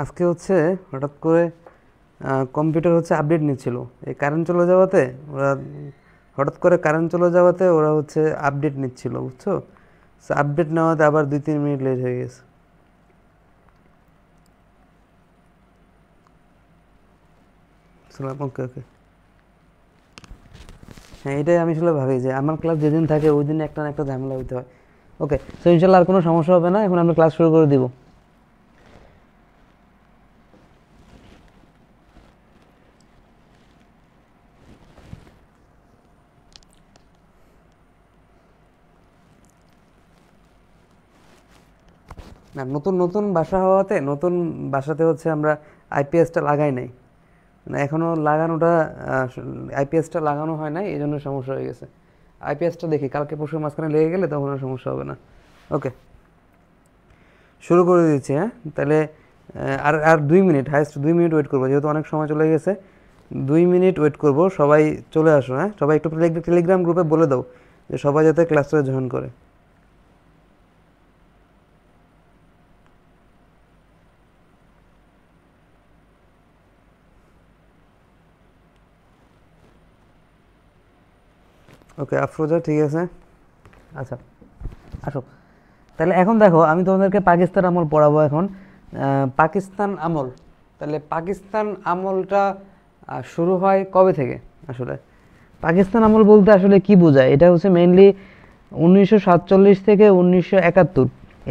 আজকে হচ্ছে হঠাৎ করে কম্পিউটার হচ্ছে আপডেট নিচ্ছিল এই কারেন্ট চলে যাওয়াতে ওরা হঠাৎ করে কারেন্ট চলে যাওয়াতে ওরা হচ্ছে আপডেট নিচ্ছিল বুঝছো আপডেট নেওয়াতে আবার দুই তিন মিনিট লেট হয়ে গেছে ওকে ওকে হ্যাঁ এটাই আমি আসলে ভাবি যে আমার ক্লাস যেদিন থাকে ওই দিন একটা না একটা ঝামেলা হইতে হয় ওকে সো ইনশাল্লাহ আর কোনো সমস্যা হবে না এখন আমরা ক্লাস শুরু করে দিব না নতুন নতুন বাসা হওয়াতে নতুন বাসাতে হচ্ছে আমরা আইপিএসটা লাগাই নাই মানে এখনও লাগানোটা আইপিএসটা লাগানো হয় নাই এই জন্য সমস্যা হয়ে গেছে আইপিএসটা দেখি কালকে পরশুর মাঝখানে লেগে গেলে তখন আর সমস্যা হবে না ওকে শুরু করে দিচ্ছি হ্যাঁ তাহলে আর আর দুই মিনিট হায়েস্ট দুই মিনিট ওয়েট করবো যেহেতু অনেক সময় চলে গেছে দুই মিনিট ওয়েট করব সবাই চলে আসো হ্যাঁ সবাই একটু টেলিগ্রাম গ্রুপে বলে দাও যে সবাই যাতে ক্লাসটা জয়েন করে ওকে আফরোজা ঠিক আছে আচ্ছা আসো তাহলে এখন দেখো আমি তোমাদেরকে পাকিস্তান আমল পড়াবো এখন পাকিস্তান আমল তাহলে পাকিস্তান আমলটা শুরু হয় কবে থেকে আসলে পাকিস্তান আমল বলতে আসলে কি বোঝায় এটা হচ্ছে মেনলি উনিশশো থেকে উনিশশো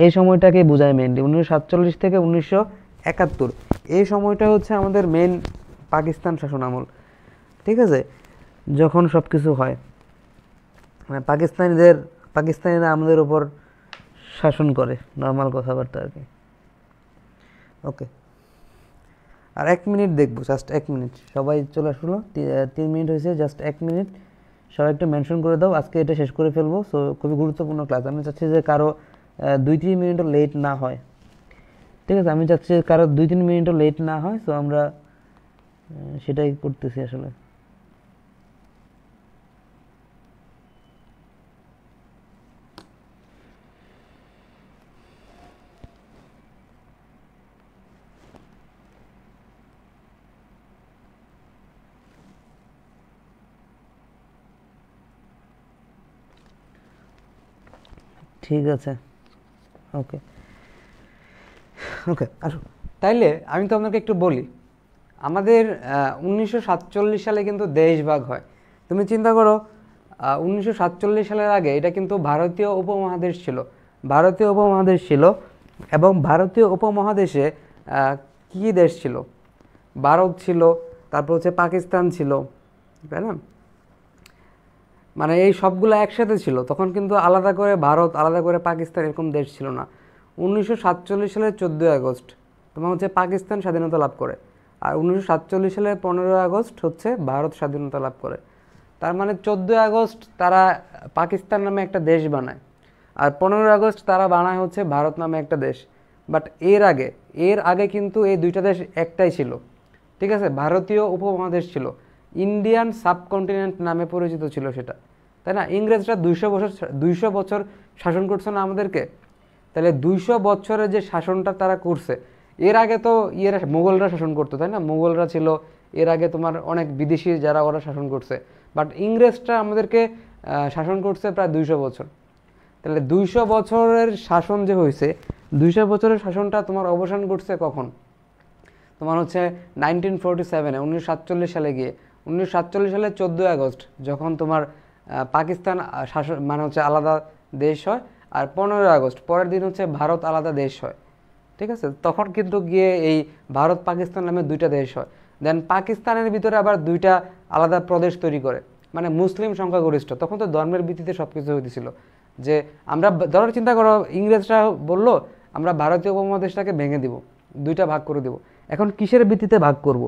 এই সময়টাকে বোঝায় মেনলি উনিশশো থেকে উনিশশো এই সময়টা হচ্ছে আমাদের মেন পাকিস্তান শাসন আমল ঠিক আছে যখন সব কিছু হয় মানে পাকিস্তানিদের পাকিস্তানিরা আমাদের ওপর শাসন করে নর্মাল কথাবার্তা আর কি ওকে আর এক মিনিট দেখবো জাস্ট এক মিনিট সবাই চলে আসলো তিন মিনিট হয়েছে জাস্ট এক মিনিট সবাই একটু মেনশন করে দাও আজকে এটা শেষ করে ফেলবো সো খুবই গুরুত্বপূর্ণ ক্লাস আমি চাচ্ছি যে কারো দুই তিন মিনিটও লেট না হয় ঠিক আছে আমি চাচ্ছি কারো দুই তিন মিনিটও লেট না হয় সো আমরা সেটাই করতেছি আসলে ঠিক আছে ওকে ওকে আসো তাইলে আমি তো আপনাকে একটু বলি আমাদের উনিশশো সালে কিন্তু দেশভাগ হয় তুমি চিন্তা করো উনিশশো সালের আগে এটা কিন্তু ভারতীয় উপমহাদেশ ছিল ভারতীয় উপমহাদেশ ছিল এবং ভারতীয় উপমহাদেশে কি দেশ ছিল ভারত ছিল তারপর হচ্ছে পাকিস্তান ছিল তাই না মানে এই সবগুলো একসাথে ছিল তখন কিন্তু আলাদা করে ভারত আলাদা করে পাকিস্তান এরকম দেশ ছিল না উনিশশো সাতচল্লিশ সালের চোদ্দোই আগস্ট তোমার হচ্ছে পাকিস্তান স্বাধীনতা লাভ করে আর উনিশশো সাতচল্লিশ সালের পনেরোই আগস্ট হচ্ছে ভারত স্বাধীনতা লাভ করে তার মানে চোদ্দোই আগস্ট তারা পাকিস্তান নামে একটা দেশ বানায় আর পনেরোই আগস্ট তারা বানায় হচ্ছে ভারত নামে একটা দেশ বাট এর আগে এর আগে কিন্তু এই দুইটা দেশ একটাই ছিল ঠিক আছে ভারতীয় উপমহাদেশ ছিল ইন্ডিয়ান সাবকন্টিনেন্ট নামে পরিচিত ছিল সেটা তাই না ইংরেজরা দুইশো বছর দুইশো বছর শাসন করছে না আমাদেরকে তাহলে দুইশো বছরের যে শাসনটা তারা করছে এর আগে তো ইয়েরা মোগলরা শাসন করতো তাই না মোগলরা ছিল এর আগে তোমার অনেক বিদেশি যারা ওরা শাসন করছে বাট ইংরেজরা আমাদেরকে শাসন করছে প্রায় দুইশো বছর তাহলে দুইশো বছরের শাসন যে হয়েছে দুইশো বছরের শাসনটা তোমার অবসান ঘটছে কখন তোমার হচ্ছে নাইনটিন ফোরটি সেভেনে উনিশশো সাতচল্লিশ সালে গিয়ে উনিশশো সাতচল্লিশ সালের চোদ্দোই আগস্ট যখন তোমার পাকিস্তান শাসন মানে হচ্ছে আলাদা দেশ হয় আর পনেরোই আগস্ট পরের দিন হচ্ছে ভারত আলাদা দেশ হয় ঠিক আছে তখন কিন্তু গিয়ে এই ভারত পাকিস্তান নামে দুইটা দেশ হয় দেন পাকিস্তানের ভিতরে আবার দুইটা আলাদা প্রদেশ তৈরি করে মানে মুসলিম সংখ্যাগরিষ্ঠ তখন তো ধর্মের ভিত্তিতে সব কিছু হইতেছিল যে আমরা ধরো চিন্তা করো ইংরেজরা বললো আমরা ভারতীয় উপমহাদেশটাকে ভেঙে দিব দুইটা ভাগ করে দেব এখন কিসের ভিত্তিতে ভাগ করব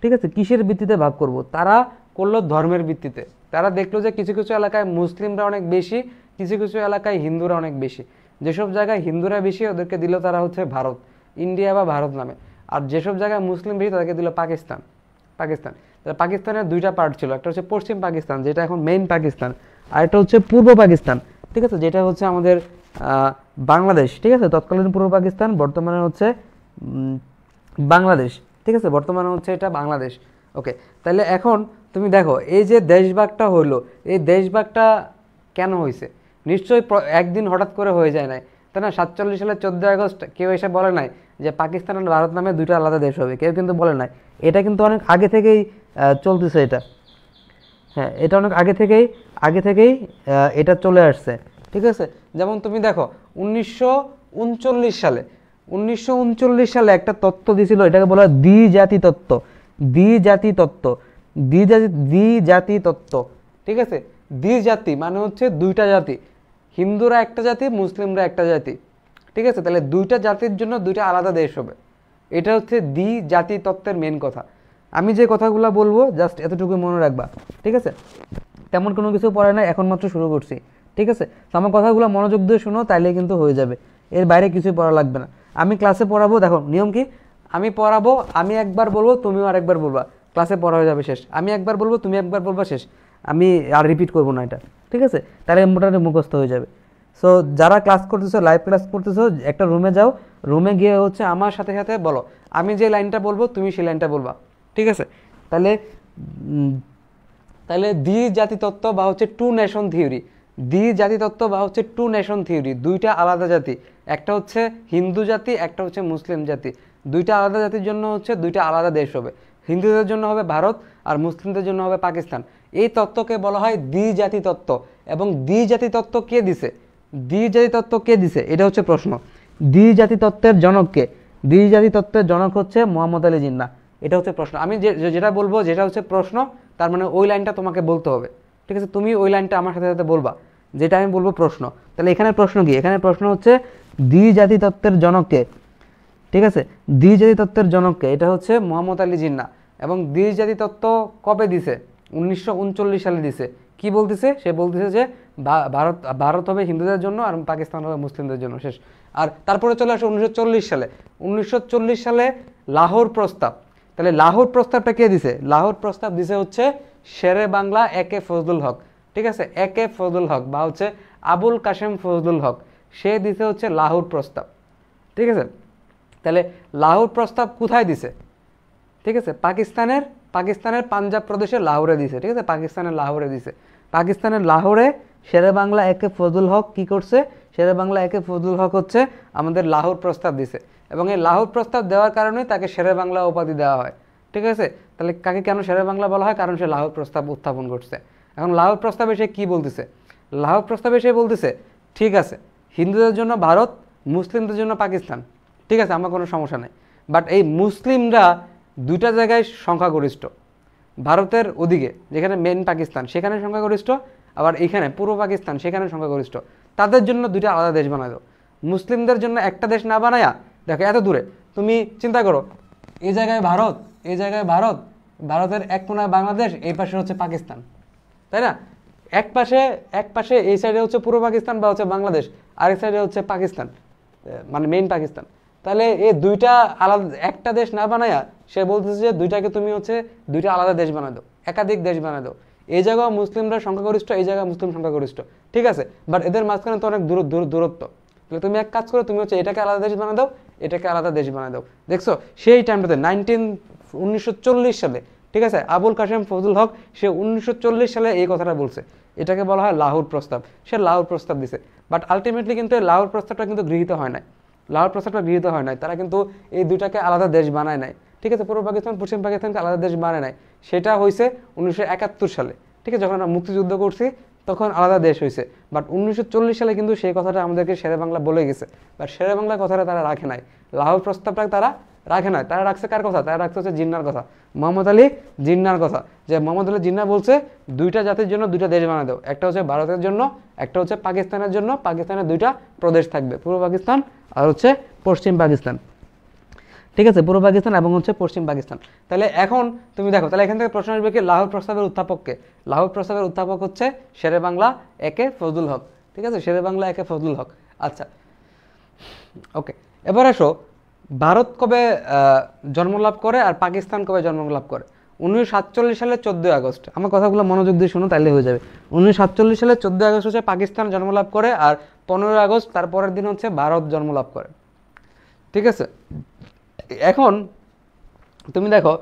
ঠিক আছে কিসের ভিত্তিতে ভাগ করব। তারা করলো ধর্মের ভিত্তিতে তারা দেখলো যে কিছু কিছু এলাকায় মুসলিমরা অনেক বেশি কিছু কিছু এলাকায় হিন্দুরা অনেক বেশি যেসব জায়গায় হিন্দুরা বেশি ওদেরকে দিল তারা হচ্ছে ভারত ইন্ডিয়া বা ভারত নামে আর যেসব জায়গায় মুসলিম বেশি তাদেরকে দিল পাকিস্তান পাকিস্তান পাকিস্তানের দুইটা পার্ট ছিল একটা হচ্ছে পশ্চিম পাকিস্তান যেটা এখন মেইন পাকিস্তান আর একটা হচ্ছে পূর্ব পাকিস্তান ঠিক আছে যেটা হচ্ছে আমাদের বাংলাদেশ ঠিক আছে তৎকালীন পূর্ব পাকিস্তান বর্তমানে হচ্ছে বাংলাদেশ ঠিক আছে বর্তমানে হচ্ছে এটা বাংলাদেশ ওকে তাহলে এখন তুমি দেখো এই যে দেশভাগটা হলো এই দেশভাগটা কেন হয়েছে নিশ্চয়ই একদিন হঠাৎ করে হয়ে যায় নাই তাই না সাতচল্লিশ সালে চোদ্দো আগস্ট কেউ এসে বলে নাই যে পাকিস্তান আর ভারত নামে দুইটা আলাদা দেশ হবে কেউ কিন্তু বলে নাই এটা কিন্তু অনেক আগে থেকেই চলতেছে এটা হ্যাঁ এটা অনেক আগে থেকেই আগে থেকেই এটা চলে আসছে ঠিক আছে যেমন তুমি দেখো উনিশশো সালে উনিশশো সালে একটা তত্ত্ব দিয়েছিল এটাকে বলা হয় দ্বিজাতি তত্ত্ব দ্বিজাতি তত্ত্ব দ্বিজাতি দ্বিজাতি তত্ত্ব ঠিক আছে দ্বিজাতি মানে হচ্ছে দুইটা জাতি হিন্দুরা একটা জাতি মুসলিমরা একটা জাতি ঠিক আছে তাহলে দুইটা জাতির জন্য দুইটা আলাদা দেশ হবে এটা হচ্ছে দ্বি জাতি তত্ত্বের মেন কথা আমি যে কথাগুলো বলবো জাস্ট এতটুকু মনে রাখবা ঠিক আছে তেমন কোনো কিছু পড়ে না এখন মাত্র শুরু করছি ঠিক আছে তো আমার কথাগুলো মনোযোগ দিয়ে শুনো তাইলে কিন্তু হয়ে যাবে এর বাইরে কিছুই পড়া লাগবে না আমি ক্লাসে পড়াবো দেখো নিয়ম কি আমি পড়াবো আমি একবার বলবো তুমিও আর একবার বলবা ক্লাসে পড়া হয়ে যাবে শেষ আমি একবার বলবো তুমি একবার বলবা শেষ আমি আর রিপিট করবো না এটা ঠিক আছে তাহলে মোটামুটি মুখস্থ হয়ে যাবে সো যারা ক্লাস করতেছো লাইভ ক্লাস করতেছো একটা রুমে যাও রুমে গিয়ে হচ্ছে আমার সাথে সাথে বলো আমি যে লাইনটা বলবো তুমি সেই লাইনটা বলবা ঠিক আছে তাহলে তাহলে দ্বি জাতিতত্ত্ব বা হচ্ছে টু নেশন থিওরি দ্বি জাতিতত্ত্ব বা হচ্ছে টু নেশন থিওরি দুইটা আলাদা জাতি একটা হচ্ছে হিন্দু জাতি একটা হচ্ছে মুসলিম জাতি দুইটা আলাদা জাতির জন্য হচ্ছে দুইটা আলাদা দেশ হবে হিন্দুদের জন্য হবে ভারত আর মুসলিমদের জন্য হবে পাকিস্তান এই তত্ত্বকে বলা হয় দ্বি জাতিতত্ত্ব তত্ত্ব এবং দ্বি জাতিতত্ত্ব তত্ত্ব কে দিছে দ্বি জাতিতত্ত্ব তত্ত্ব কে দিছে এটা হচ্ছে প্রশ্ন দ্বি জাতিতত্ত্বের জনককে দ্বি জাতিতত্ত্বের তত্ত্বের জনক হচ্ছে মোহাম্মদ আলী জিন্না এটা হচ্ছে প্রশ্ন আমি যে যেটা বলবো যেটা হচ্ছে প্রশ্ন তার মানে ওই লাইনটা তোমাকে বলতে হবে ঠিক আছে তুমি ওই লাইনটা আমার সাথে সাথে বলবা যেটা আমি বলবো প্রশ্ন তাহলে এখানে প্রশ্ন কি এখানে প্রশ্ন হচ্ছে দ্বিজাতি তত্ত্বের জনককে ঠিক আছে দ্বিজাতি তত্ত্বের জনককে এটা হচ্ছে মোহাম্মদ আলী জিন্না এবং দ্বিজাতি তত্ত্ব কবে দিছে উনিশশো সালে দিছে কি বলতেছে সে বলতেছে যে ভারত ভারত হবে হিন্দুদের জন্য আর পাকিস্তান হবে মুসলিমদের জন্য শেষ আর তারপরে চলে আসে উনিশশো সালে উনিশশো সালে লাহোর প্রস্তাব তাহলে লাহোর প্রস্তাবটা কে দিছে লাহোর প্রস্তাব দিছে হচ্ছে শেরে বাংলা একে ফজলুল হক ঠিক আছে একে ফজুল হক বা হচ্ছে আবুল কাশেম ফজলুল হক সে দিছে হচ্ছে লাহোর প্রস্তাব ঠিক আছে তাহলে লাহোর প্রস্তাব কোথায় দিছে ঠিক আছে পাকিস্তানের পাকিস্তানের পাঞ্জাব প্রদেশে লাহোরে দিছে ঠিক আছে পাকিস্তানের লাহোরে দিছে পাকিস্তানের লাহোরে শেরে বাংলা একে ফজল হক কি করছে শেরে বাংলা একে ফজল হক হচ্ছে আমাদের লাহোর প্রস্তাব দিছে এবং এই লাহোর প্রস্তাব দেওয়ার কারণেই তাকে শেরে বাংলা উপাধি দেওয়া হয় ঠিক আছে তাহলে কাকে কেন শেরে বাংলা বলা হয় কারণ সে লাহোর প্রস্তাব উত্থাপন করছে এখন লাহোর প্রস্তাবে সে কী বলতেছে লাহোর প্রস্তাবে সে বলতেছে ঠিক আছে হিন্দুদের জন্য ভারত মুসলিমদের জন্য পাকিস্তান ঠিক আছে আমার কোনো সমস্যা নেই বাট এই মুসলিমরা দুইটা জায়গায় সংখ্যাগরিষ্ঠ ভারতের ওদিকে যেখানে মেন পাকিস্তান সেখানে সংখ্যাগরিষ্ঠ আবার এখানে পূর্ব পাকিস্তান সেখানে সংখ্যাগরিষ্ঠ তাদের জন্য দুইটা আলাদা দেশ বানায় দাও মুসলিমদের জন্য একটা দেশ না বানায়া দেখো এত দূরে তুমি চিন্তা করো এই জায়গায় ভারত এই জায়গায় ভারত ভারতের এক কোনায় বাংলাদেশ এই পাশে হচ্ছে পাকিস্তান তাই না এক পাশে এক পাশে এই সাইডে হচ্ছে পূর্ব পাকিস্তান বা হচ্ছে বাংলাদেশ আরেক সাইডে হচ্ছে পাকিস্তান মানে মেইন পাকিস্তান তাহলে এই দুইটা আলাদা একটা দেশ না বানায়া সে বলতেছে যে দুইটাকে তুমি হচ্ছে দুইটা আলাদা দেশ বানা দাও একাধিক দেশ বানা দাও এই জায়গা মুসলিমরা সংখ্যাগরিষ্ঠ এই জায়গা মুসলিম সংখ্যাগরিষ্ঠ ঠিক আছে বাট এদের মাঝখানে তো অনেক দূর দূর দূরত্ব তাহলে তুমি এক কাজ করো তুমি হচ্ছে এটাকে আলাদা দেশ বানা দাও এটাকে আলাদা দেশ বানা দাও দেখছো সেই টাইমটাতে নাইনটিন উনিশশো সালে ঠিক আছে আবুল কাশেম ফজল হক সে উনিশশো সালে এই কথাটা বলছে এটাকে বলা হয় লাহোর প্রস্তাব সে লাহোর প্রস্তাব দিছে বাট আলটিমেটলি কিন্তু এই লাহোর প্রস্তাবটা কিন্তু গৃহীত হয় নাই লাহোর প্রস্তাবটা গৃহীত হয় নাই তারা কিন্তু এই দুইটাকে আলাদা দেশ বানায় নাই ঠিক আছে পূর্ব পাকিস্তান পশ্চিম পাকিস্তানকে আলাদা দেশ বানায় নাই সেটা হয়েছে উনিশশো সালে ঠিক আছে যখন আমরা মুক্তিযুদ্ধ করছি তখন আলাদা দেশ হয়েছে বাট উনিশশো সালে কিন্তু সেই কথাটা আমাদেরকে শেরে বাংলা বলে গেছে বাট শেরে বাংলা কথাটা তারা রাখে নাই লাহোর প্রস্তাবটা তারা রাখে না তারা রাখছে কার কথা তারা রাখছে হচ্ছে জিন্নার কথা মোহাম্মদ আলী জিন্নার কথা যে মোহাম্মদ আলী জিন্না বলছে দুইটা জাতির জন্য দুইটা দেশ বানা দেবো একটা হচ্ছে ভারতের জন্য একটা হচ্ছে পাকিস্তানের জন্য পাকিস্তানের দুইটা প্রদেশ থাকবে পূর্ব পাকিস্তান আর হচ্ছে পশ্চিম পাকিস্তান ঠিক আছে পূর্ব পাকিস্তান এবং হচ্ছে পশ্চিম পাকিস্তান তাহলে এখন তুমি দেখো তাহলে এখান থেকে প্রশ্ন আসবে কি লাহোর প্রস্তাবের উত্থাপককে লাহোর প্রস্তাবের উত্থাপক হচ্ছে শেরে বাংলা একে ফজলুল হক ঠিক আছে শেরে বাংলা একে ফজলুল হক আচ্ছা ওকে এবার আসো ভারত কবে জন্মলাভ করে আর পাকিস্তান কবে জন্মলাভ করে উনিশশো সাতচল্লিশ সালে চোদ্দোই আগস্ট আমার কথাগুলো মনোযোগ দিয়ে শুনো তাহলে হয়ে যাবে উনিশশো সাতচল্লিশ সালে চোদ্দোই আগস্ট হচ্ছে পাকিস্তান জন্মলাভ করে আর পনেরোই আগস্ট তারপরের দিন হচ্ছে ভারত জন্মলাভ করে ঠিক আছে এখন তুমি দেখো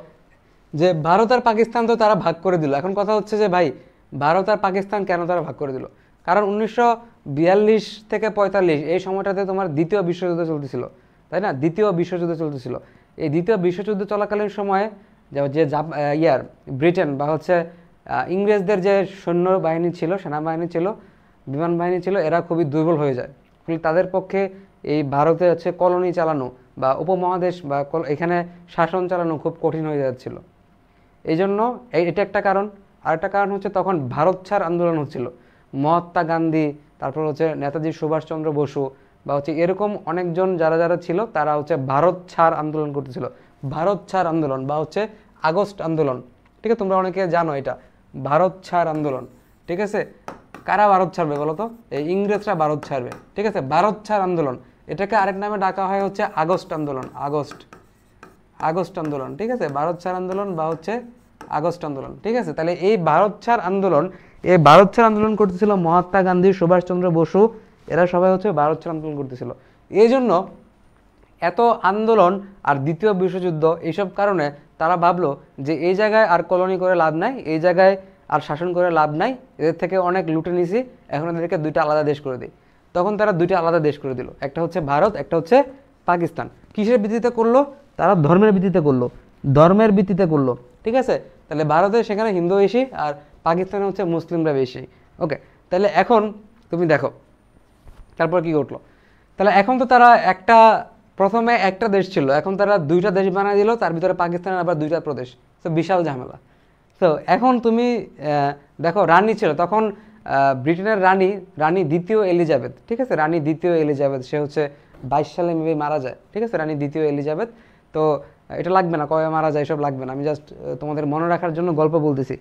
যে ভারত আর পাকিস্তান তো তারা ভাগ করে দিল এখন কথা হচ্ছে যে ভাই ভারত আর পাকিস্তান কেন তারা ভাগ করে দিল কারণ উনিশশো বিয়াল্লিশ থেকে পঁয়তাল্লিশ এই সময়টাতে তোমার দ্বিতীয় বিশ্বযুদ্ধ চলতেছিল তাই না দ্বিতীয় বিশ্বযুদ্ধ চলতেছিল এই দ্বিতীয় বিশ্বযুদ্ধ চলাকালীন সময়ে যে ইয়ার ব্রিটেন বা হচ্ছে ইংরেজদের যে সৈন্য বাহিনী ছিল সেনাবাহিনী ছিল বিমান বাহিনী ছিল এরা খুবই দুর্বল হয়ে যায় ফলে তাদের পক্ষে এই ভারতে হচ্ছে কলোনি চালানো বা উপমহাদেশ বা এখানে শাসন চালানো খুব কঠিন হয়ে যাচ্ছিল এই জন্য এটা একটা কারণ আরেকটা কারণ হচ্ছে তখন ভারত ছাড় আন্দোলন হচ্ছিল মহাত্মা গান্ধী তারপর হচ্ছে নেতাজি সুভাষচন্দ্র বসু বা হচ্ছে এরকম অনেকজন যারা যারা ছিল তারা হচ্ছে ভারত ছাড় আন্দোলন করতেছিল ভারত ছাড় আন্দোলন বা হচ্ছে আগস্ট আন্দোলন ঠিক আছে তোমরা অনেকে জানো এটা ভারত ছাড় আন্দোলন ঠিক আছে কারা ভারত ছাড়বে বলো তো এই ইংরেজরা ভারত ছাড়বে ঠিক আছে ভারত ছাড় আন্দোলন এটাকে আরেক নামে ডাকা হয় হচ্ছে আগস্ট আন্দোলন আগস্ট আগস্ট আন্দোলন ঠিক আছে ভারত ছাড় আন্দোলন বা হচ্ছে আগস্ট আন্দোলন ঠিক আছে তাহলে এই ভারত ছাড় আন্দোলন এই ভারত ছাড় আন্দোলন করতেছিল মহাত্মা গান্ধী সুভাষচন্দ্র বসু এরা সবাই হচ্ছে ভারত ছাড় আন্দোলন করতেছিল এই জন্য এত আন্দোলন আর দ্বিতীয় বিশ্বযুদ্ধ এইসব কারণে তারা ভাবলো যে এই জায়গায় আর কলোনি করে লাভ নাই এই জায়গায় আর শাসন করে লাভ নাই এদের থেকে অনেক লুটে নিছি এখন এদেরকে দুইটা আলাদা দেশ করে দিই তখন তারা দুইটা আলাদা দেশ করে দিল একটা হচ্ছে ভারত একটা হচ্ছে পাকিস্তান কিসের ভিত্তিতে করলো তারা ধর্মের ভিত্তিতে করলো ধর্মের ভিত্তিতে করলো ঠিক আছে তাহলে ভারতে সেখানে হিন্দু বেশি আর পাকিস্তানে হচ্ছে মুসলিমরা বেশি ওকে তাহলে এখন তুমি দেখো তারপর কি ঘটলো তাহলে এখন তো তারা একটা প্রথমে একটা দেশ ছিল এখন তারা দুইটা দেশ বানিয়ে দিল তার ভিতরে পাকিস্তানের আবার দুইটা প্রদেশ তো বিশাল ঝামেলা তো এখন তুমি দেখো রানী ছিল তখন ব্রিটেনের রানী রানী দ্বিতীয় এলিজাবেথ ঠিক আছে রানী দ্বিতীয় এলিজাবেথ সে হচ্ছে বাইশ সালে মেবি মারা যায় ঠিক আছে রানী দ্বিতীয় এলিজাবেথ তো এটা লাগবে না কবে মারা যায় সব লাগবে না আমি জাস্ট তোমাদের মনে রাখার জন্য গল্প বলতেছি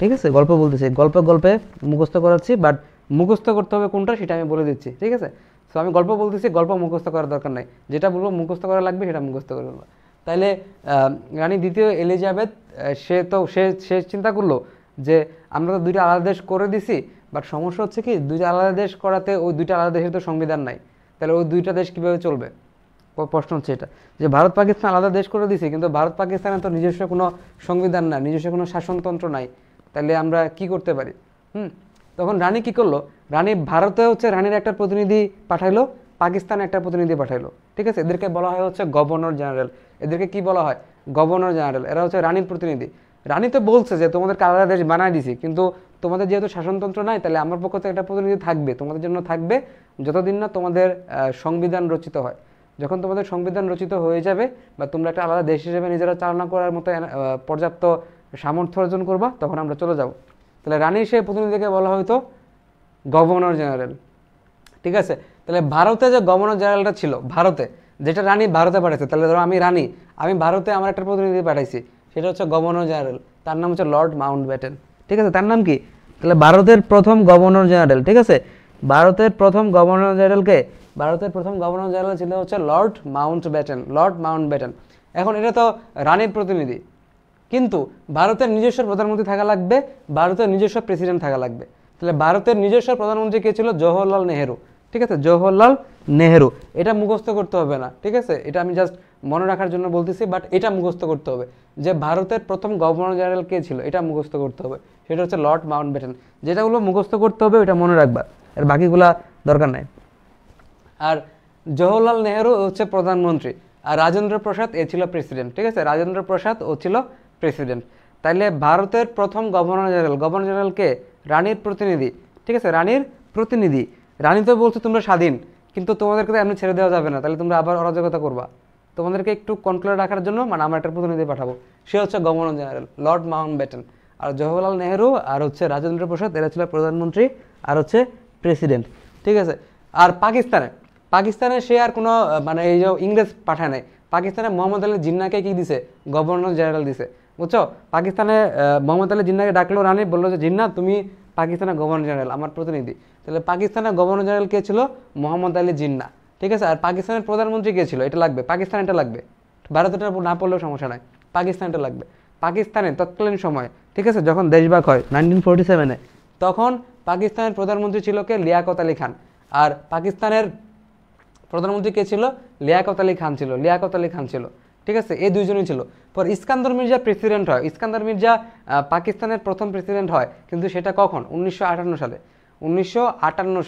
ঠিক আছে গল্প বলতেছি গল্প গল্পে মুখস্থ করাচ্ছি বাট মুখস্থ করতে হবে কোনটা সেটা আমি বলে দিচ্ছি ঠিক আছে সো আমি গল্প বলতেছি গল্প মুখস্থ করার দরকার নাই যেটা বলবো মুখস্থ করা লাগবে সেটা মুখস্থ করে বলবো তাহলে রানী দ্বিতীয় এলিজাবেথ সে তো সে সে চিন্তা করলো যে আমরা তো দুইটা আলাদা দেশ করে দিছি বাট সমস্যা হচ্ছে কি দুইটা আলাদা দেশ করাতে ওই দুইটা আলাদা দেশের তো সংবিধান নাই তাহলে ওই দুইটা দেশ কীভাবে চলবে প্রশ্ন হচ্ছে এটা যে ভারত পাকিস্তান আলাদা দেশ করে দিছি কিন্তু ভারত পাকিস্তানের তো নিজস্ব কোনো সংবিধান না নিজস্ব কোনো শাসনতন্ত্র নাই তাহলে আমরা কি করতে পারি হুম তখন রানী কি করলো রানী ভারতে হচ্ছে রানীর একটা প্রতিনিধি পাঠাইলো পাকিস্তানে একটা প্রতিনিধি পাঠাইলো ঠিক আছে এদেরকে বলা হয় হচ্ছে গভর্নর জেনারেল এদেরকে কি বলা হয় গভর্নর জেনারেল এরা হচ্ছে রানীর প্রতিনিধি রানী তো বলছে যে তোমাদের আলাদা দেশ বানাই দিছি কিন্তু তোমাদের যেহেতু শাসনতন্ত্র নাই তাহলে আমার পক্ষ থেকে একটা প্রতিনিধি থাকবে তোমাদের জন্য থাকবে যতদিন না তোমাদের সংবিধান রচিত হয় যখন তোমাদের সংবিধান রচিত হয়ে যাবে বা তোমরা একটা আলাদা দেশ হিসেবে নিজেরা চালনা করার মতো পর্যাপ্ত সামর্থ্য অর্জন করবা তখন আমরা চলে যাবো তাহলে রানী সেই প্রতিনিধিকে বলা হয়তো গভর্নর জেনারেল ঠিক আছে তাহলে ভারতে যে গভর্নর জেনারেলটা ছিল ভারতে যেটা রানী ভারতে পাঠাইছে তাহলে ধরো আমি রানী আমি ভারতে আমার একটা প্রতিনিধি পাঠাইছি সেটা হচ্ছে গভর্নর জেনারেল তার নাম হচ্ছে লর্ড মাউন্ট ব্যাটেন ঠিক আছে তার নাম কি তাহলে ভারতের প্রথম গভর্নর জেনারেল ঠিক আছে ভারতের প্রথম গভর্নর জেনারেলকে ভারতের প্রথম গভর্নর জেনারেল ছিল হচ্ছে lord Mountbatten lord Mountbatten এখন এটা তো রানীর প্রতিনিধি কিন্তু ভারতের নিজস্ব প্রধানমন্ত্রী থাকা লাগবে ভারতের নিজস্ব প্রেসিডেন্ট থাকা লাগবে তাহলে ভারতের নিজস্ব প্রধানমন্ত্রী কে ছিল জওহরলাল নেহেরু ঠিক আছে জওহরলাল নেহেরু এটা মুখস্থ করতে হবে না ঠিক আছে এটা আমি জাস্ট মনে রাখার জন্য বলতেছি বাট এটা মুখস্থ করতে হবে যে ভারতের প্রথম গভর্নর জেনারেল কে ছিল এটা মুখস্থ করতে হবে সেটা হচ্ছে লর্ড মাউন্ট ব্যাটেন যেটাগুলো মুখস্থ করতে হবে ওটা মনে রাখবা আর বাকিগুলা দরকার নাই আর জওহরলাল নেহেরু হচ্ছে প্রধানমন্ত্রী আর রাজেন্দ্র প্রসাদ এ ছিল প্রেসিডেন্ট ঠিক আছে রাজেন্দ্র প্রসাদ ও ছিল প্রেসিডেন্ট তাইলে ভারতের প্রথম গভর্নর জেনারেল গভর্নর জেনারেলকে রানীর প্রতিনিধি ঠিক আছে রানীর প্রতিনিধি রানী তো বলছো তোমরা স্বাধীন কিন্তু তোমাদেরকে তো এমনি ছেড়ে দেওয়া যাবে না তাহলে তোমরা আবার অরাজকতা করবা তোমাদেরকে একটু কন্ট্রোলে রাখার জন্য মানে আমার একটা প্রতিনিধি পাঠাবো সে হচ্ছে governor general lord Mountbatten আর জওয়াহরলাল নেহরু আর হচ্ছে রাজেন্দ্র প্রসাদ এরা ছিল প্রধানমন্ত্রী আর হচ্ছে প্রেসিডেন্ট ঠিক আছে আর পাকিস্তানে পাকিস্তানে সে আর কোনো মানে এই যে ইংরেজ পাঠায় নাই পাকিস্তানে মোহাম্মদ আলী জিন্নাকে কী দিছে গভর্নর জেনারেল দিছে বুঝছো পাকিস্তানে মোহাম্মদ আলী জিন্নাকে ডাকলো রানি বললো যে জিন্না তুমি পাকিস্তানের গভর্নর জেনারেল আমার প্রতিনিধি তাহলে পাকিস্তানের গভর্নর জেনারেল কে ছিল মোহাম্মদ আলী জিন্না ঠিক আছে আর পাকিস্তানের প্রধানমন্ত্রী কে ছিল এটা লাগবে পাকিস্তান এটা লাগবে ভারতের না পড়লেও সমস্যা নাই পাকিস্তান এটা লাগবে পাকিস্তানে তৎকালীন সময় ঠিক আছে যখন দেশভাগ হয় নাইনটিন ফোরটি সেভেনে তখন পাকিস্তানের প্রধানমন্ত্রী ছিল কে লিয়াকত আলী খান আর পাকিস্তানের প্রধানমন্ত্রী কে ছিল লিয়াকত আলী খান ছিল লিয়াকত আলী খান ছিল ঠিক আছে এই দুইজনই ছিল পর ইস্কান্দর মির্জা প্রেসিডেন্ট হয় ইস্কান্দর মির্জা পাকিস্তানের প্রথম প্রেসিডেন্ট হয় কিন্তু সেটা কখন উনিশশো সালে উনিশশো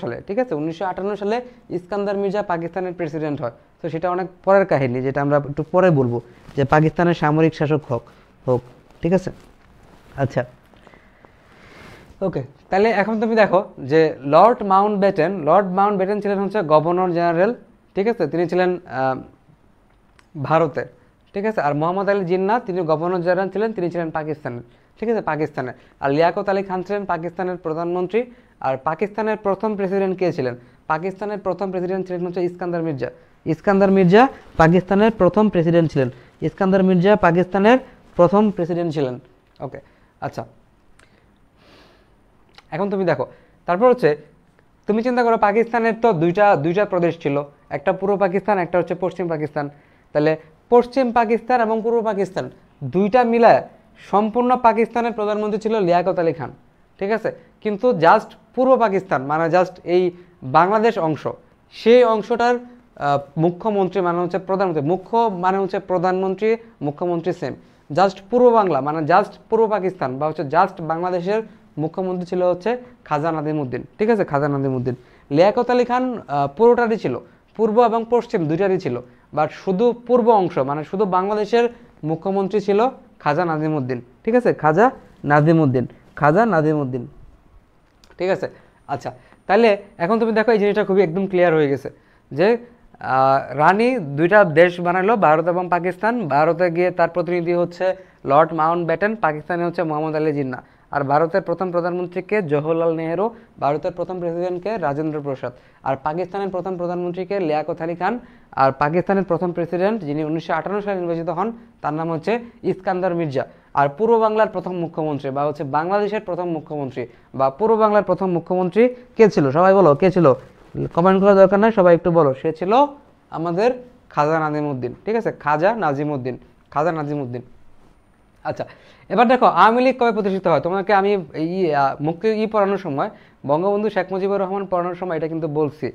সালে ঠিক আছে উনিশশো সালে ইস্কান্দর মির্জা পাকিস্তানের প্রেসিডেন্ট হয় তো সেটা অনেক পরের কাহিনী যেটা আমরা একটু পরে বলবো যে পাকিস্তানের সামরিক শাসক হোক হোক ঠিক আছে আচ্ছা ওকে তাহলে এখন তুমি দেখো যে lord Mountbatten lord Mountbatten ছিলেন হচ্ছে গভর্নর জেনারেল ঠিক আছে তিনি ছিলেন ভারতের ঠিক আছে আর মোহাম্মদ আলী জিন্না তিনি গভর্নর জেনারেল ছিলেন তিনি ছিলেন পাকিস্তানের ঠিক আছে পাকিস্তানের আর লিয়াকত আলী খান ছিলেন পাকিস্তানের প্রধানমন্ত্রী আর পাকিস্তানের প্রথম প্রেসিডেন্ট কে ছিলেন পাকিস্তানের প্রথম প্রেসিডেন্ট ছিলেন হচ্ছে ইস্কান্দার মির্জা ইস্কান্দার মির্জা পাকিস্তানের প্রথম প্রেসিডেন্ট ছিলেন ইস্কান্দার মির্জা পাকিস্তানের প্রথম প্রেসিডেন্ট ছিলেন ওকে আচ্ছা এখন তুমি দেখো তারপর হচ্ছে তুমি চিন্তা করো পাকিস্তানের তো দুইটা দুইটা প্রদেশ ছিল একটা পূর্ব পাকিস্তান একটা হচ্ছে পশ্চিম পাকিস্তান তাহলে পশ্চিম পাকিস্তান এবং পূর্ব পাকিস্তান দুইটা মিলায় সম্পূর্ণ পাকিস্তানের প্রধানমন্ত্রী ছিল লিয়াকত আলী খান ঠিক আছে কিন্তু জাস্ট পূর্ব পাকিস্তান মানে জাস্ট এই বাংলাদেশ অংশ সেই অংশটার মুখ্যমন্ত্রী মানে হচ্ছে প্রধানমন্ত্রী মুখ্য মানে হচ্ছে প্রধানমন্ত্রী মুখ্যমন্ত্রী সেম জাস্ট পূর্ব বাংলা মানে জাস্ট পূর্ব পাকিস্তান বা হচ্ছে জাস্ট বাংলাদেশের মুখ্যমন্ত্রী ছিল হচ্ছে খাজা উদ্দিন ঠিক আছে খাজা উদ্দিন লিয়াকত আলী খান পুরোটারই ছিল পূর্ব এবং পশ্চিম দুইটারই ছিল বাট শুধু পূর্ব অংশ মানে শুধু বাংলাদেশের মুখ্যমন্ত্রী ছিল খাজা নাজিমুদ্দিন ঠিক আছে খাজা নাজিমুদ্দিন খাজা নাজিমুদ্দিন ঠিক আছে আচ্ছা তাহলে এখন তুমি দেখো এই জিনিসটা খুবই একদম ক্লিয়ার হয়ে গেছে যে রানী দুইটা দেশ বানালো ভারত এবং পাকিস্তান ভারতে গিয়ে তার প্রতিনিধি হচ্ছে লর্ড মাউন্ট ব্যাটেন পাকিস্তানে হচ্ছে মোহাম্মদ আলী জিন্না আর ভারতের প্রথম প্রধানমন্ত্রীকে জওহরলাল নেহেরু ভারতের প্রথম প্রেসিডেন্টকে রাজেন্দ্র প্রসাদ আর পাকিস্তানের প্রথম প্রধানমন্ত্রীকে লিয়াকত আলী খান আর পাকিস্তানের প্রথম প্রেসিডেন্ট যিনি উনিশশো সালে নির্বাচিত হন তার নাম হচ্ছে ইস্কান্দার মির্জা আর পূর্ব বাংলার প্রথম মুখ্যমন্ত্রী বা হচ্ছে বাংলাদেশের প্রথম মুখ্যমন্ত্রী বা পূর্ব বাংলার প্রথম মুখ্যমন্ত্রী কে ছিল সবাই বলো কে ছিল কমেন্ট করার দরকার নাই সবাই একটু বলো সে ছিল আমাদের খাজা নাজিমুদ্দিন ঠিক আছে খাজা নাজিমুদ্দিন খাজা নাজিমুদ্দিন আচ্ছা এবার দেখো আওয়ামী লীগ কবে প্রতিষ্ঠিত হয় তোমাকে আমি এই মুক্তি ই পড়ানোর সময় বঙ্গবন্ধু শেখ মুজিবুর রহমান পড়ানোর সময় এটা কিন্তু বলছি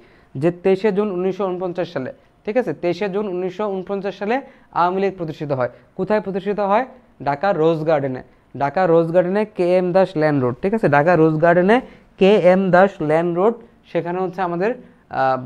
যে তেইশে জুন উনিশশো সালে ঠিক আছে তেইশে জুন উনিশশো সালে আওয়ামী লীগ প্রতিষ্ঠিত হয় কোথায় প্রতিষ্ঠিত হয় ঢাকা রোজ গার্ডেনে ঢাকা রোজ গার্ডেনে K M Das land road ঠিক আছে ঢাকা রোজ গার্ডেনে K M Das land road সেখানে হচ্ছে আমাদের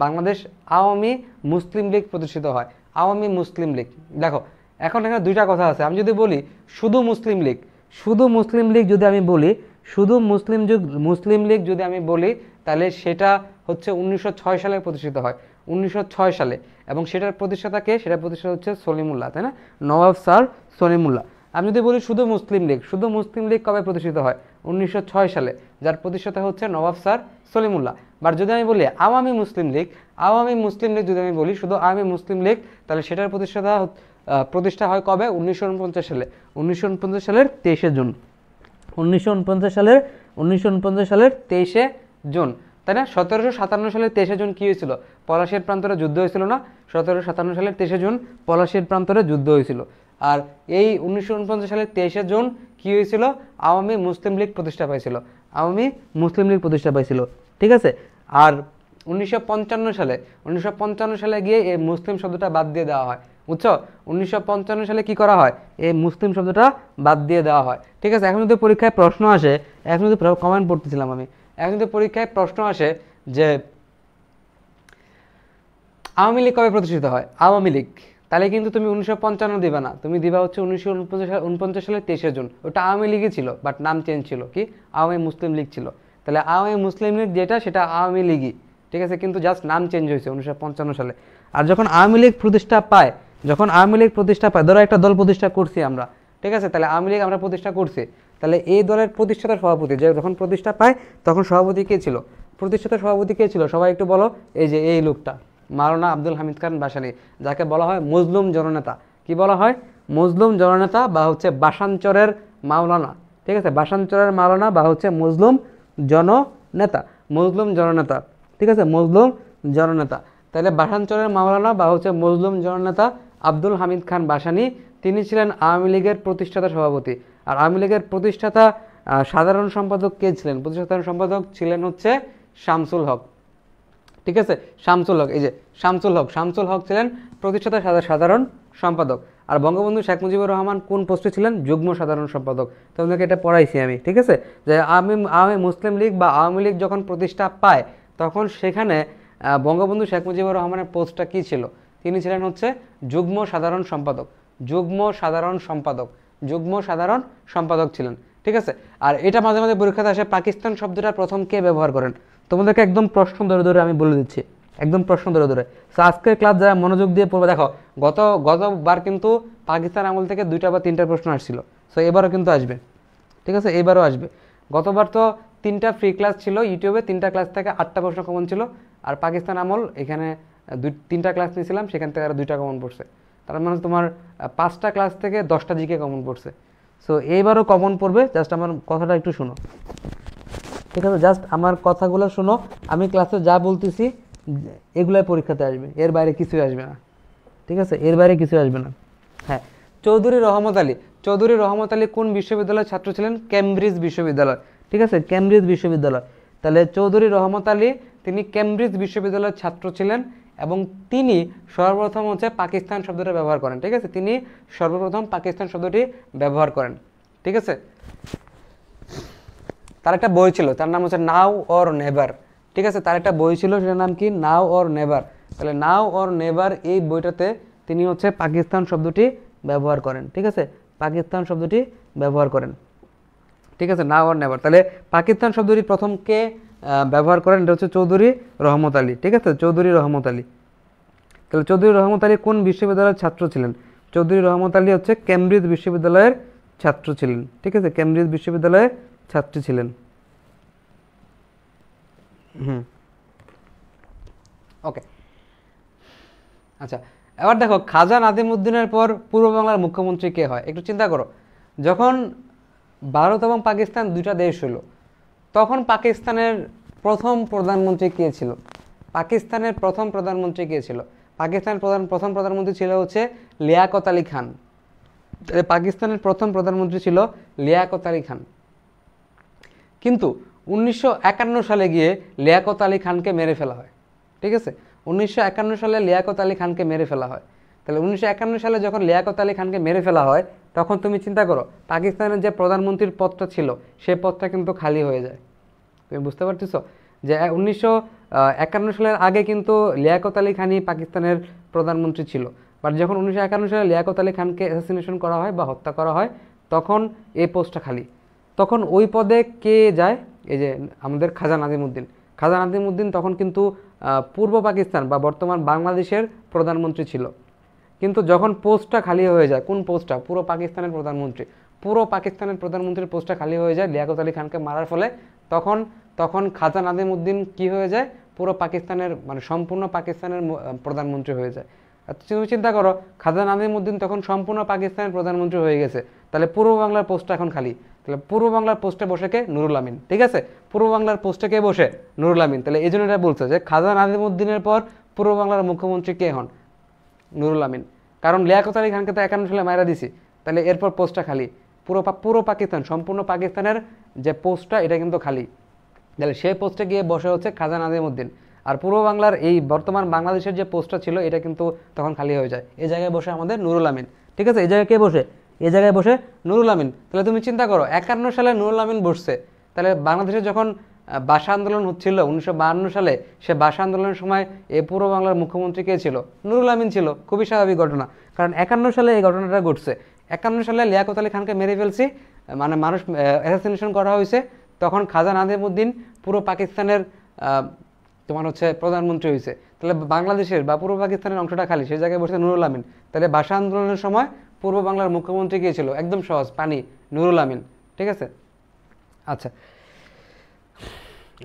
বাংলাদেশ আওয়ামী মুসলিম লীগ প্রতিষ্ঠিত হয় আওয়ামী মুসলিম লীগ দেখো এখন এখানে দুইটা কথা আছে আমি যদি বলি শুধু মুসলিম লীগ শুধু মুসলিম লীগ যদি আমি বলি শুধু মুসলিম যুগ মুসলিম লীগ যদি আমি বলি তাহলে সেটা হচ্ছে উনিশশো সালে প্রতিষ্ঠিত হয় উনিশশো সালে এবং সেটার প্রতিষ্ঠাতাকে সেটা প্রতিষ্ঠাতা হচ্ছে সলিমুল্লাহ তাই না নবাব স্যার সলিমুল্লাহ আমি যদি বলি শুধু মুসলিম লীগ শুধু মুসলিম লীগ কবে প্রতিষ্ঠিত হয় উনিশশো সালে যার প্রতিষ্ঠাতা হচ্ছে নবাব স্যার সলিমুল্লাহ বাট যদি আমি বলি আওয়ামী মুসলিম লীগ আওয়ামী মুসলিম লীগ যদি আমি বলি শুধু আওয়ামী মুসলিম লীগ তাহলে সেটার প্রতিষ্ঠাতা প্রতিষ্ঠা হয় কবে উনিশশো সালে উনিশশো সালের তেইশে জুন উনিশশো সালের উনিশশো সালের তেইশে জুন তাই না সতেরোশো সাতান্ন সালের তেইশে জুন কী হয়েছিল পলাশের প্রান্তরে যুদ্ধ হয়েছিল না সতেরোশো সাতান্ন সালের তেইশে জুন পলাশের প্রান্তরে যুদ্ধ হয়েছিল আর এই উনিশশো সালের তেইশে জুন কী হয়েছিল আওয়ামী মুসলিম লীগ প্রতিষ্ঠা পাইছিল আওয়ামী মুসলিম লীগ প্রতিষ্ঠা পাইছিল ঠিক আছে আর উনিশশো সালে উনিশশো সালে গিয়ে এই মুসলিম শব্দটা বাদ দিয়ে দেওয়া হয় বুঝছো উনিশশো সালে কি করা হয় এই মুসলিম শব্দটা বাদ দিয়ে দেওয়া হয় ঠিক আছে এখন যদি পরীক্ষায় প্রশ্ন আসে এখন যদি কমেন্ট পড়তেছিলাম আমি এখন যদি পরীক্ষায় প্রশ্ন আসে যে আওয়ামী লীগ কবে প্রতিষ্ঠিত হয় আওয়ামী লীগ তাহলে কিন্তু তুমি উনিশশো পঞ্চান্ন দিবা না তুমি দিবা হচ্ছে উনিশশো উনপঞ্চাশ উনপঞ্চাশ সালে তেইশে জুন ওটা আওয়ামী লীগই ছিল বাট নাম চেঞ্জ ছিল কি আওয়ামী মুসলিম লীগ ছিল তাহলে আওয়ামী মুসলিম লীগ যেটা সেটা আওয়ামী লীগই ঠিক আছে কিন্তু জাস্ট নাম চেঞ্জ হয়েছে উনিশশো সালে আর যখন আওয়ামী লীগ প্রতিষ্ঠা পায় যখন আওয়ামী লীগ প্রতিষ্ঠা পায় ধরো একটা দল প্রতিষ্ঠা করছি আমরা ঠিক আছে তাহলে আওয়ামী লীগ আমরা প্রতিষ্ঠা করছি তাহলে এই দলের প্রতিষ্ঠাতা সভাপতি যে যখন প্রতিষ্ঠা পায় তখন সভাপতি কে ছিল প্রতিষ্ঠাতা সভাপতি কে ছিল সবাই একটু বলো এই যে এই লোকটা মারোনা আব্দুল হামিদ খান বাসানি যাকে বলা হয় মজলুম জননেতা কি বলা হয় মজলুম জননেতা বা হচ্ছে বাসাঞ্চরের মাওলানা ঠিক আছে বাসাঞ্চরের মাওলানা বা হচ্ছে মজলুম জননেতা মজলুম জননেতা ঠিক আছে মজলুম জননেতা তাহলে বাসাঞ্চরের মাওলানা বা হচ্ছে মজলুম জননেতা আব্দুল হামিদ খান বাসানি তিনি ছিলেন আওয়ামী লীগের প্রতিষ্ঠাতা সভাপতি আর আওয়ামী লীগের প্রতিষ্ঠাতা সাধারণ সম্পাদক কে ছিলেন প্রতিষ্ঠাতা সম্পাদক ছিলেন হচ্ছে শামসুল হক ঠিক আছে শামসুল হক এই যে শামসুল হক শামসুল হক ছিলেন প্রতিষ্ঠাতা সাধারণ সম্পাদক আর বঙ্গবন্ধু শেখ মুজিবুর রহমান কোন পোস্টে ছিলেন যুগ্ম সাধারণ সম্পাদক তোমাদেরকে এটা পড়াইছি আমি ঠিক আছে যে আমি আওয়ামী মুসলিম লীগ বা আওয়ামী লীগ যখন প্রতিষ্ঠা পায় তখন সেখানে বঙ্গবন্ধু শেখ মুজিবুর রহমানের পোস্টটা কী ছিল তিনি ছিলেন হচ্ছে যুগ্ম সাধারণ সম্পাদক যুগ্ম সাধারণ সম্পাদক যুগ্ম সাধারণ সম্পাদক ছিলেন ঠিক আছে আর এটা মাঝে মাঝে পরীক্ষাতে আসে পাকিস্তান শব্দটা প্রথম কে ব্যবহার করেন তোমাদেরকে একদম প্রশ্ন ধরে ধরে আমি বলে দিচ্ছি একদম প্রশ্ন ধরে ধরে সো আজকের ক্লাস যারা মনোযোগ দিয়ে পড়বে দেখো গত গতবার কিন্তু পাকিস্তান আমল থেকে দুইটা বা তিনটা প্রশ্ন আসছিল সো এবারও কিন্তু আসবে ঠিক আছে এবারও আসবে গতবার তো তিনটা ফ্রি ক্লাস ছিল ইউটিউবে তিনটা ক্লাস থেকে আটটা প্রশ্ন কমন ছিল আর পাকিস্তান আমল এখানে দুই তিনটা ক্লাস নিয়েছিলাম সেখান থেকে আরও দুইটা কমন পড়ছে তার মানে তোমার পাঁচটা ক্লাস থেকে দশটা জিকে কমন পড়ছে সো এইবারও কমন পড়বে জাস্ট আমার কথাটা একটু শোনো ঠিক আছে জাস্ট আমার কথাগুলো শোনো আমি ক্লাসে যা বলতেছি এগুলাই পরীক্ষাতে আসবে এর বাইরে কিছুই আসবে না ঠিক আছে এর বাইরে কিছু আসবে না হ্যাঁ চৌধুরী রহমত আলী চৌধুরী রহমত আলী কোন বিশ্ববিদ্যালয়ের ছাত্র ছিলেন ক্যামব্রিজ বিশ্ববিদ্যালয় ঠিক আছে ক্যামব্রিজ বিশ্ববিদ্যালয় তাহলে চৌধুরী রহমত আলী তিনি ক্যামব্রিজ বিশ্ববিদ্যালয়ের ছাত্র ছিলেন এবং তিনি সর্বপ্রথম হচ্ছে পাকিস্তান শব্দটা ব্যবহার করেন ঠিক আছে তিনি সর্বপ্রথম পাকিস্তান শব্দটি ব্যবহার করেন ঠিক আছে তার একটা বই ছিল তার নাম হচ্ছে নাও অর নেভার ঠিক আছে তার একটা বই ছিল সেটার নাম কি নাও অর নেভার তাহলে নাও অর নেভার এই বইটাতে তিনি হচ্ছে পাকিস্তান শব্দটি ব্যবহার করেন ঠিক আছে পাকিস্তান শব্দটি ব্যবহার করেন ঠিক আছে নাও অর নেভার তাহলে পাকিস্তান শব্দটি প্রথম কে ব্যবহার করেন এটা হচ্ছে চৌধুরী রহমত আলী ঠিক আছে চৌধুরী রহমত আলী তাহলে চৌধুরী রহমত আলী কোন বিশ্ববিদ্যালয়ের ছাত্র ছিলেন চৌধুরী রহমত আলী হচ্ছে কেমব্রিজ বিশ্ববিদ্যালয়ের ছাত্র ছিলেন ঠিক আছে কেমব্রিজ বিশ্ববিদ্যালয়ের ছাত্রী ছিলেন হুম ওকে আচ্ছা এবার দেখো খাজা উদ্দিনের পর পূর্ব বাংলার মুখ্যমন্ত্রী কে হয় একটু চিন্তা করো যখন ভারত এবং পাকিস্তান দুইটা দেশ হলো তখন পাকিস্তানের প্রথম প্রধানমন্ত্রী কে ছিল পাকিস্তানের প্রথম প্রধানমন্ত্রী কে ছিল পাকিস্তানের প্রধান প্রথম প্রধানমন্ত্রী ছিল হচ্ছে লিয়াকত আলী খান পাকিস্তানের প্রথম প্রধানমন্ত্রী ছিল লিয়াকত আলী খান কিন্তু উনিশশো সালে গিয়ে লিয়াকত আলী খানকে মেরে ফেলা হয় ঠিক আছে উনিশশো সালে লিয়াকত আলী খানকে মেরে ফেলা হয় তাহলে উনিশশো সালে যখন লিয়াকত আলী খানকে মেরে ফেলা হয় তখন তুমি চিন্তা করো পাকিস্তানের যে প্রধানমন্ত্রীর পদটা ছিল সে পদটা কিন্তু খালি হয়ে যায় তুমি বুঝতে পারতেছ যে উনিশশো একান্ন সালের আগে কিন্তু লিয়াকত আলী খানই পাকিস্তানের প্রধানমন্ত্রী ছিল বাট যখন উনিশশো একান্ন সালে লিয়াকত আলী খানকে অ্যাসাসিনেশন করা হয় বা হত্যা করা হয় তখন এই পোস্টটা খালি তখন ওই পদে কে যায় এই যে আমাদের খাজা নাজিমুদ্দিন খাজা নাজিমুদ্দিন তখন কিন্তু পূর্ব পাকিস্তান বা বর্তমান বাংলাদেশের প্রধানমন্ত্রী ছিল কিন্তু যখন পোস্টটা খালি হয়ে যায় কোন পোস্টটা পুরো পাকিস্তানের প্রধানমন্ত্রী পুরো পাকিস্তানের প্রধানমন্ত্রীর পোস্টটা খালি হয়ে যায় লিয়াকত আলী খানকে মারার ফলে তখন তখন খাজা নাদিম উদ্দিন কী হয়ে যায় পুরো পাকিস্তানের মানে সম্পূর্ণ পাকিস্তানের প্রধানমন্ত্রী হয়ে যায় তুমি চিন্তা করো খাজা উদ্দিন তখন সম্পূর্ণ পাকিস্তানের প্রধানমন্ত্রী হয়ে গেছে তাহলে পূর্ব বাংলার পোস্টটা এখন খালি তাহলে পূর্ব বাংলার পোস্টে বসে কে নুরুল আমিন ঠিক আছে পূর্ব বাংলার পোস্টে কে বসে নুরুল আমিন তাহলে এই জন্য এটা বলছে যে খাজা উদ্দিনের পর পূর্ব বাংলার মুখ্যমন্ত্রী কে হন নুরুল আমিন কারণ লিয়াকত আলী খানকে তো একান্ন সালে মায়েরা দিছি তাহলে এরপর পোস্টটা খালি পুরো পুরো পাকিস্তান সম্পূর্ণ পাকিস্তানের যে পোস্টটা এটা কিন্তু খালি তাহলে সেই পোস্টে গিয়ে বসে হচ্ছে খাজা নাজিমুদ্দিন আর পূর্ব বাংলার এই বর্তমান বাংলাদেশের যে পোস্টটা ছিল এটা কিন্তু তখন খালি হয়ে যায় এই জায়গায় বসে আমাদের নুরুল আমিন ঠিক আছে এই জায়গায় কে বসে এই জায়গায় বসে নুরুল আমিন তাহলে তুমি চিন্তা করো একান্ন সালে নুরুল আমিন বসছে তাহলে বাংলাদেশে যখন ভাষা আন্দোলন হচ্ছিল উনিশশো সালে সে ভাষা আন্দোলনের সময় এ পূর্ব বাংলার মুখ্যমন্ত্রী কে ছিল নুরুল আমিন ছিল খুবই স্বাভাবিক ঘটনা কারণ একান্ন সালে এই ঘটনাটা ঘটছে একান্ন সালে লিয়াকত আলী খানকে মেরে ফেলছি মানে মানুষ অ্যাসাসিনেশন করা হয়েছে তখন খাজা নাজিমুদ্দিন পুরো পাকিস্তানের তোমার হচ্ছে প্রধানমন্ত্রী হয়েছে তাহলে বাংলাদেশের বা পূর্ব পাকিস্তানের অংশটা খালি সেই জায়গায় বসে নুরুল আমিন তাহলে ভাষা আন্দোলনের সময় পূর্ব বাংলার মুখ্যমন্ত্রী কে ছিল একদম সহজ পানি নুরুল আমিন ঠিক আছে আচ্ছা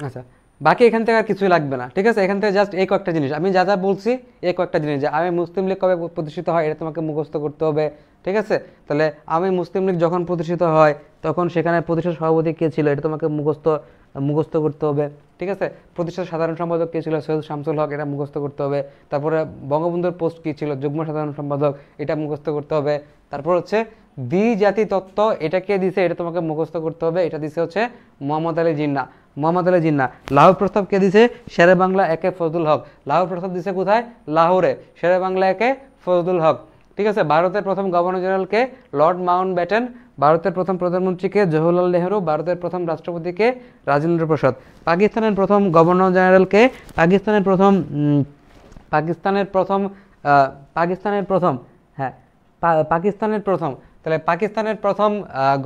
আচ্ছা বাকি এখান থেকে আর কিছুই লাগবে না ঠিক আছে এখান থেকে জাস্ট এই কয়েকটা জিনিস আমি যা যা বলছি এই কয়েকটা জিনিস যে আমি মুসলিম লীগ কবে প্রতিষ্ঠিত হয় এটা তোমাকে মুখস্থ করতে হবে ঠিক আছে তাহলে আমি মুসলিম লীগ যখন প্রতিষ্ঠিত হয় তখন সেখানে প্রতিষ্ঠা সভাপতি কে ছিল এটা তোমাকে মুখস্থ মুখস্থ করতে হবে ঠিক আছে প্রতিষ্ঠার সাধারণ সম্পাদক কে ছিল সৈয়দ শামসুল হক এটা মুখস্থ করতে হবে তারপরে বঙ্গবন্ধুর পোস্ট কী ছিল যুগ্ম সাধারণ সম্পাদক এটা মুখস্থ করতে হবে তারপর হচ্ছে দ্বিজাতি তত্ত্ব এটা কে দিছে এটা তোমাকে মুখস্থ করতে হবে এটা দিছে হচ্ছে মোহাম্মদ আলী জিন্না মোহাম্মদ আলী জিন্না লাহোর প্রস্তাব কে দিছে শেরে বাংলা একে ফজলুল হক লাহোর প্রস্তাব দিছে কোথায় লাহোরে শেরে বাংলা একে ফজলুল হক ঠিক আছে ভারতের প্রথম গভর্নর জেনারেলকে লর্ড মাউন্ট ব্যাটেন ভারতের প্রথম প্রধানমন্ত্রীকে জওহরলাল নেহরু ভারতের প্রথম রাষ্ট্রপতিকে রাজেন্দ্র প্রসাদ পাকিস্তানের প্রথম গভর্নর জেনারেলকে পাকিস্তানের প্রথম পাকিস্তানের প্রথম পাকিস্তানের প্রথম হ্যাঁ পাকিস্তানের প্রথম তাহলে পাকিস্তানের প্রথম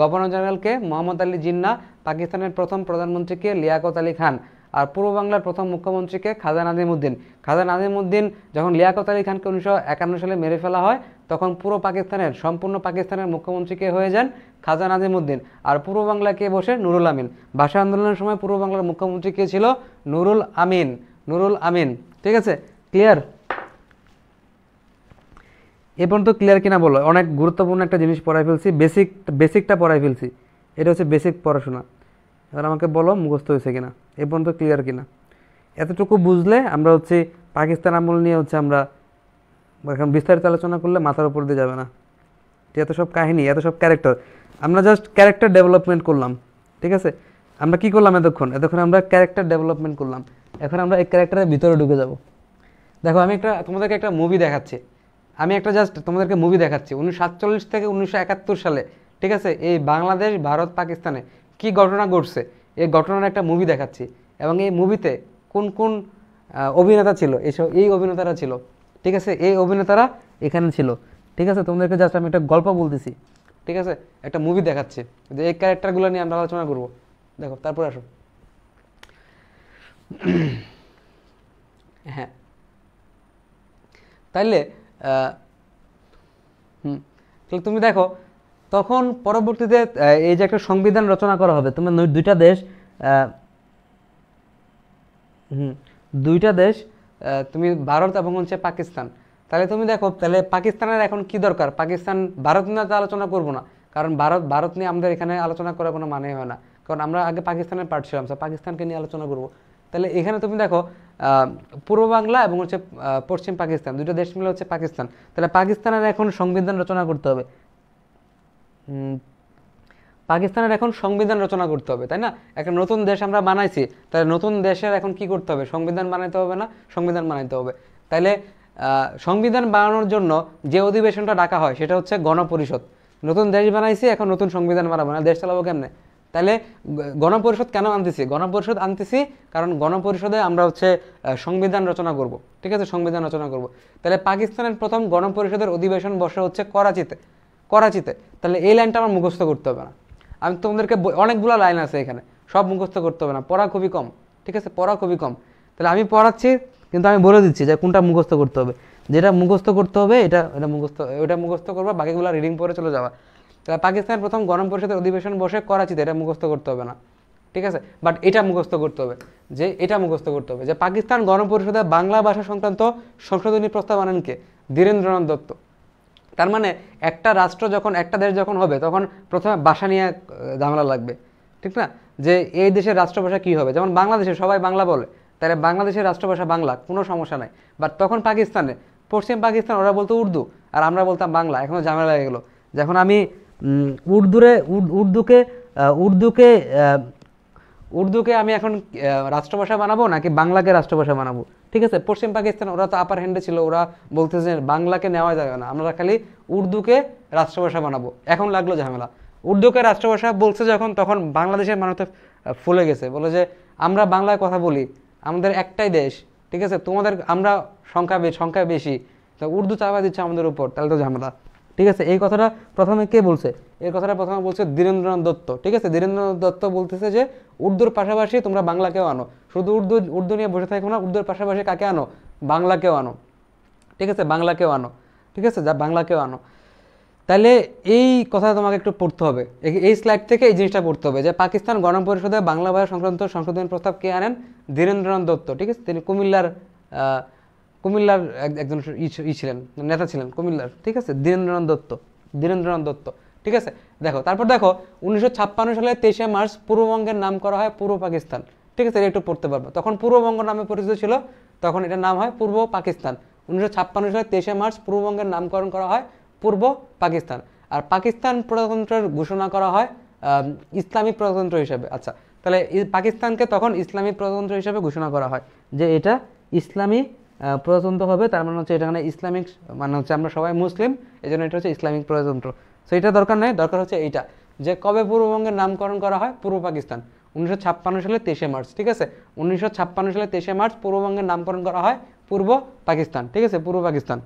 গভর্নর জেনারেলকে মোহাম্মদ আলী জিন্না পাকিস্তানের প্রথম প্রধানমন্ত্রীকে লিয়াকত আলী খান আর পূর্ব বাংলার প্রথম মুখ্যমন্ত্রীকে খাজা নাজিমুদ্দিন খাজা নাজিমুদ্দিন যখন লিয়াকত আলী খানকে উনিশশো একান্ন সালে মেরে ফেলা হয় তখন পুরো পাকিস্তানের সম্পূর্ণ পাকিস্তানের মুখ্যমন্ত্রীকে হয়ে যান খাজা নাজিমুদ্দিন আর পূর্ব বাংলাকে বসে নুরুল আমিন ভাষা আন্দোলনের সময় পূর্ব বাংলার মুখ্যমন্ত্রী কে ছিল নুরুল আমিন নুরুল আমিন ঠিক আছে ক্লিয়ার এ পর্যন্ত ক্লিয়ার কিনা বলো অনেক গুরুত্বপূর্ণ একটা জিনিস পড়াই ফেলছি বেসিক বেসিকটা পড়াই ফেলছি এটা হচ্ছে বেসিক পড়াশোনা এবার আমাকে বলো মুখস্থ হয়েছে কিনা এ পর্যন্ত ক্লিয়ার কিনা এতটুকু বুঝলে আমরা হচ্ছে পাকিস্তান আমল নিয়ে হচ্ছে আমরা এখন বিস্তারিত আলোচনা করলে মাথার উপর দিয়ে যাবে না এত সব কাহিনী এত সব ক্যারেক্টার আমরা জাস্ট ক্যারেক্টার ডেভেলপমেন্ট করলাম ঠিক আছে আমরা কি করলাম এতক্ষণ এতক্ষণ আমরা ক্যারেক্টার ডেভেলপমেন্ট করলাম এখন আমরা এই ক্যারেক্টারের ভিতরে ঢুকে যাব দেখো আমি একটা তোমাদেরকে একটা মুভি দেখাচ্ছি আমি একটা জাস্ট তোমাদেরকে মুভি দেখাচ্ছি উনিশশো থেকে উনিশশো সালে ঠিক আছে এই বাংলাদেশ ভারত পাকিস্তানে কি ঘটনা ঘটছে এই ঘটনার একটা মুভি দেখাচ্ছি এবং এই মুভিতে কোন কোন অভিনেতা ছিল এসব এই অভিনেতারা ছিল ঠিক আছে এই অভিনেতারা এখানে ছিল ঠিক আছে তোমাদেরকে জাস্ট আমি একটা গল্প বলতেছি ঠিক আছে একটা মুভি দেখাচ্ছি যে এই ক্যারেক্টারগুলো নিয়ে আমরা আলোচনা করবো দেখো তারপরে আসো হ্যাঁ তাইলে তাহলে তুমি দেখো তখন পরবর্তীতে এই যে একটা সংবিধান রচনা করা হবে তোমার দুইটা দেশ দুইটা দেশ তুমি ভারত এবং হচ্ছে পাকিস্তান তাহলে তুমি দেখো তাহলে পাকিস্তানের এখন কি দরকার পাকিস্তান ভারত নিয়ে তো আলোচনা করবো না কারণ ভারত ভারত নিয়ে আমাদের এখানে আলোচনা করার কোনো মানে হয় না কারণ আমরা আগে পাকিস্তানের পার্ট ছিলাম পাকিস্তানকে নিয়ে আলোচনা করবো তাহলে এখানে তুমি দেখো পূর্ব বাংলা এবং হচ্ছে পশ্চিম পাকিস্তান দুটো দেশ মিলে হচ্ছে পাকিস্তান তাহলে পাকিস্তানের এখন সংবিধান রচনা করতে হবে পাকিস্তানের এখন সংবিধান রচনা করতে হবে তাই না একটা নতুন দেশ আমরা বানাইছি তাহলে নতুন দেশের এখন কি করতে হবে সংবিধান বানাইতে হবে না সংবিধান বানাইতে হবে তাইলে সংবিধান বানানোর জন্য যে অধিবেশনটা ডাকা হয় সেটা হচ্ছে গণপরিষদ নতুন দেশ বানাইছি এখন নতুন সংবিধান বানাবো না দেশ চালাবো কেমনে তাহলে গণপরিষদ কেন আনতেছি গণপরিষদ আনতেছি কারণ গণপরিষদে আমরা হচ্ছে সংবিধান রচনা করব ঠিক আছে সংবিধান রচনা করব তাহলে পাকিস্তানের প্রথম গণপরিষদের অধিবেশন বসে হচ্ছে করাচিতে করাচিতে তাহলে এই লাইনটা আমার মুখস্থ করতে হবে না আমি তোমাদেরকে অনেকগুলো লাইন আছে এখানে সব মুখস্থ করতে হবে না পড়া খুবই কম ঠিক আছে পড়া খুবই কম তাহলে আমি পড়াচ্ছি কিন্তু আমি বলে দিচ্ছি যে কোনটা মুখস্থ করতে হবে যেটা মুখস্থ করতে হবে এটা এটা মুখস্থ ওটা মুখস্থ করবা বাকিগুলো রিডিং পরে চলে যাওয়া পাকিস্তানের প্রথম গণ পরিষদের অধিবেশন বসে করাচিতে এটা মুখস্থ করতে হবে না ঠিক আছে বাট এটা মুখস্থ করতে হবে যে এটা মুখস্থ করতে হবে যে পাকিস্তান গণপরিষদে বাংলা ভাষা সংক্রান্ত সংশোধনী প্রস্তাব আনেন কে ধীরেন্দ্রনাথ দত্ত তার মানে একটা রাষ্ট্র যখন একটা দেশ যখন হবে তখন প্রথমে ভাষা নিয়ে ঝামেলা লাগবে ঠিক না যে এই দেশের রাষ্ট্রভাষা কি হবে যেমন বাংলাদেশে সবাই বাংলা বলে তাহলে বাংলাদেশের রাষ্ট্রভাষা বাংলা কোনো সমস্যা নাই বাট তখন পাকিস্তানে পশ্চিম পাকিস্তান ওরা বলতো উর্দু আর আমরা বলতাম বাংলা এখনও ঝামেলা হয়ে গেলো যখন আমি উর্দুরে উর্দুকে উর্দুকে উর্দুকে আমি এখন রাষ্ট্রভাষা বানাবো নাকি বাংলাকে রাষ্ট্রভাষা বানাবো ঠিক আছে পশ্চিম পাকিস্তান ওরা তো আপার হ্যান্ডে ছিল ওরা বলতেছে বাংলাকে নেওয়া যাবে না আমরা খালি উর্দুকে রাষ্ট্রভাষা বানাবো এখন লাগলো ঝামেলা উর্দুকে রাষ্ট্রভাষা বলছে যখন তখন বাংলাদেশের মানুষ ফুলে গেছে বলে যে আমরা বাংলায় কথা বলি আমাদের একটাই দেশ ঠিক আছে তোমাদের আমরা সংখ্যা সংখ্যা বেশি তো উর্দু চাপা দিচ্ছে আমাদের উপর তাহলে তো ঝামেলা ঠিক আছে এই কথাটা প্রথমে কে বলছে এই কথাটা প্রথমে বলছে ধীরেন্দ্রনাথ দত্ত ঠিক আছে ধীরেন্দ্রনাথ দত্ত বলতেছে যে উর্দুর পাশাপাশি তোমরা বাংলাকেও আনো শুধু উর্দু উর্দু নিয়ে বসে থাকো না উর্দুর পাশাপাশি কাকে আনো বাংলাকেও আনো ঠিক আছে বাংলাকেও আনো ঠিক আছে যা বাংলাকেও আনো তাহলে এই কথা তোমাকে একটু পড়তে হবে এই স্লাইড থেকে এই জিনিসটা পড়তে হবে যে পাকিস্তান গণপরিষদে বাংলা ভাষা সংক্রান্ত সংশোধন প্রস্তাব কে আনেন ধীরেন্দ্রনাথ দত্ত ঠিক আছে তিনি কুমিল্লার কুমিল্লার একজন ই ছিলেন নেতা ছিলেন কুমিল্লার ঠিক আছে দীরেন্দ্রনাথ দত্ত দীরেন্দ্রনাথ দত্ত ঠিক আছে দেখো তারপর দেখো উনিশশো সালে তেইশে মার্চ পূর্ববঙ্গের নাম করা হয় পূর্ব পাকিস্তান ঠিক আছে এটা একটু পড়তে পারবো তখন পূর্ববঙ্গ নামে পরিচিত ছিল তখন এটার নাম হয় পূর্ব পাকিস্তান উনিশশো সালে তেইশে মার্চ পূর্ববঙ্গের নামকরণ করা হয় পূর্ব পাকিস্তান আর পাকিস্তান প্রজাতন্ত্রের ঘোষণা করা হয় ইসলামী প্রজাতন্ত্র হিসাবে আচ্ছা তাহলে পাকিস্তানকে তখন ইসলামী প্রজাতন্ত্র হিসাবে ঘোষণা করা হয় যে এটা ইসলামী প্রজাতন্ত্র হবে তার মানে হচ্ছে এখানে ইসলামিক মানে হচ্ছে আমরা সবাই মুসলিম এই জন্য এটা হচ্ছে ইসলামিক প্রজাতন্ত্র সো এটা দরকার নেই দরকার হচ্ছে এইটা যে কবে পূর্ববঙ্গের নামকরণ করা হয় পূর্ব পাকিস্তান উনিশশো ছাপ্পান্ন সালে তেইশে মার্চ ঠিক আছে উনিশশো ছাপ্পান্ন সালে তেইশে মার্চ পূর্ববঙ্গের নামকরণ করা হয় পূর্ব পাকিস্তান ঠিক আছে পূর্ব পাকিস্তান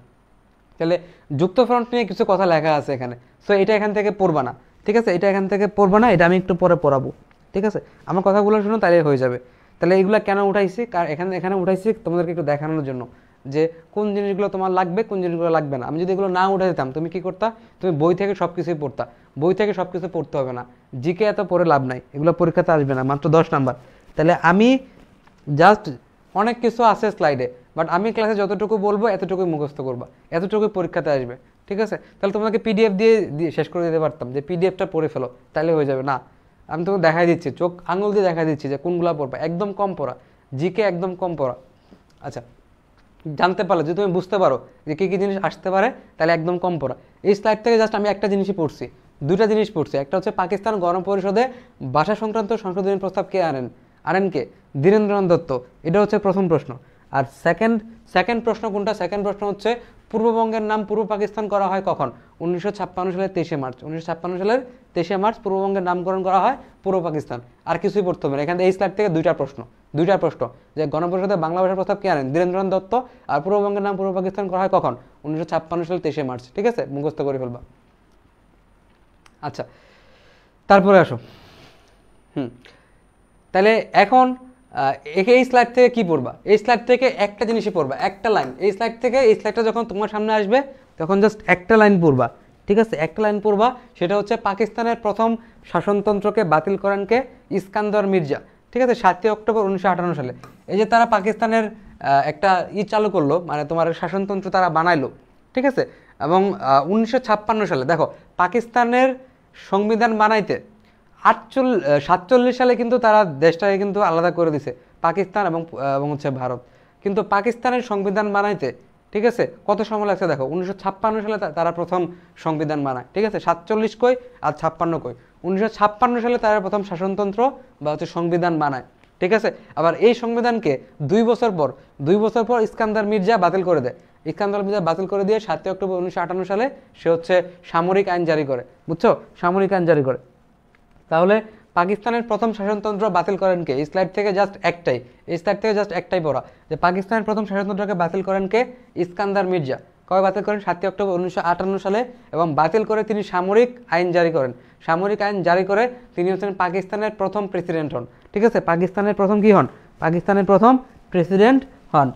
তাহলে যুক্তফ্রন্ট নিয়ে কিছু কথা লেখা আছে এখানে সো এটা এখান থেকে পড়বা না ঠিক আছে এটা এখান থেকে পড়বা না এটা আমি একটু পরে পড়াবো ঠিক আছে আমার কথাগুলো শুনো তাহলে হয়ে যাবে তাহলে এগুলো কেন উঠাইছি কার এখানে এখানে উঠাইছি তোমাদেরকে একটু দেখানোর জন্য যে কোন জিনিসগুলো তোমার লাগবে কোন জিনিসগুলো লাগবে না আমি যদি এগুলো না উঠে দিতাম তুমি কি করতা তুমি বই থেকে সব কিছুই পড়তা বই থেকে সব কিছু পড়তে হবে না জিকে এত পড়ে লাভ নাই এগুলো পরীক্ষাতে আসবে না মাত্র দশ নাম্বার তাহলে আমি জাস্ট অনেক কিছু আছে স্লাইডে বাট আমি ক্লাসে যতটুকু বলবো এতটুকুই মুখস্থ করবা এতটুকুই পরীক্ষাতে আসবে ঠিক আছে তাহলে তোমাকে পিডিএফ দিয়ে শেষ করে দিতে পারতাম যে পিডিএফটা পড়ে ফেলো তাহলে হয়ে যাবে না আমি তোকে দেখাই দিচ্ছি চোখ আঙুল দিয়ে দেখা দিচ্ছি যে কোনগুলো পড়বা একদম কম পড়া জিকে একদম কম পড়া আচ্ছা জানতে পারলে যদি তুমি বুঝতে পারো যে কী কী জিনিস আসতে পারে তাহলে একদম কম পড়া এই স্লাইড থেকে জাস্ট আমি একটা জিনিসই পড়ছি দুটা জিনিস পড়ছি একটা হচ্ছে পাকিস্তান গণপরিষদে ভাষা সংক্রান্ত সংশোধনী প্রস্তাব কে আনেন আনেন কে দীরেন্দ্রনাথ দত্ত এটা হচ্ছে প্রথম প্রশ্ন আর সেকেন্ড সেকেন্ড প্রশ্ন কোনটা সেকেন্ড প্রশ্ন হচ্ছে পূর্ববঙ্গের নাম পূর্ব পাকিস্তান করা হয় কখন উনিশশো সালের তেইশে মার্চ উনিশশো সালের তেইশে মার্চ পূর্ববঙ্গের নামকরণ করা হয় পূর্ব পাকিস্তান আর কিছুই পড়তে হবে এখানে এই স্লাইড থেকে দুইটা প্রশ্ন দুইটা প্রশ্ন যে গণপরিষদে বাংলা ভাষার প্রস্তাব কে আনেন ধীরেন্দ্রনাথ দত্ত আর পূর্ববঙ্গের নাম পূর্ব পাকিস্তান করা হয় কখন উনিশশো সালের তেইশে মার্চ ঠিক আছে মুখস্থ করে ফেলবা আচ্ছা তারপরে আসো হুম তাহলে এখন একে এই স্লাইড থেকে কি পড়বা এই স্লাইড থেকে একটা জিনিসই পড়বা একটা লাইন এই স্লাইড থেকে এই স্লাইডটা যখন তোমার সামনে আসবে তখন জাস্ট একটা লাইন পড়বা ঠিক আছে একটা লাইন পড়বা সেটা হচ্ছে পাকিস্তানের প্রথম শাসনতন্ত্রকে বাতিল করানকে ইস্কান্দর মির্জা ঠিক আছে সাতই অক্টোবর উনিশশো সালে এই যে তারা পাকিস্তানের একটা ই চালু করলো মানে তোমার শাসনতন্ত্র তারা বানাইলো ঠিক আছে এবং উনিশশো সালে দেখো পাকিস্তানের সংবিধান বানাইতে সাতচল্লিশ সালে কিন্তু তারা দেশটাকে কিন্তু আলাদা করে দিছে পাকিস্তান এবং এবং হচ্ছে ভারত কিন্তু পাকিস্তানের সংবিধান বানাইতে ঠিক আছে কত সময় লাগছে দেখো উনিশশো সালে তারা প্রথম সংবিধান বানায় ঠিক আছে সাতচল্লিশ কই আর ছাপ্পান্ন কই উনিশশো সালে তারা প্রথম শাসনতন্ত্র বা হচ্ছে সংবিধান বানায় ঠিক আছে আবার এই সংবিধানকে দুই বছর পর দুই বছর পর ইস্কান্দার মির্জা বাতিল করে দেয় ইস্কান্দার মির্জা বাতিল করে দিয়ে সাতই অক্টোবর উনিশশো সালে সে হচ্ছে সামরিক আইন জারি করে বুঝছো সামরিক আইন জারি করে তাহলে পাকিস্তানের প্রথম শাসনতন্ত্র বাতিল করেন কে স্লাইড থেকে জাস্ট একটাই স্লাইড থেকে জাস্ট একটাই পড়া যে পাকিস্তানের প্রথম শাসনতন্ত্রকে বাতিল করেন কে ইস্কান্দার মির্জা কবে বাতিল করেন সাতই অক্টোবর উনিশশো সালে এবং বাতিল করে তিনি সামরিক আইন জারি করেন সামরিক আইন জারি করে তিনি হচ্ছেন পাকিস্তানের প্রথম প্রেসিডেন্ট হন ঠিক আছে পাকিস্তানের প্রথম কি হন পাকিস্তানের প্রথম প্রেসিডেন্ট হন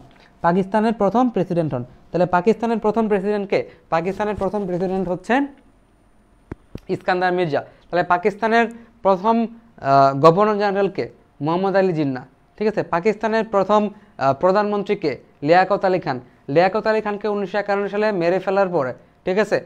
পাকিস্তানের প্রথম প্রেসিডেন্ট হন তাহলে পাকিস্তানের প্রথম প্রেসিডেন্টকে পাকিস্তানের প্রথম প্রেসিডেন্ট হচ্ছেন ইস্কান্দার মির্জা তাহলে পাকিস্তানের প্রথম গভর্নর জেনারেলকে মোহাম্মদ আলী জিন্না ঠিক আছে পাকিস্তানের প্রথম প্রধানমন্ত্রীকে লিয়াকত আলী খান লিয়াকত আলী খানকে উনিশশো একান্ন সালে মেরে ফেলার পরে ঠিক আছে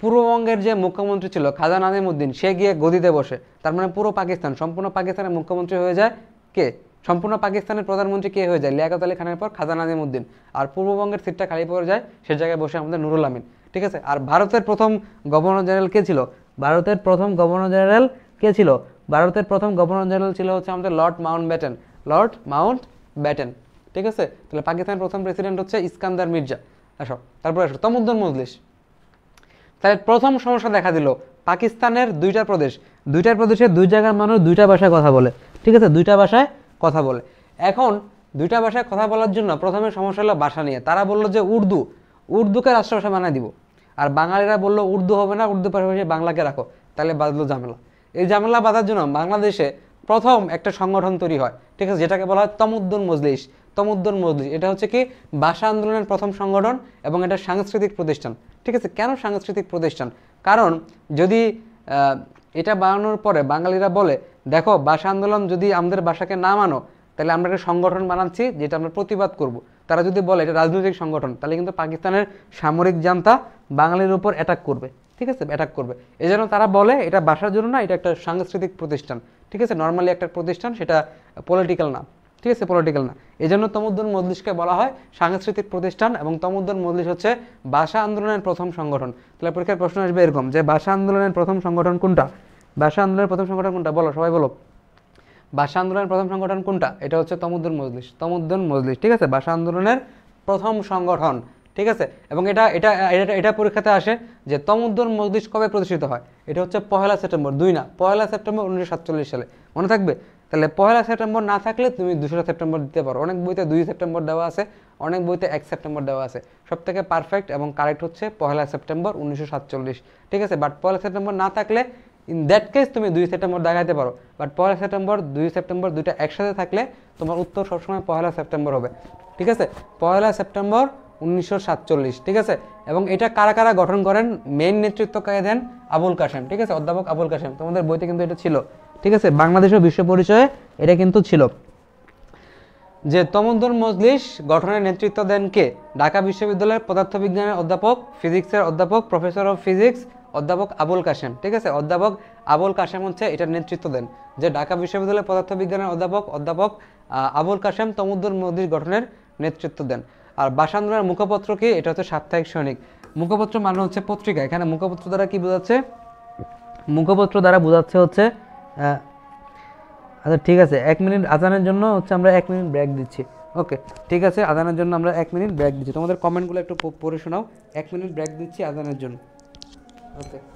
পূর্ববঙ্গের যে মুখ্যমন্ত্রী ছিল খাজা নাজিমুদ্দিন সে গিয়ে গদিতে বসে তার মানে পুরো পাকিস্তান সম্পূর্ণ পাকিস্তানের মুখ্যমন্ত্রী হয়ে যায় কে সম্পূর্ণ পাকিস্তানের প্রধানমন্ত্রী কে হয়ে যায় লিয়াকত আলী খানের পর খাজা নাজিমুদ্দিন আর পূর্ববঙ্গের সিটটা খালি পড়ে যায় সে জায়গায় বসে আমাদের নুরুল আমিন ঠিক আছে আর ভারতের প্রথম গভর্নর জেনারেল কে ছিল ভারতের প্রথম গভর্নর জেনারেল কে ছিল ভারতের প্রথম গভর্নর জেনারেল ছিল হচ্ছে আমাদের lord Mountbatten lord Mountbatten ঠিক আছে তাহলে পাকিস্তানের প্রথম প্রেসিডেন্ট হচ্ছে ইস্কান্দার মির্জা আসো তারপরে আসো তমুদ্দুন মজলিস তাহলে প্রথম সমস্যা দেখা দিল পাকিস্তানের দুইটা প্রদেশ দুইটা প্রদেশে দুই জায়গার মানুষ দুইটা ভাষায় কথা বলে ঠিক আছে দুইটা ভাষায় কথা বলে এখন দুইটা ভাষায় কথা বলার জন্য প্রথমে সমস্যা হলো ভাষা নিয়ে তারা বললো যে উর্দু উর্দুকে রাষ্ট্রভাষা বানায় দিব আর বাঙালিরা বললো উর্দু হবে না উর্দু পাশাপাশি বাংলাকে রাখো তাহলে বাঁধলো ঝামেলা এই ঝামেলা বাঁধার জন্য বাংলাদেশে প্রথম একটা সংগঠন তৈরি হয় ঠিক আছে যেটাকে বলা হয় তমুদ্দুন মজলিস তমুদ্দুন মজলিস এটা হচ্ছে কি ভাষা আন্দোলনের প্রথম সংগঠন এবং এটা সাংস্কৃতিক প্রতিষ্ঠান ঠিক আছে কেন সাংস্কৃতিক প্রতিষ্ঠান কারণ যদি এটা বানানোর পরে বাঙালিরা বলে দেখো ভাষা আন্দোলন যদি আমাদের ভাষাকে না মানো তাহলে আমরা একটা সংগঠন বানাচ্ছি যেটা আমরা প্রতিবাদ করব তারা যদি বলে এটা রাজনৈতিক সংগঠন তাহলে কিন্তু পাকিস্তানের সামরিক জানতা বাঙালির উপর অ্যাটাক করবে ঠিক আছে অ্যাটাক করবে এই জন্য তারা বলে এটা বাসার জন্য না এটা একটা সাংস্কৃতিক প্রতিষ্ঠান ঠিক আছে নর্মালি একটা প্রতিষ্ঠান সেটা পলিটিক্যাল না ঠিক আছে পলিটিক্যাল না এই জন্য তমুদ্দুন মজলিসকে বলা হয় সাংস্কৃতিক প্রতিষ্ঠান এবং তমুদ্দুন মজলিস হচ্ছে ভাষা আন্দোলনের প্রথম সংগঠন তাহলে পরীক্ষার প্রশ্ন আসবে এরকম যে ভাষা আন্দোলনের প্রথম সংগঠন কোনটা ভাষা আন্দোলনের প্রথম সংগঠন কোনটা বলো সবাই বলো ভাষা আন্দোলনের প্রথম সংগঠন কোনটা এটা হচ্ছে তমুদ্দুন মজলিস তমুদ্দুন মজলিস ঠিক আছে ভাষা আন্দোলনের প্রথম সংগঠন ঠিক আছে এবং এটা এটা এটা পরীক্ষাতে আসে যে তমুদ্দুন মজলিস কবে প্রতিষ্ঠিত হয় এটা হচ্ছে পহেলা সেপ্টেম্বর দুই না পহেলা সেপ্টেম্বর উনিশশো সালে মনে থাকবে তাহলে পহেলা সেপ্টেম্বর না থাকলে তুমি দুশোটা সেপ্টেম্বর দিতে পারো অনেক বইতে দুই সেপ্টেম্বর দেওয়া আছে অনেক বইতে এক সেপ্টেম্বর দেওয়া আছে সব থেকে পারফেক্ট এবং কারেক্ট হচ্ছে পহেলা সেপ্টেম্বর উনিশশো ঠিক আছে বাট পহেলা সেপ্টেম্বর না থাকলে ইন দ্যাট কেস তুমি দুই সেপ্টেম্বর দেখাতে পারো বাট পয়লা সেপ্টেম্বর দুই সেপ্টেম্বর দুইটা একসাথে থাকলে তোমার উত্তর সবসময় পয়লা সেপ্টেম্বর হবে ঠিক আছে পয়লা সেপ্টেম্বর উনিশশো ঠিক আছে এবং এটা কারা কারা গঠন করেন মেইন নেতৃত্ব কে দেন আবুল কাশেম ঠিক আছে অধ্যাপক আবুল কাশেম তোমাদের বইতে কিন্তু এটা ছিল ঠিক আছে বাংলাদেশের বিশ্ব পরিচয়ে এটা কিন্তু ছিল যে তমন্দর মজলিস গঠনের নেতৃত্ব দেন কে ঢাকা বিশ্ববিদ্যালয়ের পদার্থবিজ্ঞানের অধ্যাপক ফিজিক্সের অধ্যাপক প্রফেসর অফ ফিজিক্স অধ্যাপক আবুল কাশেম ঠিক আছে অধ্যাপক আবুল কাশেম হচ্ছে এটার নেতৃত্ব দেন যে ঢাকা বিশ্ববিদ্যালয়ের পদার্থবিজ্ঞানের অধ্যাপক অধ্যাপক আবুল কাশেম তমুদ্দুর মোদির গঠনের নেতৃত্ব দেন আর বাসান্দোলনের মুখপত্র কি এটা হচ্ছে সাপ্তাহিক সৈনিক মুখপত্র মানে হচ্ছে পত্রিকা এখানে মুখপত্র দ্বারা কি বোঝাচ্ছে মুখপত্র দ্বারা বোঝাচ্ছে হচ্ছে আচ্ছা ঠিক আছে এক মিনিট আজানের জন্য হচ্ছে আমরা এক মিনিট ব্রেক দিচ্ছি ওকে ঠিক আছে আজানের জন্য আমরা এক মিনিট ব্রেক দিচ্ছি তোমাদের কমেন্টগুলো একটু পড়ে শোনাও এক মিনিট ব্রেক দিচ্ছি আজানের জন্য Okay.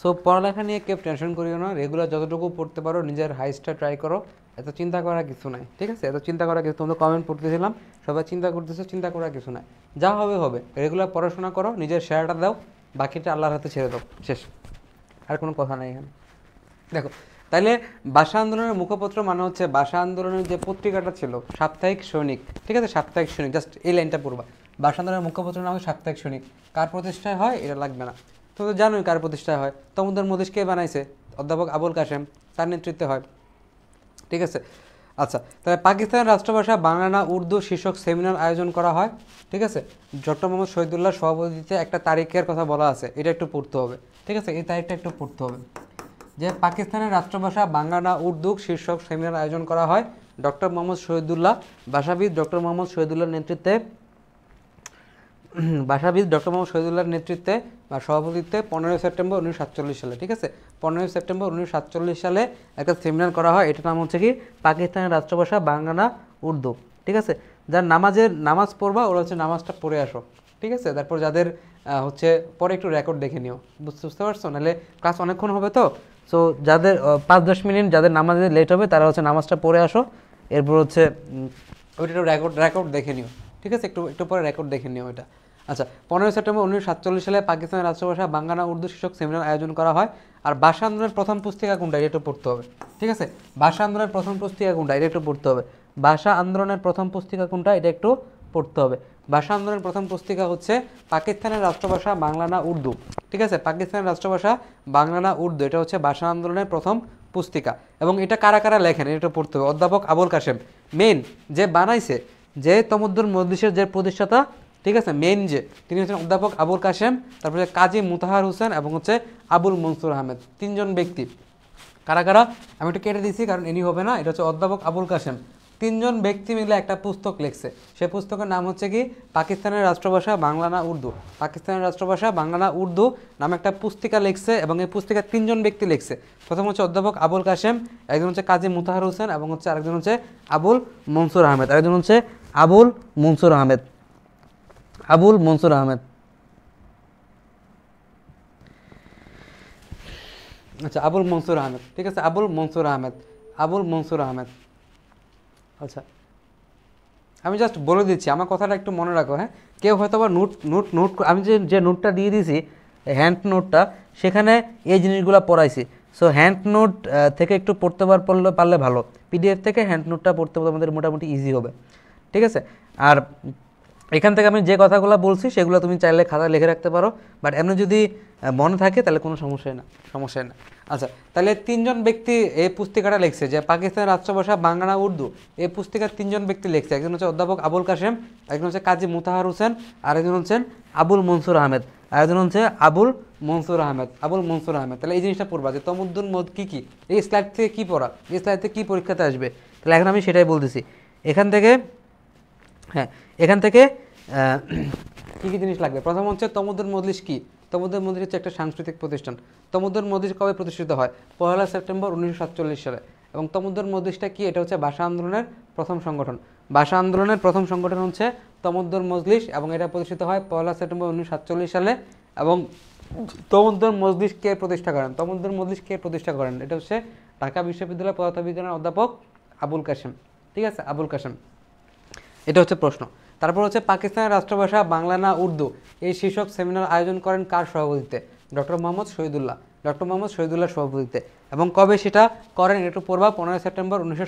সো পড়ালেখা নিয়ে কেউ টেনশন করিও না রেগুলার যতটুকু পড়তে পারো নিজের হাইস্টটা ট্রাই করো এত চিন্তা করা কিছু নাই ঠিক আছে এত চিন্তা করা কিছু তোমরা কমেন্ট পড়তেছিলাম সবাই চিন্তা করতেছো চিন্তা করা কিছু নাই যা হবে হবে রেগুলার পড়াশোনা করো নিজের শেয়ারটা দাও বাকিটা আল্লাহর হাতে ছেড়ে দাও শেষ আর কোনো কথা নাই এখানে দেখো তাহলে ভাষা আন্দোলনের মুখপত্র মানে হচ্ছে ভাষা আন্দোলনের যে পত্রিকাটা ছিল সাপ্তাহিক সৈনিক ঠিক আছে সাপ্তাহিক সৈনিক জাস্ট এই লাইনটা পড়বা ভাষা আন্দোলনের মুখপত্র নাম সাপ্তাহিক সৈনিক কার প্রতিষ্ঠায় হয় এটা লাগবে না তো জানোই কার প্রতিষ্ঠা হয় তমুদ্দার মদিস কে বানাইছে অধ্যাপক আবুল কাশেম তার নেতৃত্বে হয় ঠিক আছে আচ্ছা তাহলে পাকিস্তানের রাষ্ট্রভাষা বাংলা না উর্দু শীর্ষক সেমিনার আয়োজন করা হয় ঠিক আছে ডক্টর মোহাম্মদ শহীদুল্লাহ সভাপতিতে একটা তারিখের কথা বলা আছে এটা একটু পড়তে হবে ঠিক আছে এই তারিখটা একটু পড়তে হবে যে পাকিস্তানের রাষ্ট্রভাষা বাংলা না উর্দু শীর্ষক সেমিনার আয়োজন করা হয় ডক্টর মোহাম্মদ শহীদুল্লাহ ভাষাবিদ ডক্টর মোহাম্মদ শহীদুল্লাহর নেতৃত্বে ভাষাবিদ ডক্টর মোহাম্মদ শহীদুল্লাহর নেতৃত্বে বা সভাপতিত্বে পনেরোই সেপ্টেম্বর উনিশশো সাতচল্লিশ সালে ঠিক আছে পনেরোই সেপ্টেম্বর উনিশশো সাতচল্লিশ সালে একটা সেমিনার করা হয় এটার নাম হচ্ছে কি পাকিস্তানের রাষ্ট্রভাষা বাংলা উর্দু ঠিক আছে যার নামাজের নামাজ পড়বা ওরা হচ্ছে নামাজটা পড়ে আসো ঠিক আছে তারপর যাদের হচ্ছে পরে একটু রেকর্ড দেখে নিও বুঝতে বুঝতে পারছো নাহলে ক্লাস অনেকক্ষণ হবে তো সো যাদের পাঁচ দশ মিনিট যাদের নামাজে লেট হবে তারা হচ্ছে নামাজটা পড়ে আসো এরপর হচ্ছে ওইটা রেকর্ড রেকর্ড দেখে নিও ঠিক আছে একটু একটু পরে রেকর্ড দেখে নিও এটা আচ্ছা পনেরোই সেপ্টেম্বর উনিশশো সাতচল্লিশ সালে পাকিস্তানের রাষ্ট্রভাষা বাংলা উর্দু শীর্ষক সেমিনার আয়োজন করা হয় আর ভাষা আন্দোলনের প্রথম পুস্তিকা কোনটা এটা একটু পড়তে হবে ঠিক আছে ভাষা আন্দোলনের প্রথম পুস্তিকা কোনটা এটা একটু পড়তে হবে ভাষা আন্দোলনের প্রথম পুস্তিকা কোনটা এটা একটু পড়তে হবে ভাষা আন্দোলনের প্রথম পুস্তিকা হচ্ছে পাকিস্তানের রাষ্ট্রভাষা বাংলা না উর্দু ঠিক আছে পাকিস্তানের রাষ্ট্রভাষা বাংলা না উর্দু এটা হচ্ছে ভাষা আন্দোলনের প্রথম পুস্তিকা এবং এটা কারা কারা লেখেন এটা পড়তে হবে অধ্যাপক আবুল কাশেম মেন যে বানাইছে যে তমদ্দুর মজলিসের যে প্রতিষ্ঠাতা ঠিক আছে মেইন যে তিনি হচ্ছেন অধ্যাপক আবুল কাশেম তারপরে কাজী মুতাহার হোসেন এবং হচ্ছে আবুল মনসুর আহমেদ তিনজন ব্যক্তি কারা কারা আমি একটু কেটে দিয়েছি কারণ এনি হবে না এটা হচ্ছে অধ্যাপক আবুল কাশেম তিনজন ব্যক্তি মিলে একটা পুস্তক লিখছে সে পুস্তকের নাম হচ্ছে কি পাকিস্তানের রাষ্ট্রভাষা বাংলা না উর্দু পাকিস্তানের রাষ্ট্রভাষা বাংলা না উর্দু নামে একটা পুস্তিকা লিখছে এবং এই পুস্তিকা তিনজন ব্যক্তি লিখছে প্রথম হচ্ছে অধ্যাপক আবুল কাশেম একজন হচ্ছে কাজী মুতাহার হোসেন এবং হচ্ছে আরেকজন হচ্ছে আবুল মনসুর আহমেদ আরেকজন হচ্ছে আবুল মনসুর আহমেদ আবুল মনসুর আহমেদ আচ্ছা আবুল মনসুর আহমেদ ঠিক আছে আবুল মনসুর আহমেদ আবুল মনসুর আহমেদ আচ্ছা আমি জাস্ট বলে দিচ্ছি আমার কথাটা একটু মনে রাখো হ্যাঁ কেউ হয়তো আবার নোট নোট নোট আমি যে যে নোটটা দিয়ে দিয়েছি হ্যান্ড নোটটা সেখানে এই জিনিসগুলো পড়াইছি সো হ্যান্ড নোট থেকে একটু পড়তে পারলে পারলে ভালো পিডিএফ থেকে হ্যান্ড নোটটা পড়তে আমাদের মোটামুটি ইজি হবে ঠিক আছে আর এখান থেকে আমি যে কথাগুলো বলছি সেগুলো তুমি চাইলে খাতা লিখে রাখতে পারো বাট এমনি যদি মনে থাকে তাহলে কোনো সমস্যাই না সমস্যাই না আচ্ছা তাহলে তিনজন ব্যক্তি এই পুস্তিকাটা লিখছে যে পাকিস্তানের রাষ্ট্রভাষা বাংলা উর্দু এই পুস্তিকার তিনজন ব্যক্তি লিখছে একজন হচ্ছে অধ্যাপক আবুল কাশেম একজন হচ্ছে কাজী মুতাহার হোসেন আর একজন হচ্ছেন আবুল মনসুর আহমেদ আর একজন হচ্ছে আবুল মনসুর আহমেদ আবুল মনসুর আহমেদ তাহলে এই জিনিসটা পড়বা যে তমুদ্দুন মদ কী কী এই স্লাইড থেকে কী পড়া এই স্লাইড থেকে কী পরীক্ষাতে আসবে তাহলে এখন আমি সেটাই বলতেছি এখান থেকে হ্যাঁ এখান থেকে কী কী জিনিস লাগবে প্রথম হচ্ছে তমুদ্দুন মদলিশ কী তমদ্দুর মন্দির হচ্ছে একটা সাংস্কৃতিক প্রতিষ্ঠান তমদ্দুর মন্দির কবে প্রতিষ্ঠিত হয় পহেলা সেপ্টেম্বর উনিশশো সালে এবং তমদ্দুর মজলিসটা কি এটা হচ্ছে ভাষা আন্দোলনের প্রথম সংগঠন ভাষা আন্দোলনের প্রথম সংগঠন হচ্ছে তমদ্দুর মজলিস এবং এটা প্রতিষ্ঠিত হয় পহেলা সেপ্টেম্বর উনিশশো সালে এবং তমদ্দুর মজলিস কে প্রতিষ্ঠা করেন তমদ্দুর মজলিস কে প্রতিষ্ঠা করেন এটা হচ্ছে ঢাকা বিশ্ববিদ্যালয় পদার্থবিজ্ঞানের অধ্যাপক আবুল কাশেম ঠিক আছে আবুল কাশেম এটা হচ্ছে প্রশ্ন তারপর হচ্ছে পাকিস্তানের রাষ্ট্রভাষা বাংলা না উর্দু এই শীর্ষক সেমিনার আয়োজন করেন কার সভাপতিতে ডক্টর মোহাম্মদ শহীদুল্লাহ ডক্টর মোহাম্মদ শহীদুল্লাহ সভাপতিতে এবং কবে সেটা করেন একটু পূর্বা পনেরোই সেপ্টেম্বর উনিশশো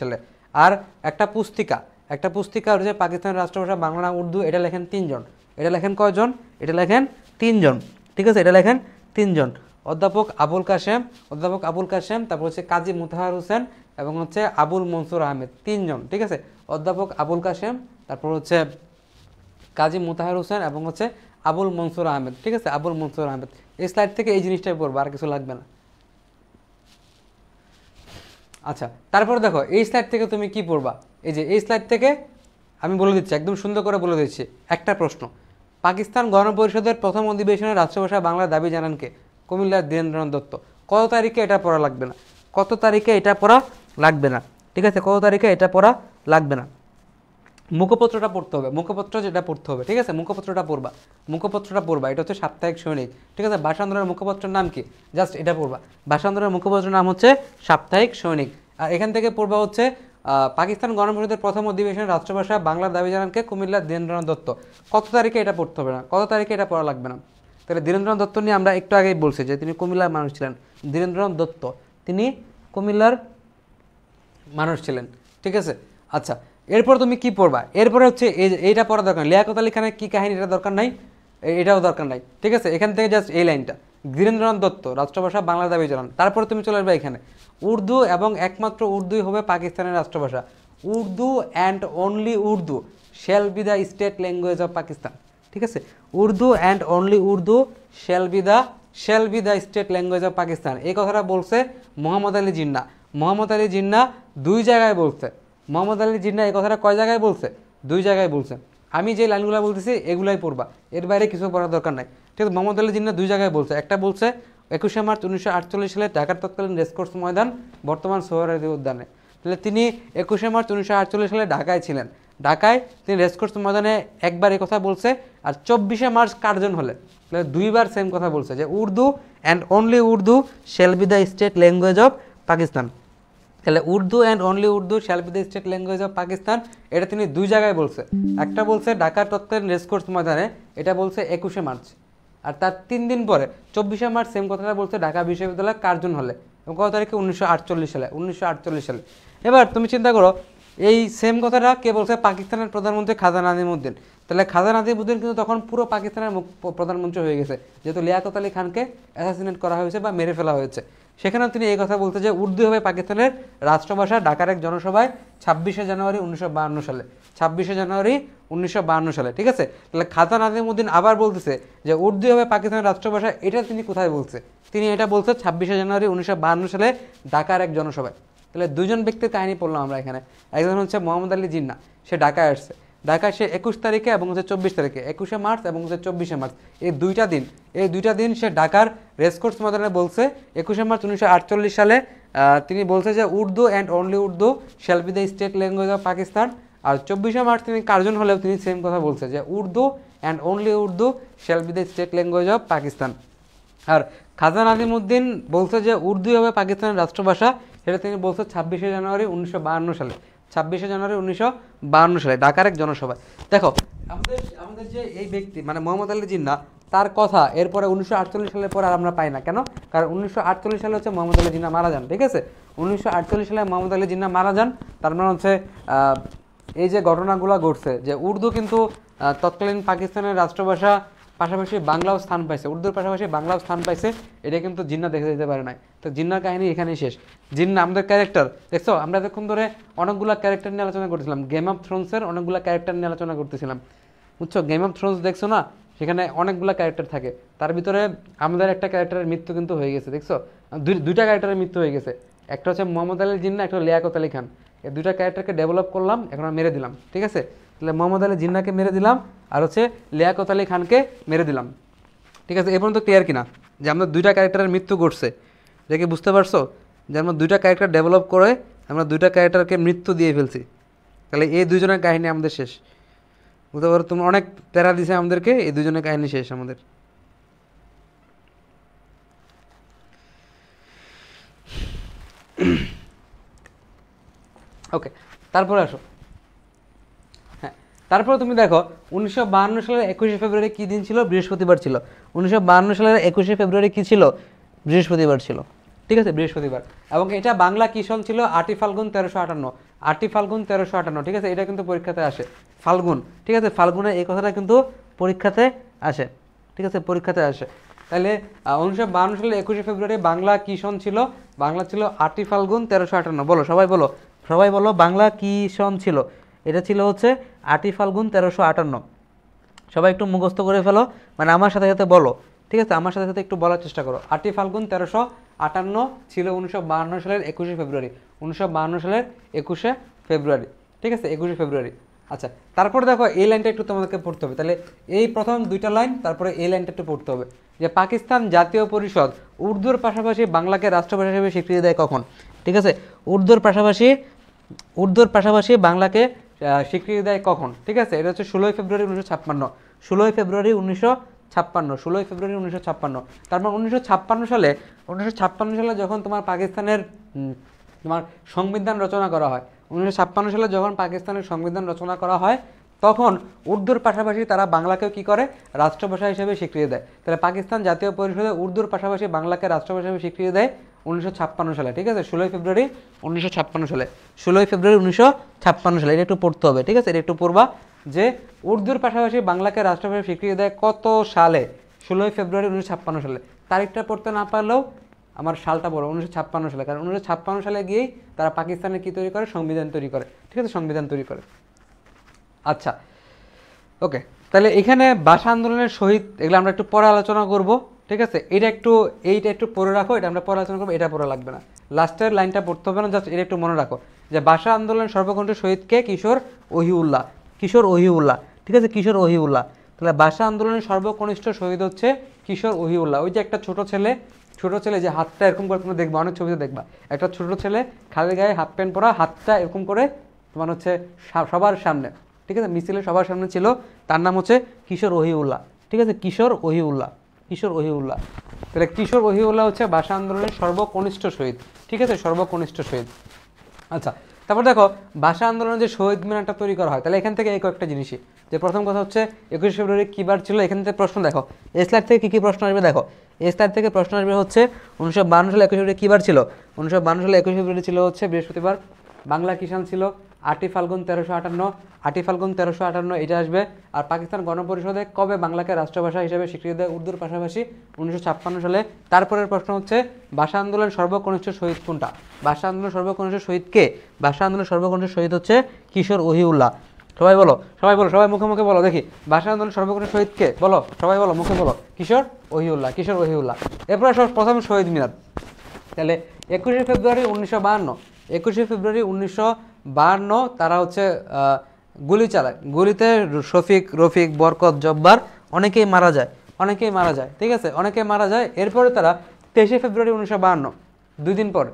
সালে আর একটা পুস্তিকা একটা পুস্তিকা রয়েছে পাকিস্তানের রাষ্ট্রভাষা বাংলা না উর্দু এটা লেখেন তিনজন এটা লেখেন কয়জন এটা লেখেন তিনজন ঠিক আছে এটা লেখেন তিনজন অধ্যাপক আবুল কাশেম অধ্যাপক আবুল কাশেম তারপর হচ্ছে কাজী মুতাহার হোসেন এবং হচ্ছে আবুল মনসুর আহমেদ তিনজন ঠিক আছে অধ্যাপক আবুল কাশেম তারপর হচ্ছে কাজী মোতাহার হোসেন এবং হচ্ছে আবুল মনসুর আহমেদ ঠিক আছে আবুল মনসুর আহমেদ এই স্লাইড থেকে এই জিনিসটাই পড়বো আর কিছু লাগবে না আচ্ছা তারপর দেখো এই স্লাইড থেকে তুমি কি পড়বা এই যে এই স্লাইড থেকে আমি বলে দিচ্ছি একদম সুন্দর করে বলে দিচ্ছি একটা প্রশ্ন পাকিস্তান গণপরিষদের প্রথম অধিবেশনে রাষ্ট্রভাষা বাংলা দাবি জানান কে কুমিল্লার ধীরেন্দ্রনাথ দত্ত কত তারিখে এটা পড়া লাগবে না কত তারিখে এটা পড়া লাগবে না ঠিক আছে কত তারিখে এটা পড়া লাগবে না মুখপত্রটা পড়তে হবে মুখপত্র যেটা পড়তে হবে ঠিক আছে মুখপত্রটা পড়বা মুখপত্রটা পড়বা এটা হচ্ছে সাপ্তাহিক সৈনিক ঠিক আছে ভাষা আন্দোলনের মুখপত্রের নাম কি জাস্ট এটা পড়বা ভাষা আন্দোলনের মুখপত্রের নাম হচ্ছে সাপ্তাহিক সৈনিক আর এখান থেকে পড়বা হচ্ছে পাকিস্তান গণপরিষদের প্রথম অধিবেশনে রাষ্ট্রভাষা বাংলার দাবি জানানকে কুমিল্লার দীরেন্দ্রনাথ দত্ত কত তারিখে এটা পড়তে হবে না কত তারিখে এটা পড়া লাগবে না তাহলে দীরেন্দ্রনাথ দত্ত নিয়ে আমরা একটু আগেই বলছি যে তিনি কুমিল্লার মানুষ ছিলেন দীরেন্দ্রনাথ দত্ত তিনি কুমিল্লার মানুষ ছিলেন ঠিক আছে আচ্ছা এরপর তুমি কি পড়বা এরপরে হচ্ছে এইটা পড়া দরকার লিয়াকত আলী খানের কী কাহিনী এটা দরকার নাই এটাও দরকার নাই ঠিক আছে এখান থেকে জাস্ট এই লাইনটা ধীরেন্দ্রনাথ দত্ত রাষ্ট্রভাষা বাংলা দাবি জানান তারপরে তুমি চলে আসবে এখানে উর্দু এবং একমাত্র উর্দুই হবে পাকিস্তানের রাষ্ট্রভাষা Urdu and only Urdu shall be the state language of Pakistan ঠিক আছে Urdu and only Urdu shall be the shall be the state language of Pakistan এই কথাটা বলছে মোহাম্মদ আলী জিন্না মোহাম্মদ আলী জিন্না দুই জায়গায় বলছে মোহাম্মদ আলী জিন্না এই কথাটা কয় জায়গায় বলছে দুই জায়গায় বলছে আমি যে লাইনগুলো বলতেছি এগুলাই পড়বা এর বাইরে কিছু পড়ার দরকার নাই ঠিক আছে মোহাম্মদ আলী জিন্না দুই জায়গায় বলছে একটা বলছে একুশে মার্চ উনিশশো সালে ঢাকার তৎকালীন রেসকোর্স ময়দান বর্তমান সোহরাদি উদ্যানে তাহলে তিনি একুশে মার্চ উনিশশো সালে ঢাকায় ছিলেন ঢাকায় তিনি রেসকোর্স ময়দানে একবার কথা বলছে আর চব্বিশে মার্চ কার্জন হলে তাহলে দুইবার সেম কথা বলছে যে Urdu and only Urdu shall be the state language of Pakistan তাহলে Urdu and only Urdu shall be the state language of Pakistan এটা তিনি দুই জায়গায় বলছে একটা বলছে ঢাকার তত্ত্বের রেসকোর্স ময়দানে এটা বলছে একুশে মার্চ আর তার তিন দিন পরে চব্বিশে মার্চ সেম কথাটা বলছে ঢাকা বিশ্ববিদ্যালয় কার্জন হলে এবং কত তারিখে উনিশশো সালে উনিশশো সালে এবার তুমি চিন্তা করো এই সেম কথাটা কে বলছে পাকিস্তানের প্রধানমন্ত্রী খাজা নাজিমুদ্দিন তাহলে খাজা নাজিমুদ্দিন কিন্তু তখন পুরো পাকিস্তানের প্রধানমন্ত্রী হয়ে গেছে যেহেতু লিয়াকত আলী খানকে অ্যাসাসিনেট করা হয়েছে বা মেরে ফেলা হয়েছে সেখানেও তিনি এই কথা বলতে যে উর্দু হবে পাকিস্তানের রাষ্ট্রভাষা ঢাকার এক জনসভায় ছাব্বিশে জানুয়ারি উনিশশো সালে ছাব্বিশে জানুয়ারি উনিশশো সালে ঠিক আছে তাহলে খাতা নাজিমুদ্দিন আবার বলতেছে যে উর্দু হবে পাকিস্তানের রাষ্ট্রভাষা এটা তিনি কোথায় বলছে তিনি এটা বলছে ছাব্বিশে জানুয়ারি উনিশশো সালে ঢাকার এক জনসভায় তাহলে দুজন ব্যক্তির কাহিনী পড়লাম আমরা এখানে একজন হচ্ছে মোহাম্মদ আলী জিন্না সে ঢাকায় আসছে ঢাকায় সে একুশ তারিখে এবং হচ্ছে চব্বিশ তারিখে একুশে মার্চ এবং হচ্ছে চব্বিশে মার্চ এই দুইটা দিন এই দুইটা দিন সে ঢাকার রেসকোর্স ময়দানে বলছে একুশে মার্চ উনিশশো সালে তিনি বলছে যে Urdu and only Urdu shall be the state language of Pakistan আর চব্বিশে মার্চ তিনি কার্জন হলেও তিনি সেম কথা বলছে যে Urdu and only Urdu shall be the state language of Pakistan আর খাজা নাজিমুদ্দিন বলছে যে উর্দু হবে পাকিস্তানের রাষ্ট্রভাষা সেটা তিনি বলছে ছাব্বিশে জানুয়ারি উনিশশো সালে ছাব্বিশে জানুয়ারি উনিশশো সালে ঢাকার এক জনসভায় দেখো আমাদের আমাদের যে এই ব্যক্তি মানে মোহাম্মদ আলী জিন্না তার কথা এরপরে উনিশশো আটচল্লিশ সালের পর আর আমরা পাই না কেন কারণ উনিশশো আটচল্লিশ সালে হচ্ছে মোহাম্মদ আলী জিন্না মারা যান ঠিক আছে উনিশশো আটচল্লিশ সালে মোহাম্মদ আলী জিন্না মারা যান তার মানে হচ্ছে এই যে ঘটনাগুলো ঘটছে যে উর্দু কিন্তু তৎকালীন পাকিস্তানের রাষ্ট্রভাষা পাশাপাশি বাংলাও স্থান পাইছে উর্দুর পাশাপাশি বাংলাও স্থান পাইছে এটা কিন্তু জিন্না দেখে যেতে পারে নাই তো জিন্নার কাহিনী এখানেই শেষ জিন্না আমাদের ক্যারেক্টার দেখছো আমরা এতক্ষণ ধরে অনেকগুলো ক্যারেক্টার নিয়ে আলোচনা করছিলাম গেম অফ থ্রোন্সের অনেকগুলো ক্যারেক্টার নিয়ে আলোচনা করতেছিলাম বুঝছো গেম অফ থ্রোন্স দেখছো না সেখানে অনেকগুলো ক্যারেক্টার থাকে তার ভিতরে আমাদের একটা ক্যারেক্টারের মৃত্যু কিন্তু হয়ে গেছে দেখছো দুইটা ক্যারেক্টারের মৃত্যু হয়ে গেছে একটা হচ্ছে মোহাম্মদ আলী জিন্না একটা লিয়াকত আলী খান এই দুইটা ক্যারেক্টারকে ডেভেলপ করলাম এখন মেরে দিলাম ঠিক আছে তাহলে মোহাম্মদ আলী জিন্নাকে মেরে দিলাম আর হচ্ছে লিয়াকত আলী খানকে মেরে দিলাম ঠিক আছে এ পর্যন্ত ক্লিয়ার কিনা যে আমরা দুইটা ক্যারেক্টারের মৃত্যু ঘটছে যে কি বুঝতে পারছো যে আমরা দুইটা ক্যারেক্টার ডেভেলপ করে আমরা দুইটা ক্যারেক্টারকে মৃত্যু দিয়ে ফেলছি তাহলে এই দুজনের কাহিনী আমাদের শেষ বুঝতে পারো তুমি অনেক প্যারা দিছে আমাদেরকে এই দুজনের কাহিনী শেষ আমাদের ওকে তারপরে আসো তারপরে তুমি দেখো উনিশশো সালের একুশে ফেব্রুয়ারি কী দিন ছিল বৃহস্পতিবার ছিল উনিশশো সালের একুশে ফেব্রুয়ারি কী ছিল বৃহস্পতিবার ছিল ঠিক আছে বৃহস্পতিবার এবং এটা বাংলা কী সন ছিল আটি ফাল্গুন তেরোশো আটান্ন আটি ফাল্গুন তেরোশো আটান্ন ঠিক আছে এটা কিন্তু পরীক্ষাতে আসে ফাল্গুন ঠিক আছে ফাল্গুনে এই কথাটা কিন্তু পরীক্ষাতে আসে ঠিক আছে পরীক্ষাতে আসে তাহলে উনিশশো বাহান্ন সালে একুশে ফেব্রুয়ারি বাংলা কী সন ছিল বাংলা ছিল আটি ফাল্গুন তেরোশো আটান্ন বলো সবাই বলো সবাই বলো বাংলা কী সন ছিল এটা ছিল হচ্ছে আটই ফাল্গুন তেরোশো আটান্ন সবাই একটু মুখস্থ করে ফেলো মানে আমার সাথে সাথে বলো ঠিক আছে আমার সাথে সাথে একটু বলার চেষ্টা করো আটই ফাল্গুন তেরোশো আটান্ন ছিল উনিশশো বাহান্ন সালের একুশে ফেব্রুয়ারি উনিশশো সালের একুশে ফেব্রুয়ারি ঠিক আছে একুশে ফেব্রুয়ারি আচ্ছা তারপরে দেখো এই লাইনটা একটু তোমাদেরকে পড়তে হবে তাহলে এই প্রথম দুইটা লাইন তারপরে এই লাইনটা একটু পড়তে হবে যে পাকিস্তান জাতীয় পরিষদ উর্দুর পাশাপাশি বাংলাকে রাষ্ট্রভাষা হিসেবে স্বীকৃতি দেয় কখন ঠিক আছে উর্দুর পাশাপাশি উর্দুর পাশাপাশি বাংলাকে স্বীকৃতি দেয় কখন ঠিক আছে এটা হচ্ছে ষোলোই ফেব্রুয়ারি উনিশশো ছাপ্পান্ন ষোলোই ফেব্রুয়ারি উনিশশো ছাপ্পান্ন ষোলোই ফেব্রুয়ারি উনিশশো ছাপ্পান্ন তারপর উনিশশো ছাপ্পান্ন সালে উনিশশো ছাপ্পান্ন সালে যখন তোমার পাকিস্তানের তোমার সংবিধান রচনা করা হয় উনিশশো ছাপ্পান্ন সালে যখন পাকিস্তানের সংবিধান রচনা করা হয় তখন উর্দুর পাশাপাশি তারা বাংলাকেও কি করে রাষ্ট্রভাষা হিসেবে স্বীকৃতি দেয় তাহলে পাকিস্তান জাতীয় পরিষদে উর্দুর পাশাপাশি বাংলাকে রাষ্ট্রভাষা হিসেবে স্বীকৃতি দেয় উনিশশো সালে ঠিক আছে ষোলোই ফেব্রুয়ারি উনিশশো সালে ষোলোই ফেব্রুয়ারি উনিশশো সালে এটা একটু পড়তে হবে ঠিক আছে এটা একটু পড়বা যে উর্দুর পাশাপাশি বাংলাকে রাষ্ট্রভাষা স্বীকৃতি দেয় কত সালে ষোলোই ফেব্রুয়ারি উনিশশো সালে তারিখটা পড়তে না পারলেও আমার সালটা বড় উনিশশো সালে কারণ উনিশশো সালে গিয়েই তারা পাকিস্তানে কী তৈরি করে সংবিধান তৈরি করে ঠিক আছে সংবিধান তৈরি করে আচ্ছা ওকে তাহলে এখানে ভাষা আন্দোলনের সহিত এগুলো আমরা একটু পরে আলোচনা করব ঠিক আছে এটা একটু এইটা একটু পরে রাখো এটা আমরা পরে আলোচনা করবো এটা পরে লাগবে না লাস্টের লাইনটা পড়তে হবে না জাস্ট এটা একটু মনে রাখো যে ভাষা আন্দোলন সর্বকণ্ঠ শহীদকে কিশোর ওহিউল্লাহ কিশোর ওহিউল্লাহ ঠিক আছে কিশোর ওহিউল্লাহ তাহলে ভাষা আন্দোলনের সর্বকনিষ্ঠ শহীদ হচ্ছে কিশোর ওহিউল্লাহ ওই যে একটা ছোট ছেলে ছোট ছেলে যে হাতটা এরকম করে তোমরা দেখবা অনেক ছবিতে দেখবা একটা ছোট ছেলে খালি গায়ে হাফ প্যান্ট পরা হাতটা এরকম করে তোমার হচ্ছে সবার সামনে ঠিক আছে মিছিলে সবার সামনে ছিল তার নাম হচ্ছে কিশোর ওহিউল্লাহ ঠিক আছে কিশোর ওহিউল্লাহ কিশোর ওহিউল্লাহ তাহলে কিশোর ওহিউল্লাহ হচ্ছে ভাষা আন্দোলনের সর্বকনিষ্ঠ শহীদ ঠিক আছে সর্বকনিষ্ঠ শহীদ আচ্ছা তারপর দেখো ভাষা আন্দোলনের যে শহীদ মিনারটা তৈরি করা হয় তাহলে এখান থেকে এই কয়েকটা জিনিসই যে প্রথম কথা হচ্ছে একুশে ফেব্রুয়ারি কী বার ছিল এখান থেকে প্রশ্ন দেখো এই স্লাইড থেকে কী কী প্রশ্ন আসবে দেখো এই স্লাইড থেকে প্রশ্ন আসবে হচ্ছে উনিশশো সালে একুশে ফেব্রুয়ারি কী বার ছিল উনিশশো সালে একুশে ফেব্রুয়ারি ছিল হচ্ছে বৃহস্পতিবার বাংলা কিষাণ ছিল আটই ফাল্গুন তেরোশো আটান্ন আটই ফাল্গুন তেরোশো আটান্ন এটা আসবে আর পাকিস্তান গণপরিষদে কবে বাংলাকে রাষ্ট্রভাষা হিসেবে স্বীকৃতি দেয় উর্দুর পাশাপাশি উনিশশো ছাপ্পান্ন সালে তারপরের প্রশ্ন হচ্ছে ভাষা আন্দোলন সর্বকনিষ্ঠ শহীদ কোনটা ভাষা আন্দোলন সর্বকনিষ্ঠ শহীদ কে ভাষা আন্দোলন সর্বকনিষ্ঠ শহীদ হচ্ছে কিশোর ওহিউল্লাহ সবাই বলো সবাই বলো সবাই মুখে মুখে বলো দেখি ভাষা আন্দোলন সর্বকনিষ্ঠ শহীদকে বলো সবাই বলো মুখে বলো কিশোর ওহিউল্লাহ কিশোর ওহিউল্লাহ এরপরে সব প্রথম শহীদ মিনার তাহলে একুশে ফেব্রুয়ারি উনিশশো বাহান্ন একুশে ফেব্রুয়ারি উনিশশো বায়ান্ন তারা হচ্ছে গুলি চালায় গুলিতে শফিক রফিক বরকত জব্বার অনেকেই মারা যায় অনেকেই মারা যায় ঠিক আছে অনেকেই মারা যায় এরপরে তারা তেইশে ফেব্রুয়ারি উনিশশো দুই দিন পর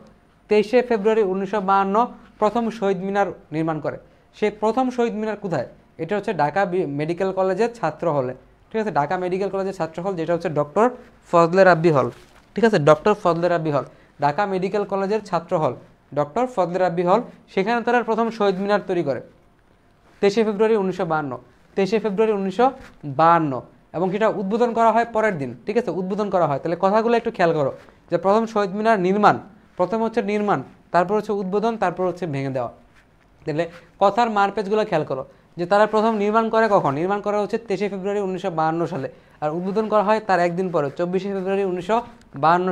তেইশে ফেব্রুয়ারি উনিশশো বাহান্ন প্রথম শহীদ মিনার নির্মাণ করে সে প্রথম শহীদ মিনার কোথায় এটা হচ্ছে ঢাকা মেডিকেল কলেজের ছাত্র হলে ঠিক আছে ঢাকা মেডিকেল কলেজের ছাত্র হল যেটা হচ্ছে ডক্টর ফজলে রাব্বি হল ঠিক আছে ডক্টর ফজলে রাব্বি হল ঢাকা মেডিকেল কলেজের ছাত্র হল ডক্টর ফজলে রাব্বি হল সেখানে তারা প্রথম শহীদ মিনার তৈরি করে তেইশে ফেব্রুয়ারি উনিশশো বাহান্ন তেইশে ফেব্রুয়ারি উনিশশো বাহান্ন এবং সেটা উদ্বোধন করা হয় পরের দিন ঠিক আছে উদ্বোধন করা হয় তাহলে কথাগুলো একটু খেয়াল করো যে প্রথম শহীদ মিনার নির্মাণ প্রথম হচ্ছে নির্মাণ তারপর হচ্ছে উদ্বোধন তারপর হচ্ছে ভেঙে দেওয়া তাহলে কথার মারপেজগুলো খেয়াল করো যে তারা প্রথম নির্মাণ করে কখন নির্মাণ করা হচ্ছে তেইশে ফেব্রুয়ারি উনিশশো সালে আর উদ্বোধন করা হয় তার একদিন পরে চব্বিশে ফেব্রুয়ারি উনিশশো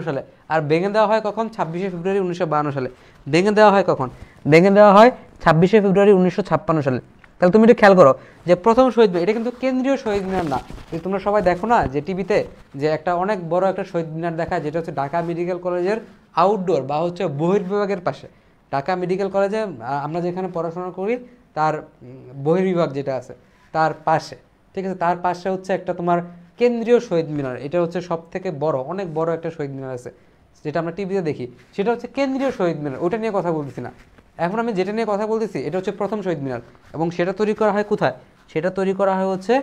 সালে আর ভেঙে দেওয়া হয় কখন ছাব্বিশে ফেব্রুয়ারি উনিশশো সালে ভেঙে দেওয়া হয় কখন ভেঙে দেওয়া হয় ছাব্বিশে ফেব্রুয়ারি উনিশশো সালে তাহলে তুমি এটা খেয়াল করো যে প্রথম শহীদ মিনার এটা কিন্তু কেন্দ্রীয় শহীদ মিনার না তোমরা সবাই দেখো না যে টিভিতে যে একটা অনেক বড় একটা শহীদ মিনার দেখা যেটা হচ্ছে ঢাকা মেডিকেল কলেজের আউটডোর বা হচ্ছে বহির্বিভাগের পাশে ঢাকা মেডিকেল কলেজে আমরা যেখানে পড়াশোনা করি তার বহির্বিভাগ যেটা আছে তার পাশে ঠিক আছে তার পাশে হচ্ছে একটা তোমার কেন্দ্রীয় শহীদ মিনার এটা হচ্ছে সব থেকে বড় অনেক বড় একটা শহীদ মিনার আছে যেটা আমরা টিভিতে দেখি সেটা হচ্ছে কেন্দ্রীয় শহীদ মিনার ওটা নিয়ে কথা বলতেছি না এখন আমি যেটা নিয়ে কথা বলতেছি এটা হচ্ছে প্রথম শহীদ মিনার এবং সেটা তৈরি করা হয় কোথায় সেটা তৈরি করা হয় হচ্ছে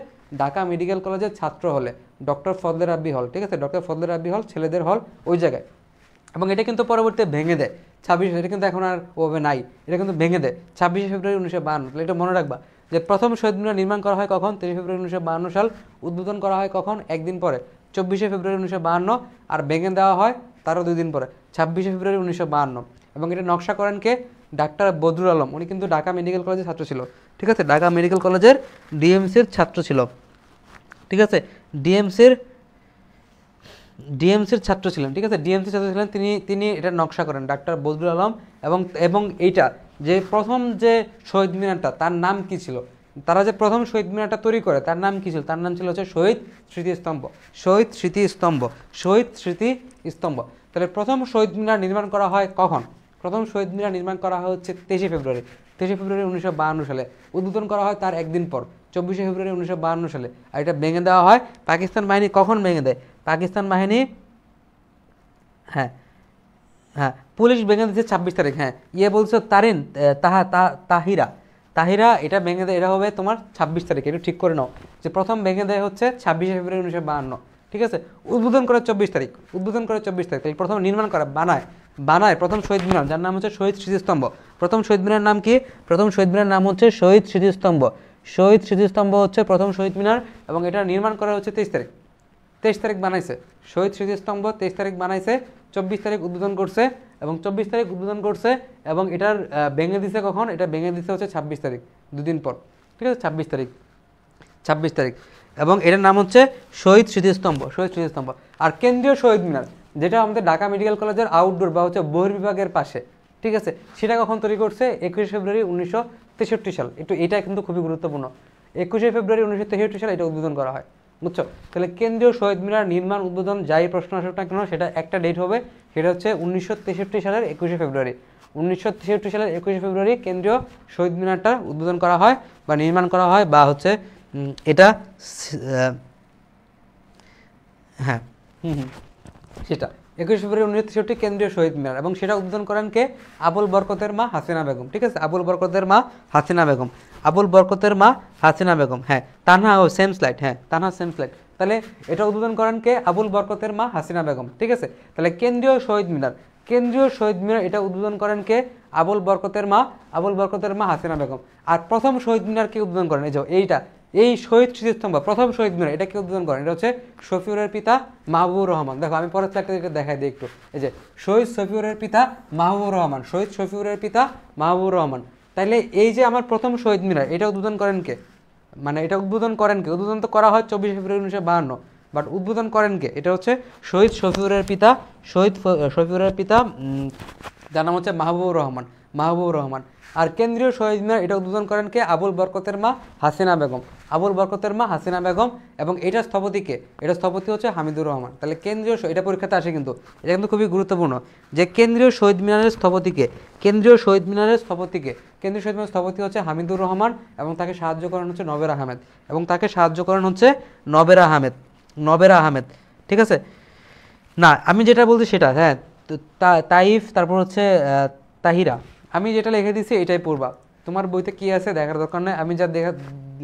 ঢাকা মেডিকেল কলেজের ছাত্র হলে ডক্টর ফজলে রাব্বি হল ঠিক আছে ডক্টর ফজলে রাব্বি হল ছেলেদের হল ওই জায়গায় এবং এটা কিন্তু পরবর্তীতে ভেঙে দেয় ছাব্বিশে এটা কিন্তু এখন আর ওভাবে নাই এটা কিন্তু ভেঙে দেয় ছাব্বিশে ফেব্রুয়ারি উনিশশো বাহান্ন এটা মনে রাখবা যে প্রথম শহীদ মিনার নির্মাণ করা হয় কখন তেইশে ফেব্রুয়ারি উনিশশো বাহান্ন সাল উদ্বোধন করা হয় কখন একদিন পরে চব্বিশে ফেব্রুয়ারি উনিশশো বাহান্ন আর ভেঙে দেওয়া হয় তারও দুই দিন পরে ছাব্বিশে ফেব্রুয়ারি উনিশশো বাহান্ন এবং এটা নকশা করেন কে ডাক্তার বদরুল আলম উনি কিন্তু ঢাকা মেডিকেল কলেজের ছাত্র ছিল ঠিক আছে ঢাকা মেডিকেল কলেজের ডিএমসির ছাত্র ছিল ঠিক আছে ডিএমসির ডিএমসির ছাত্র ছিলেন ঠিক আছে ডিএমসির ছাত্র ছিলেন তিনি তিনি এটা নকশা করেন ডাক্তার বদরুল আলম এবং এবং এইটা যে প্রথম যে শহীদ মিনারটা তার নাম কি ছিল তারা যে প্রথম শহীদ মিনারটা তৈরি করে তার নাম কী ছিল তার নাম ছিল হচ্ছে শহীদ স্মৃতিস্তম্ভ শহীদ স্মৃতিস্তম্ভ শহীদ স্মৃতিস্তম্ভ তাহলে প্রথম শহীদ মিনার নির্মাণ করা হয় কখন প্রথম শহীদ মিনার নির্মাণ করা হয় হচ্ছে তেইশে ফেব্রুয়ারি তেইশে ফেব্রুয়ারি উনিশশো সালে উদ্বোধন করা হয় তার একদিন পর চব্বিশে ফেব্রুয়ারি উনিশশো সালে আর এটা ভেঙে দেওয়া হয় পাকিস্তান বাহিনী কখন ভেঙে দেয় পাকিস্তান বাহিনী হ্যাঁ হ্যাঁ পুলিশ ভেঙে দিচ্ছে ছাব্বিশ তারিখ হ্যাঁ ইয়ে বলছো তারিন তাহা তাহিরা তাহিরা এটা ভেঙে দেয় এটা হবে তোমার ছাব্বিশ তারিখে একটু ঠিক করে নাও যে প্রথম ভেঙে দেয় হচ্ছে ছাব্বিশে ফেব্রুয়ারি উনিশশো বাহান্ন ঠিক আছে উদ্বোধন করে চব্বিশ তারিখ উদ্বোধন করে চব্বিশ তারিখ তাহলে প্রথম নির্মাণ করা বানায় বানায় প্রথম শহীদ মিনার যার নাম হচ্ছে শহীদ স্মৃতিস্তম্ভ প্রথম শহীদ মিনার নাম কি প্রথম শহীদ মিনার নাম হচ্ছে শহীদ স্মৃতিস্তম্ভ শহীদ স্মৃতিস্তম্ভ হচ্ছে প্রথম শহীদ মিনার এবং এটা নির্মাণ করা হচ্ছে তেইশ তারিখ তেইশ তারিখ বানাইছে শহীদ স্মৃতিস্তম্ভ তেইশ তারিখ বানাইছে চব্বিশ তারিখ উদ্বোধন করছে এবং চব্বিশ তারিখ উদ্বোধন করছে এবং এটার ভেঙে দিছে কখন এটা ভেঙে দিছে হচ্ছে ছাব্বিশ তারিখ দুদিন পর ঠিক আছে ছাব্বিশ তারিখ ছাব্বিশ তারিখ এবং এটার নাম হচ্ছে শহীদ স্মৃতিস্তম্ভ শহীদ স্মৃতিস্তম্ভ আর কেন্দ্রীয় শহীদ মিনার যেটা আমাদের ঢাকা মেডিকেল কলেজের আউটডোর বা হচ্ছে বহির্বিভাগের পাশে ঠিক আছে সেটা কখন তৈরি করছে একুশে ফেব্রুয়ারি উনিশশো সাল একটু এটা কিন্তু খুবই গুরুত্বপূর্ণ একুশে ফেব্রুয়ারি উনিশশো সালে এটা উদ্বোধন করা হয় বুঝছো তাহলে কেন্দ্রীয় শহীদ মিনার নির্মাণ উদ্বোধন যাই প্রশ্ন আসুক না কেন সেটা একটা ডেট হবে সেটা হচ্ছে উনিশশো সালের একুশে ফেব্রুয়ারি উনিশশো সালের একুশে ফেব্রুয়ারি কেন্দ্রীয় শহীদ মিনারটা উদ্বোধন করা হয় বা নির্মাণ করা হয় বা হচ্ছে এটা হ্যাঁ হুম হুম সেটা একুশ ফেব্রুয়ারি উনিশশো তেষট্টি কেন্দ্রীয় শহীদ মিনার এবং সেটা উদ্বোধন করেন কে আবুল বরকতের মা হাসিনা বেগম ঠিক আছে আবুল বরকতের মা হাসিনা বেগম আবুল বরকতের মা হাসিনা বেগম হ্যাঁ তানহা ও সেম স্লাইড হ্যাঁ তানহা সেম স্লাইড তাহলে এটা উদ্বোধন করেন কে আবুল বরকতের মা হাসিনা বেগম ঠিক আছে তাহলে কেন্দ্রীয় শহীদ মিনার কেন্দ্রীয় শহীদ মিনার এটা উদ্বোধন করেন কে আবুল বরকতের মা আবুল বরকতের মা হাসিনা বেগম আর প্রথম শহীদ মিনার কে উদ্বোধন করেন এই যে এইটা এই শহীদ স্মৃতিস্তম্ভ প্রথম শহীদ মিনার এটাকে উদ্বোধন করেন এটা হচ্ছে শফিউরের পিতা মাহবুবুর রহমান দেখো আমি পরের ফ্ল্যাটটাকে দেখাই দিই একটু এই যে শহীদ শফিউরের পিতা মাহবুবুর রহমান শহীদ শফিউরের পিতা মাহবুবুর রহমান তাইলে এই যে আমার প্রথম শহীদ মিনার এটা উদ্বোধন করেন কে মানে এটা উদ্বোধন করেন কে উদ্বোধন তো করা হয় চব্বিশে ফেব্রুয়ারি উনিশশো বাহান্ন বাট উদ্বোধন করেন কে এটা হচ্ছে শহীদ শফিউরের পিতা শহীদ শফিউরের পিতা যার নাম হচ্ছে মাহবুবুর রহমান মাহবুবুর রহমান আর কেন্দ্রীয় শহীদ মিনার এটা উদ্বোধন করেন কে আবুল বরকতের মা হাসিনা বেগম আবুল বরকতের মা হাসিনা বেগম এবং এটার স্থপতিকে এটার স্থপতি হচ্ছে হামিদুর রহমান তাহলে কেন্দ্রীয় এটা পরীক্ষাতে আসে কিন্তু এটা কিন্তু খুবই গুরুত্বপূর্ণ যে কেন্দ্রীয় শহীদ মিনারের স্থপতিকে কেন্দ্রীয় শহীদ মিনারের স্থপতিকে কেন্দ্রীয় শহীদ মিনারের স্থপতি হচ্ছে হামিদুর রহমান এবং তাকে সাহায্য করেন হচ্ছে নবের আহমেদ এবং তাকে সাহায্য করেন হচ্ছে নবের আহমেদ নবের আহমেদ ঠিক আছে না আমি যেটা বলছি সেটা হ্যাঁ তাইফ তারপর হচ্ছে তাহিরা আমি যেটা লিখে দিছি এটাই পড়বা তোমার বইতে কি আছে দেখার দরকার নেই আমি যা দেখা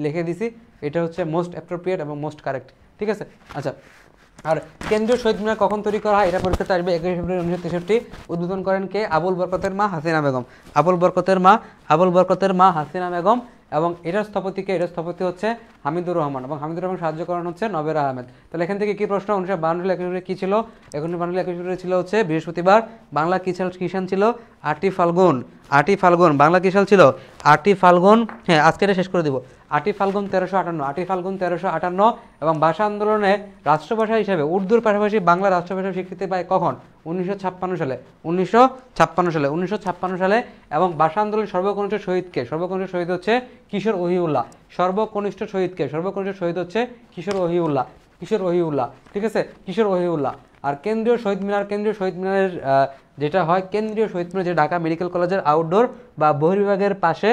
লিখে দিছি এটা হচ্ছে মোস্ট অ্যাপ্রোপ্রিয়েট এবং মোস্ট কারেক্ট ঠিক আছে আচ্ছা আর কেন্দ্রীয় শহীদ মিনার কখন তৈরি করা হয় এটা পরীক্ষাতে আসবে একুশে ফেব্রুয়ারি উনিশশো তেষট্টি উদ্বোধন করেন কে আবুল বরকতের মা হাসিনা বেগম আবুল বরকতের মা আবুল বরকতের মা হাসিনা বেগম এবং এটার স্থপতিকে এটার স্থপতি হচ্ছে হামিদুর রহমান এবং হামিদুর রহমান সাহায্য করেন হচ্ছে নবের আহমেদ তাহলে এখান থেকে কি প্রশ্ন উনিশশো বান্ন একুশে কী ছিল একুশ বান্ন একুশে ছিল হচ্ছে বৃহস্পতিবার বাংলা কিষাণ কিষাণ ছিল আটটি ফাল্গুন আটই ফাল্গুন বাংলা কি সাল ছিল আটই ফাল্গুন হ্যাঁ আজকে এটা শেষ করে দিব আটই ফাল্গুন তেরোশো আটান্ন আটই ফাল্গুন তেরোশো আটান্ন এবং ভাষা আন্দোলনে রাষ্ট্রভাষা হিসেবে উর্দুর পাশাপাশি বাংলা রাষ্ট্রভাষা স্বীকৃতি পায় কখন উনিশশো সালে উনিশশো সালে উনিশশো সালে এবং ভাষা আন্দোলন সর্বকনিষ্ঠ শহীদকে সর্বকনিষ্ঠ শহীদ হচ্ছে কিশোর ওহিউল্লাহ সর্বকনিষ্ঠ শহীদকে সর্বকনিষ্ঠ শহীদ হচ্ছে কিশোর ওহিউল্লাহ কিশোর ওহিউল্লাহ ঠিক আছে কিশোর ওহিউল্লাহ আর কেন্দ্রীয় শহীদ মিনার কেন্দ্রীয় শহীদ মিনারের যেটা হয় কেন্দ্রীয় শহীদ মিনার ঢাকা মেডিকেল কলেজের আউটডোর বা বহির্বিভাগের পাশে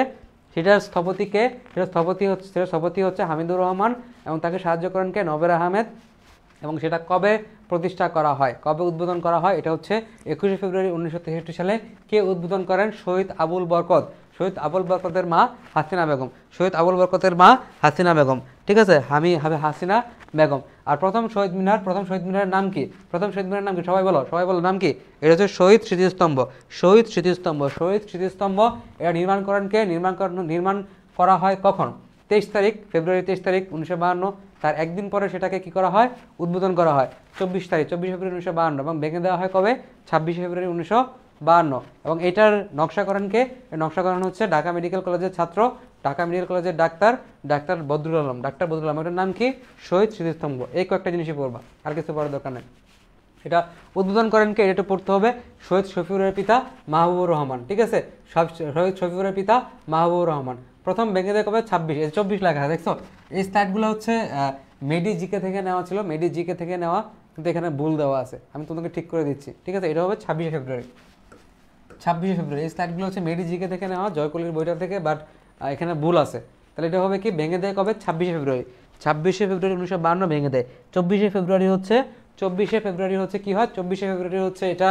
সেটার স্থপতিকে সেটার স্থপতি হচ্ছে সেটার স্থপতি হচ্ছে হামিদুর রহমান এবং তাকে সাহায্য করেন কে নবের আহমেদ এবং সেটা কবে প্রতিষ্ঠা করা হয় কবে উদ্বোধন করা হয় এটা হচ্ছে একুশে ফেব্রুয়ারি উনিশশো সালে কে উদ্বোধন করেন শহীদ আবুল বরকত শহীদ আবুল বরকতের মা হাসিনা বেগম শহীদ আবুল বরকতের মা হাসিনা বেগম ঠিক আছে হামি হবে হাসিনা বেগম আর প্রথম শহীদ মিনার প্রথম শহীদ মিনারের নাম কি প্রথম শহীদ মিনার নাম কি সবাই বলো সবাই বলো নাম কি এটা হচ্ছে শহীদ স্মৃতিস্তম্ভ শহীদ স্মৃতিস্তম্ভ শহীদ স্মৃতিস্তম্ভ এটা নির্মাণ করেন কে নির্মাণ নির্মাণ করা হয় কখন তেইশ তারিখ ফেব্রুয়ারি তেইশ তারিখ উনিশশো তার একদিন পরে সেটাকে কি করা হয় উদ্বোধন করা হয় চব্বিশ তারিখ চব্বিশ ফেব্রুয়ারি উনিশশো বাহান্ন এবং ভেঙে দেওয়া হয় কবে ছাব্বিশে ফেব্রুয়ারি উনিশশো বাহান্ন এবং এটার নকশাকরণকে নকশাকরণ হচ্ছে ঢাকা মেডিকেল কলেজের ছাত্র ঢাকা মেডিকেল কলেজের ডাক্তার ডাক্তার বদরুল আলম ডাক্তার বদরুল আলম এটার নাম কি শহীদ স্মৃতিস্তম্ভ এই কয়েকটা জিনিসই পড়বা আর কিছু পড়ার দরকার নেই এটা উদ্বোধন করেন কে এটা পড়তে হবে শহীদ শফিউরের পিতা মাহবুবুর রহমান ঠিক আছে শহীদ শফিউরের পিতা মাহবুবুর রহমান প্রথম ব্যাঙ্কে দেখো কবে ছাব্বিশ চব্বিশ লাখ দেখছো এই স্টার্টগুলো হচ্ছে মেডি জিকে থেকে নেওয়া ছিল মেডি জিকে থেকে নেওয়া কিন্তু এখানে ভুল দেওয়া আছে আমি তোমাকে ঠিক করে দিচ্ছি ঠিক আছে এটা হবে ছাব্বিশে ফেব্রুয়ারি ছাব্বিশে ফেব্রুয়ারি এই স্লাইডগুলো হচ্ছে মেডি জিকে থেকে নেওয়া জয়কলির বইটা থেকে বাট এখানে ভুল আছে তাহলে এটা হবে কি ভেঙে দেয় কবে ছাব্বিশে ফেব্রুয়ারি ছাব্বিশে ফেব্রুয়ারি উনিশশো বান্ন ভেঙে দেয় চব্বিশে ফেব্রুয়ারি হচ্ছে চব্বিশে ফেব্রুয়ারি হচ্ছে কি হয় চব্বিশে ফেব্রুয়ারি হচ্ছে এটা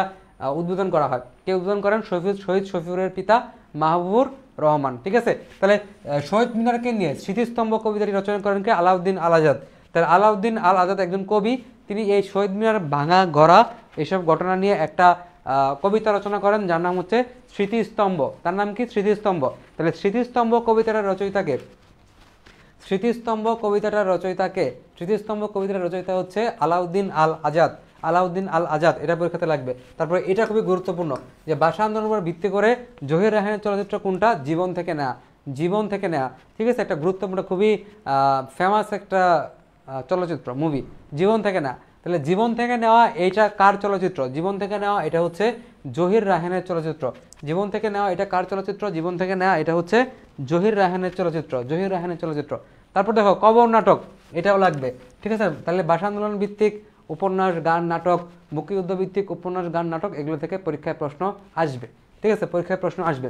উদ্বোধন করা হয় কে উদ্বোধন করেন শহীদ শহীদ শফিউরের পিতা মাহবুবুর রহমান ঠিক আছে তাহলে শহীদ মিনারকে নিয়ে স্মৃতিস্তম্ভ কবিতাটি রচনা করেন কে আলাউদ্দিন আল আজাদ তাহলে আলাউদ্দিন আল আজাদ একজন কবি তিনি এই শহীদ মিনার ভাঙা গড়া এসব ঘটনা নিয়ে একটা কবিতা রচনা করেন যার নাম হচ্ছে স্মৃতিস্তম্ভ তার নাম কি স্মৃতিস্তম্ভ তাহলে স্মৃতিস্তম্ভ কবিতাটা রচয়িতাকে স্মৃতিস্তম্ভ কবিতাটা রচয়িতাকে স্মৃতিস্তম্ভ কবিতাটা রচয়িতা হচ্ছে আলাউদ্দিন আল আজাদ আলাউদ্দিন আল আজাদ এটা পরীক্ষাতে লাগবে তারপরে এটা খুবই গুরুত্বপূর্ণ যে ভাষা আন্দোলনের উপর ভিত্তি করে জহির রাহানের চলচ্চিত্র কোনটা জীবন থেকে নেয়া জীবন থেকে নেওয়া ঠিক আছে একটা গুরুত্বপূর্ণ খুবই ফেমাস একটা চলচ্চিত্র মুভি জীবন থেকে না তাহলে জীবন থেকে নেওয়া এইটা কার চলচ্চিত্র জীবন থেকে নেওয়া এটা হচ্ছে জহির রাহেনের চলচ্চিত্র জীবন থেকে নেওয়া এটা কার চলচ্চিত্র জীবন থেকে নেওয়া এটা হচ্ছে জহির রাহেনের চলচ্চিত্র জহির রাহেনের চলচ্চিত্র তারপর দেখো কবর নাটক এটাও লাগবে ঠিক আছে তাহলে ভাষা আন্দোলন ভিত্তিক উপন্যাস গান নাটক মুক্তিযুদ্ধ ভিত্তিক উপন্যাস গান নাটক এগুলো থেকে পরীক্ষায় প্রশ্ন আসবে ঠিক আছে পরীক্ষায় প্রশ্ন আসবে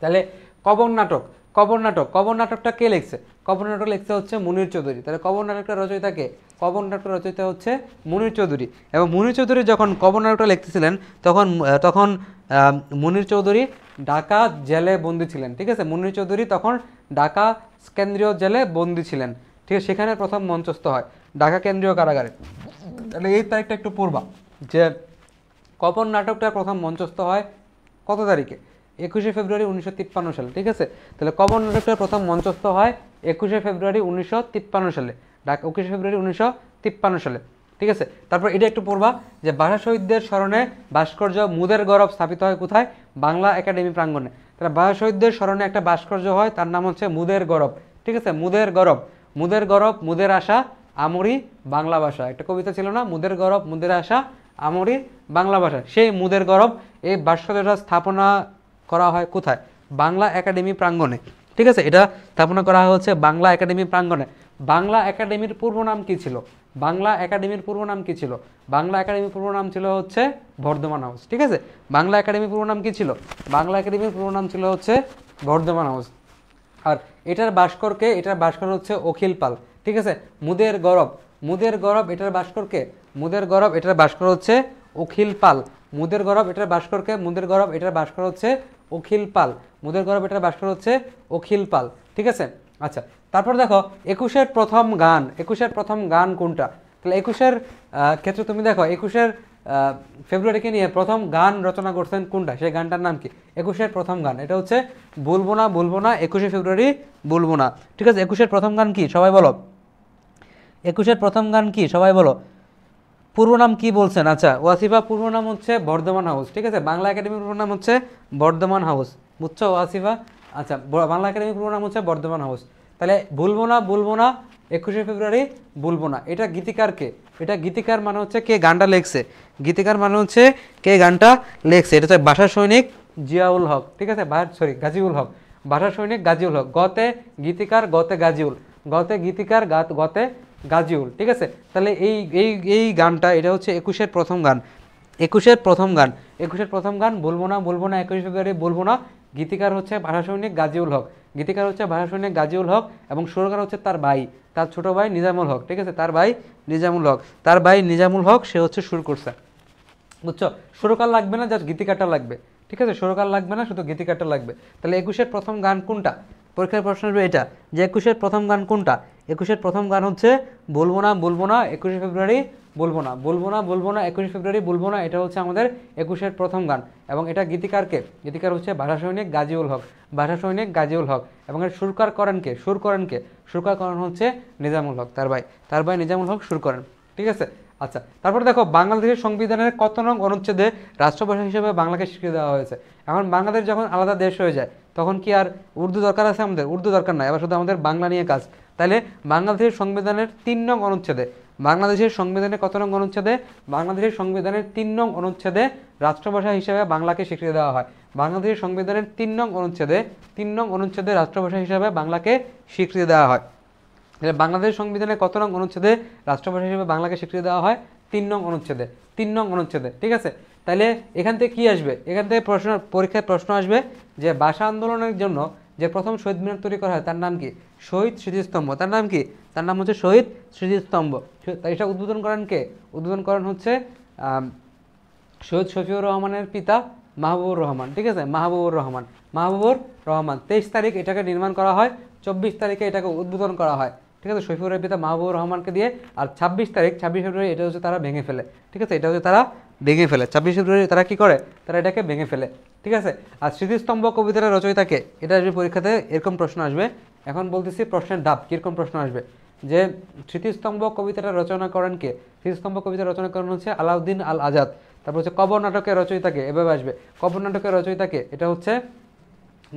তাহলে কবর নাটক কবর নাটক কবর নাটকটা কে লিখছে কবর নাটক লিখছে হচ্ছে মুনির চৌধুরী তাহলে কবর নাটকটা রচয়িতা কে কবর নাটকের রচয়িতা হচ্ছে মুনির চৌধুরী এবং মুনির চৌধুরী যখন কবর নাটকটা লিখতেছিলেন তখন তখন মুনির চৌধুরী ঢাকা জেলে বন্দি ছিলেন ঠিক আছে মুনির চৌধুরী তখন ঢাকা কেন্দ্রীয় জেলে বন্দি ছিলেন ঠিক আছে সেখানে প্রথম মঞ্চস্থ হয় ঢাকা কেন্দ্রীয় কারাগারে তাহলে এই তারিখটা একটু পূর্বা যে কবর নাটকটা প্রথম মঞ্চস্থ হয় কত তারিখে একুশে ফেব্রুয়ারি উনিশশো তিপ্পান্ন সালে ঠিক আছে তাহলে কবর নাটকটা প্রথম মঞ্চস্থ হয় একুশে ফেব্রুয়ারি উনিশশো তিপ্পান্ন সালে ডাক একুশে ফেব্রুয়ারি উনিশশো তিপ্পান্ন সালে ঠিক আছে তারপর এটা একটু পড়বা যে ভাষা শহীদদের স্মরণে ভাস্কর্য মুদের গৌরব স্থাপিত হয় কোথায় বাংলা একাডেমি প্রাঙ্গনে তাহলে ভাষা শহীদদের স্মরণে একটা ভাস্কর্য হয় তার নাম হচ্ছে মুদের গৌরব ঠিক আছে মুদের গৌরব মুদের গৌরব মুদের আশা আমরি বাংলা ভাষা একটা কবিতা ছিল না মুদের গৌরব মুদের আশা আমরি বাংলা ভাষা সেই মুদের গৌরব এই ভাস্কর্যটা স্থাপনা করা হয় কোথায় বাংলা একাডেমি প্রাঙ্গণে ঠিক আছে এটা স্থাপনা করা হচ্ছে বাংলা একাডেমি প্রাঙ্গণে বাংলা একাডেমির পূর্ব নাম কী ছিল বাংলা একাডেমির পূর্ব নাম কী ছিল বাংলা একাডেমির পূর্ব নাম ছিল হচ্ছে বর্ধমান হাউস ঠিক আছে বাংলা একাডেমির পূর্ব নাম কী ছিল বাংলা একাডেমির পূর্ব নাম ছিল হচ্ছে বর্ধমান হাউস আর এটার ভাস্করকে এটার ভাস্কর হচ্ছে অখিল পাল ঠিক আছে মুদের গরব মুদের গরব এটার ভাস্করকে মুদের গরব এটার ভাস্কর হচ্ছে অখিল পাল মুদের গরব এটার ভাস্করকে মুদের গরব এটার ভাস্কর হচ্ছে অখিল পাল মুদের করা বেটার ভাস্কর হচ্ছে অখিল পাল ঠিক আছে আচ্ছা তারপর দেখো একুশের প্রথম গান একুশের প্রথম গান কোনটা তাহলে একুশের ক্ষেত্রে তুমি দেখো একুশের ফেব্রুয়ারিকে নিয়ে প্রথম গান রচনা করছেন কোনটা সেই গানটার নাম কি একুশের প্রথম গান এটা হচ্ছে বলবো না বলবো না একুশে ফেব্রুয়ারি বলবো না ঠিক আছে একুশের প্রথম গান কি সবাই বলো একুশের প্রথম গান কি সবাই বলো পূর্ব নাম কি বলছেন আচ্ছা ওয়াসিফা পূর্ব নাম হচ্ছে বর্ধমান হাউস ঠিক আছে বাংলা একাডেমির পূর্ব নাম হচ্ছে বর্ধমান হাউস বুঝছো ওয়াসিফা আচ্ছা বাংলা একাডেমির পূর্ব নাম হচ্ছে বর্ধমান হাউস তাহলে ভুলবো না ভুলবো না একুশে ফেব্রুয়ারি ভুলবো না এটা গীতিকারকে এটা গীতিকার মানে হচ্ছে কে গানটা লেখছে গীতিকার মানে হচ্ছে কে গানটা লেখছে এটা হচ্ছে ভাষা সৈনিক জিয়াউল হক ঠিক আছে সরি গাজিউল হক ভাষা সৈনিক গাজিউল হক গতে গীতিকার গতে গাজিউল গতে গীতিকার গাত গতে গাজিউল ঠিক আছে তাহলে এই এই এই গানটা এটা হচ্ছে একুশের প্রথম গান একুশের প্রথম গান একুশের প্রথম গান বলবো না বলবো না একুশ ফেব্রুয়ারি বলবো না গীতিকার হচ্ছে ভাষা সৈনিক গাজিউল হক গীতিকার হচ্ছে ভাষা সৈনিক গাজিউল হক এবং সুরকার হচ্ছে তার ভাই তার ছোট ভাই নিজামুল হক ঠিক আছে তার ভাই নিজামুল হক তার ভাই নিজামুল হক সে হচ্ছে সুর করছে বুঝছো সুরকার লাগবে না জাস্ট গীতিকাটা লাগবে ঠিক আছে সুরকার লাগবে না শুধু গীতিকাটা লাগবে তাহলে একুশের প্রথম গান কোনটা পরীক্ষার প্রশ্ন আসবে এটা যে একুশের প্রথম গান কোনটা একুশের প্রথম গান হচ্ছে বলবো না বলবো না একুশে ফেব্রুয়ারি বলবো না বলবো না বলবো না একুশে ফেব্রুয়ারি বলবো না এটা হচ্ছে আমাদের একুশের প্রথম গান এবং এটা গীতিকারকে গীতিকার হচ্ছে ভাষা সৈনিক গাজীউল হক ভাষা সৈনিক গাজীউল হক এবং এর সুরকার করেনকে সুর করেনকে সুরকার করেন হচ্ছে নিজামুল হক তার ভাই তার ভাই নিজামুল হক সুর করেন ঠিক আছে আচ্ছা তারপর দেখো বাংলাদেশের সংবিধানের কত নং অনুচ্ছেদে রাষ্ট্রভাষা হিসেবে বাংলাকে স্বীকৃতি দেওয়া হয়েছে এখন বাংলাদেশ যখন আলাদা দেশ হয়ে যায় তখন কি আর উর্দু দরকার আছে আমাদের উর্দু দরকার নাই এবার শুধু আমাদের বাংলা নিয়ে কাজ তাহলে বাংলাদেশের সংবিধানের তিন নং অনুচ্ছেদে বাংলাদেশের সংবিধানে কত নং অনুচ্ছেদে বাংলাদেশের সংবিধানের তিন নং অনুচ্ছেদে রাষ্ট্রভাষা হিসেবে বাংলাকে স্বীকৃতি দেওয়া হয় বাংলাদেশের সংবিধানের তিন নং অনুচ্ছেদে তিন নং অনুচ্ছেদে রাষ্ট্রভাষা হিসেবে বাংলাকে স্বীকৃতি দেওয়া হয় বাংলাদেশের সংবিধানে কত নং অনুচ্ছেদে রাষ্ট্রভাষা হিসেবে বাংলাকে স্বীকৃতি দেওয়া হয় তিন নং অনুচ্ছেদে তিন নং অনুচ্ছেদে ঠিক আছে তাহলে এখান থেকে কী আসবে এখান থেকে প্রশ্ন পরীক্ষায় প্রশ্ন আসবে যে ভাষা আন্দোলনের জন্য যে প্রথম শহীদ মিনার তৈরি করা হয় তার নাম কি শহীদ স্মৃতিস্তম্ভ তার নাম কি তার নাম হচ্ছে শহীদ স্মৃতিস্তম্ভ এটা উদ্বোধন করেন কে উদ্বোধন করেন হচ্ছে শহীদ শফিউর রহমানের পিতা মাহবুবুর রহমান ঠিক আছে মাহবুবুর রহমান মাহবুবুর রহমান তেইশ তারিখ এটাকে নির্মাণ করা হয় চব্বিশ তারিখে এটাকে উদ্বোধন করা হয় ঠিক আছে শফিউরের পিতা মাহবুবুর রহমানকে দিয়ে আর ছাব্বিশ তারিখ ছাব্বিশ ফেব্রুয়ারি এটা হচ্ছে তারা ভেঙে ফেলে ঠিক আছে এটা হচ্ছে তারা ভেঙে ফেলে ছাব্বিশে ফেব্রুয়ারি তারা কি করে তারা এটাকে ভেঙে ফেলে ঠিক আছে আর স্মৃতিস্তম্ভ কবিতার রচয়িতাকে এটা আসবে পরীক্ষাতে এরকম প্রশ্ন আসবে এখন বলতেছি প্রশ্নের ধাপ কীরকম প্রশ্ন আসবে যে স্মৃতিস্তম্ভ কবিতাটা রচনা করেন কে স্মৃতিস্তম্ভ কবিতা রচনা করেন হচ্ছে আলাউদ্দিন আল আজাদ তারপর হচ্ছে কবর নাটকের রচয়িতাকে এভাবে আসবে কবর নাটকের রচয়িতাকে এটা হচ্ছে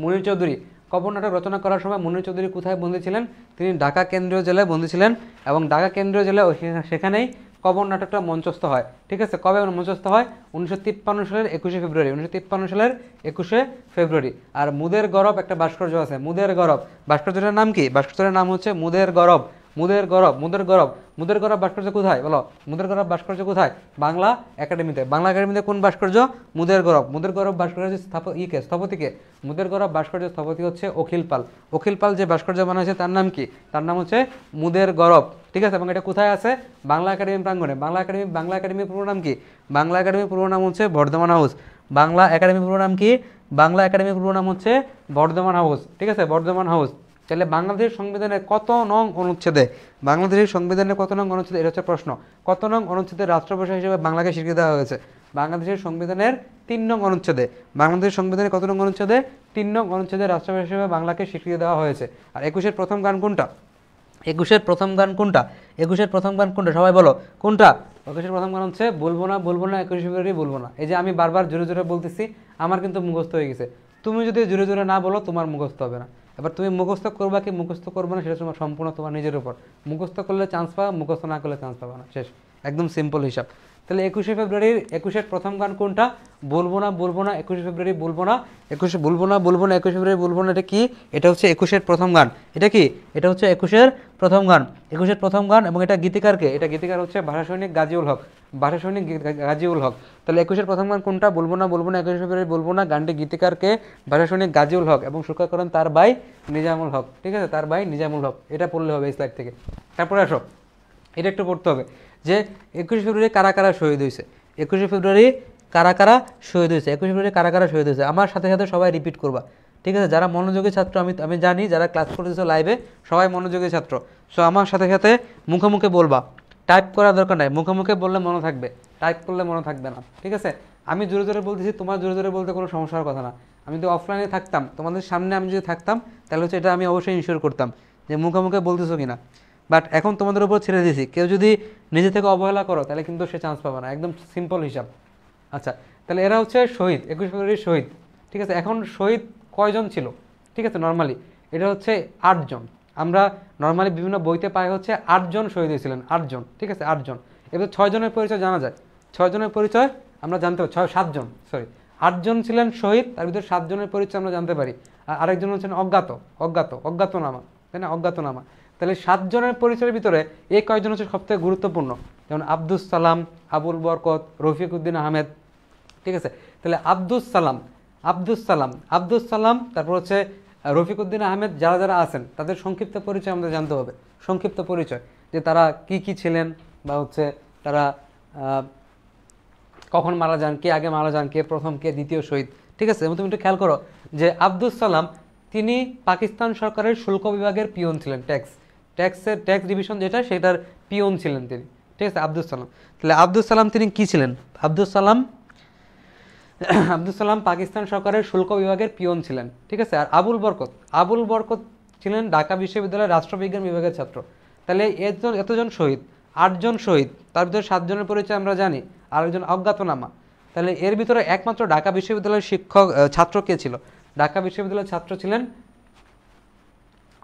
মুনির চৌধুরী কবর নাটক রচনা করার সময় মুনির চৌধুরী কোথায় বন্দী ছিলেন তিনি ঢাকা কেন্দ্রীয় জেলায় বন্দী ছিলেন এবং ঢাকা কেন্দ্রীয় জেলায় সেখানেই কবর নাটকটা মঞ্চস্থ হয় ঠিক আছে কবে মঞ্চস্থ হয় উনিশশো তিপ্পান্ন সালের একুশে ফেব্রুয়ারি উনিশশো তিপ্পান্ন সালের একুশে ফেব্রুয়ারি আর মুদের গরব একটা ভাস্কর্য আছে মুদের গরব ভাস্কর্যটার নাম কি ভাস্কর্যের নাম হচ্ছে মুদের গরব মুদের গরব মুদের গরব মুদের গরব ভাস্কর্য কোথায় বলো মুদের গরব ভাস্কর্য কোথায় বাংলা একাডেমিতে বাংলা একাডেমিতে কোন ভাস্কর্য মুদের গরব মুদের গরব ভাস্কর্য স্থাপক ইকে স্থপতিকে মুদের গরব ভাস্কর্য স্থপতি হচ্ছে অখিল পাল অখিল পাল যে ভাস্কর্য বানাচ্ছে তার নাম কি তার নাম হচ্ছে মুদের গরব ঠিক আছে এবং এটা কোথায় আছে বাংলা একাডেমি প্রাঙ্গণে বাংলা একাডেমি বাংলা একাডেমির পুরো নাম কি বাংলা একাডেমির পুরো নাম হচ্ছে বর্ধমান হাউস বাংলা একাডেমির পুরো নাম কি বাংলা একাডেমির পুরো নাম হচ্ছে বর্ধমান হাউস ঠিক আছে বর্ধমান হাউস তাহলে বাংলাদেশের সংবিধানের কত নং অনুচ্ছেদে বাংলাদেশের সংবিধানের কত নং অনুচ্ছেদে এটা হচ্ছে প্রশ্ন কত নং অনুচ্ছেদে রাষ্ট্রভাষা হিসেবে বাংলাকে স্বীকৃতি দেওয়া হয়েছে বাংলাদেশের সংবিধানের তিন নং অনুচ্ছেদে বাংলাদেশের সংবিধানের কত নং অনুচ্ছেদে তিন নং অনুচ্ছেদে রাষ্ট্রভাষা হিসেবে বাংলাকে স্বীকৃতি দেওয়া হয়েছে আর একুশের প্রথম গান কোনটা একুশের প্রথম গান কোনটা একুশের প্রথম গান কোনটা সবাই বলো কোনটা একুশের প্রথম গান হচ্ছে বলবো না বলবো না একুশে ফেব্রুয়ারি বলবো না এই যে আমি বারবার জোরে জোরে বলতেছি আমার কিন্তু মুখস্থ হয়ে গেছে তুমি যদি জোরে জোরে না বলো তোমার মুখস্থ হবে না এবার তুমি মুখস্থ করবা কি মুখস্থ করবো না সেটা তোমার সম্পূর্ণ তোমার নিজের উপর মুখস্থ করলে চান্স পাবা মুখস্থ না করলে চান্স পাবা না শেষ একদম সিম্পল হিসাব তাহলে একুশে ফেব্রুয়ারির একুশের প্রথম গান কোনটা বলবো না বলবো না একুশে ফেব্রুয়ারি বলবো না একুশে বলবো না বলবো না একুশে ফেব্রুয়ারি বলবো না এটা কি এটা হচ্ছে একুশের প্রথম গান এটা কি এটা হচ্ছে একুশের প্রথম গান একুশের প্রথম গান এবং এটা গীতিকারকে এটা গীতিকার হচ্ছে ভাষা সৈনিক গাজিউল হক ভাষা সৈনিক গাজিউল হক তাহলে একুশের প্রথম গান কোনটা বলবো না বলবো না একুশে ফেব্রুয়ারি বলবো না গানটি গীতিকারকে ভাষা সৈনিক গাজিউল হক এবং সুরকার করেন তার ভাই নিজামুল হক ঠিক আছে তার ভাই নিজামুল হক এটা পড়লে হবে স্লাইড থেকে তারপরে আসো এটা একটু পড়তে হবে যে একুশে ফেব্রুয়ারি কারা কারা শহীদ হয়েছে একুশে ফেব্রুয়ারি কারা কারা শহীদ হয়েছে একুশে ফেব্রুয়ারি কারা কারা শহীদ হয়েছে আমার সাথে সাথে সবাই রিপিট করবা ঠিক আছে যারা মনোযোগী ছাত্র আমি আমি জানি যারা ক্লাস করতেছো লাইভে সবাই মনোযোগী ছাত্র সো আমার সাথে সাথে মুখে মুখে বলবা টাইপ করার দরকার নাই মুখে বললে মনে থাকবে টাইপ করলে মনে থাকবে না ঠিক আছে আমি জোরে জোরে বলতেছি তোমার জোরে জোরে বলতে কোনো সমস্যার কথা না আমি তো অফলাইনে থাকতাম তোমাদের সামনে আমি যদি থাকতাম তাহলে হচ্ছে এটা আমি অবশ্যই ইনশিওর করতাম যে মুখে বলতেছো কি না বাট এখন তোমাদের উপর ছেড়ে দিয়েছি কেউ যদি নিজে থেকে অবহেলা করো তাহলে কিন্তু সে চান্স পাবে না একদম সিম্পল হিসাব আচ্ছা তাহলে এরা হচ্ছে শহীদ একুশ ফেব্রুয়ারির শহীদ ঠিক আছে এখন শহীদ কয়জন ছিল ঠিক আছে নর্মালি এটা হচ্ছে আটজন আমরা নর্মালি বিভিন্ন বইতে পাই হচ্ছে আটজন শহীদ হয়েছিলেন আটজন ঠিক আছে আটজন এবার ছয়জনের পরিচয় জানা যায় ছয়জনের পরিচয় আমরা জানতে পারি ছয় সাতজন সরি আটজন ছিলেন শহীদ তার ভিতরে সাতজনের পরিচয় আমরা জানতে পারি আর আরেকজন হচ্ছেন অজ্ঞাত অজ্ঞাত অজ্ঞাতনামা তাই না অজ্ঞাতনামা তাহলে সাতজনের পরিচয়ের ভিতরে এই কয়েকজন হচ্ছে সবথেকে গুরুত্বপূর্ণ যেমন আব্দুস সালাম আবুল বরকত রফিক উদ্দিন আহমেদ ঠিক আছে তাহলে আব্দুস সালাম আব্দুস সালাম আব্দুস সালাম তারপর হচ্ছে রফিকউদ্দিন আহমেদ যারা যারা আছেন তাদের সংক্ষিপ্ত পরিচয় আমাদের জানতে হবে সংক্ষিপ্ত পরিচয় যে তারা কি কি ছিলেন বা হচ্ছে তারা কখন মারা যান কে আগে মারা যান কে প্রথম কে দ্বিতীয় শহীদ ঠিক আছে এবং তুমি একটু খেয়াল করো যে আব্দুল সালাম তিনি পাকিস্তান সরকারের শুল্ক বিভাগের পিয়ন ছিলেন ট্যাক্স ট্যাক্সের ট্যাক্স ডিভিশন যেটা সেটার পিয়ন ছিলেন তিনি ঠিক আছে আব্দুল সালাম তাহলে আব্দুল সালাম তিনি কী ছিলেন আব্দুল সালাম আব্দুল সালাম পাকিস্তান সরকারের শুল্ক বিভাগের পিয়ন ছিলেন ঠিক আছে আর আবুল বরকত আবুল বরকত ছিলেন ঢাকা বিশ্ববিদ্যালয়ের রাষ্ট্রবিজ্ঞান বিভাগের ছাত্র তাহলে এতজন এতজন শহীদ আটজন শহীদ তার ভিতরে সাতজনের পরিচয় আমরা জানি আর একজন অজ্ঞাতনামা তাহলে এর ভিতরে একমাত্র ঢাকা বিশ্ববিদ্যালয়ের শিক্ষক ছাত্র কে ছিল ঢাকা বিশ্ববিদ্যালয়ের ছাত্র ছিলেন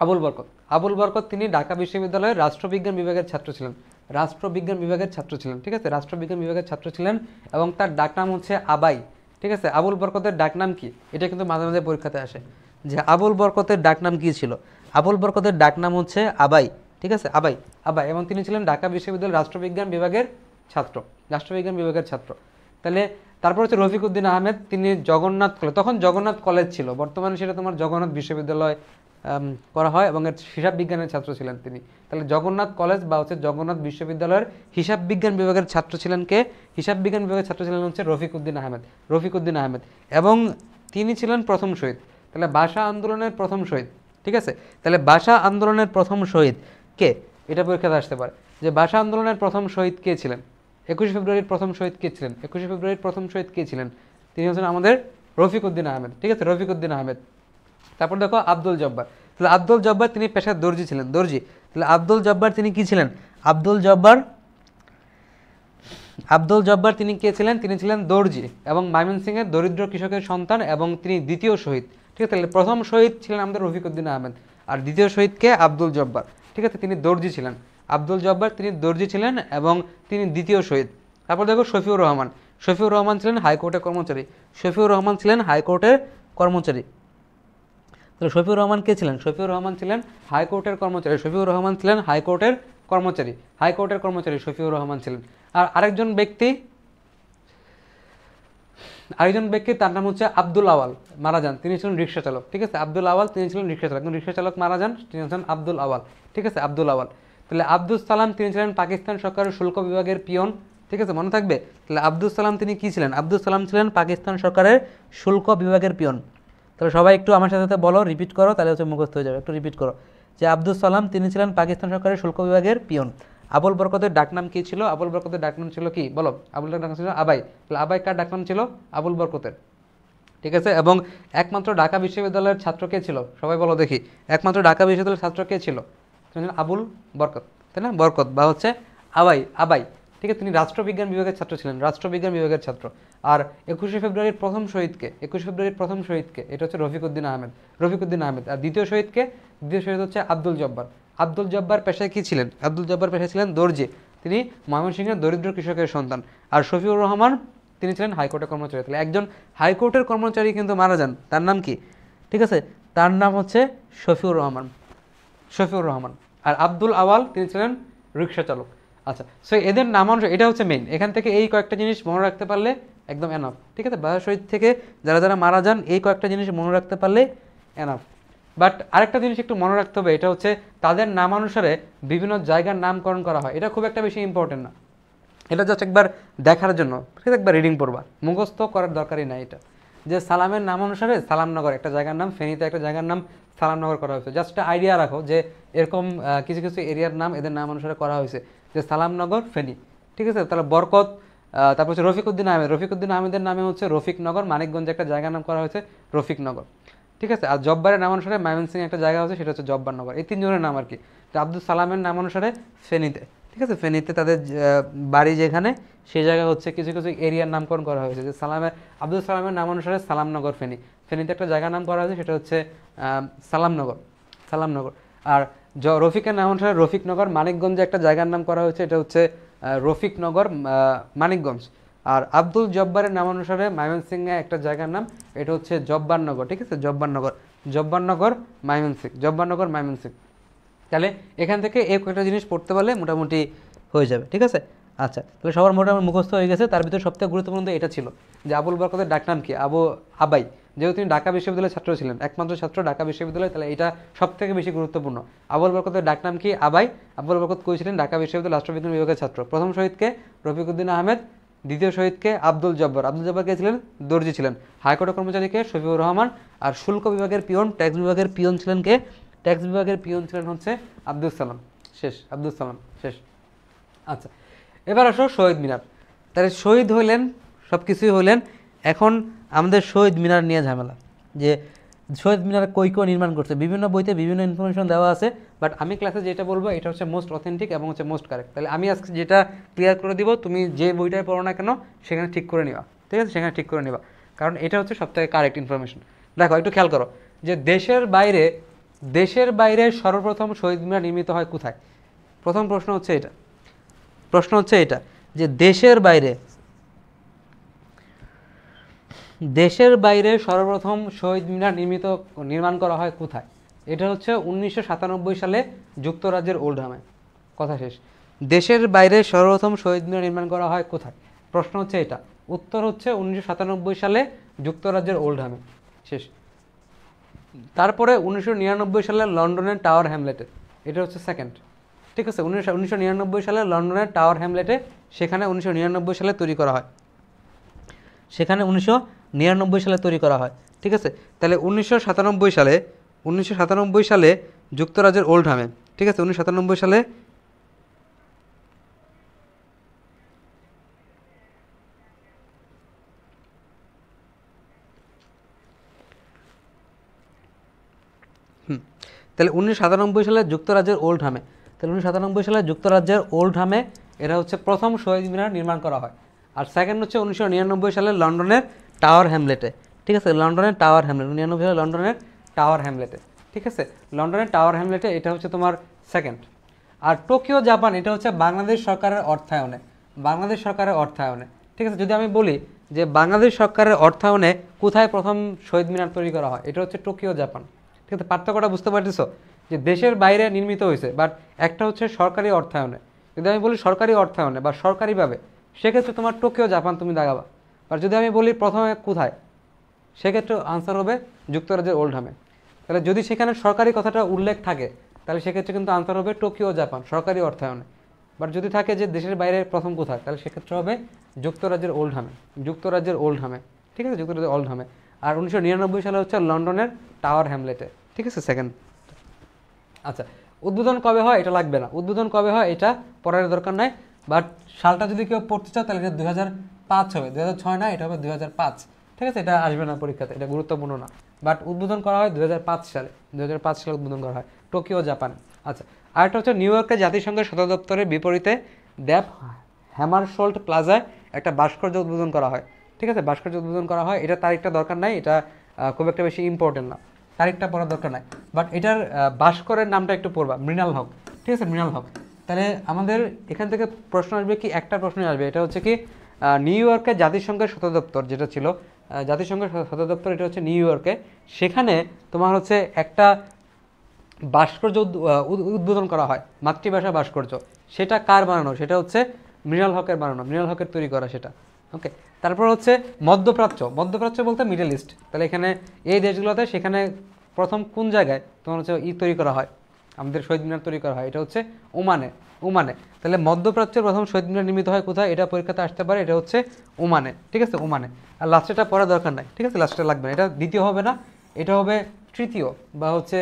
আবুল বরকত আবুল বরকত তিনি ঢাকা বিশ্ববিদ্যালয়ের রাষ্ট্রবিজ্ঞান বিভাগের ছাত্র ছিলেন রাষ্ট্রবিজ্ঞান বিভাগের ছাত্র ছিলেন ঠিক আছে রাষ্ট্রবিজ্ঞান বিভাগের ছাত্র ছিলেন এবং তার ডাকনাম হচ্ছে আবাই ঠিক আছে আবুল বরকতের ডাকনাম কি এটা কিন্তু মাঝে মাঝে পরীক্ষাতে আসে যে আবুল বরকতের ডাকনাম কি ছিল আবুল বরকতের ডাকনাম হচ্ছে আবাই ঠিক আছে আবাই আবাই এবং তিনি ছিলেন ঢাকা বিশ্ববিদ্যালয়ের রাষ্ট্রবিজ্ঞান বিভাগের ছাত্র রাষ্ট্রবিজ্ঞান বিভাগের ছাত্র তাহলে তারপর হচ্ছে রফিক উদ্দিন আহমেদ তিনি জগন্নাথ কলেজ তখন জগন্নাথ কলেজ ছিল বর্তমানে সেটা তোমার জগন্নাথ বিশ্ববিদ্যালয় করা হয় এবং এর হিসাব বিজ্ঞানের ছাত্র ছিলেন তিনি তাহলে জগন্নাথ কলেজ বা হচ্ছে জগন্নাথ বিশ্ববিদ্যালয়ের হিসাব বিজ্ঞান বিভাগের ছাত্র ছিলেন কে হিসাব বিজ্ঞান বিভাগের ছাত্র ছিলেন হচ্ছে রফিকুদ্দিন আহমেদ রফিক উদ্দিন আহমেদ এবং তিনি ছিলেন প্রথম শহীদ তাহলে ভাষা আন্দোলনের প্রথম শহীদ ঠিক আছে তাহলে ভাষা আন্দোলনের প্রথম শহীদ কে এটা পরীক্ষাতে আসতে পারে যে ভাষা আন্দোলনের প্রথম শহীদ কে ছিলেন একুশে ফেব্রুয়ারির প্রথম শহীদ কে ছিলেন একুশে ফেব্রুয়ারির প্রথম শহীদ কে ছিলেন তিনি হচ্ছেন আমাদের রফিকুদ্দিন আহমেদ ঠিক আছে রফিকুদ্দিন আহমেদ তারপর দেখো আব্দুল জব্বার তাহলে আব্দুল জব্বার তিনি পেশার দর্জি ছিলেন দর্জি তাহলে আব্দুল জব্বার তিনি কি ছিলেন আব্দুল জব্বার আব্দুল জব্বার তিনি কে ছিলেন তিনি ছিলেন দর্জি এবং ময়মনসিংহের দরিদ্র কৃষকের সন্তান এবং তিনি দ্বিতীয় শহীদ ঠিক আছে তাহলে প্রথম শহীদ ছিলেন আমাদের রফিকুদ্দিন আহমেদ আর দ্বিতীয় শহীদ কে আব্দুল জব্বার ঠিক আছে তিনি দর্জি ছিলেন আব্দুল জব্বার তিনি দর্জি ছিলেন এবং তিনি দ্বিতীয় শহীদ তারপর দেখো শফিউর রহমান শফিউর রহমান ছিলেন হাইকোর্টের কর্মচারী শফিউর রহমান ছিলেন হাইকোর্টের কর্মচারী তাহলে শফিউর রহমান কে ছিলেন শফিউর রহমান ছিলেন হাইকোর্টের কর্মচারী শফিউর রহমান ছিলেন হাইকোর্টের কর্মচারী হাইকোর্টের কর্মচারী শফিউর রহমান ছিলেন আর আরেকজন ব্যক্তি আরেকজন ব্যক্তি তার নাম হচ্ছে আব্দুল আওয়াল মারা যান তিনি ছিলেন রিক্সা চালক ঠিক আছে আব্দুল আওয়াল তিনি ছিলেন রিক্সা চালক রিক্সা চালক মারা যান তিনি ছিলেন আব্দুল আওয়াল ঠিক আছে আব্দুল আওয়াল তাহলে আব্দুল সালাম তিনি ছিলেন পাকিস্তান সরকারের শুল্ক বিভাগের পিয়ন ঠিক আছে মনে থাকবে তাহলে আব্দুল সালাম তিনি কী ছিলেন আব্দুল সালাম ছিলেন পাকিস্তান সরকারের শুল্ক বিভাগের পিয়ন তাহলে সবাই একটু আমার সাথে সাথে বলো রিপিট করো তাহলে হচ্ছে মুখস্থ হয়ে যাবে একটু রিপিট করো যে আব্দুল সালাম তিনি ছিলেন পাকিস্তান সরকারের শুল্ক বিভাগের পিয়ন আবুল বরকতের ডাকনাম কী ছিল আবুল বরকতের ডাকনাম ছিল কি বলো আবুল ডাকনাম ছিল আবাই তাহলে আবাই কার ডাকনাম ছিল আবুল বরকতের ঠিক আছে এবং একমাত্র ঢাকা বিশ্ববিদ্যালয়ের ছাত্র কে ছিল সবাই বলো দেখি একমাত্র ঢাকা বিশ্ববিদ্যালয়ের ছাত্র কে ছিল আবুল বরকত তাই না বরকত বা হচ্ছে আবাই আবাই ঠিক আছে তিনি রাষ্ট্রবিজ্ঞান বিভাগের ছাত্র ছিলেন রাষ্ট্রবিজ্ঞান বিভাগের ছাত্র আর একুশে ফেব্রুয়ারির প্রথম শহীদকে একুশে ফেব্রুয়ারির প্রথম শহীদকে এটা হচ্ছে রফিকুদ্দিন আহমেদ রফিকুদ্দিন আহমেদ আর দ্বিতীয় শহীদকে দ্বিতীয় শহীদ হচ্ছে আব্দুল জব্বার আব্দুল জব্বার পেশায় কী ছিলেন আব্দুল জব্বার পেশায় ছিলেন দর্জি তিনি ময়মনসিংহের দরিদ্র কৃষকের সন্তান আর শফিউর রহমান তিনি ছিলেন হাইকোর্টের কর্মচারী তাহলে একজন হাইকোর্টের কর্মচারী কিন্তু মারা যান তার নাম কি ঠিক আছে তার নাম হচ্ছে শফিউর রহমান শফিউর রহমান আর আব্দুল আওয়াল তিনি ছিলেন রিক্সা চালক আচ্ছা সো এদের নামানুসারে এটা হচ্ছে মেইন এখান থেকে এই কয়েকটা জিনিস মনে রাখতে পারলে একদম এনাফ ঠিক আছে বাহা শহীদ থেকে যারা যারা মারা যান এই কয়েকটা জিনিস মনে রাখতে পারলে এনাফ বাট আরেকটা জিনিস একটু মনে রাখতে হবে এটা হচ্ছে তাদের নাম অনুসারে বিভিন্ন জায়গার নামকরণ করা হয় এটা খুব একটা বেশি ইম্পর্টেন্ট না এটা জাস্ট একবার দেখার জন্য ঠিক একবার রিডিং পড়বা মুখস্থ করার দরকারই নাই এটা যে সালামের নাম অনুসারে সালামনগর একটা জায়গার নাম ফেনীতে একটা জায়গার নাম সালামনগর করা হয়েছে জাস্ট আইডিয়া রাখো যে এরকম কিছু কিছু এরিয়ার নাম এদের নাম অনুসারে করা হয়েছে যে সালামনগর ফেনী ঠিক আছে তাহলে বরকত তারপর হচ্ছে উদ্দিন আহমেদ উদ্দিন আহমেদের নামে হচ্ছে রফিকনগর মানিকগঞ্জে একটা জায়গার নাম করা হয়েছে রফিকনগর ঠিক আছে আর জব্বারের নাম অনুসারে সিং একটা জায়গা হচ্ছে সেটা হচ্ছে জব্বারনগর এই তিনজনের নাম আর কি আব্দুল সালামের নাম অনুসারে ফেনীতে ঠিক আছে ফেনীতে তাদের বাড়ি যেখানে সেই জায়গা হচ্ছে কিছু কিছু এরিয়ার নামকরণ করা হয়েছে যে সালামের আব্দুল সালামের নাম অনুসারে সালামনগর ফেনী ফেনীতে একটা জায়গার নাম করা হয়েছে সেটা হচ্ছে সালামনগর সালামনগর আর রফিকের নাম অনুসারে রফিকনগর মানিকগঞ্জে একটা জায়গার নাম করা হয়েছে এটা হচ্ছে রফিকনগর মানিকগঞ্জ আর আব্দুল জব্বারের নামানুসারে ময়মনসিংহে একটা জায়গার নাম এটা হচ্ছে জব্বারনগর ঠিক আছে জব্বারনগর জব্বারনগর ময়মনসিংহ জব্বারনগর ময়মনসিং তাহলে এখান থেকে এক একটা জিনিস পড়তে পারলে মোটামুটি হয়ে যাবে ঠিক আছে আচ্ছা তাহলে সবার মোটামুটি মুখস্থ হয়ে গেছে তার ভিতরে সবথেকে গুরুত্বপূর্ণ এটা ছিল যে আবুল বরকতের ডাকনাম কি আবু আবাই যেহেতু তিনি ঢাকা বিশ্ববিদ্যালয়ের ছাত্র ছিলেন একমাত্র ছাত্র ঢাকা বিশ্ববিদ্যালয় তাহলে এটা সব থেকে বেশি গুরুত্বপূর্ণ আবুল বরকতের ডাক নাম কি আবাই আবুল বরকত করেছিলেন ঢাকা বিশ্ববিদ্যালয় রাষ্ট্রবিজ্ঞান বিভাগের ছাত্র প্রথম শহীদকে রফিকুদ্দিন আহমেদ দ্বিতীয় শহীদকে আব্দুল জব্বর আব্দুল জব্বর কে ছিলেন দর্জি ছিলেন হাইকোর্টের কর্মচারীকে শফিউর রহমান আর শুল্ক বিভাগের পিয়ন ট্যাক্স বিভাগের পিয়ন ছিলেন কে ট্যাক্স বিভাগের পিয়ন ছিলেন হচ্ছে আব্দুল সালাম শেষ আব্দুল সালাম শেষ আচ্ছা এবার আসো শহীদ মিনার তাহলে শহীদ হইলেন সব কিছুই হইলেন এখন আমাদের শহীদ মিনার নিয়ে ঝামেলা যে শহীদ মিনার কই কই নির্মাণ করছে বিভিন্ন বইতে বিভিন্ন ইনফরমেশন দেওয়া আছে বাট আমি ক্লাসে যেটা বলবো এটা হচ্ছে মোস্ট অথেন্টিক এবং হচ্ছে মোস্ট কারেক্ট তাহলে আমি আজকে যেটা ক্লিয়ার করে দিব তুমি যে বইটায় পড়ো না কেন সেখানে ঠিক করে নিবা ঠিক আছে সেখানে ঠিক করে নিবা কারণ এটা হচ্ছে সবথেকে কারেক্ট ইনফরমেশন দেখো একটু খেয়াল করো যে দেশের বাইরে দেশের বাইরে সর্বপ্রথম শহীদ মিনার নির্মিত হয় কোথায় প্রথম প্রশ্ন হচ্ছে এটা প্রশ্ন হচ্ছে এটা যে দেশের বাইরে দেশের বাইরে সর্বপ্রথম শহীদ মিনার নির্মিত নির্মাণ করা হয় কোথায় এটা হচ্ছে উনিশশো সালে যুক্তরাজ্যের ওল্ডহামে কথা শেষ দেশের বাইরে সর্বপ্রথম শহীদ মিনার নির্মাণ করা হয় কোথায় প্রশ্ন হচ্ছে এটা উত্তর হচ্ছে উনিশশো সালে যুক্তরাজ্যের ওল্ডহামে শেষ তারপরে উনিশশো সালে লন্ডনের টাওয়ার হ্যামলেটে এটা হচ্ছে সেকেন্ড ঠিক আছে উনিশশো উনিশশো সালে লন্ডনের টাওয়ার হ্যামলেটে সেখানে উনিশশো সালে তৈরি করা হয় সেখানে উনিশশো নিরানব্বই সালে তৈরি করা হয় ঠিক আছে তাহলে উনিশশো সাতানব্বই সালে উনিশশো সাতানব্বই সালে যুক্তরাজ্যের ওল্ডহামে ঠিক আছে উনিশশো সাতানব্বই সালে তাহলে উনিশশো সাতানব্বই সালে যুক্তরাজ্যের ওল্ড হামে তাহলে উনিশশো সাতানব্বই সালে যুক্তরাজ্যের ওল্ড হামে এটা হচ্ছে প্রথম শহীদ মিনার নির্মাণ করা হয় আর সেকেন্ড হচ্ছে উনিশশো নিরানব্বই সালে লন্ডনের টাওয়ার হ্যামলেটে ঠিক আছে লন্ডনের টাওয়ার হ্যামলেট নিরানব্বই হলো লন্ডনের টাওয়ার হ্যামলেটে ঠিক আছে লন্ডনের টাওয়ার হ্যামলেটে এটা হচ্ছে তোমার সেকেন্ড আর টোকিও জাপান এটা হচ্ছে বাংলাদেশ সরকারের অর্থায়নে বাংলাদেশ সরকারের অর্থায়নে ঠিক আছে যদি আমি বলি যে বাংলাদেশ সরকারের অর্থায়নে কোথায় প্রথম শহীদ মিনার তৈরি করা হয় এটা হচ্ছে টোকিও জাপান ঠিক আছে পার্থক্যটা বুঝতে পারতেছো যে দেশের বাইরে নির্মিত হয়েছে বাট একটা হচ্ছে সরকারি অর্থায়নে যদি আমি বলি সরকারি অর্থায়নে বা সরকারিভাবে সেক্ষেত্রে তোমার টোকিও জাপান তুমি দাগাবা আর যদি আমি বলি প্রথমে কোথায় সেক্ষেত্রে আনসার হবে যুক্তরাজ্যের ওল্ডহামে তাহলে যদি সেখানে সরকারি কথাটা উল্লেখ থাকে তাহলে সেক্ষেত্রে কিন্তু আনসার হবে টোকিও জাপান সরকারি অর্থায়নে বাট যদি থাকে যে দেশের বাইরে প্রথম কোথায় তাহলে সেক্ষেত্রে হবে যুক্তরাজ্যের ওল্ডহামে যুক্তরাজ্যের ওল্ডহামে ঠিক আছে যুক্তরাজ্যের ওল্ডহামে আর উনিশশো নিরানব্বই সালে হচ্ছে লন্ডনের টাওয়ার হ্যামলেটে ঠিক আছে সেকেন্ড আচ্ছা উদ্বোধন কবে হয় এটা লাগবে না উদ্বোধন কবে হয় এটা পড়ার দরকার নাই বাট সালটা যদি কেউ পড়তে চাও তাহলে এটা দু পাঁচ হবে দু ছয় না এটা হবে দু ঠিক আছে এটা আসবে না পরীক্ষাতে এটা গুরুত্বপূর্ণ না বাট উদ্বোধন করা হয় দু সালে দু সালে উদ্বোধন করা হয় টোকিও জাপান আচ্ছা আরেকটা হচ্ছে নিউ ইয়র্কে জাতিসংঘের সদর দপ্তরের বিপরীতে হ্যামার হ্যামারশোল্ট প্লাজায় একটা ভাস্কর্য উদ্বোধন করা হয় ঠিক আছে ভাস্কর্য উদ্বোধন করা হয় এটা তারিখটা দরকার নাই এটা খুব একটা বেশি ইম্পর্টেন্ট না তারিখটা পড়ার দরকার নাই বাট এটার ভাস্করের নামটা একটু পড়বা মৃণাল হক ঠিক আছে মৃণাল হক তাহলে আমাদের এখান থেকে প্রশ্ন আসবে কি একটা প্রশ্ন আসবে এটা হচ্ছে কি নিউ ইয়র্কে জাতিসংঘের সদর দপ্তর যেটা ছিল জাতিসংঘের সদর দপ্তর এটা হচ্ছে নিউ ইয়র্কে সেখানে তোমার হচ্ছে একটা ভাস্কর্য উদ্বোধন করা হয় মাতৃভাষা ভাস্কর্য সেটা কার বানানো সেটা হচ্ছে মৃণাল হকের বানানো মৃণাল হকের তৈরি করা সেটা ওকে তারপর হচ্ছে মধ্যপ্রাচ্য মধ্যপ্রাচ্য বলতে মিডল ইস্ট তাহলে এখানে এই দেশগুলোতে সেখানে প্রথম কোন জায়গায় তোমার হচ্ছে ই তৈরি করা হয় আমাদের শহীদ মিনার তৈরি করা হয় এটা হচ্ছে ওমানে ওমানে তাহলে মধ্যপ্রাচ্যের প্রথম শহীদ মিনার নির্মিত হয় কোথায় এটা পরীক্ষাতে আসতে পারে এটা হচ্ছে ওমানে ঠিক আছে ওমানে আর লাস্টেটা পড়া দরকার নাই ঠিক আছে লাস্টটা লাগবে না এটা দ্বিতীয় হবে না এটা হবে তৃতীয় বা হচ্ছে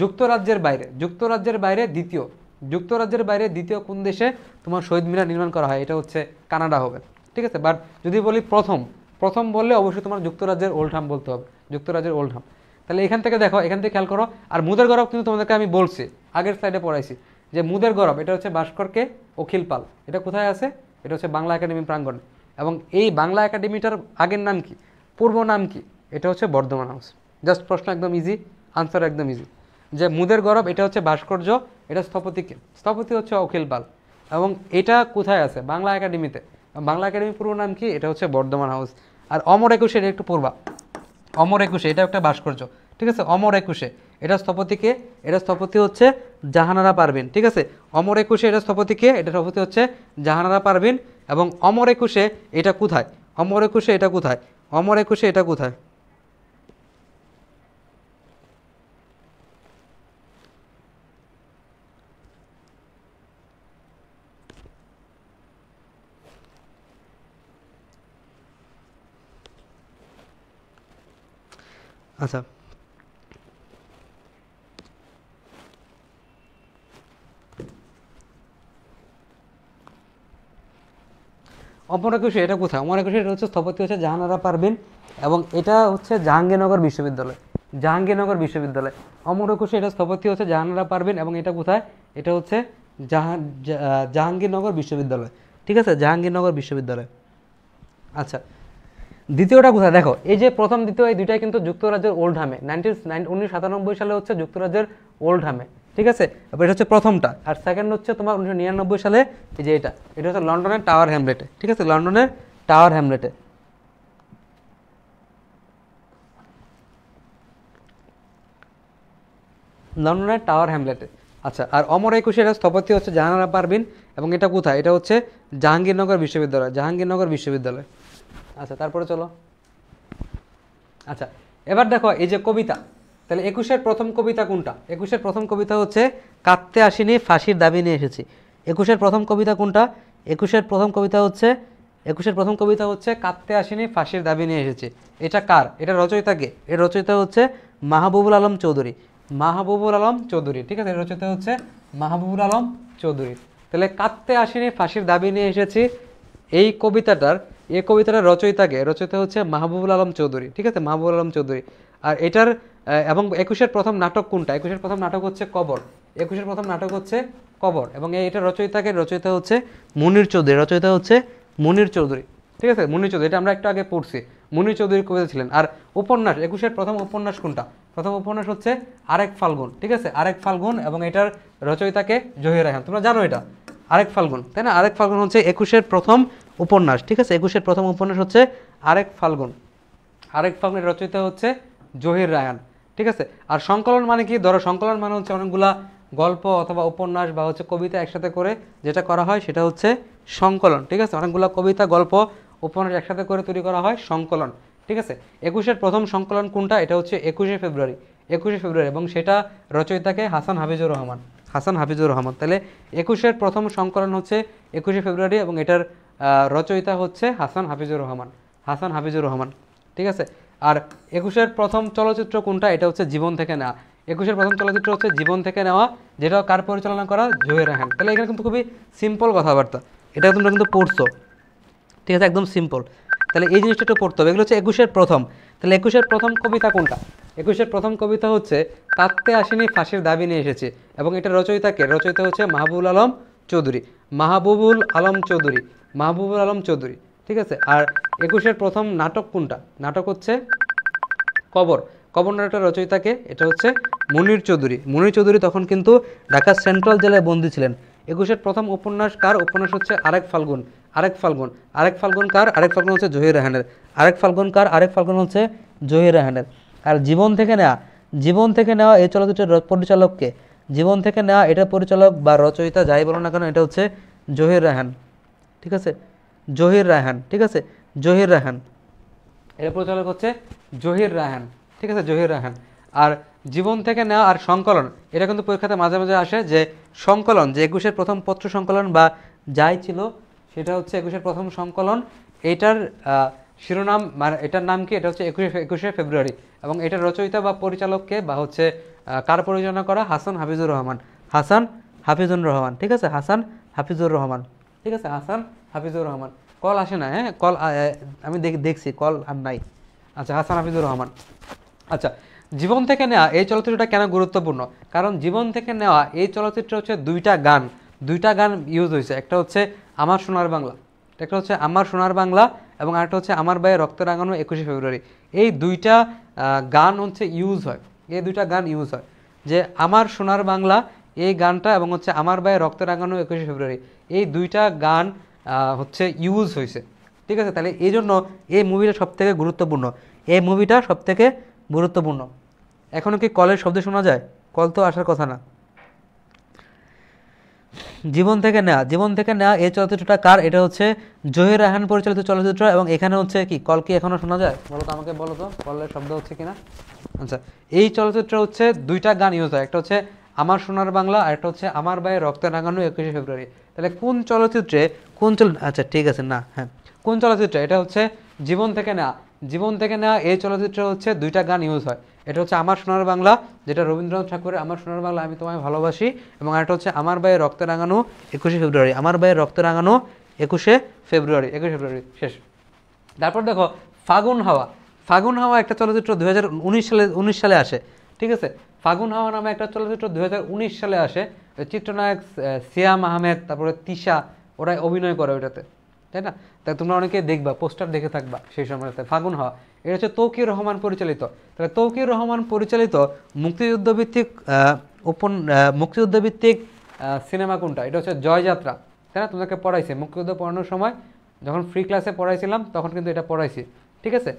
যুক্তরাজ্যের বাইরে যুক্তরাজ্যের বাইরে দ্বিতীয় যুক্তরাজ্যের বাইরে দ্বিতীয় কোন দেশে তোমার শহীদ মিনার নির্মাণ করা হয় এটা হচ্ছে কানাডা হবে ঠিক আছে বাট যদি বলি প্রথম প্রথম বললে অবশ্যই তোমার যুক্তরাজ্যের ওল্ডহাম বলতে হবে যুক্তরাজ্যের ওল্ডহাম তাহলে এখান থেকে দেখো এখান থেকে খেয়াল করো আর মুদের গরব কিন্তু তোমাদেরকে আমি বলছি আগের সাইডে পড়াইছি যে মুদের গরব এটা হচ্ছে ভাস্করকে অখিল পাল এটা কোথায় আছে এটা হচ্ছে বাংলা একাডেমি প্রাঙ্গণ এবং এই বাংলা একাডেমিটার আগের নাম কি পূর্ব নাম কি এটা হচ্ছে বর্ধমান হাউস জাস্ট প্রশ্ন একদম ইজি আনসার একদম ইজি যে মুদের গরব এটা হচ্ছে ভাস্কর্য এটা স্থপতিকে স্থপতি হচ্ছে অখিল পাল এবং এটা কোথায় আছে বাংলা একাডেমিতে বাংলা একাডেমি পূর্ব নাম কি এটা হচ্ছে বর্ধমান হাউস আর অমর একুশে এটা একটু পূর্বা অমর একুশে এটা একটা ভাস্কর্য ঠিক আছে অমর একুশে এটা স্থপতিকে এটা স্থপতি হচ্ছে জাহানারা পারবেন ঠিক আছে অমর একুশে এটা স্থপতিকে এটা স্থপতি হচ্ছে জাহানারা পারবেন এবং অমর একুশে এটা কোথায় অমর একুশে এটা কোথায় অমর একুশে এটা কোথায় আচ্ছা অপরাকুশে এটা কোথায় অপরাকুশি এটা হচ্ছে স্থপতি হচ্ছে জাহানারা পারবেন এবং এটা হচ্ছে জাহাঙ্গীরনগর বিশ্ববিদ্যালয় জাহাঙ্গীরনগর বিশ্ববিদ্যালয় অমরকুশি এটা স্থপতি হচ্ছে জাহানারা পারবেন এবং এটা কোথায় এটা হচ্ছে জাহা জাহাঙ্গীরনগর বিশ্ববিদ্যালয় ঠিক আছে জাহাঙ্গীরনগর বিশ্ববিদ্যালয় আচ্ছা দ্বিতীয়টা কোথায় দেখো এই যে প্রথম দ্বিতীয় এই দুইটাই কিন্তু যুক্তরাজ্যের ওল্ড হামে নাইনটিন নাইন উনিশ সাতানব্বই সালে হচ্ছে যুক্তরাজ্যের ওল্ড হামে ঠিক আছে এটা হচ্ছে প্রথমটা আর সেকেন্ড হচ্ছে তোমার উনিশশো নিরানব্বই সালে এই যে এটা এটা হচ্ছে লন্ডনের টাওয়ার হ্যামলেটে ঠিক আছে লন্ডনের টাওয়ার হ্যামলেটে লন্ডনের টাওয়ার হ্যামলেটে আচ্ছা আর অমর একুশে এটা স্থপতি হচ্ছে জাহানারা পারভিন এবং এটা কোথায় এটা হচ্ছে জাহাঙ্গীরনগর বিশ্ববিদ্যালয় জাহাঙ্গীরনগর বিশ্ববিদ্যালয় আচ্ছা তারপরে চলো আচ্ছা এবার দেখো এই যে কবিতা তাহলে একুশের প্রথম কবিতা কোনটা একুশের প্রথম কবিতা হচ্ছে কাঁদতে আসিনি ফাঁসির দাবি নিয়ে এসেছি একুশের প্রথম কবিতা কোনটা একুশের প্রথম কবিতা হচ্ছে একুশের প্রথম কবিতা হচ্ছে কাঁদতে আসিনি ফাঁসির দাবি নিয়ে এসেছে এটা কার এটা রচয়িতাকে এর রচয়িতা হচ্ছে মাহবুবুল আলম চৌধুরী মাহবুবুল আলম চৌধুরী ঠিক আছে রচয়িতা হচ্ছে মাহবুবুল আলম চৌধুরী তাহলে কাঁদতে আসিনি ফাঁসির দাবি নিয়ে এসেছি এই কবিতাটার এই কবিতাটার রচয়িতাকে রচয়িতা হচ্ছে মাহবুবুল আলম চৌধুরী ঠিক আছে মাহবুবুল আলম চৌধুরী আর এটার এবং একুশের প্রথম নাটক কোনটা একুশের প্রথম নাটক হচ্ছে কবর একুশের প্রথম নাটক হচ্ছে কবর এবং এটা রচয়িতাকে রচয়িতা হচ্ছে মুনির চৌধুরী রচয়িতা হচ্ছে মুনির চৌধুরী ঠিক আছে মুনির চৌধুরী এটা আমরা একটু আগে পড়ছি মুনির চৌধুরী কবিতা ছিলেন আর উপন্যাস একুশের প্রথম উপন্যাস কোনটা প্রথম উপন্যাস হচ্ছে আরেক ফাল্গুন ঠিক আছে আরেক ফাল্গুন এবং এটার রচয়িতাকে জহির রায়হান তোমরা জানো এটা আরেক ফাল্গুন তাই না আরেক ফাল্গুন হচ্ছে একুশের প্রথম উপন্যাস ঠিক আছে একুশের প্রথম উপন্যাস হচ্ছে আরেক ফাল্গুন আরেক ফাল্গুনের রচয়িতা হচ্ছে জহির রায়হান ঠিক আছে আর সংকলন মানে কি ধরো সংকলন মানে হচ্ছে অনেকগুলা গল্প অথবা উপন্যাস বা হচ্ছে কবিতা একসাথে করে যেটা করা হয় সেটা হচ্ছে সংকলন ঠিক আছে অনেকগুলো কবিতা গল্প উপন্যাস একসাথে করে তৈরি করা হয় সংকলন ঠিক আছে একুশের প্রথম সংকলন কোনটা এটা হচ্ছে একুশে ফেব্রুয়ারি একুশে ফেব্রুয়ারি এবং সেটা রচয়িতাকে হাসান হাফিজুর রহমান হাসান হাফিজুর রহমান তাহলে একুশের প্রথম সংকলন হচ্ছে একুশে ফেব্রুয়ারি এবং এটার রচয়িতা হচ্ছে হাসান হাফিজুর রহমান হাসান হাফিজুর রহমান ঠিক আছে আর একুশের প্রথম চলচ্চিত্র কোনটা এটা হচ্ছে জীবন থেকে নেওয়া একুশের প্রথম চলচ্চিত্র হচ্ছে জীবন থেকে নেওয়া যেটা কার পরিচালনা করা জহির রাহান তাহলে এখানে কিন্তু খুবই সিম্পল কথাবার্তা এটা তোমরা কিন্তু পড়ছো ঠিক আছে একদম সিম্পল তাহলে এই জিনিসটা একটু পড়তে হবে এগুলো হচ্ছে একুশের প্রথম তাহলে একুশের প্রথম কবিতা কোনটা একুশের প্রথম কবিতা হচ্ছে তাত্তে আসেনি ফাঁসির দাবি নিয়ে এসেছে এবং এটা রচয়িতাকে রচয়িতা হচ্ছে মাহবুবুল আলম চৌধুরী মাহবুবুল আলম চৌধুরী মাহবুবুল আলম চৌধুরী ঠিক আছে আর একুশের প্রথম নাটক কোনটা নাটক হচ্ছে কবর কবর নাটকের রচয়িতাকে এটা হচ্ছে মুনির চৌধুরী মুনির চৌধুরী তখন কিন্তু ঢাকা সেন্ট্রাল জেলায় বন্দী ছিলেন একুশের প্রথম উপন্যাস কার উপন্যাস হচ্ছে আরেক ফাল্গুন আরেক ফাল্গুন আরেক ফাল্গুন কার আরেক ফাল্গুন হচ্ছে জহির রাহানের আরেক ফাল্গুন কার আরেক ফাল্গুন হচ্ছে জহির রাহানের আর জীবন থেকে নেওয়া জীবন থেকে নেওয়া এই চলচ্চিত্রের পরিচালককে জীবন থেকে নেওয়া এটা পরিচালক বা রচয়িতা যাই বলো না কেন এটা হচ্ছে জহির রাহান ঠিক আছে জহির রায়হান ঠিক আছে জহির রায়হান এর পরিচালক হচ্ছে জহির রায়হান ঠিক আছে জহির রায়হান আর জীবন থেকে নেওয়া আর সংকলন এটা কিন্তু পরীক্ষাতে মাঝে মাঝে আসে যে সংকলন যে একুশের প্রথম পত্র সংকলন বা যাই ছিল সেটা হচ্ছে একুশের প্রথম সংকলন এটার শিরোনাম মানে এটার নাম কি এটা হচ্ছে একুশে একুশে ফেব্রুয়ারি এবং এটার রচয়িতা বা পরিচালককে বা হচ্ছে কার পরিচালনা করা হাসান হাফিজুর রহমান হাসান হাফিজুর রহমান ঠিক আছে হাসান হাফিজুর রহমান ঠিক আছে হাসান হাফিজুর রহমান কল আসে না হ্যাঁ কল আমি দেখছি কল আর নাই আচ্ছা হাসান হাফিজুর রহমান আচ্ছা জীবন থেকে নেওয়া এই চলচ্চিত্রটা কেন গুরুত্বপূর্ণ কারণ জীবন থেকে নেওয়া এই চলচ্চিত্র হচ্ছে দুইটা গান দুইটা গান ইউজ হয়েছে একটা হচ্ছে আমার সোনার বাংলা একটা হচ্ছে আমার সোনার বাংলা এবং আরেকটা হচ্ছে আমার বাইয়ে রক্ত রাঙানো একুশে ফেব্রুয়ারি এই দুইটা গান হচ্ছে ইউজ হয় এই দুইটা গান ইউজ হয় যে আমার সোনার বাংলা এই গানটা এবং হচ্ছে আমার বাইয়ে রক্ত রাঙানো একুশে ফেব্রুয়ারি এই দুইটা গান হচ্ছে ইউজ হয়েছে ঠিক আছে তাহলে এই জন্য এই মুভিটা সবথেকে গুরুত্বপূর্ণ এই মুভিটা সবথেকে গুরুত্বপূর্ণ এখনও কি কলের শব্দ শোনা যায় কল তো আসার কথা না জীবন থেকে নেওয়া জীবন থেকে নেওয়া এই চলচ্চিত্রটা কার এটা হচ্ছে জহির রাহান পরিচালিত চলচ্চিত্র এবং এখানে হচ্ছে কি কল কি এখনও শোনা যায় বলো তো আমাকে বলো তো কলের শব্দ হচ্ছে কিনা আচ্ছা এই চলচ্চিত্র হচ্ছে দুইটা গান ইউজ হয় একটা হচ্ছে আমার সোনার বাংলা আর একটা হচ্ছে আমার বায়ে রক্তে রাঙানো একুশে ফেব্রুয়ারি তাহলে কোন চলচ্চিত্রে কোন চল আচ্ছা ঠিক আছে না হ্যাঁ কোন চলচ্চিত্র এটা হচ্ছে জীবন থেকে না জীবন থেকে নেওয়া এই চলচ্চিত্রে হচ্ছে দুইটা গান ইউজ হয় এটা হচ্ছে আমার সোনার বাংলা যেটা রবীন্দ্রনাথ ঠাকুরের আমার সোনার বাংলা আমি তোমায় ভালোবাসি এবং এটা হচ্ছে আমার বাইরে রক্ত রাঙানো একুশে ফেব্রুয়ারি আমার বাইরে রক্ত রাঙানো একুশে ফেব্রুয়ারি একুশে ফেব্রুয়ারি শেষ তারপর দেখো ফাগুন হাওয়া ফাগুন হাওয়া একটা চলচ্চিত্র দু সালে উনিশ সালে আসে ঠিক আছে ফাগুন হাওয়া নামে একটা চলচ্চিত্র দু সালে আসে চিত্রনায়ক সিয়াম আহমেদ তারপরে তিশা ওরাই অভিনয় করে ওইটাতে তাই না তাই তোমরা অনেকে দেখবা পোস্টার দেখে থাকবা সেই সময়টাতে ফাগুন হওয়া এটা হচ্ছে তৌকির রহমান পরিচালিত তাহলে তৌকির রহমান পরিচালিত মুক্তিযুদ্ধভিত্তিক উপন মুক্তিযুদ্ধভিত্তিক সিনেমা কোনটা এটা হচ্ছে জয়যাত্রা তাই না তোমাকে পড়াইছে মুক্তিযুদ্ধ পড়ানোর সময় যখন ফ্রি ক্লাসে পড়াইছিলাম তখন কিন্তু এটা পড়াইছি ঠিক আছে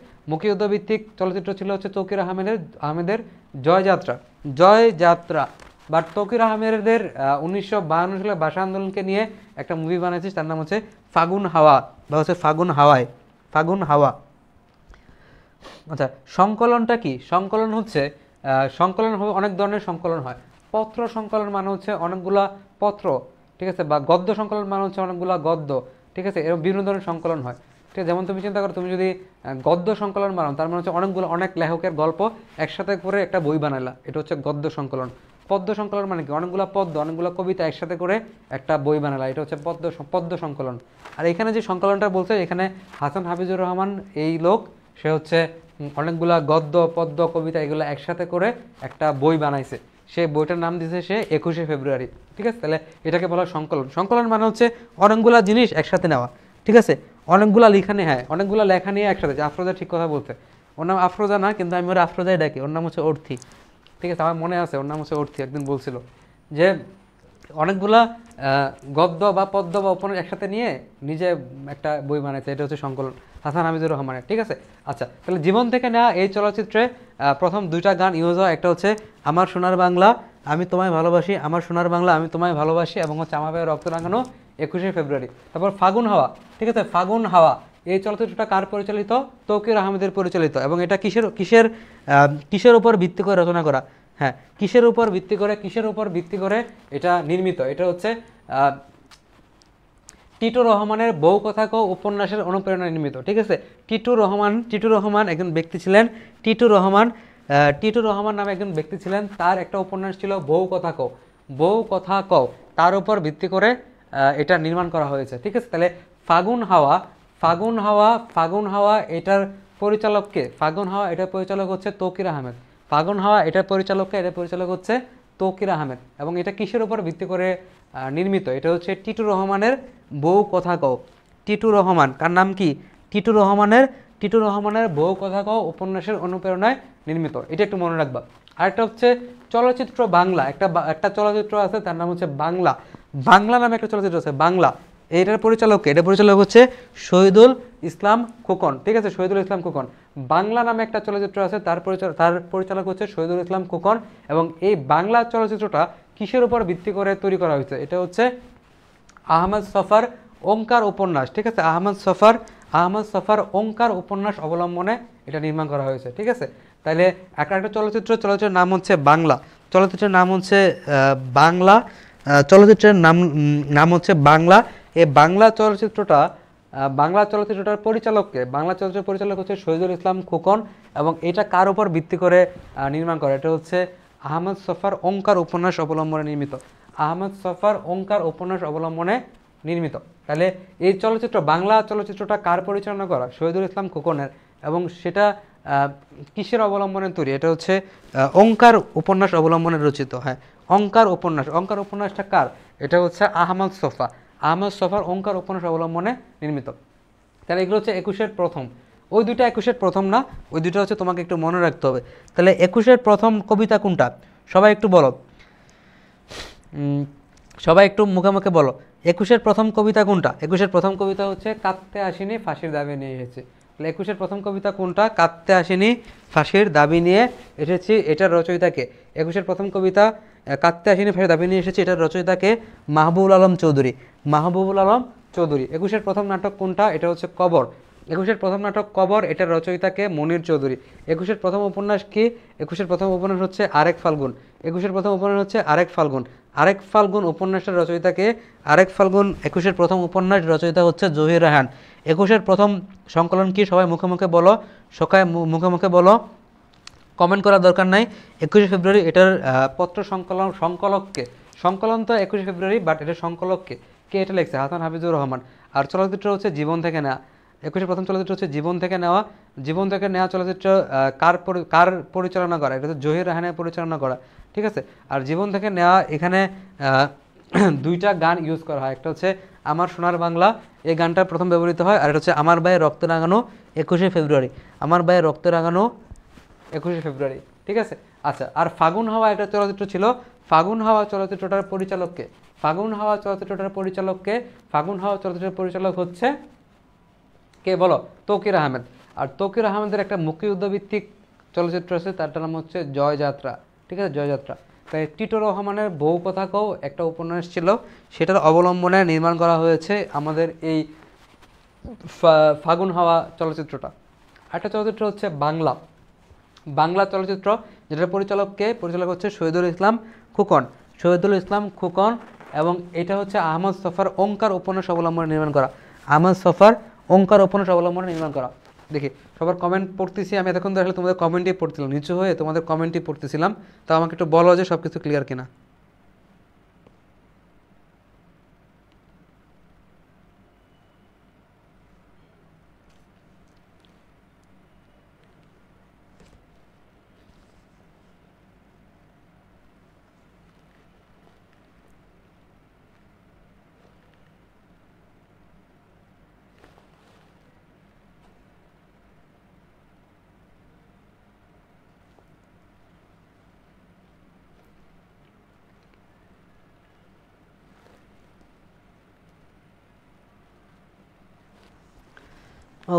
ভিত্তিক চলচ্চিত্র ছিল হচ্ছে তৌকির আহমেদের আহমেদের জয়যাত্রা জয়যাত্রা বাট তৌকির আহমেদের উনিশশো বাহান্ন সালে ভাষা আন্দোলনকে নিয়ে একটা মুভি বানিয়েছিস তার নাম হচ্ছে ফাগুন হাওয়া বা হচ্ছে ফাগুন হাওয়ায় ফাগুন হাওয়া আচ্ছা সংকলনটা কি সংকলন হচ্ছে সংকলন হবে অনেক ধরনের সংকলন হয় পত্র সংকলন মানে হচ্ছে অনেকগুলা পত্র ঠিক আছে বা গদ্য সংকলন মানে হচ্ছে অনেকগুলা গদ্য ঠিক আছে এরকম বিভিন্ন ধরনের সংকলন হয় ঠিক আছে যেমন তুমি চিন্তা করো তুমি যদি গদ্য সংকলন বানাও তার মানে হচ্ছে অনেকগুলো অনেক লেখকের গল্প একসাথে করে একটা বই বানাইলা এটা হচ্ছে গদ্য সংকলন পদ্য সংকলন মানে কি অনেকগুলো পদ্য অনেকগুলো কবিতা একসাথে করে একটা বই বানালা এটা হচ্ছে পদ্ম পদ্য সংকলন আর এখানে যে সংকলনটা বলছে এখানে হাসান হাফিজুর রহমান এই লোক সে হচ্ছে অনেকগুলা গদ্য পদ্য কবিতা এগুলো একসাথে করে একটা বই বানাইছে সে বইটার নাম দিয়েছে সে একুশে ফেব্রুয়ারি ঠিক আছে তাহলে এটাকে বলা সংকলন সংকলন মানে হচ্ছে অনেকগুলা জিনিস একসাথে নেওয়া ঠিক আছে অনেকগুলো লেখা নিয়ে হ্যাঁ অনেকগুলো লেখা নিয়ে একসাথে আফরোজা ঠিক কথা বলছে ওর নাম আফরোজা না কিন্তু আমি ওর আফরোজাই ডাকি ওর নাম হচ্ছে অর্থি ঠিক আছে আমার মনে আছে ওর নাম হচ্ছে অর্থি একদিন বলছিল যে অনেকগুলা গদ্য বা পদ্য বা উপন্যাস একসাথে নিয়ে নিজে একটা বই বানাইছে এটা হচ্ছে সংকলন হাসান হামিদুর রহমানের ঠিক আছে আচ্ছা তাহলে জীবন থেকে নেওয়া এই চলচ্চিত্রে প্রথম দুইটা গান ইউজ হয় একটা হচ্ছে আমার সোনার বাংলা আমি তোমায় ভালোবাসি আমার সোনার বাংলা আমি তোমায় ভালোবাসি এবং হচ্ছে আমার রক্ত রাঙানো একুশে ফেব্রুয়ারি তারপর ফাগুন হাওয়া ঠিক আছে ফাগুন হাওয়া এই চলচ্চিত্রটা কার পরিচালিত তৌকির আহমেদের পরিচালিত এবং এটা কিসের কিসের কিসের উপর ভিত্তি করে রচনা করা হ্যাঁ কিসের উপর ভিত্তি করে কিসের উপর ভিত্তি করে এটা নির্মিত এটা হচ্ছে টিটু রহমানের বউ কথাক উপন্যাসের অনুপ্রেরণা নির্মিত ঠিক আছে টিটু রহমান টিটু রহমান একজন ব্যক্তি ছিলেন টিটু রহমান টিটু রহমান নামে একজন ব্যক্তি ছিলেন তার একটা উপন্যাস ছিল বউ কথা ক বউ কথা ক তার উপর ভিত্তি করে এটা নির্মাণ করা হয়েছে ঠিক আছে তাহলে ফাগুন হাওয়া ফাগুন হাওয়া ফাগুন হাওয়া এটার পরিচালককে ফাগুন হাওয়া এটার পরিচালক হচ্ছে তৌকির আহমেদ ফাগুন হাওয়া এটার পরিচালককে এটার পরিচালক হচ্ছে তৌকির আহমেদ এবং এটা কিসের উপর ভিত্তি করে নির্মিত এটা হচ্ছে টিটু রহমানের বউ কথা কও টিটু রহমান কার নাম কি টিটু রহমানের টিটু রহমানের বউ কথা কও উপন্যাসের অনুপ্রেরণায় নির্মিত এটা একটু মনে রাখবা আরেকটা হচ্ছে চলচ্চিত্র বাংলা একটা একটা চলচ্চিত্র আছে তার নাম হচ্ছে বাংলা বাংলা নামে একটা চলচ্চিত্র আছে বাংলা এটার পরিচালক এটা পরিচালক হচ্ছে শহীদুল ইসলাম খোকন ঠিক আছে শহীদুল ইসলাম খোকন বাংলা নামে একটা চলচ্চিত্র আছে তার পরিচালক তার পরিচালক হচ্ছে শহীদুল ইসলাম খোকন এবং এই বাংলা চলচ্চিত্রটা কিসের উপর ভিত্তি করে তৈরি করা হয়েছে এটা হচ্ছে আহমদ সফার ওঙ্কার উপন্যাস ঠিক আছে আহমদ সফার আহমদ সফার ওঙ্কার উপন্যাস অবলম্বনে এটা নির্মাণ করা হয়েছে ঠিক আছে তাহলে একটা একটা চলচ্চিত্র চলচ্চিত্রের নাম হচ্ছে বাংলা চলচ্চিত্রের নাম হচ্ছে বাংলা চলচ্চিত্রের নাম নাম হচ্ছে বাংলা এই বাংলা চলচ্চিত্রটা বাংলা চলচ্চিত্রটার পরিচালককে বাংলা চলচ্চিত্র পরিচালক হচ্ছে শহীদুল ইসলাম খোকন এবং এটা কার উপর ভিত্তি করে নির্মাণ করে এটা হচ্ছে আহমদ সফার ওঙ্কার উপন্যাস অবলম্বনে নির্মিত আহমদ সফার ওঙ্কার উপন্যাস অবলম্বনে নির্মিত তাহলে এই চলচ্চিত্র বাংলা চলচ্চিত্রটা কার পরিচালনা করা শহীদুল ইসলাম খোকনের এবং সেটা কিসের অবলম্বনে তৈরি এটা হচ্ছে ওঙ্কার উপন্যাস অবলম্বনে রচিত হ্যাঁ অঙ্কার উপন্যাস অঙ্কার উপন্যাসটা কার এটা হচ্ছে আহমদ সোফা আহমদ সোফার অঙ্কার উপন্যাস অবলম্বনে নির্মিত তাহলে এগুলো হচ্ছে একুশের প্রথম ওই দুইটা একুশের প্রথম না ওই দুইটা হচ্ছে তোমাকে একটু মনে রাখতে হবে তাহলে একুশের প্রথম কবিতা কোনটা সবাই একটু বলো সবাই একটু মুখে বলো একুশের প্রথম কবিতা কোনটা একুশের প্রথম কবিতা হচ্ছে কাঁদতে আসেনি ফাঁসির দাবি নিয়ে এসেছে তাহলে একুশের প্রথম কবিতা কোনটা কাঁদতে আসেনি ফাঁসির দাবি নিয়ে এসেছি এটার রচয়িতাকে একুশের প্রথম কবিতা কাকতে আসেনি ফেরত দাবি নিয়ে এসেছে এটার রচয়িতাকে মাহবুবুল আলম চৌধুরী মাহবুবুল আলম চৌধুরী একুশের প্রথম নাটক কোনটা এটা হচ্ছে কবর একুশের প্রথম নাটক কবর এটার রচয়িতাকে মনির চৌধুরী একুশের প্রথম উপন্যাস কি একুশের প্রথম উপন্যাস হচ্ছে আরেক ফাল্গুন একুশের প্রথম উপন্যাস হচ্ছে আরেক ফাল্গুন আরেক ফাল্গুন উপন্যাসের রচয়িতাকে আরেক ফাল্গুন একুশের প্রথম উপন্যাস রচয়িতা হচ্ছে জহির রাহান একুশের প্রথম সংকলন কি সবাই মুখে মুখে বলো সকায় মুখে মুখে বলো কমেন্ট করার দরকার নাই একুশে ফেব্রুয়ারি এটার পত্র সংকলন সংকলককে সংকলন তো একুশে ফেব্রুয়ারি বাট এটার সংকলককে কে এটা লেখছে হাসান হাফিজুর রহমান আর চলচ্চিত্র হচ্ছে জীবন থেকে নেওয়া একুশে প্রথম চলচ্চিত্র হচ্ছে জীবন থেকে নেওয়া জীবন থেকে নেওয়া চলচ্চিত্র কার কার পরিচালনা করা এটা তো জহির রাহানের পরিচালনা করা ঠিক আছে আর জীবন থেকে নেওয়া এখানে দুইটা গান ইউজ করা হয় একটা হচ্ছে আমার সোনার বাংলা এই গানটা প্রথম ব্যবহৃত হয় আর এটা হচ্ছে আমার বায়ে রক্ত রাঙানো একুশে ফেব্রুয়ারি আমার বায়ে রক্ত রাঙানো একুশে ফেব্রুয়ারি ঠিক আছে আচ্ছা আর ফাগুন হাওয়া একটা চলচ্চিত্র ছিল ফাগুন হাওয়া চলচ্চিত্রটার পরিচালককে ফাগুন হাওয়া চলচ্চিত্রটার পরিচালককে ফাগুন হাওয়া চলচ্চিত্রের পরিচালক হচ্ছে কে বলো তৌকির আহমেদ আর তৌকির আহমেদের একটা মুক্তিযুদ্ধভিত্তিক চলচ্চিত্র আছে তার নাম হচ্ছে জয়যাত্রা ঠিক আছে জয়যাত্রা তাই টিটো রহমানের বহু কথাকেও একটা উপন্যাস ছিল সেটার অবলম্বনে নির্মাণ করা হয়েছে আমাদের এই ফাগুন হাওয়া চলচ্চিত্রটা একটা চলচ্চিত্র হচ্ছে বাংলা বাংলা চলচ্চিত্র যেটার পরিচালককে পরিচালক হচ্ছে শহীদুল ইসলাম খোকন শহীদুল ইসলাম খোকন এবং এটা হচ্ছে আহমদ সফার ওঙ্কার উপন্যাস অবলম্বনে নির্মাণ করা আহমদ সফার ওঙ্কার উপন্যাস অবলম্বনে নির্মাণ করা দেখি সবার কমেন্ট পড়তেছি আমি এতক্ষণ আসলে তোমাদের কমেন্টই পড়ছিলাম নিচু হয়ে তোমাদের কমেন্টই পড়তেছিলাম তো আমাকে একটু বলো যে সব কিছু ক্লিয়ার কিনা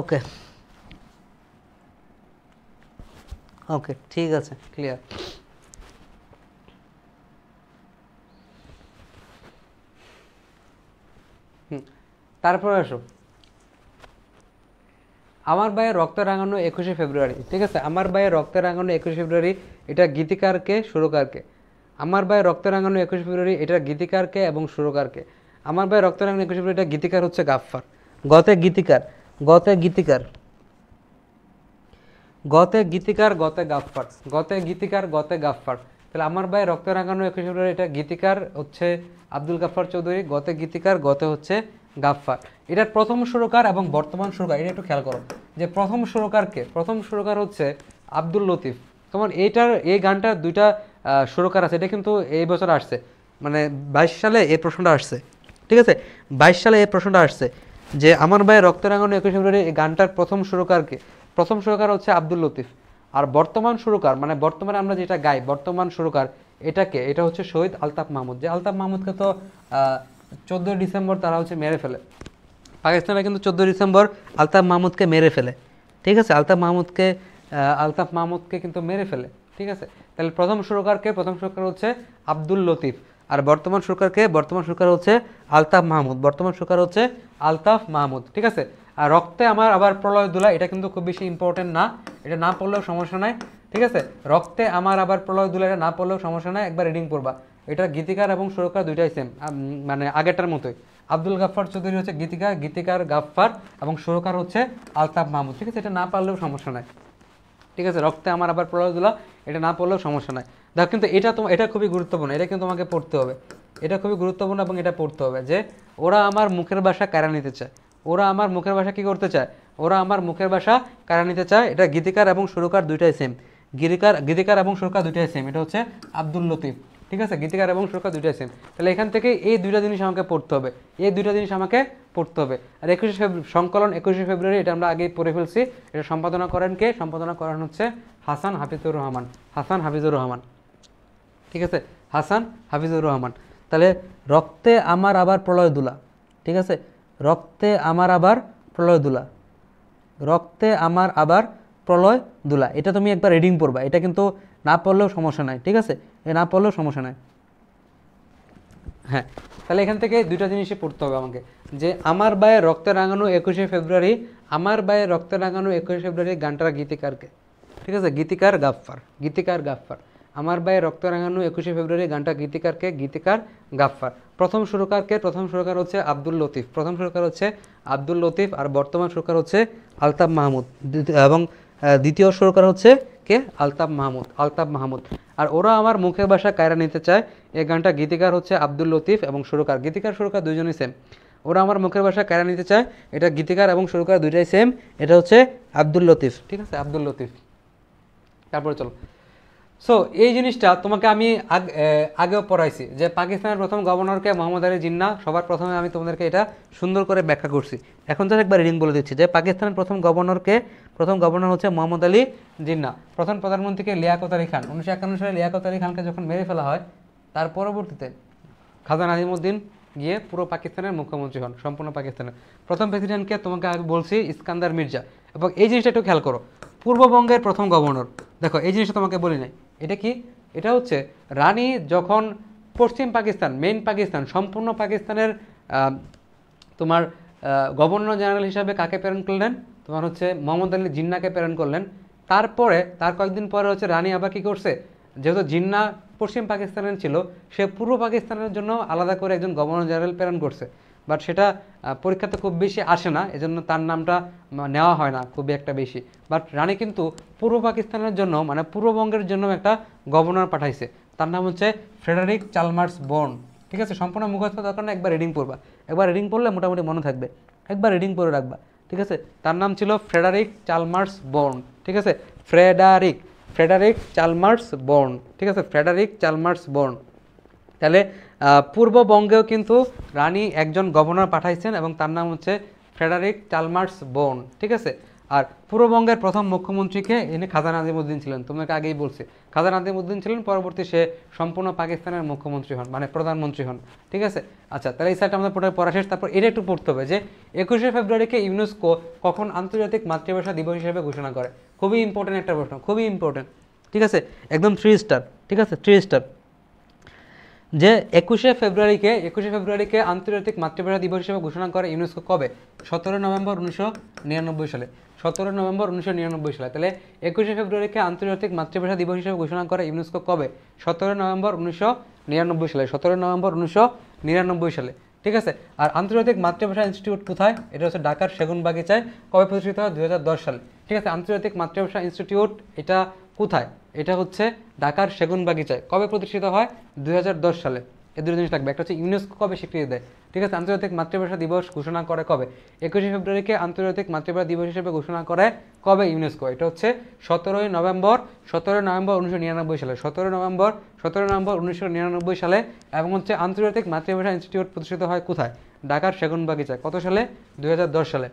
ওকে ওকে ঠিক আছে ক্লিয়ার তারপরে আসো আমার বাইয়ে রক্ত রাঙানো একুশে ফেব্রুয়ারি ঠিক আছে আমার বাইয়ে রক্ত রাঙানো একুশে ফেব্রুয়ারি এটা গীতিকারকে সুরকারকে আমার বাইয়ে রক্ত রাঙানো একুশে ফেব্রুয়ারি এটা গীতিকারকে এবং সুরকারকে আমার বাইয়ে রক্ত রাঙানো একুশে ফেব্রুয়ারি এটা গীতিকার হচ্ছে গাফফার গতে গীতিকার গতে গীতিকার গতে গীতিকার গতে গাফার গতে গীতিকার গতে গাফফার তাহলে আমার ভাই রক্ত রাঙানো একুশ এটা গীতিকার হচ্ছে আব্দুল গাফার চৌধুরী গতে গীতিকার গতে হচ্ছে গাফার এটার প্রথম সুরকার এবং বর্তমান সুরকার এটা একটু খেয়াল করো যে প্রথম সুরকারকে প্রথম সুরকার হচ্ছে আব্দুল লতিফ তোমার এইটার এই গানটার দুইটা সুরকার আছে এটা কিন্তু এই বছর আসছে মানে বাইশ সালে এই প্রশ্নটা আসছে ঠিক আছে বাইশ সালে এই প্রশ্নটা আসছে যে আমার ভাই রক্ত রাঙানো একুশে ফেব্রুয়ারি এই গানটার প্রথম সুরকারকে প্রথম সুরকার হচ্ছে আব্দুল লতিফ আর বর্তমান সুরকার মানে বর্তমানে আমরা যেটা গাই বর্তমান সুরকার এটাকে এটা হচ্ছে শহীদ আলতাফ মাহমুদ যে আলতাফ মাহমুদকে তো চোদ্দোই ডিসেম্বর তারা হচ্ছে মেরে ফেলে পাকিস্তানে কিন্তু চোদ্দোই ডিসেম্বর আলতাফ মাহমুদকে মেরে ফেলে ঠিক আছে আলতাফ মাহমুদকে আলতাফ মাহমুদকে কিন্তু মেরে ফেলে ঠিক আছে তাহলে প্রথম সুরকারকে প্রথম সুরকার হচ্ছে আব্দুল লতিফ আর বর্তমান সরকারকে বর্তমান সরকার হচ্ছে আলতাফ মাহমুদ বর্তমান সরকার হচ্ছে আলতাফ মাহমুদ ঠিক আছে আর রক্তে আমার আবার প্রলয় দোলা এটা কিন্তু খুব বেশি ইম্পর্টেন্ট না এটা না পড়লেও সমস্যা নাই ঠিক আছে রক্তে আমার আবার প্রলয় দোলা এটা না পড়লেও সমস্যা নাই একবার রিডিং পড়বা এটা গীতিকার এবং সুরকার দুইটাই সেম মানে আগেরটার মতোই আব্দুল গাফফার চৌধুরী হচ্ছে গীতিকা গীতিকার গাফফার এবং সুরকার হচ্ছে আলতাফ মাহমুদ ঠিক আছে এটা না পারলেও সমস্যা নাই ঠিক আছে রক্তে আমার আবার প্রলয় দোলা এটা না পড়লেও সমস্যা নাই দেখ কিন্তু এটা তোমার এটা খুবই গুরুত্বপূর্ণ এটা কিন্তু তোমাকে পড়তে হবে এটা খুবই গুরুত্বপূর্ণ এবং এটা পড়তে হবে যে ওরা আমার মুখের ভাষা কারা নিতে চায় ওরা আমার মুখের ভাষা কি করতে চায় ওরা আমার মুখের ভাষা কারা নিতে চায় এটা গীতিকার এবং সুরকার দুইটাই সেম গীতিকার গীতিকার এবং সুরকার দুইটাই সেম এটা হচ্ছে আব্দুল লতিফ ঠিক আছে গীতিকার এবং সুরকার দুইটাই সেম তাহলে এখান থেকে এই দুইটা জিনিস আমাকে পড়তে হবে এই দুইটা জিনিস আমাকে পড়তে হবে আর একুশে ফেব্রুয়ারি সংকলন একুশে ফেব্রুয়ারি এটা আমরা আগেই পড়ে ফেলছি এটা সম্পাদনা করেন কে সম্পাদনা করেন হচ্ছে হাসান হাফিজুর রহমান হাসান হাফিজুর রহমান ঠিক আছে হাসান হাফিজুর রহমান তাহলে রক্তে আমার আবার প্রলয় দুলা ঠিক আছে রক্তে আমার আবার প্রলয় দুলা রক্তে আমার আবার প্রলয় দুলা এটা তুমি একবার রিডিং পড়বা এটা কিন্তু না পড়লেও সমস্যা নাই ঠিক আছে এ না পড়লেও সমস্যা নাই হ্যাঁ তাহলে এখান থেকে দুইটা জিনিসই পড়তে হবে আমাকে যে আমার বায়ে রক্তে রাঙানো একুশে ফেব্রুয়ারি আমার বায়ে রক্তে রাঙানো একুশে ফেব্রুয়ারি গানটার গীতিকারকে ঠিক আছে গীতিকার গাফফার গীতিকার গাফফার আমার বায়ে রক্ত রাঙানো একুশে ফেব্রুয়ারি গানটা গীতিকারকে গীতিকার গাফফার প্রথম সুরকারকে প্রথম সুরকার হচ্ছে আব্দুল লতিফ প্রথম সুরকার হচ্ছে আব্দুল লতিফ আর বর্তমান সুরকার হচ্ছে আলতাব মাহমুদ এবং দ্বিতীয় সুরকার হচ্ছে কে আলতাব মাহমুদ আলতাব মাহমুদ আর ওরা আমার মুখের বাসা কায়রা নিতে চায় এই গানটা গীতিকার হচ্ছে আব্দুল লতিফ এবং সুরকার গীতিকার সুরকার দুজনই সেম ওরা আমার মুখের বাসা কায়রা নিতে চায় এটা গীতিকার এবং সুরকার দুইটাই সেম এটা হচ্ছে আব্দুল লতিফ ঠিক আছে আব্দুল লতিফ তারপরে চলো সো এই জিনিসটা তোমাকে আমি আগেও পড়াইছি যে পাকিস্তানের প্রথম গভর্নরকে মোহাম্মদ আলী জিন্না সবার প্রথমে আমি তোমাদেরকে এটা সুন্দর করে ব্যাখ্যা করছি এখন তো একবার রিডিং বলে দিচ্ছি যে পাকিস্তানের প্রথম গভর্নরকে প্রথম গভর্নর হচ্ছে মোহাম্মদ আলী জিন্না প্রথম প্রধানমন্ত্রীকে লিয়াকত আলী খান উনিশশো একান্ন সালে লিয়াকত আলী খানকে যখন মেরে ফেলা হয় তার পরবর্তীতে খাজা নাজিমুদ্দিন গিয়ে পুরো পাকিস্তানের মুখ্যমন্ত্রী হন সম্পূর্ণ পাকিস্তানের প্রথম প্রেসিডেন্টকে তোমাকে আগে বলছি ইস্কান্দার মির্জা এবং এই জিনিসটা একটু খেয়াল করো পূর্ববঙ্গের প্রথম গভর্নর দেখো এই জিনিসটা তোমাকে বলি নাই এটা কি এটা হচ্ছে রানী যখন পশ্চিম পাকিস্তান মেন পাকিস্তান সম্পূর্ণ পাকিস্তানের তোমার গভর্নর জেনারেল হিসাবে কাকে প্রেরণ করলেন তোমার হচ্ছে মোহাম্মদ আলী জিন্নাকে প্রেরণ করলেন তারপরে তার কয়েকদিন পরে হচ্ছে রানী আবার কী করছে যেহেতু জিন্না পশ্চিম পাকিস্তানের ছিল সে পূর্ব পাকিস্তানের জন্য আলাদা করে একজন গভর্নর জেনারেল প্রেরণ করছে বাট সেটা পরীক্ষাতে খুব বেশি আসে না এজন্য তার নামটা নেওয়া হয় না খুব একটা বেশি বাট রানী কিন্তু পূর্ব পাকিস্তানের জন্য মানে পূর্ববঙ্গের জন্য একটা গভর্নর পাঠাইছে তার নাম হচ্ছে ফ্রেডারিক চালমার্স বোন ঠিক আছে সম্পূর্ণ মুখস্থ দরকার না একবার রিডিং পড়বা একবার রিডিং পড়লে মোটামুটি মনে থাকবে একবার রিডিং পড়ে রাখবা ঠিক আছে তার নাম ছিল ফ্রেডারিক চালমার্স বোন ঠিক আছে ফ্রেডারিক ফ্রেডারিক চালমার্স বোন ঠিক আছে ফ্রেডারিক চালমার্স বোন তাহলে পূর্ববঙ্গেও কিন্তু রানী একজন গভর্নর পাঠাইছেন এবং তার নাম হচ্ছে ফ্রেডারিক চালমার্স বোন ঠিক আছে আর পূর্ববঙ্গের প্রথম মুখ্যমন্ত্রীকে ইনি খাজা নাজিমুদ্দিন ছিলেন তোমাকে আগেই বলছি খাজা নাজিমুদ্দিন ছিলেন পরবর্তী সে সম্পূর্ণ পাকিস্তানের মুখ্যমন্ত্রী হন মানে প্রধানমন্ত্রী হন ঠিক আছে আচ্ছা তাহলে এই সাইডটা আমাদের পড়া শেষ তারপর এটা একটু পড়তে হবে যে একুশে ফেব্রুয়ারিকে ইউনেস্কো কখন আন্তর্জাতিক মাতৃভাষা দিবস হিসেবে ঘোষণা করে খুবই ইম্পর্টেন্ট একটা প্রশ্ন খুবই ইম্পর্টেন্ট ঠিক আছে একদম থ্রি স্টার ঠিক আছে থ্রি স্টার যে একুশে ফেব্রুয়ারিকে একুশে ফেব্রুয়ারিকে আন্তর্জাতিক মাতৃভাষা দিবস হিসেবে ঘোষণা করে ইউনেস্কো কবে সতেরো নভেম্বর উনিশশো সালে সতেরো নভেম্বর উনিশশো নিরানব্বই সালে তাহলে একুশে ফেব্রুয়ারিকে আন্তর্জাতিক মাতৃভাষা দিবস হিসেবে ঘোষণা করে ইউনেস্কো কবে সতেরো নভেম্বর উনিশশো নিরানব্বই সালে সতেরো নভেম্বর উনিশশো নিরানব্বই সালে ঠিক আছে আর আন্তর্জাতিক মাতৃভাষা ইনস্টিটিউট কোথায় এটা হচ্ছে ঢাকার সেগুন বাগিচায় কবে প্রতিষ্ঠিত হয় দু সালে ঠিক আছে আন্তর্জাতিক মাতৃভাষা ইনস্টিটিউট এটা কোথায় এটা হচ্ছে ঢাকার বাগিচায় কবে প্রতিষ্ঠিত হয় দুই সালে এ দুটো জিনিস লাগবে একটা হচ্ছে ইউনেস্কো কবে স্বীকৃতি দেয় ঠিক আছে আন্তর্জাতিক মাতৃভাষা দিবস ঘোষণা করে কবে একুশে ফেব্রুয়ারিকে আন্তর্জাতিক মাতৃভাষা দিবস হিসেবে ঘোষণা করে কবে ইউনেস্কো এটা হচ্ছে সতেরোই নভেম্বর সতেরোই নভেম্বর উনিশশো নিরানব্বই সালে সতেরোই নভেম্বর সতেরোই নভেম্বর উনিশশো নিরানব্বই সালে এবং হচ্ছে আন্তর্জাতিক মাতৃভাষা ইনস্টিটিউট প্রতিষ্ঠিত হয় কোথায় ঢাকার বাগিচায় কত সালে দুই সালে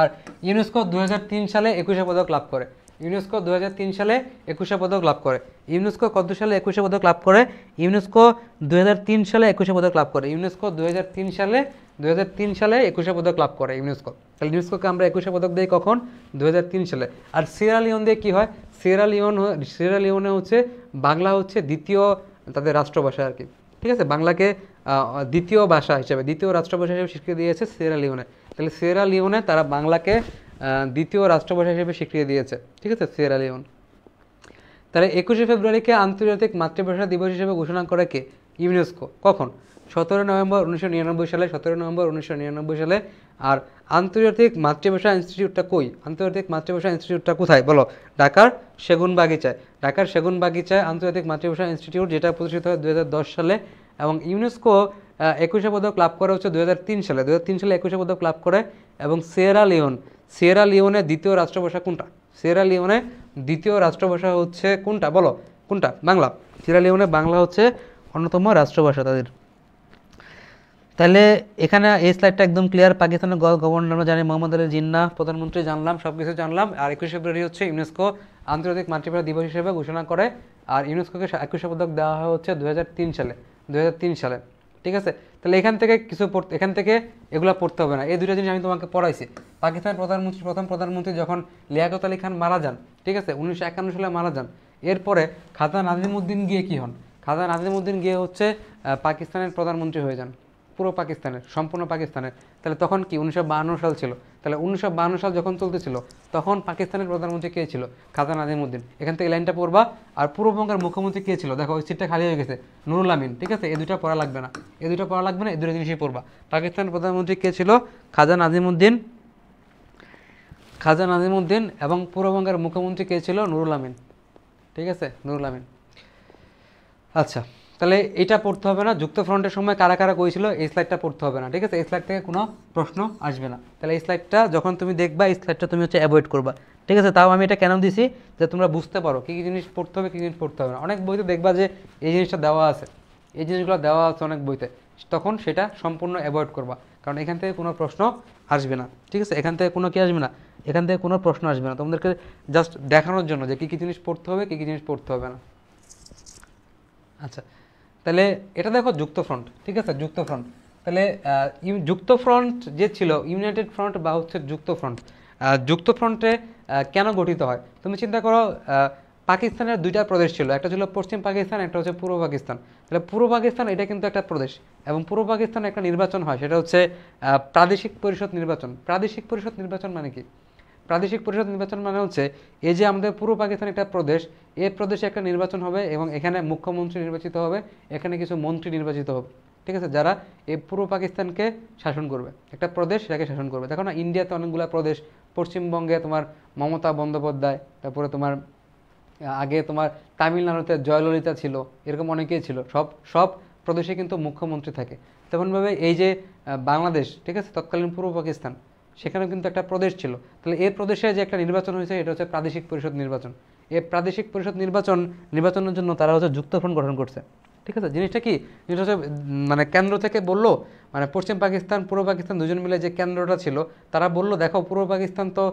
আর ইউনেস্কো দু সালে একুশে পদক লাভ করে ইউনেস্কো দু সালে একুশে পদক লাভ করে ইউনেস্কো কত সালে একুশে পদক লাভ করে ইউনেস্কো দু সালে একুশে পদক লাভ করে ইউনেস্কো দু সালে দু সালে একুশে পদক লাভ করে ইউনেস্কো তাহলে ইউনেস্কোকে আমরা একুশে পদক দিই কখন দু সালে আর সিরালিওন দিয়ে কী হয় সিরালিওন সিরালিওনে হচ্ছে বাংলা হচ্ছে দ্বিতীয় তাদের রাষ্ট্রভাষা আর কি ঠিক আছে বাংলাকে দ্বিতীয় ভাষা হিসেবে দ্বিতীয় রাষ্ট্রভাষা হিসেবে স্বীকৃতি দিয়েছে Sierra Leone Sierra Leone বাংলাকে দ্বিতীয় রাষ্ট্রভাষা হিসেবে স্বীকৃতি দিয়েছে ঠিক আছে সিয়েরা লিওন তাহলে একুশে ফেব্রুয়ারিকে আন্তর্জাতিক মাতৃভাষা দিবস হিসেবে ঘোষণা করে কে ইউনেস্কো কখন সতেরো নভেম্বর উনিশশো নিরানব্বই সালে সতেরো নভেম্বর উনিশশো নিরানব্বই সালে আর আন্তর্জাতিক মাতৃভাষা ইনস্টিটিউটটা কই আন্তর্জাতিক মাতৃভাষা ইনস্টিটিউটটা কোথায় বলো ঢাকার সেগুন বাগিচায় ঢাকার সেগুন বাগিচায় আন্তর্জাতিক মাতৃভাষা ইনস্টিটিউট যেটা প্রতিষ্ঠিত হয় দু সালে এবং ইউনেস্কো একুশে পদক লাভ করে হচ্ছে দু সালে দু সালে একুশে পদক লাভ করে এবং সেরা লিওন সেরা লিওনের দ্বিতীয় রাষ্ট্রভাষা কোনটা সেরা লিওনে দ্বিতীয় রাষ্ট্রভাষা হচ্ছে কোনটা বলো কোনটা বাংলা সেরা লিওনে বাংলা হচ্ছে অন্যতম রাষ্ট্রভাষা তাদের তাহলে এখানে এই স্লাইডটা একদম ক্লিয়ার পাকিস্তানের গভর্নর আমরা জানি মোহাম্মদ আলী জিন্না প্রধানমন্ত্রী জানলাম সব কিছু জানলাম আর একুশে ফেব্রুয়ারি হচ্ছে ইউনেস্কো আন্তর্জাতিক মাতৃভাষা দিবস হিসেবে ঘোষণা করে আর ইউনেস্কোকে একুশে পদক দেওয়া হয় হচ্ছে দু সালে দু সালে ঠিক আছে তাহলে এখান থেকে কিছু পড়তে এখান থেকে এগুলো পড়তে হবে না এই দুটো জিনিস আমি তোমাকে পড়াইছি পাকিস্তানের প্রধানমন্ত্রী প্রথম প্রধানমন্ত্রী যখন লিয়াকত আলী খান মারা যান ঠিক আছে উনিশশো একান্ন সালে মারা যান এরপরে খাজা নাজিমুদ্দিন গিয়ে কী হন খাজা নাজিমুদ্দিন গিয়ে হচ্ছে পাকিস্তানের প্রধানমন্ত্রী হয়ে যান পুরো পাকিস্তানের সম্পূর্ণ পাকিস্তানের তাহলে তখন কি উনিশশো সাল ছিল তাহলে উনিশশো সাল যখন চলতেছিল তখন পাকিস্তানের প্রধানমন্ত্রী কে ছিল খাজা নাজিমুদ্দিন এখান থেকে লাইনটা পড়বা আর পূর্ববঙ্গের মুখ্যমন্ত্রী কে ছিল দেখো ওই সিটটা খালি হয়ে গেছে নুরুল আমিন ঠিক আছে এই দুটো পড়া লাগবে না এই দুটো পড়া লাগবে না এই দুটো জিনিসই পড়বা পাকিস্তানের প্রধানমন্ত্রী কে ছিল খাজা নাজিমুদ্দিন খাজা নাজিমুদ্দিন এবং পূর্ববঙ্গের মুখ্যমন্ত্রী কে ছিল নুরুল আমিন ঠিক আছে নুরুল আমিন আচ্ছা তাহলে এটা পড়তে হবে না যুক্ত ফ্রন্টের সময় কারা কারা কইছিল এই স্লাইডটা পড়তে হবে না ঠিক আছে এই স্লাইড থেকে কোনো প্রশ্ন আসবে না তাহলে এই স্লাইডটা যখন তুমি দেখবা এই স্লাইডটা তুমি হচ্ছে অ্যাভয়েড করবা ঠিক আছে তাও আমি এটা কেন দিছি যে তোমরা বুঝতে পারো কী কী জিনিস পড়তে হবে কী জিনিস পড়তে হবে না অনেক বইতে দেখবা যে এই জিনিসটা দেওয়া আছে এই জিনিসগুলো দেওয়া আছে অনেক বইতে তখন সেটা সম্পূর্ণ অ্যাভয়েড করবা কারণ এখান থেকে কোনো প্রশ্ন আসবে না ঠিক আছে এখান থেকে কোনো কি আসবে না এখান থেকে কোনো প্রশ্ন আসবে না তোমাদেরকে জাস্ট দেখানোর জন্য যে কী কী জিনিস পড়তে হবে কী কী জিনিস পড়তে হবে না আচ্ছা তাহলে এটা দেখো যুক্ত ফ্রন্ট ঠিক আছে যুক্ত ফ্রন্ট তাহলে যুক্ত ফ্রন্ট যে ছিল ইউনাইটেড ফ্রন্ট বা হচ্ছে যুক্ত ফ্রন্ট যুক্ত ফ্রন্টে কেন গঠিত হয় তুমি চিন্তা করো পাকিস্তানের দুইটা প্রদেশ ছিল একটা ছিল পশ্চিম পাকিস্তান একটা হচ্ছে পূর্ব পাকিস্তান তাহলে পূর্ব পাকিস্তান এটা কিন্তু একটা প্রদেশ এবং পূর্ব পাকিস্তানে একটা নির্বাচন হয় সেটা হচ্ছে প্রাদেশিক পরিষদ নির্বাচন প্রাদেশিক পরিষদ নির্বাচন মানে কি প্রাদেশিক পরিষদ নির্বাচন মানে হচ্ছে এই যে আমাদের পূর্ব পাকিস্তান একটা প্রদেশ এ প্রদেশে একটা নির্বাচন হবে এবং এখানে মুখ্যমন্ত্রী নির্বাচিত হবে এখানে কিছু মন্ত্রী নির্বাচিত হবে ঠিক আছে যারা এই পূর্ব পাকিস্তানকে শাসন করবে একটা প্রদেশ সেটাকে শাসন করবে দেখো না ইন্ডিয়াতে অনেকগুলো প্রদেশ পশ্চিমবঙ্গে তোমার মমতা বন্দ্যোপাধ্যায় তারপরে তোমার আগে তোমার তামিলনাড়ুতে জয়ললিতা ছিল এরকম অনেকেই ছিল সব সব প্রদেশে কিন্তু মুখ্যমন্ত্রী থাকে তেমনভাবে এই যে বাংলাদেশ ঠিক আছে তৎকালীন পূর্ব পাকিস্তান সেখানেও কিন্তু একটা প্রদেশ ছিল তাহলে এ প্রদেশে যে একটা নির্বাচন হয়েছে এটা হচ্ছে প্রাদেশিক পরিষদ নির্বাচন এ প্রাদেশিক পরিষদ নির্বাচন নির্বাচনের জন্য তারা হচ্ছে যুক্তফ্রন্ট গঠন করছে ঠিক আছে জিনিসটা কি জিনিসটা হচ্ছে মানে কেন্দ্র থেকে বলল মানে পশ্চিম পাকিস্তান পূর্ব পাকিস্তান দুজন মিলে যে কেন্দ্রটা ছিল তারা বলল দেখো পূর্ব পাকিস্তান তো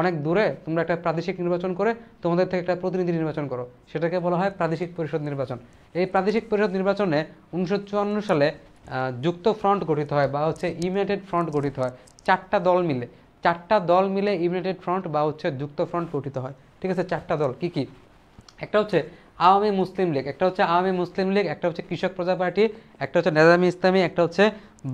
অনেক দূরে তোমরা একটা প্রাদেশিক নির্বাচন করে তোমাদের থেকে একটা প্রতিনিধি নির্বাচন করো সেটাকে বলা হয় প্রাদেশিক পরিষদ নির্বাচন এই প্রাদেশিক পরিষদ নির্বাচনে উনিশশো সালে যুক্ত ফ্রন্ট গঠিত হয় বা হচ্ছে ইউনাইটেড ফ্রন্ট গঠিত হয় চারটা দল মিলে চারটা দল মিলে ইউনাইটেড ফ্রন্ট বা হচ্ছে যুক্ত ফ্রন্ট গঠিত হয় ঠিক আছে চারটা দল কি কি একটা হচ্ছে আওয়ামী মুসলিম লীগ একটা হচ্ছে আওয়ামী মুসলিম লীগ একটা হচ্ছে কৃষক প্রজা পার্টি একটা হচ্ছে নেজামি ইসলামী একটা হচ্ছে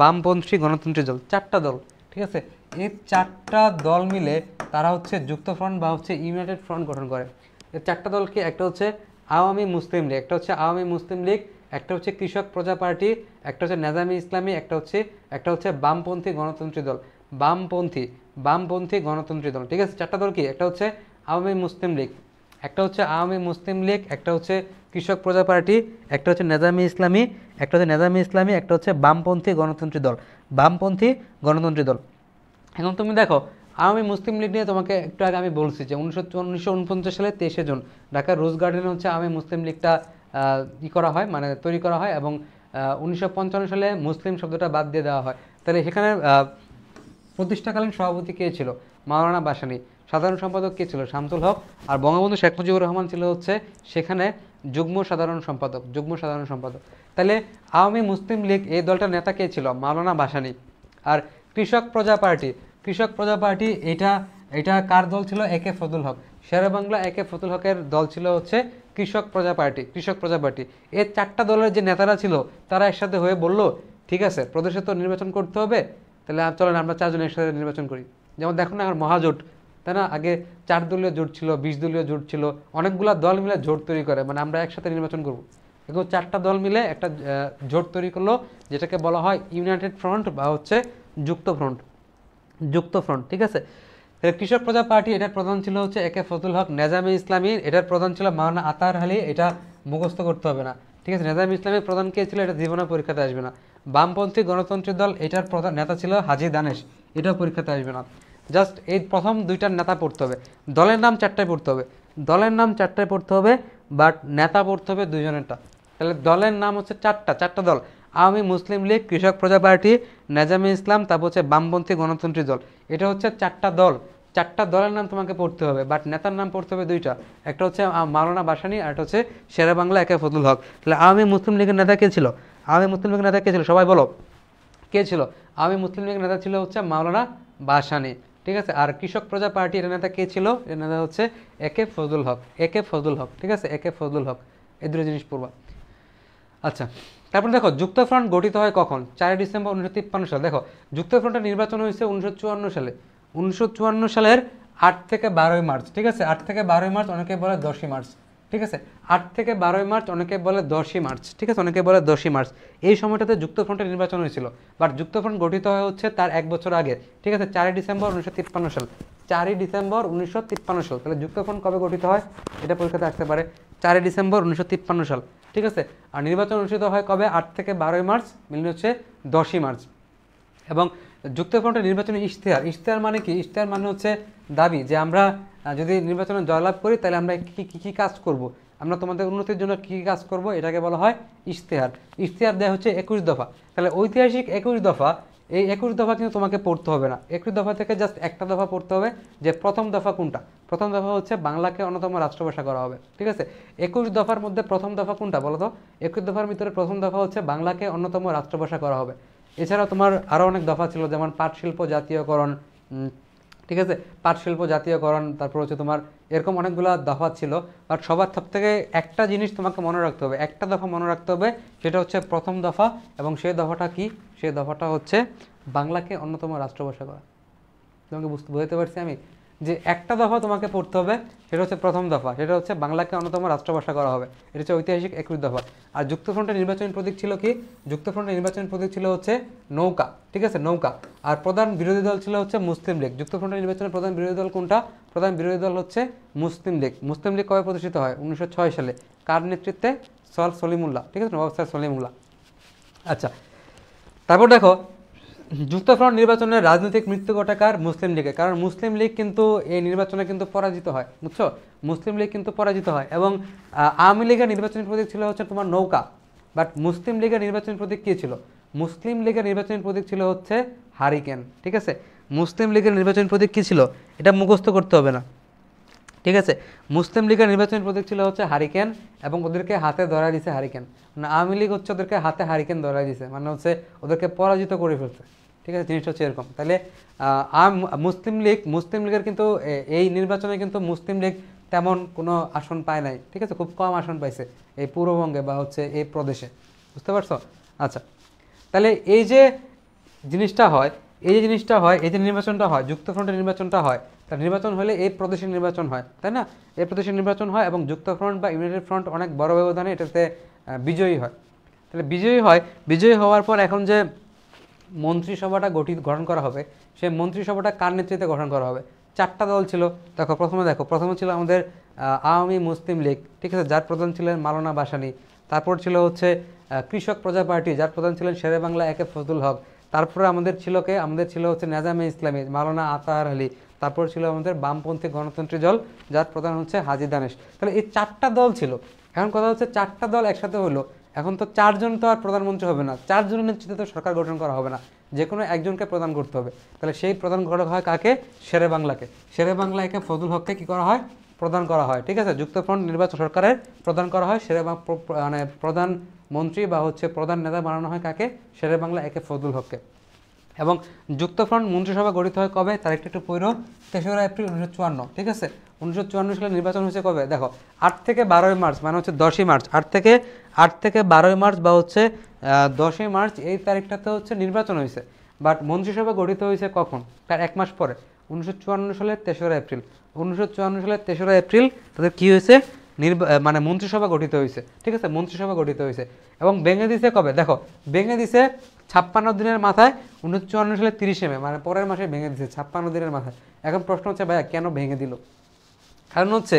বামপন্থী গণতন্ত্রী দল চারটা দল ঠিক আছে এই চারটা দল মিলে তারা হচ্ছে যুক্ত ফ্রন্ট বা হচ্ছে ইউনাইটেড ফ্রন্ট গঠন করে এই চারটা কি একটা হচ্ছে আওয়ামী মুসলিম লীগ একটা হচ্ছে আওয়ামী মুসলিম লীগ একটা হচ্ছে কৃষক প্রজা পার্টি একটা হচ্ছে নাজামি ইসলামী একটা হচ্ছে একটা হচ্ছে বামপন্থী গণতন্ত্রী দল বামপন্থী বামপন্থী গণতন্ত্রী দল ঠিক আছে চারটা দল কি একটা হচ্ছে আওয়ামী মুসলিম লীগ একটা হচ্ছে আওয়ামী মুসলিম লীগ একটা হচ্ছে কৃষক প্রজা পার্টি একটা হচ্ছে নেজামি ইসলামী একটা হচ্ছে নেজামি ইসলামী একটা হচ্ছে বামপন্থী গণতন্ত্রী দল বামপন্থী গণতন্ত্রী দল এখন তুমি দেখো আওয়ামী মুসলিম লীগ নিয়ে তোমাকে একটু আগে আমি বলছি যে উনিশশো উনিশশো উনপঞ্চাশ সালে তেইশে জুন ঢাকার রোজ গার্ডেনে হচ্ছে আওয়ামী মুসলিম লীগটা ই করা হয় মানে তৈরি করা হয় এবং উনিশশো সালে মুসলিম শব্দটা বাদ দিয়ে দেওয়া হয় তাহলে সেখানে প্রতিষ্ঠাকালীন সভাপতি কে ছিল মাওলানা বাসানি সাধারণ সম্পাদক কে ছিল শামসুল হক আর বঙ্গবন্ধু শেখ মুজিবুর রহমান ছিল হচ্ছে সেখানে যুগ্ম সাধারণ সম্পাদক যুগ্ম সাধারণ সম্পাদক তাহলে আওয়ামী মুসলিম লীগ এই দলটার নেতা কে ছিল মাওলানা বাসানি আর কৃষক প্রজা পার্টি কৃষক প্রজা পার্টি এটা এটা কার দল ছিল এ কে ফজল হক শেরবাংলা এ কে ফজল হকের দল ছিল হচ্ছে কৃষক প্রজা পার্টি কৃষক প্রজা পার্টি এই চারটা দলের যে নেতারা ছিল তারা একসাথে হয়ে বলল ঠিক আছে প্রদেশে তো নির্বাচন করতে হবে তাহলে চলেন আমরা চারজন একসাথে নির্বাচন করি যেমন দেখো না আমার মহাজোট তাই না আগে চার দলীয় জোট ছিল বিশ দলীয় জোট ছিল অনেকগুলো দল মিলে জোট তৈরি করে মানে আমরা একসাথে নির্বাচন করব এখন চারটা দল মিলে একটা জোট তৈরি করলো যেটাকে বলা হয় ইউনাইটেড ফ্রন্ট বা হচ্ছে যুক্ত ফ্রন্ট যুক্ত ফ্রন্ট ঠিক আছে কৃষক প্রজা পার্টি এটার প্রধান ছিল হচ্ছে একে ফজলুল হক নেজামে ইসলামী এটার প্রধান ছিল মাওনা আতার হালি এটা মুখস্থ করতে হবে না ঠিক আছে নেজাম ইসলামীর প্রধান কে ছিল এটা জীবনে পরীক্ষাতে আসবে না বামপন্থী গণতন্ত্রী দল এটার প্রধান নেতা ছিল হাজি দানেশ এটাও পরীক্ষাতে আসবে না জাস্ট এই প্রথম দুইটার নেতা পড়তে হবে দলের নাম চারটায় পড়তে হবে দলের নাম চারটায় পড়তে হবে বাট নেতা পড়তে হবে দুজনেরটা তাহলে দলের নাম হচ্ছে চারটা চারটা দল আওয়ামী মুসলিম লীগ কৃষক প্রজা পার্টি নাজামে ইসলাম তারপর হচ্ছে বামপন্থী গণতন্ত্রী দল এটা হচ্ছে চারটা দল চারটা দলের নাম তোমাকে পড়তে হবে বাট নেতার নাম পড়তে হবে দুইটা একটা হচ্ছে মাওলানা বাসানি আর একটা হচ্ছে শেরা বাংলা একে ফজলুল হক তাহলে আওয়ামী মুসলিম লীগের নেতা কে ছিল আওয়ামী মুসলিম লীগের নেতা কে ছিল সবাই বলো কে ছিল আওয়ামী মুসলিম লীগের নেতা ছিল হচ্ছে মাওলানা বাসানি ঠিক আছে আর কৃষক প্রজা পার্টি এর নেতা কে ছিল এর নেতা হচ্ছে একে ফজলুল হক একে ফজলুল হক ঠিক আছে একে ফজলুল হক এই দুটো জিনিস পড়বা আচ্ছা তারপরে দেখো যুক্তফ্রন্ট গঠিত হয় কখন চারই ডিসেম্বর উনিশশো তিপ্পান্ন সাল দেখো যুক্তফ্রন্টের নির্বাচন হয়েছে উনিশশো চুয়ান্ন সালে উনিশশো চুয়ান্ন সালের আট থেকে বারোই মার্চ ঠিক আছে আট থেকে বারোই মার্চ অনেকে বলে দশই মার্চ ঠিক আছে আট থেকে বারোই মার্চ অনেকে বলে দশই মার্চ ঠিক আছে অনেকে বলে দশই মার্চ এই সময়টাতে যুক্তফ্রন্টের নির্বাচন হয়েছিল বাট যুক্তফ্রন্ট গঠিত হয়ে হচ্ছে তার এক বছর আগে ঠিক আছে চারই ডিসেম্বর উনিশশো তিপ্পান্ন সাল চারই ডিসেম্বর উনিশশো তিপ্পান্ন সাল তাহলে যুক্তফ্রন্ট কবে গঠিত হয় এটা পরীক্ষাতে আসতে পারে চারই ডিসেম্বর উনিশশো তিপ্পান্ন সাল ঠিক আছে আর নির্বাচন অনুষ্ঠিত হয় কবে আট থেকে বারোই মার্চ মিলিন হচ্ছে দশই মার্চ এবং যুক্তফ্রন্টের নির্বাচনী ইশতেহার ইশতেহার মানে কি ইশতেহার মানে হচ্ছে দাবি যে আমরা যদি নির্বাচনে জয়লাভ করি তাহলে আমরা কী কী কী কাজ করব। আমরা তোমাদের উন্নতির জন্য কী কী কাজ করব এটাকে বলা হয় ইশতেহার ইশতেহার দেয়া হচ্ছে একুশ দফা তাহলে ঐতিহাসিক একুশ দফা এই একুশ দফা কিন্তু তোমাকে পড়তে হবে না একুশ দফা থেকে জাস্ট একটা দফা পড়তে হবে যে প্রথম দফা কোনটা প্রথম দফা হচ্ছে বাংলাকে অন্যতম রাষ্ট্রভাষা করা হবে ঠিক আছে একুশ দফার মধ্যে প্রথম দফা কোনটা বলো তো একুশ দফার ভিতরে প্রথম দফা হচ্ছে বাংলাকে অন্যতম রাষ্ট্রভাষা করা হবে এছাড়াও তোমার আরও অনেক দফা ছিল যেমন পাট শিল্প জাতীয়করণ ঠিক আছে পাট শিল্প জাতীয়করণ তারপর হচ্ছে তোমার এরকম অনেকগুলো দফা ছিল বাট সবার সব থেকে একটা জিনিস তোমাকে মনে রাখতে হবে একটা দফা মনে রাখতে হবে সেটা হচ্ছে প্রথম দফা এবং সেই দফাটা কি সেই দফাটা হচ্ছে বাংলাকে অন্যতম রাষ্ট্রভাষা করা তোমাকে বুঝতে বুঝতে পারছি আমি যে একটা দফা তোমাকে পড়তে হবে সেটা হচ্ছে প্রথম দফা সেটা হচ্ছে বাংলাকে অন্যতম রাষ্ট্রভাষা করা হবে এটা হচ্ছে ঐতিহাসিক একুশ দফা আর যুক্তফ্রন্টের নির্বাচনী প্রতীক ছিল কি যুক্তফ্রন্টের নির্বাচনী প্রতীক ছিল হচ্ছে নৌকা ঠিক আছে নৌকা আর প্রধান বিরোধী দল ছিল হচ্ছে মুসলিম লীগ যুক্তফ্রন্টের নির্বাচনের প্রধান বিরোধী দল কোনটা প্রধান বিরোধী দল হচ্ছে মুসলিম লীগ মুসলিম লীগ কবে প্রতিষ্ঠিত হয় উনিশশো সালে কার নেতৃত্বে সল সলিমুল্লাহ ঠিক আছে নবাব স্যার সলিমুল্লাহ আচ্ছা তারপর দেখো যুক্তফ্রন্ট নির্বাচনের রাজনৈতিক মৃত্যু ঘটাকার মুসলিম লীগে কারণ মুসলিম লীগ কিন্তু এই নির্বাচনে কিন্তু পরাজিত হয় বুঝছো মুসলিম লীগ কিন্তু পরাজিত হয় এবং আওয়ামী লীগের নির্বাচনী প্রতীক ছিল হচ্ছে তোমার নৌকা বাট মুসলিম লীগের নির্বাচনী প্রতীক কী ছিল মুসলিম লীগের নির্বাচনী প্রতীক ছিল হচ্ছে হারিকেন ঠিক আছে মুসলিম লীগের নির্বাচনী প্রতীক কী ছিল এটা মুখস্থ করতে হবে না ঠিক আছে মুসলিম লীগের নির্বাচনী প্রতীক ছিল হচ্ছে হারিকেন এবং ওদেরকে হাতে ধরা দিছে হারিকেন মানে আওয়ামী লীগ হচ্ছে ওদেরকে হাতে হারিকেন ধরা দিছে মানে হচ্ছে ওদেরকে পরাজিত করে ফেলছে ঠিক আছে জিনিসটা হচ্ছে এরকম তাহলে মুসলিম লীগ মুসলিম লীগের কিন্তু এই নির্বাচনে কিন্তু মুসলিম লীগ তেমন কোনো আসন পায় নাই ঠিক আছে খুব কম আসন পাইছে এই পূর্ববঙ্গে বা হচ্ছে এই প্রদেশে বুঝতে পারছো আচ্ছা তাহলে এই যে জিনিসটা হয় এই যে জিনিসটা হয় এই যে নির্বাচনটা হয় যুক্তফ্রন্টের নির্বাচনটা হয় তার নির্বাচন হলে এই প্রদেশে নির্বাচন হয় তাই না এই প্রদেশে নির্বাচন হয় এবং যুক্তফ্রন্ট বা ইউনাইটেড ফ্রন্ট অনেক বড় ব্যবধানে এটাতে বিজয়ী হয় তাহলে বিজয়ী হয় বিজয়ী হওয়ার পর এখন যে মন্ত্রিসভাটা গঠিত গঠন করা হবে সেই মন্ত্রিসভাটা কার নেতৃত্বে গঠন করা হবে চারটা দল ছিল দেখো প্রথমে দেখো প্রথমে ছিল আমাদের আওয়ামী মুসলিম লীগ ঠিক আছে যার প্রধান ছিলেন মালানা বাসানি তারপর ছিল হচ্ছে কৃষক প্রজা পার্টি যার প্রধান ছিলেন শেরে বাংলা একে ফজলুল হক তারপরে আমাদের ছিল কে আমাদের ছিল হচ্ছে নাজামে ইসলামী মালানা আতার আলী তারপর ছিল আমাদের বামপন্থী গণতন্ত্রী দল যার প্রধান হচ্ছে হাজি দানেশ তাহলে এই চারটা দল ছিল এখন কথা হচ্ছে চারটা দল একসাথে হলো এখন তো চারজন তো আর প্রধানমন্ত্রী হবে না চারজনের নেতৃত্বে তো সরকার গঠন করা হবে না যে কোনো একজনকে প্রদান করতে হবে তাহলে সেই প্রদান করা হয় কাকে শেরে বাংলাকে শেরে বাংলা একে ফজুল হককে কী করা হয় প্রদান করা হয় ঠিক আছে যুক্তফ্রন্ট নির্বাচন সরকারের প্রদান করা হয় শেরে মানে প্রধানমন্ত্রী বা হচ্ছে প্রধান নেতা বানানো হয় কাকে শেরে বাংলা একে ফজুল হককে এবং যুক্তফ্রন্ট মন্ত্রিসভা গঠিত হয় কবে তারিখটা একটু পৈর তেসরা এপ্রিল উনিশশো চুয়ান্ন ঠিক আছে উনিশশো চুয়ান্ন সালে নির্বাচন হয়েছে কবে দেখো আট থেকে বারোই মার্চ মানে হচ্ছে দশই মার্চ আট থেকে আট থেকে বারোই মার্চ বা হচ্ছে দশই মার্চ এই তারিখটাতে হচ্ছে নির্বাচন হয়েছে বাট মন্ত্রিসভা গঠিত হয়েছে কখন তার এক মাস পরে উনিশশো চুয়ান্ন সালে তেসরা এপ্রিল উনিশশো চুয়ান্ন সালে তেসরা এপ্রিল তাদের কী হয়েছে নির্বা মানে মন্ত্রিসভা গঠিত হয়েছে ঠিক আছে মন্ত্রিসভা গঠিত হয়েছে এবং ভেঙে দিছে কবে দেখো ভেঙে দিছে ছাপ্পান্ন দিনের মাথায় উনিশশো চুয়ান্ন সালে তিরিশে মে মানে পরের মাসে ভেঙে দিয়েছে ছাপ্পান্ন দিনের মাথায় এখন প্রশ্ন হচ্ছে ভাইয়া কেন ভেঙে দিল কারণ হচ্ছে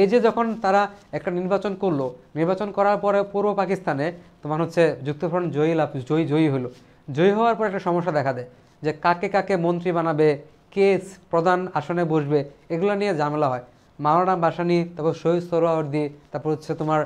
এই যে যখন তারা একটা নির্বাচন করলো নির্বাচন করার পরে পূর্ব পাকিস্তানে তোমার হচ্ছে যুক্তফ্রন্ট জয়ী লাভ জয়ী জয়ী হলো জয়ী হওয়ার পর একটা সমস্যা দেখা দেয় যে কাকে কাকে মন্ত্রী বানাবে কে প্রধান আসনে বসবে এগুলো নিয়ে ঝামেলা হয় মাওলানা বাসানি তারপর শহীদ দিয়ে তারপর হচ্ছে তোমার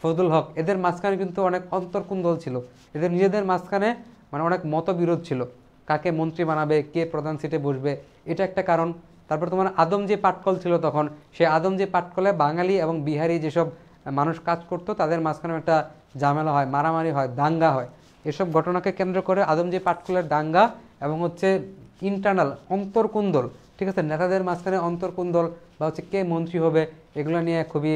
ফজলুল হক এদের মাঝখানে কিন্তু অনেক অন্তর্কুন্দল ছিল এদের নিজেদের মাঝখানে মানে অনেক মতবিরোধ ছিল কাকে মন্ত্রী বানাবে কে প্রধান সিটে বসবে এটা একটা কারণ তারপর তোমার আদম যে পাটকল ছিল তখন সেই আদম যে পাটকলে বাঙালি এবং বিহারি যেসব মানুষ কাজ করত তাদের মাঝখানে একটা ঝামেলা হয় মারামারি হয় দাঙ্গা হয় এসব ঘটনাকে কেন্দ্র করে আদম যে পাটকলের দাঙ্গা এবং হচ্ছে ইন্টারনাল অন্তর্কুন্দল ঠিক আছে নেতাদের মাঝখানে অন্তর্কুন্দল বা হচ্ছে কে মন্ত্রী হবে এগুলো নিয়ে খুবই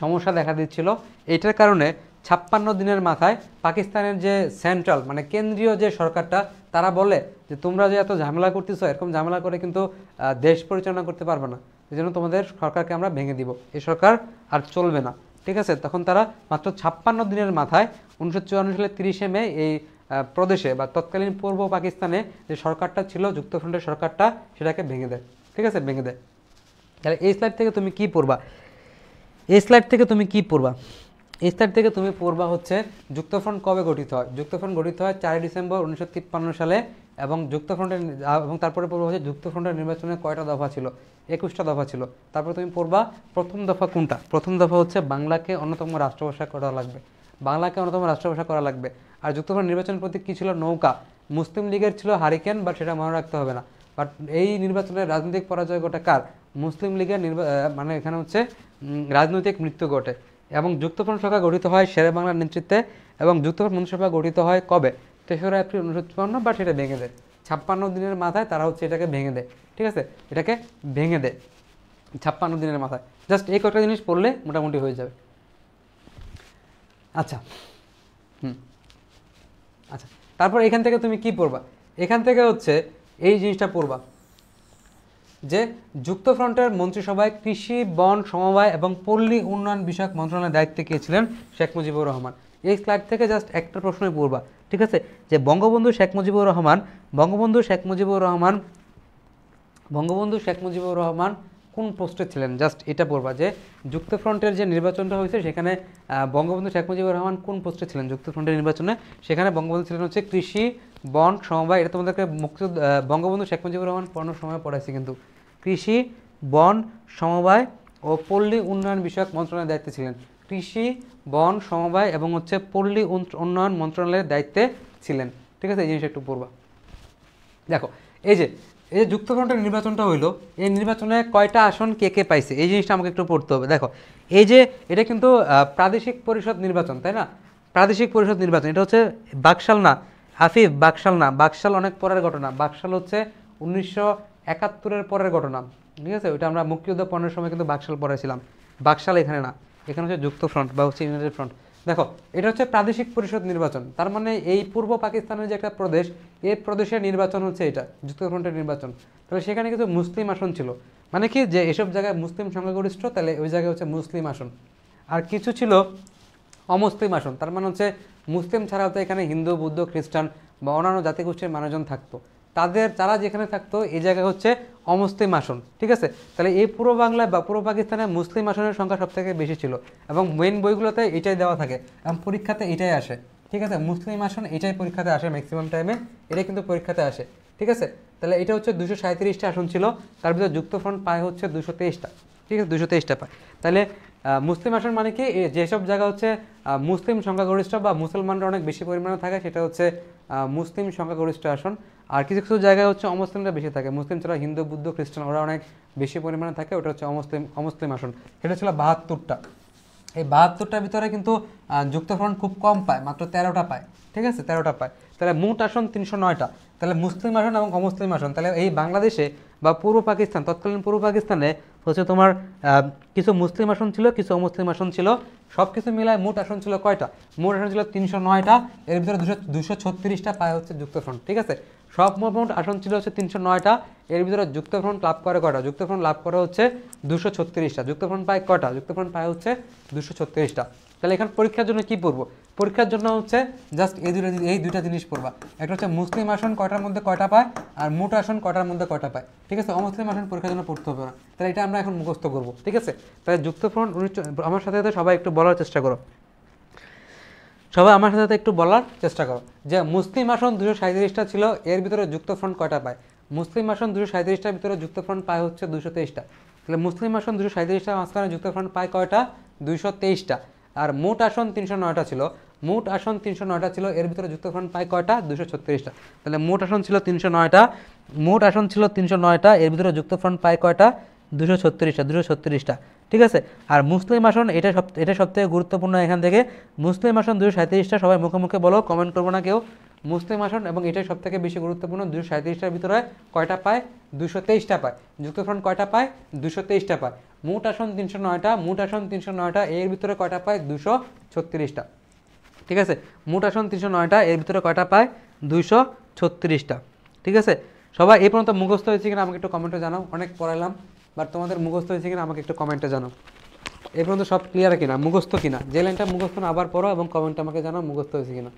সমস্যা দেখা দিচ্ছিল এটার কারণে ছাপ্পান্ন দিনের মাথায় পাকিস্তানের যে সেন্ট্রাল মানে কেন্দ্রীয় যে সরকারটা তারা বলে যে তোমরা যে এত ঝামেলা করতেছো এরকম ঝামেলা করে কিন্তু দেশ পরিচালনা করতে পারবে না এই জন্য তোমাদের সরকারকে আমরা ভেঙে দিব এই সরকার আর চলবে না ঠিক আছে তখন তারা মাত্র ছাপ্পান্ন দিনের মাথায় উনিশশো সালে তিরিশে মে এই প্রদেশে বা তৎকালীন পূর্ব পাকিস্তানে যে সরকারটা ছিল যুক্তফ্রন্টের সরকারটা সেটাকে ভেঙে দেয় ঠিক আছে ভেঙে দেয় তাহলে এই স্লাইড থেকে তুমি কি পড়বা এই স্লাইড থেকে তুমি কি পড়বা এই স্লাইড থেকে তুমি পড়বা হচ্ছে যুক্তফ্রন্ট কবে গঠিত হয় যুক্তফ্রন্ট গঠিত হয় চারই ডিসেম্বর উনিশশো সালে এবং যুক্তফ্রন্টের এবং তারপরে পড়বো হচ্ছে যুক্তফ্রন্টের নির্বাচনে কয়টা দফা ছিল একুশটা দফা ছিল তারপরে তুমি পড়বা প্রথম দফা কোনটা প্রথম দফা হচ্ছে বাংলাকে অন্যতম রাষ্ট্রভাষা করা লাগবে বাংলাকে অন্যতম রাষ্ট্রভাষা করা লাগবে আর যুক্তফ্রন্ট নির্বাচন প্রতীক কী ছিল নৌকা মুসলিম লীগের ছিল হারিকেন বাট সেটা মনে রাখতে হবে না বাট এই নির্বাচনের রাজনৈতিক পরাজয় ঘটে কার মুসলিম লীগের মানে এখানে হচ্ছে রাজনৈতিক মৃত্যু ঘটে এবং যুক্তফ্রন্ট সরকার গঠিত হয় শেরে বাংলার নেতৃত্বে এবং যুক্তফ্রন্ট মন্ত্রিসভা গঠিত হয় কবে তেসরা এপ্রিল উনিশশো চুয়ান্ন বাট সেটা ভেঙে দেয় ছাপ্পান্ন দিনের মাথায় তারা হচ্ছে এটাকে ভেঙে দেয় ঠিক আছে এটাকে ভেঙে দেয় ছাপ্পান্ন দিনের মাথায় জাস্ট এই কয়েকটা জিনিস পড়লে মোটামুটি হয়ে যাবে আচ্ছা হুম আচ্ছা তারপর এখান থেকে তুমি কি পড়বা এখান থেকে হচ্ছে এই জিনিসটা পড়বা যে যুক্তফ্রন্টের মন্ত্রিসভায় কৃষি বন সমবায় এবং পল্লী উন্নয়ন বিষয়ক মন্ত্রণালয়ের দায়িত্বে গিয়েছিলেন শেখ মুজিবুর রহমান এই স্লাইড থেকে জাস্ট একটা প্রশ্নই পড়বা ঠিক আছে যে বঙ্গবন্ধু শেখ মুজিবুর রহমান বঙ্গবন্ধু শেখ মুজিবুর রহমান বঙ্গবন্ধু শেখ মুজিবুর রহমান কোন পোস্টে ছিলেন জাস্ট এটা বলবা যে যুক্তফ্রন্টের যে নির্বাচনটা হয়েছে সেখানে বঙ্গবন্ধু শেখ মুজিবুর রহমান কোন পোস্টে ছিলেন যুক্তফ্রন্টের নির্বাচনে সেখানে বঙ্গবন্ধু ছিলেন হচ্ছে কৃষি বন সমবায় এটা তোমাদেরকে মুক্তি বঙ্গবন্ধু শেখ মুজিবুর রহমান পড়ানোর সময় পড়াইছে কিন্তু কৃষি বন সমবায় ও পল্লী উন্নয়ন বিষয়ক মন্ত্রণালয়ের দায়িত্বে ছিলেন কৃষি বন সমবায় এবং হচ্ছে পল্লী উন্নয়ন মন্ত্রণালয়ের দায়িত্বে ছিলেন ঠিক আছে এই জিনিসটা একটু পড়বা দেখো এই যে এই যে যুক্তফ্রন্টের নির্বাচনটা হইলো এই নির্বাচনে কয়টা আসন কে কে পাইছে এই জিনিসটা আমাকে একটু পড়তে হবে দেখো এই যে এটা কিন্তু প্রাদেশিক পরিষদ নির্বাচন তাই না প্রাদেশিক পরিষদ নির্বাচন এটা হচ্ছে বাকশাল না হাফিফ বাকশাল না বাকশাল অনেক পরের ঘটনা বাকশাল হচ্ছে উনিশশো একাত্তরের পরের ঘটনা ঠিক আছে ওইটা আমরা মুক্তিযুদ্ধ পণ্যের সময় কিন্তু বাকশাল পরে ছিলাম বাকশাল এখানে না এখানে হচ্ছে যুক্ত ফ্রন্ট বা হচ্ছে ইউনাইটেড ফ্রন্ট দেখো এটা হচ্ছে প্রাদেশিক পরিষদ নির্বাচন তার মানে এই পূর্ব পাকিস্তানের যে একটা প্রদেশ এই প্রদেশের নির্বাচন হচ্ছে এটা যুক্তফ্রন্টের নির্বাচন তাহলে সেখানে কিছু মুসলিম আসন ছিল মানে কি যে এসব জায়গায় মুসলিম সংখ্যাগরিষ্ঠ তাহলে ওই জায়গায় হচ্ছে মুসলিম আসন আর কিছু ছিল অমুসলিম আসন তার মানে হচ্ছে মুসলিম ছাড়াও তো এখানে হিন্দু বৌদ্ধ খ্রিস্টান বা অন্যান্য জাতিগোষ্ঠীর মানুষজন থাকতো তাদের তারা যেখানে থাকতো এই জায়গায় হচ্ছে অমুসলিম আসন ঠিক আছে তাহলে এই পুরো বাংলায় বা পুরো পাকিস্তানে মুসলিম আসনের সংখ্যা সবথেকে বেশি ছিল এবং মেন বইগুলোতে এটাই দেওয়া থাকে এবং পরীক্ষাতে এটাই আসে ঠিক আছে মুসলিম আসন এটাই পরীক্ষাতে আসে ম্যাক্সিমাম টাইমে এটাই কিন্তু পরীক্ষাতে আসে ঠিক আছে তাহলে এটা হচ্ছে দুশো সাঁত্রিশটা আসন ছিল তার ভিতরে যুক্তফ্রন্ট পায় হচ্ছে দুশো তেইশটা ঠিক আছে দুশো তেইশটা পায় তাহলে মুসলিম আসন মানে কি যেসব জায়গা হচ্ছে মুসলিম সংখ্যাগরিষ্ঠ বা মুসলমানরা অনেক বেশি পরিমাণে থাকে সেটা হচ্ছে মুসলিম সংখ্যাগরিষ্ঠ আসন আর কিছু কিছু জায়গায় হচ্ছে অমুসলিমরা বেশি থাকে মুসলিম ছাড়া হিন্দু বুদ্ধ খ্রিস্টান ওরা অনেক বেশি পরিমাণে থাকে ওটা হচ্ছে অমুসলিম অমুসলিম আসন সেটা ছিল বাহাত্তরটা এই বাহাত্তরটার ভিতরে কিন্তু যুক্তফ্রন্ট খুব কম পায় মাত্র তেরোটা পায় ঠিক আছে তেরোটা পায় তাহলে মোট আসন তিনশো নয়টা তাহলে মুসলিম আসন এবং অমুসলিম আসন তাহলে এই বাংলাদেশে বা পূর্ব পাকিস্তান তৎকালীন পূর্ব পাকিস্তানে হচ্ছে তোমার কিছু মুসলিম আসন ছিল কিছু অমুসলিম আসন ছিল সব কিছু মিলায় মোট আসন ছিল কয়টা মোট আসন ছিল তিনশো নয়টা এর ভিতরে দুশো দুশো ছত্রিশটা পায় হচ্ছে যুক্তফ্রন্ট ঠিক আছে সব মোট আসন ছিল হচ্ছে তিনশো নয়টা এর ভিতরে যুক্তফ্রন্ট লাভ করে কটা যুক্তফ্রন্ট লাভ করে হচ্ছে দুশো ছত্রিশটা যুক্তফ্রন্ট পায় কটা যুক্তফ্রন্ট পায় হচ্ছে দুশো ছত্রিশটা তাহলে এখানে পরীক্ষার জন্য কি পড়বো পরীক্ষার জন্য হচ্ছে জাস্ট এই দুটো এই দুইটা জিনিস পড়বা একটা হচ্ছে মুসলিম আসন কটার মধ্যে কটা পায় আর মোট আসন কটার মধ্যে কটা পায় ঠিক আছে অমুসলিম আসন পরীক্ষার জন্য পড়তে হবে না তাহলে এটা আমরা এখন মুখস্থ করবো ঠিক আছে তাহলে যুক্তফ্রন্ট আমার সাথে সাথে সবাই একটু বলার চেষ্টা করো সবাই আমার সাথে একটু বলার চেষ্টা করো যে মুসলিম আসন দুশো সাঁত্রিশটা ছিল এর ভিতরে যুক্ত ফ্রন্ট কয়টা পায় মুসলিম আসন দুশো সাঁত্রিশটার ভিতরে যুক্ত ফ্রন্ট পায় হচ্ছে দুশো তেইশটা তাহলে মুসলিম আসন দুশো সাঁত্রিশটা মাঝখানে যুক্ত ফ্রন্ট পায় কয়টা দুইশো তেইশটা আর মোট আসন তিনশো নয়টা ছিল মোট আসন তিনশো নয়টা ছিল এর ভিতরে যুক্ত ফ্রন্ট পায় কয়টা দুশো ছত্রিশটা তাহলে মোট আসন ছিল তিনশো নয়টা মোট আসন ছিল তিনশো নয়টা এর ভিতরে যুক্ত ফ্রন্ট পায় কয়টা দুশো ছত্রিশটা দুশো ছত্রিশটা ঠিক আছে আর মুসলিম আসন এটা সব এটা সবথেকে গুরুত্বপূর্ণ এখান থেকে মুসলিম আসন দুশো সাঁত্রিশটা সবাই মুখে মুখে বলো কমেন্ট করবো না কেউ মুসলিম আসন এবং এটাই সবথেকে বেশি গুরুত্বপূর্ণ দুশো সাঁত্রিশটার ভিতরে কয়টা পায় দুশো তেইশটা পায় যুক্তফ্রন্ট কয়টা পায় দুশো তেইশটা পায় মোট আসন তিনশো নয়টা মোট আসন তিনশো নয়টা এর ভিতরে কয়টা পায় দুশো ছত্রিশটা ঠিক আছে মোট আসন তিনশো নয়টা এর ভিতরে কয়টা পায় দুশো ছত্রিশটা ঠিক আছে সবাই এই পর্যন্ত মুখস্থ হয়েছে কিনা আমাকে একটু কমেন্টে জানাও অনেক পড়ালাম বাট তোমাদের মুখস্থ হয়েছে কিনা আমাকে একটু কমেন্টে জানাও এ পর্যন্ত সব ক্লিয়ার কিনা মুখস্থ কিনা যে লাইনটা মুখস্থ না আবার পড়ো এবং কমেন্টে আমাকে জানাও মুখস্থ হয়েছে কিনা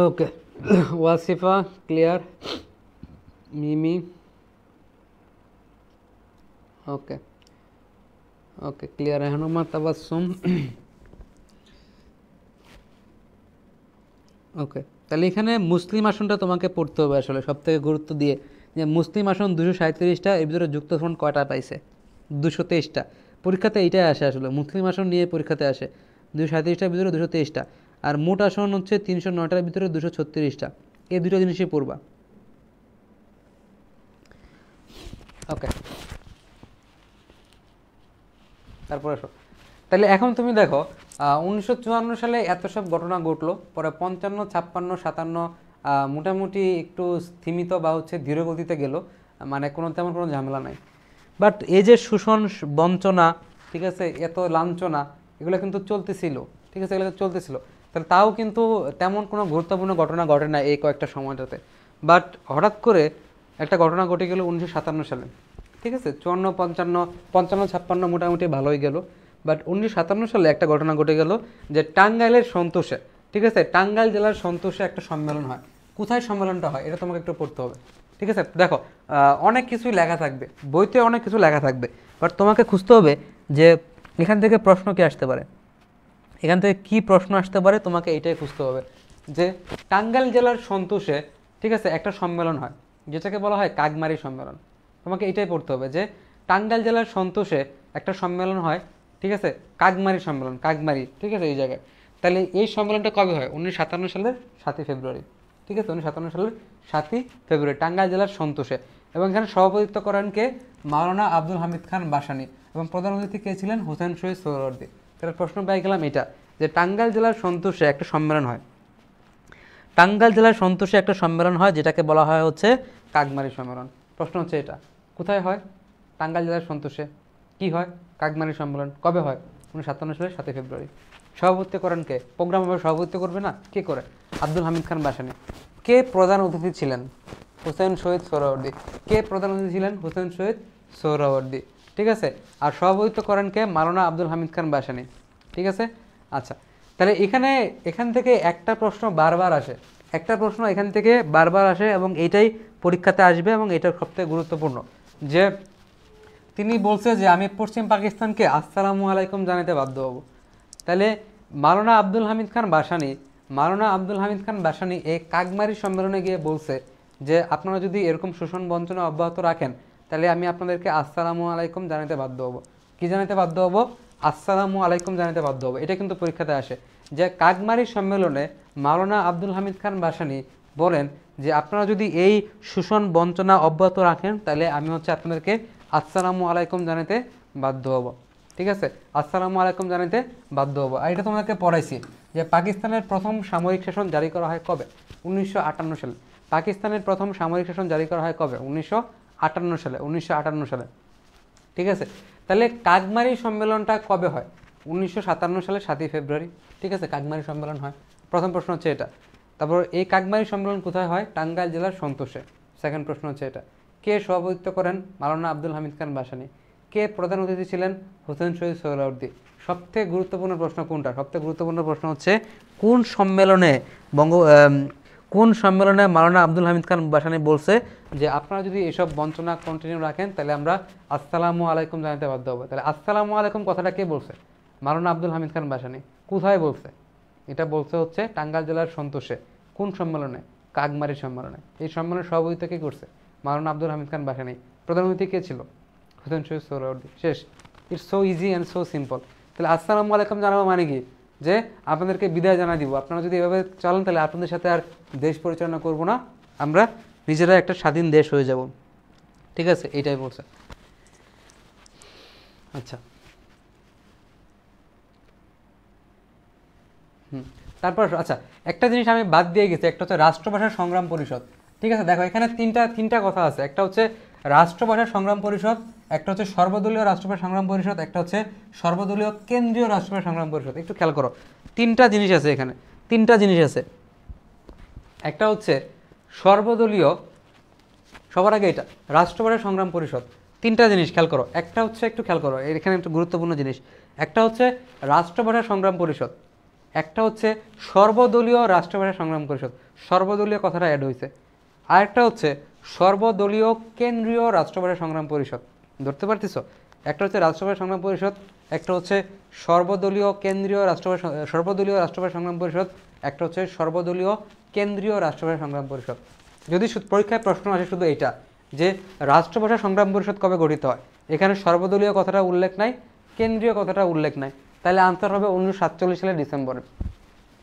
okay Wasifa clear Mimi okay okay clear है हनुमा ওকে তাহলে এখানে মুসলিম আসনটা তোমাকে পড়তে হবে আসলে সব থেকে গুরুত্ব দিয়ে যে মুসলিম আসন দুশো সাঁত্রিশটা এর ভিতরে যুক্ত যুক্তফ্রন্ট কয়টা পাইছে দুশো তেইশটা পরীক্ষাতে এইটাই আসে আসলে মুসলিম আসন নিয়ে পরীক্ষাতে আসে দুশো সাঁত্রিশটার ভিতরে দুশো তেইশটা আর মোট আসন হচ্ছে তিনশো নয়টার ভিতরে দুশো ছত্রিশটা এই দুটো জিনিসই পড়বা ওকে তারপরে আসো তাহলে এখন তুমি দেখো উনিশশো সালে এত সব ঘটনা ঘটলো পরে পঞ্চান্ন ছাপ্পান্ন সাতান্ন মোটামুটি একটু স্থিমিত বা হচ্ছে ধীরগতিতে গেল মানে কোনো তেমন কোনো ঝামেলা নাই বাট এই যে শোষণ বঞ্চনা ঠিক আছে এত লাঞ্ছনা এগুলো কিন্তু চলতেছিল ঠিক আছে এগুলো চলতেছিল তাহলে তাও কিন্তু তেমন কোনো গুরুত্বপূর্ণ ঘটনা ঘটে না এই কয়েকটা সময়টাতে বাট হঠাৎ করে একটা ঘটনা ঘটে গেল উনিশশো সাতান্ন সালে ঠিক আছে চুয়ান্ন পঞ্চান্ন পঞ্চান্ন ছাপ্পান্ন মোটামুটি ভালোই গেল বাট উনিশশো সাতান্ন সালে একটা ঘটনা ঘটে গেল যে টাঙ্গাইলের সন্তোষে ঠিক আছে টাঙ্গাইল জেলার সন্তোষে একটা সম্মেলন হয় কোথায় সম্মেলনটা হয় এটা তোমাকে একটু পড়তে হবে ঠিক আছে দেখো অনেক কিছুই লেখা থাকবে বইতে অনেক কিছু লেখা থাকবে বাট তোমাকে খুঁজতে হবে যে এখান থেকে প্রশ্ন কি আসতে পারে এখান থেকে কি প্রশ্ন আসতে পারে তোমাকে এটাই খুঁজতে হবে যে টাঙ্গাইল জেলার সন্তোষে ঠিক আছে একটা সম্মেলন হয় যেটাকে বলা হয় কাকমারি সম্মেলন তোমাকে এটাই পড়তে হবে যে টাঙ্গাইল জেলার সন্তোষে একটা সম্মেলন হয় ঠিক আছে কাকমারি সম্মেলন কাকমারি ঠিক আছে এই জায়গায় তাহলে এই সম্মেলনটা কবে হয় উনিশ সাতান্ন সালের সাতই ফেব্রুয়ারি ঠিক আছে উনিশ সাতান্ন সালের সাতই ফেব্রুয়ারি টাঙ্গাইল জেলার সন্তোষে এবং এখানে সভাপতিত্ব করেন কে মাওলানা আব্দুল হামিদ খান বাসানি এবং প্রধান অতিথি কে ছিলেন হোসেন শহীদ সৌরদ্দী তাহলে প্রশ্ন পাই গেলাম এটা যে টাঙ্গাইল জেলার সন্তোষে একটা সম্মেলন হয় টাঙ্গাইল জেলার সন্তোষে একটা সম্মেলন হয় যেটাকে বলা হয় হচ্ছে কাকমারি সম্মেলন প্রশ্ন হচ্ছে এটা কোথায় হয় টাঙ্গাইল জেলার সন্তোষে কি হয় কাকমারি সম্মেলন কবে হয় উনিশশো সাতান্ন সালের সাতই ফেব্রুয়ারি সভাপতিত্ব করেন কে প্রোগ্রাম হবে সভাপতিত্ব করবে না কে করে আব্দুল হামিদ খান বাসানি কে প্রধান অতিথি ছিলেন হোসেন শহীদ সোহরাওয়ার্দী কে প্রধান অতিথি ছিলেন হোসেন শহীদ সোহরাওয়ার্দি ঠিক আছে আর সভাপতিত্ব করেন কে মালানা আব্দুল হামিদ খান বাসানি ঠিক আছে আচ্ছা তাহলে এখানে এখান থেকে একটা প্রশ্ন বারবার আসে একটা প্রশ্ন এখান থেকে বারবার আসে এবং এইটাই পরীক্ষাতে আসবে এবং এটা সবথেকে গুরুত্বপূর্ণ যে তিনি বলছে যে আমি পশ্চিম পাকিস্তানকে আসসালামু আলাইকুম জানাতে বাধ্য হব তাহলে মালানা আব্দুল হামিদ খান বাসানি মালানা আব্দুল হামিদ খান বাসানি এই কাকমারি সম্মেলনে গিয়ে বলছে যে আপনারা যদি এরকম শোষণ বঞ্চনা অব্যাহত রাখেন তাহলে আমি আপনাদেরকে আসসালামু আলাইকুম জানাতে বাধ্য হবো কি জানাতে বাধ্য হবো আসসালামু আলাইকুম জানাতে বাধ্য হবো এটা কিন্তু পরীক্ষাতে আসে যে কাকমারি সম্মেলনে মাওলানা আব্দুল হামিদ খান বাসানি বলেন যে আপনারা যদি এই শোষণ বঞ্চনা অব্যাহত রাখেন তাহলে আমি হচ্ছে আপনাদেরকে আসসালামু আলাইকুম জানাতে বাধ্য হব ঠিক আছে আসসালামু আলাইকুম জানাতে বাধ্য হব আর এটা তোমাদেরকে পড়াইছি যে পাকিস্তানের প্রথম সামরিক শাসন জারি করা হয় কবে উনিশশো সালে পাকিস্তানের প্রথম সামরিক শাসন জারি করা হয় কবে উনিশশো আটান্ন সালে উনিশশো আটান্ন সালে ঠিক আছে তাহলে কাকমারি সম্মেলনটা কবে হয় উনিশশো সাতান্ন সালে সাতই ফেব্রুয়ারি ঠিক আছে কাকমারি সম্মেলন হয় প্রথম প্রশ্ন হচ্ছে এটা তারপর এই কাকমারি সম্মেলন কোথায় হয় টাঙ্গাইল জেলার সন্তোষে সেকেন্ড প্রশ্ন হচ্ছে এটা কে সভাপতিত্ব করেন মালানা আব্দুল হামিদ খান বাসানি কে প্রধান অতিথি ছিলেন হোসেন শহীদ সোহরাউদ্দি সবথেকে গুরুত্বপূর্ণ প্রশ্ন কোনটা সবথেকে গুরুত্বপূর্ণ প্রশ্ন হচ্ছে কোন সম্মেলনে বঙ্গ কোন সম্মেলনে মালানা আব্দুল হামিদ খান বাসানি বলছে যে আপনারা যদি এসব বঞ্চনা কন্টিনিউ রাখেন তাহলে আমরা আসসালামু আলাইকুম জানাতে বাধ্য হবো তাহলে আসসালামু আলাইকুম কথাটা কে বলছে মালানা আব্দুল হামিদ খান বাসানি কোথায় বলছে এটা বলছে হচ্ছে টাঙ্গাইল জেলার সন্তোষে কোন সম্মেলনে কাকমারি সম্মেলনে এই সম্মেলনের সভাপতিত্ব কে করছে মালানা আব্দুল হামিদ খান বাসানি প্রধান অতিথি কে ছিল হোসেন শহীদ সোহরাউদ্দিন শেষ it's so easy and so simple তাহলে আসসালামু আলাইকুম জানাবো মানে কি যে আপনাদেরকে বিদায় জানা দিব আপনারা যদি এভাবে চালান তাহলে আপনাদের সাথে আর দেশ পরিচালনা করব না আমরা নিজেরা একটা স্বাধীন দেশ হয়ে যাব ঠিক আছে এইটাই বলছে আচ্ছা হুম তারপর আচ্ছা একটা জিনিস আমি বাদ দিয়ে গেছি একটা হচ্ছে রাষ্ট্রভাষা সংগ্রাম পরিষদ ঠিক আছে দেখো এখানে তিনটা তিনটা কথা আছে একটা হচ্ছে রাষ্ট্রভাষা সংগ্রাম পরিষদ একটা হচ্ছে সর্বদলীয় রাষ্ট্রপতি সংগ্রাম পরিষদ একটা হচ্ছে সর্বদলীয় কেন্দ্রীয় রাষ্ট্রপতি সংগ্রাম পরিষদ একটু খেয়াল করো তিনটা জিনিস আছে এখানে তিনটা জিনিস আছে একটা হচ্ছে সর্বদলীয় সবার আগে এটা রাষ্ট্রপতি সংগ্রাম পরিষদ তিনটা জিনিস খেয়াল করো একটা হচ্ছে একটু খেয়াল করো এখানে একটা গুরুত্বপূর্ণ জিনিস একটা হচ্ছে রাষ্ট্রভাষা সংগ্রাম পরিষদ একটা হচ্ছে সর্বদলীয় রাষ্ট্রভাষা সংগ্রাম পরিষদ সর্বদলীয় কথাটা অ্যাড হয়েছে আরেকটা হচ্ছে সর্বদলীয় কেন্দ্রীয় রাষ্ট্রভাষা সংগ্রাম পরিষদ ধরতে পারতেছ একটা হচ্ছে রাজ্যসভা সংগ্রাম পরিষদ একটা হচ্ছে সর্বদলীয় কেন্দ্রীয় রাষ্ট্রভা সর্বদলীয় রাষ্ট্রভা সংগ্রাম পরিষদ একটা হচ্ছে সর্বদলীয় কেন্দ্রীয় রাষ্ট্রভা সংগ্রাম পরিষদ যদি পরীক্ষায় প্রশ্ন আসে শুধু এটা যে রাষ্ট্রভাষা সংগ্রাম পরিষদ কবে গঠিত হয় এখানে সর্বদলীয় কথাটা উল্লেখ নাই কেন্দ্রীয় কথাটা উল্লেখ নাই তাহলে আনসার হবে উনিশশো সাতচল্লিশ সালের ডিসেম্বরে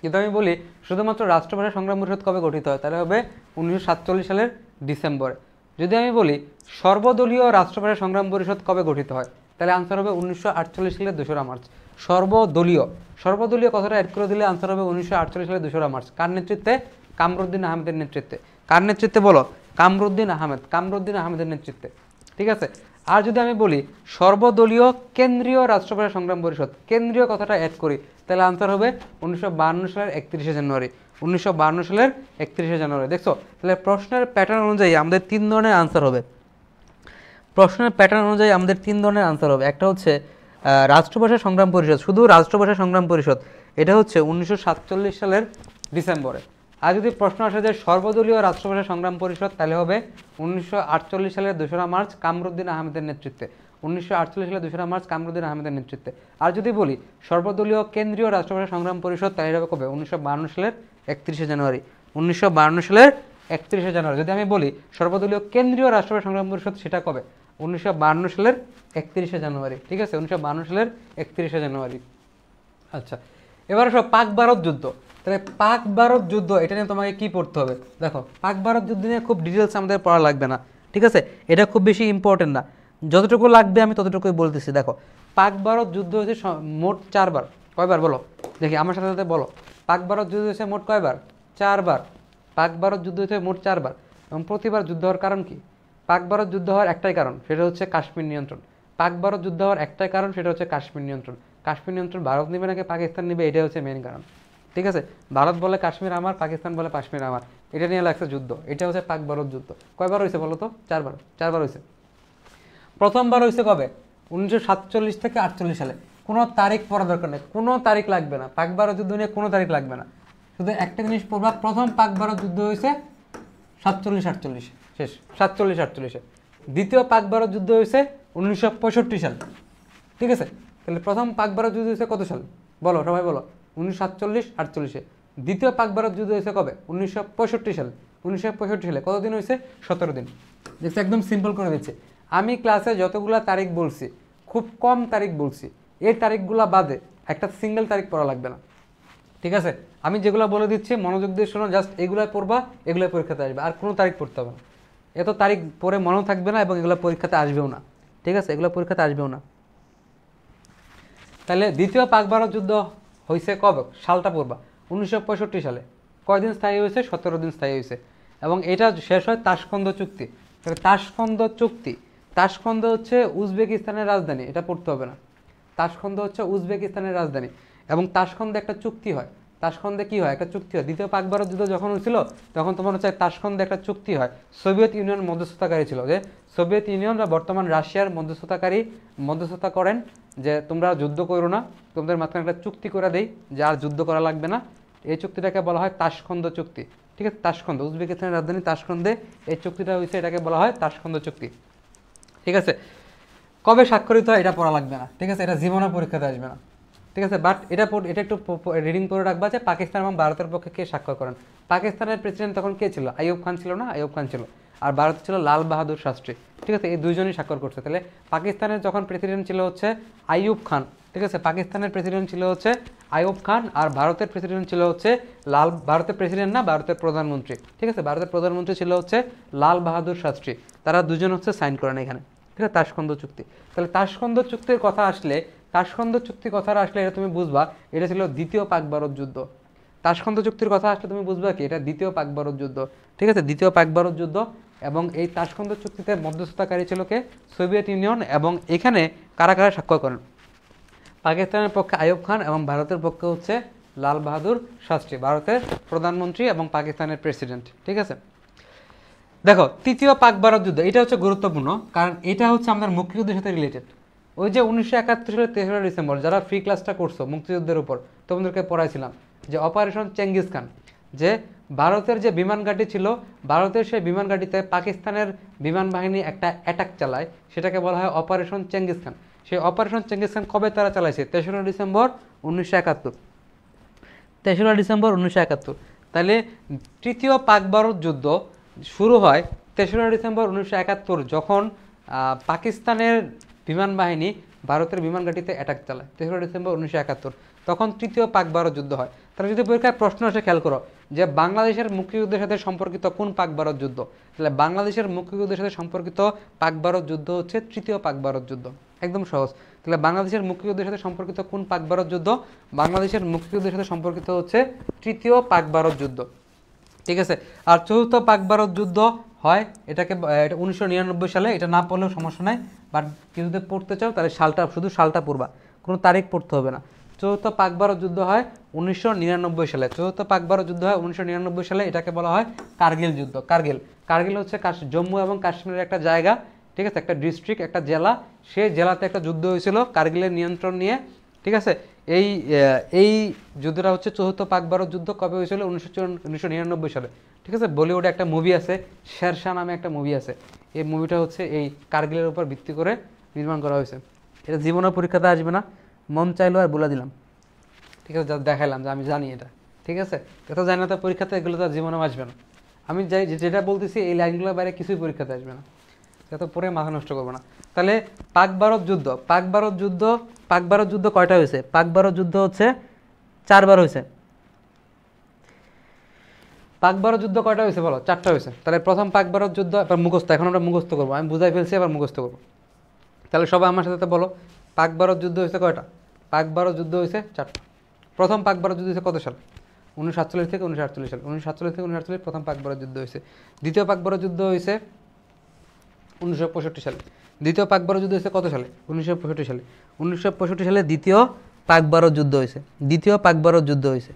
যদি আমি বলি শুধুমাত্র রাষ্ট্রভাষা সংগ্রাম পরিষদ কবে গঠিত হয় তাহলে হবে উনিশশো সালের ডিসেম্বরে যদি আমি বলি সর্বদলীয় রাষ্ট্রপতি সংগ্রাম পরিষদ কবে গঠিত হয় তাহলে আনসার হবে উনিশশো সালের দোসরা মার্চ সর্বদলীয় সর্বদলীয় কথাটা অ্যাড করে দিলে আনসার হবে উনিশশো সালের দোসরা মার্চ কার নেতৃত্বে কামরুদ্দিন আহমেদের নেতৃত্বে কার নেতৃত্বে বলো কামরুদ্দিন আহমেদ কামরুদ্দিন আহমেদের নেতৃত্বে ঠিক আছে আর যদি আমি বলি সর্বদলীয় কেন্দ্রীয় রাষ্ট্রপতি সংগ্রাম পরিষদ কেন্দ্রীয় কথাটা অ্যাড করি তাহলে আনসার হবে উনিশশো সালের একত্রিশে জানুয়ারি উনিশশো সালের একত্রিশে জানুয়ারি দেখছো তাহলে প্রশ্নের প্যাটার্ন অনুযায়ী আমাদের তিন ধরনের আনসার হবে প্রশ্নের প্যাটার্ন অনুযায়ী আমাদের তিন ধরনের আনসার হবে একটা হচ্ছে রাষ্ট্রভাষা সংগ্রাম পরিষদ শুধু রাষ্ট্রভাষা সংগ্রাম পরিষদ এটা হচ্ছে উনিশশো সালের ডিসেম্বরে আর যদি প্রশ্ন আসে যে সর্বদলীয় রাষ্ট্রভাষা সংগ্রাম পরিষদ তাহলে হবে উনিশশো সালের দোসরা মার্চ কামরুদ্দিন আহমেদের নেতৃত্বে উনিশশো আটচল্লিশ সালে দোসরা মার্চ কামরুদ্দিন আহমেদের নেতৃত্বে আর যদি বলি সর্বদলীয় কেন্দ্রীয় রাষ্ট্রভাষা সংগ্রাম পরিষদ তাহলে হবে কবে উনিশশো সালের একত্রিশে জানুয়ারি উনিশশো সালের একত্রিশে জানুয়ারি যদি আমি বলি সর্বদলীয় কেন্দ্রীয় রাষ্ট্রপতি সংগ্রাম পরিষদ সেটা কবে উনিশশো সালের একত্রিশে জানুয়ারি ঠিক আছে উনিশশো সালের একত্রিশে জানুয়ারি আচ্ছা এবার সব পাক ভারত যুদ্ধ তাহলে পাক ভারত যুদ্ধ এটা নিয়ে তোমাকে কি পড়তে হবে দেখো পাক ভারত যুদ্ধ নিয়ে খুব ডিটেলস আমাদের পড়া লাগবে না ঠিক আছে এটা খুব বেশি ইম্পর্টেন্ট না যতটুকু লাগবে আমি ততটুকুই বলতেছি দেখো পাক ভারত যুদ্ধ হয়েছে মোট চারবার কয়বার বলো দেখি আমার সাথে সাথে বলো পাক ভারত যুদ্ধ হয়েছে মোট কয়বার চারবার পাক ভারত যুদ্ধ হয়েছে মোট চারবার এবং প্রতিবার যুদ্ধ হওয়ার কারণ কি পাক ভারত যুদ্ধ হওয়ার একটাই কারণ সেটা হচ্ছে কাশ্মীর নিয়ন্ত্রণ পাক ভারত যুদ্ধ হওয়ার একটাই কারণ সেটা হচ্ছে কাশ্মীর নিয়ন্ত্রণ কাশ্মীর নিয়ন্ত্রণ ভারত নেবে নাকি পাকিস্তান নেবে এটাই হচ্ছে মেন কারণ ঠিক আছে ভারত বলে কাশ্মীর আমার পাকিস্তান বলে কাশ্মীর আমার এটা নিয়ে লাগছে যুদ্ধ এটা হচ্ছে পাক ভারত যুদ্ধ কয়বার হয়েছে বলো তো চারবার চারবার হয়েছে প্রথমবার হয়েছে কবে উনিশশো সাতচল্লিশ থেকে আটচল্লিশ সালে কোনো তারিখ পড়া দরকার নেই কোনো তারিখ লাগবে না পাক ভারত যুদ্ধ নিয়ে কোনো তারিখ লাগবে না শুধু একটা জিনিস পড়বা প্রথম পাক ভারত যুদ্ধ হয়েছে সাতচল্লিশ আটচল্লিশে শেষ সাতচল্লিশ আটচল্লিশে দ্বিতীয় পাক ভারত যুদ্ধ হয়েছে উনিশশো পঁয়ষট্টি সাল ঠিক আছে তাহলে প্রথম পাক ভারত যুদ্ধ হয়েছে কত সাল বলো সবাই বলো উনিশশো সাতচল্লিশ আটচল্লিশে দ্বিতীয় পাক ভারত যুদ্ধ হয়েছে কবে উনিশশো পঁয়ষট্টি সালে উনিশশো পঁয়ষট্টি সালে কতদিন হয়েছে সতেরো দিন দেখছি একদম সিম্পল করে দিচ্ছে আমি ক্লাসে যতগুলো তারিখ বলছি খুব কম তারিখ বলছি এই তারিখগুলো বাদে একটা সিঙ্গেল তারিখ পড়া লাগবে না ঠিক আছে আমি যেগুলো বলে দিচ্ছি মনোযোগ দিয়ে শোনো জাস্ট এগুলাই পড়বা এগুলাই পরীক্ষাতে আসবে আর কোনো তারিখ পড়তে হবে না এত তারিখ পরে মনেও থাকবে না এবং এগুলো পরীক্ষাতে আসবেও না ঠিক আছে এগুলো পরীক্ষাতে আসবেও না তাহলে দ্বিতীয় পাক ভারত যুদ্ধ হয়েছে কবে সালটা পড়বা উনিশশো সালে কয়দিন স্থায়ী হয়েছে সতেরো দিন স্থায়ী হয়েছে এবং এটা শেষ হয় তাসকন্দ চুক্তি তাহলে তাসকন্দ চুক্তি তাসকন্দ হচ্ছে উজবেকিস্তানের রাজধানী এটা পড়তে হবে না তাসখন্দ হচ্ছে উজবেকিস্তানের রাজধানী এবং তাসখন্দে একটা চুক্তি হয় তাসখন্দে কি হয় একটা চুক্তি হয় দ্বিতীয় পাকবার যুদ্ধ যখন হয়েছিল তখন তোমার হচ্ছে তাসখন্দে একটা চুক্তি হয় সোভিয়েত ইউনিয়ন মধ্যস্থতাকারী ছিল যে সোভিয়েত ইউনিয়নরা বর্তমান রাশিয়ার মধ্যস্থতাকারী মধ্যস্থতা করেন যে তোমরা যুদ্ধ করো না তোমাদের মাধ্যমে একটা চুক্তি করে দেই যে আর যুদ্ধ করা লাগবে না এই চুক্তিটাকে বলা হয় তাসখন্দ চুক্তি ঠিক আছে তাসখন্দ উজবেকিস্তানের রাজধানী তাসখন্দে এই চুক্তিটা হয়েছে এটাকে বলা হয় তাসখন্দ চুক্তি ঠিক আছে কবে স্বাক্ষরিত হয় এটা পড়া লাগবে না ঠিক আছে এটা জীবনের পরীক্ষাতে আসবে না ঠিক আছে বাট এটা এটা একটু রিডিং করে রাখবা যে পাকিস্তান এবং ভারতের পক্ষে কে স্বাক্ষর করেন পাকিস্তানের প্রেসিডেন্ট তখন কে ছিল আইয়ুব খান ছিল না আইয়ুব খান ছিল আর ভারত ছিল লাল বাহাদুর শাস্ত্রী ঠিক আছে এই দুজনই স্বাক্ষর করছে তাহলে পাকিস্তানের যখন প্রেসিডেন্ট ছিল হচ্ছে আইয়ুব খান ঠিক আছে পাকিস্তানের প্রেসিডেন্ট ছিল হচ্ছে আইয়ুব খান আর ভারতের প্রেসিডেন্ট ছিল হচ্ছে লাল ভারতের প্রেসিডেন্ট না ভারতের প্রধানমন্ত্রী ঠিক আছে ভারতের প্রধানমন্ত্রী ছিল হচ্ছে লাল বাহাদুর শাস্ত্রী তারা দুজন হচ্ছে সাইন করেন এখানে ঠিক আছে তাসকন্দ চুক্তি তাহলে তাসকন্দ চুক্তির কথা আসলে তাসকন্দ চুক্তি কথাটা আসলে এটা তুমি বুঝবা এটা ছিল দ্বিতীয় পাক ভারত যুদ্ধ তাসকন্দ চুক্তির কথা আসলে তুমি বুঝবা কি এটা দ্বিতীয় পাক ভারত যুদ্ধ ঠিক আছে দ্বিতীয় পাক ভারত যুদ্ধ এবং এই তাসকন্দ চুক্তিতে মধ্যস্থতাকারী ছিল কে সোভিয়েত ইউনিয়ন এবং এখানে কারা কারা স্বাক্ষর করেন পাকিস্তানের পক্ষে আয়ুব খান এবং ভারতের পক্ষে হচ্ছে লাল বাহাদুর শাস্ত্রী ভারতের প্রধানমন্ত্রী এবং পাকিস্তানের প্রেসিডেন্ট ঠিক আছে দেখো তৃতীয় পাক ভারত যুদ্ধ এটা হচ্ছে গুরুত্বপূর্ণ কারণ এটা হচ্ছে আমাদের মুক্তিযুদ্ধের সাথে রিলেটেড ওই যে উনিশশো একাত্তর সালের তেসরা ডিসেম্বর যারা ফ্রি ক্লাসটা করছো মুক্তিযুদ্ধের উপর তোমাদেরকে পড়াইছিলাম যে অপারেশন চেঙ্গিস খান যে ভারতের যে বিমান ঘাঁটি ছিল ভারতের সেই বিমান ঘাঁটিতে পাকিস্তানের বিমান বাহিনী একটা অ্যাটাক চালায় সেটাকে বলা হয় অপারেশন চেঙ্গিস খান সেই অপারেশন চেঙ্গিস খান কবে তারা চালাইছে তেসরা ডিসেম্বর উনিশশো একাত্তর তেসরা ডিসেম্বর উনিশশো একাত্তর তাহলে তৃতীয় পাক ভারত যুদ্ধ শুরু হয় তেসরা ডিসেম্বর উনিশশো একাত্তর যখন পাকিস্তানের বিমান বাহিনী ভারতের বিমান ঘাঁটিতে অ্যাটাক চালায় তেসরা ডিসেম্বর উনিশশো একাত্তর তখন তৃতীয় পাক ভারত যুদ্ধ হয় তাহলে যদি পরীক্ষায় প্রশ্ন আসে খেয়াল করো যে বাংলাদেশের মুক্তিযুদ্ধের সাথে সম্পর্কিত কোন পাক ভারত যুদ্ধ তাহলে বাংলাদেশের মুক্তিযুদ্ধের সাথে সম্পর্কিত পাক ভারত যুদ্ধ হচ্ছে তৃতীয় পাক ভারত যুদ্ধ একদম সহজ তাহলে বাংলাদেশের মুক্তিযুদ্ধের সাথে সম্পর্কিত কোন পাক ভারত যুদ্ধ বাংলাদেশের মুক্তিযুদ্ধের সাথে সম্পর্কিত হচ্ছে তৃতীয় পাক ভারত যুদ্ধ ঠিক আছে আর চতুর্থ পাক ভারত যুদ্ধ হয় এটাকে এটা উনিশশো সালে এটা না পড়লেও সমস্যা নাই বাট যদি পড়তে চাও তাহলে সালটা শুধু সালটা পড়বা কোনো তারিখ পড়তে হবে না চতুর্থ পাক ভারত যুদ্ধ হয় উনিশশো সালে চতুর্থ পাক ভারত যুদ্ধ হয় উনিশশো সালে এটাকে বলা হয় কার্গিল যুদ্ধ কার্গিল কার্গিল হচ্ছে জম্মু এবং কাশ্মীরের একটা জায়গা ঠিক আছে একটা ডিস্ট্রিক্ট একটা জেলা সেই জেলাতে একটা যুদ্ধ হয়েছিল কার্গিলের নিয়ন্ত্রণ নিয়ে ঠিক আছে এই এই যুদ্ধটা হচ্ছে চতুর্থ পাক ভারত যুদ্ধ কবে হয়েছিল উনিশশো উনিশশো নিরানব্বই সালে ঠিক আছে বলিউডে একটা মুভি আছে শেরশাহ নামে একটা মুভি আছে এই মুভিটা হচ্ছে এই কার্গিলের উপর ভিত্তি করে নির্মাণ করা হয়েছে এটা জীবনের পরীক্ষাতে আসবে না মন চাইলো আর বলে দিলাম ঠিক আছে যা দেখাইলাম যে আমি জানি এটা ঠিক আছে কথা জানি না তার পরীক্ষাতে এগুলো তার জীবনেও আসবে না আমি যাই যেটা বলতেছি এই লাইনগুলোর বাইরে কিছুই পরীক্ষাতে আসবে না যাতে পরে মাথা নষ্ট করবো না তাহলে পাক ভারত যুদ্ধ পাক ভারত যুদ্ধ পাক ভারত যুদ্ধ কয়টা হয়েছে পাক ভারত যুদ্ধ হচ্ছে চারবার হয়েছে পাক ভারত যুদ্ধ কয়টা হয়েছে বলো চারটা হয়েছে তাহলে প্রথম পাক ভারত যুদ্ধ এবার মুখস্থ এখন আমরা মুখস্থ করবো আমি বুঝাই ফেলছি এবার মুখস্থ করবো তাহলে সবাই আমার সাথে বলো পাক ভারত যুদ্ধ হয়েছে কয়টা পাক ভারত যুদ্ধ হয়েছে চারটা প্রথম পাক ভারত যুদ্ধ হয়েছে কত সাল উনিশশো সাতচল্লিশ থেকে উনিশশো আটচল্লিশ সাল উনিশশো সাতচল্লিশ থেকে উনিশশো আটচল্লিশ প্রথম পাক ভারত যুদ্ধ হয়েছে দ্বিতীয় পাক ভারত যুদ্ধ হয়েছে উনিশশো সালে দ্বিতীয় পাকবারো যুদ্ধ হয়েছে কত সালে উনিশশো সালে উনিশশো সালে দ্বিতীয় পাকবারো যুদ্ধ হয়েছে দ্বিতীয় পাকবারো যুদ্ধ হয়েছে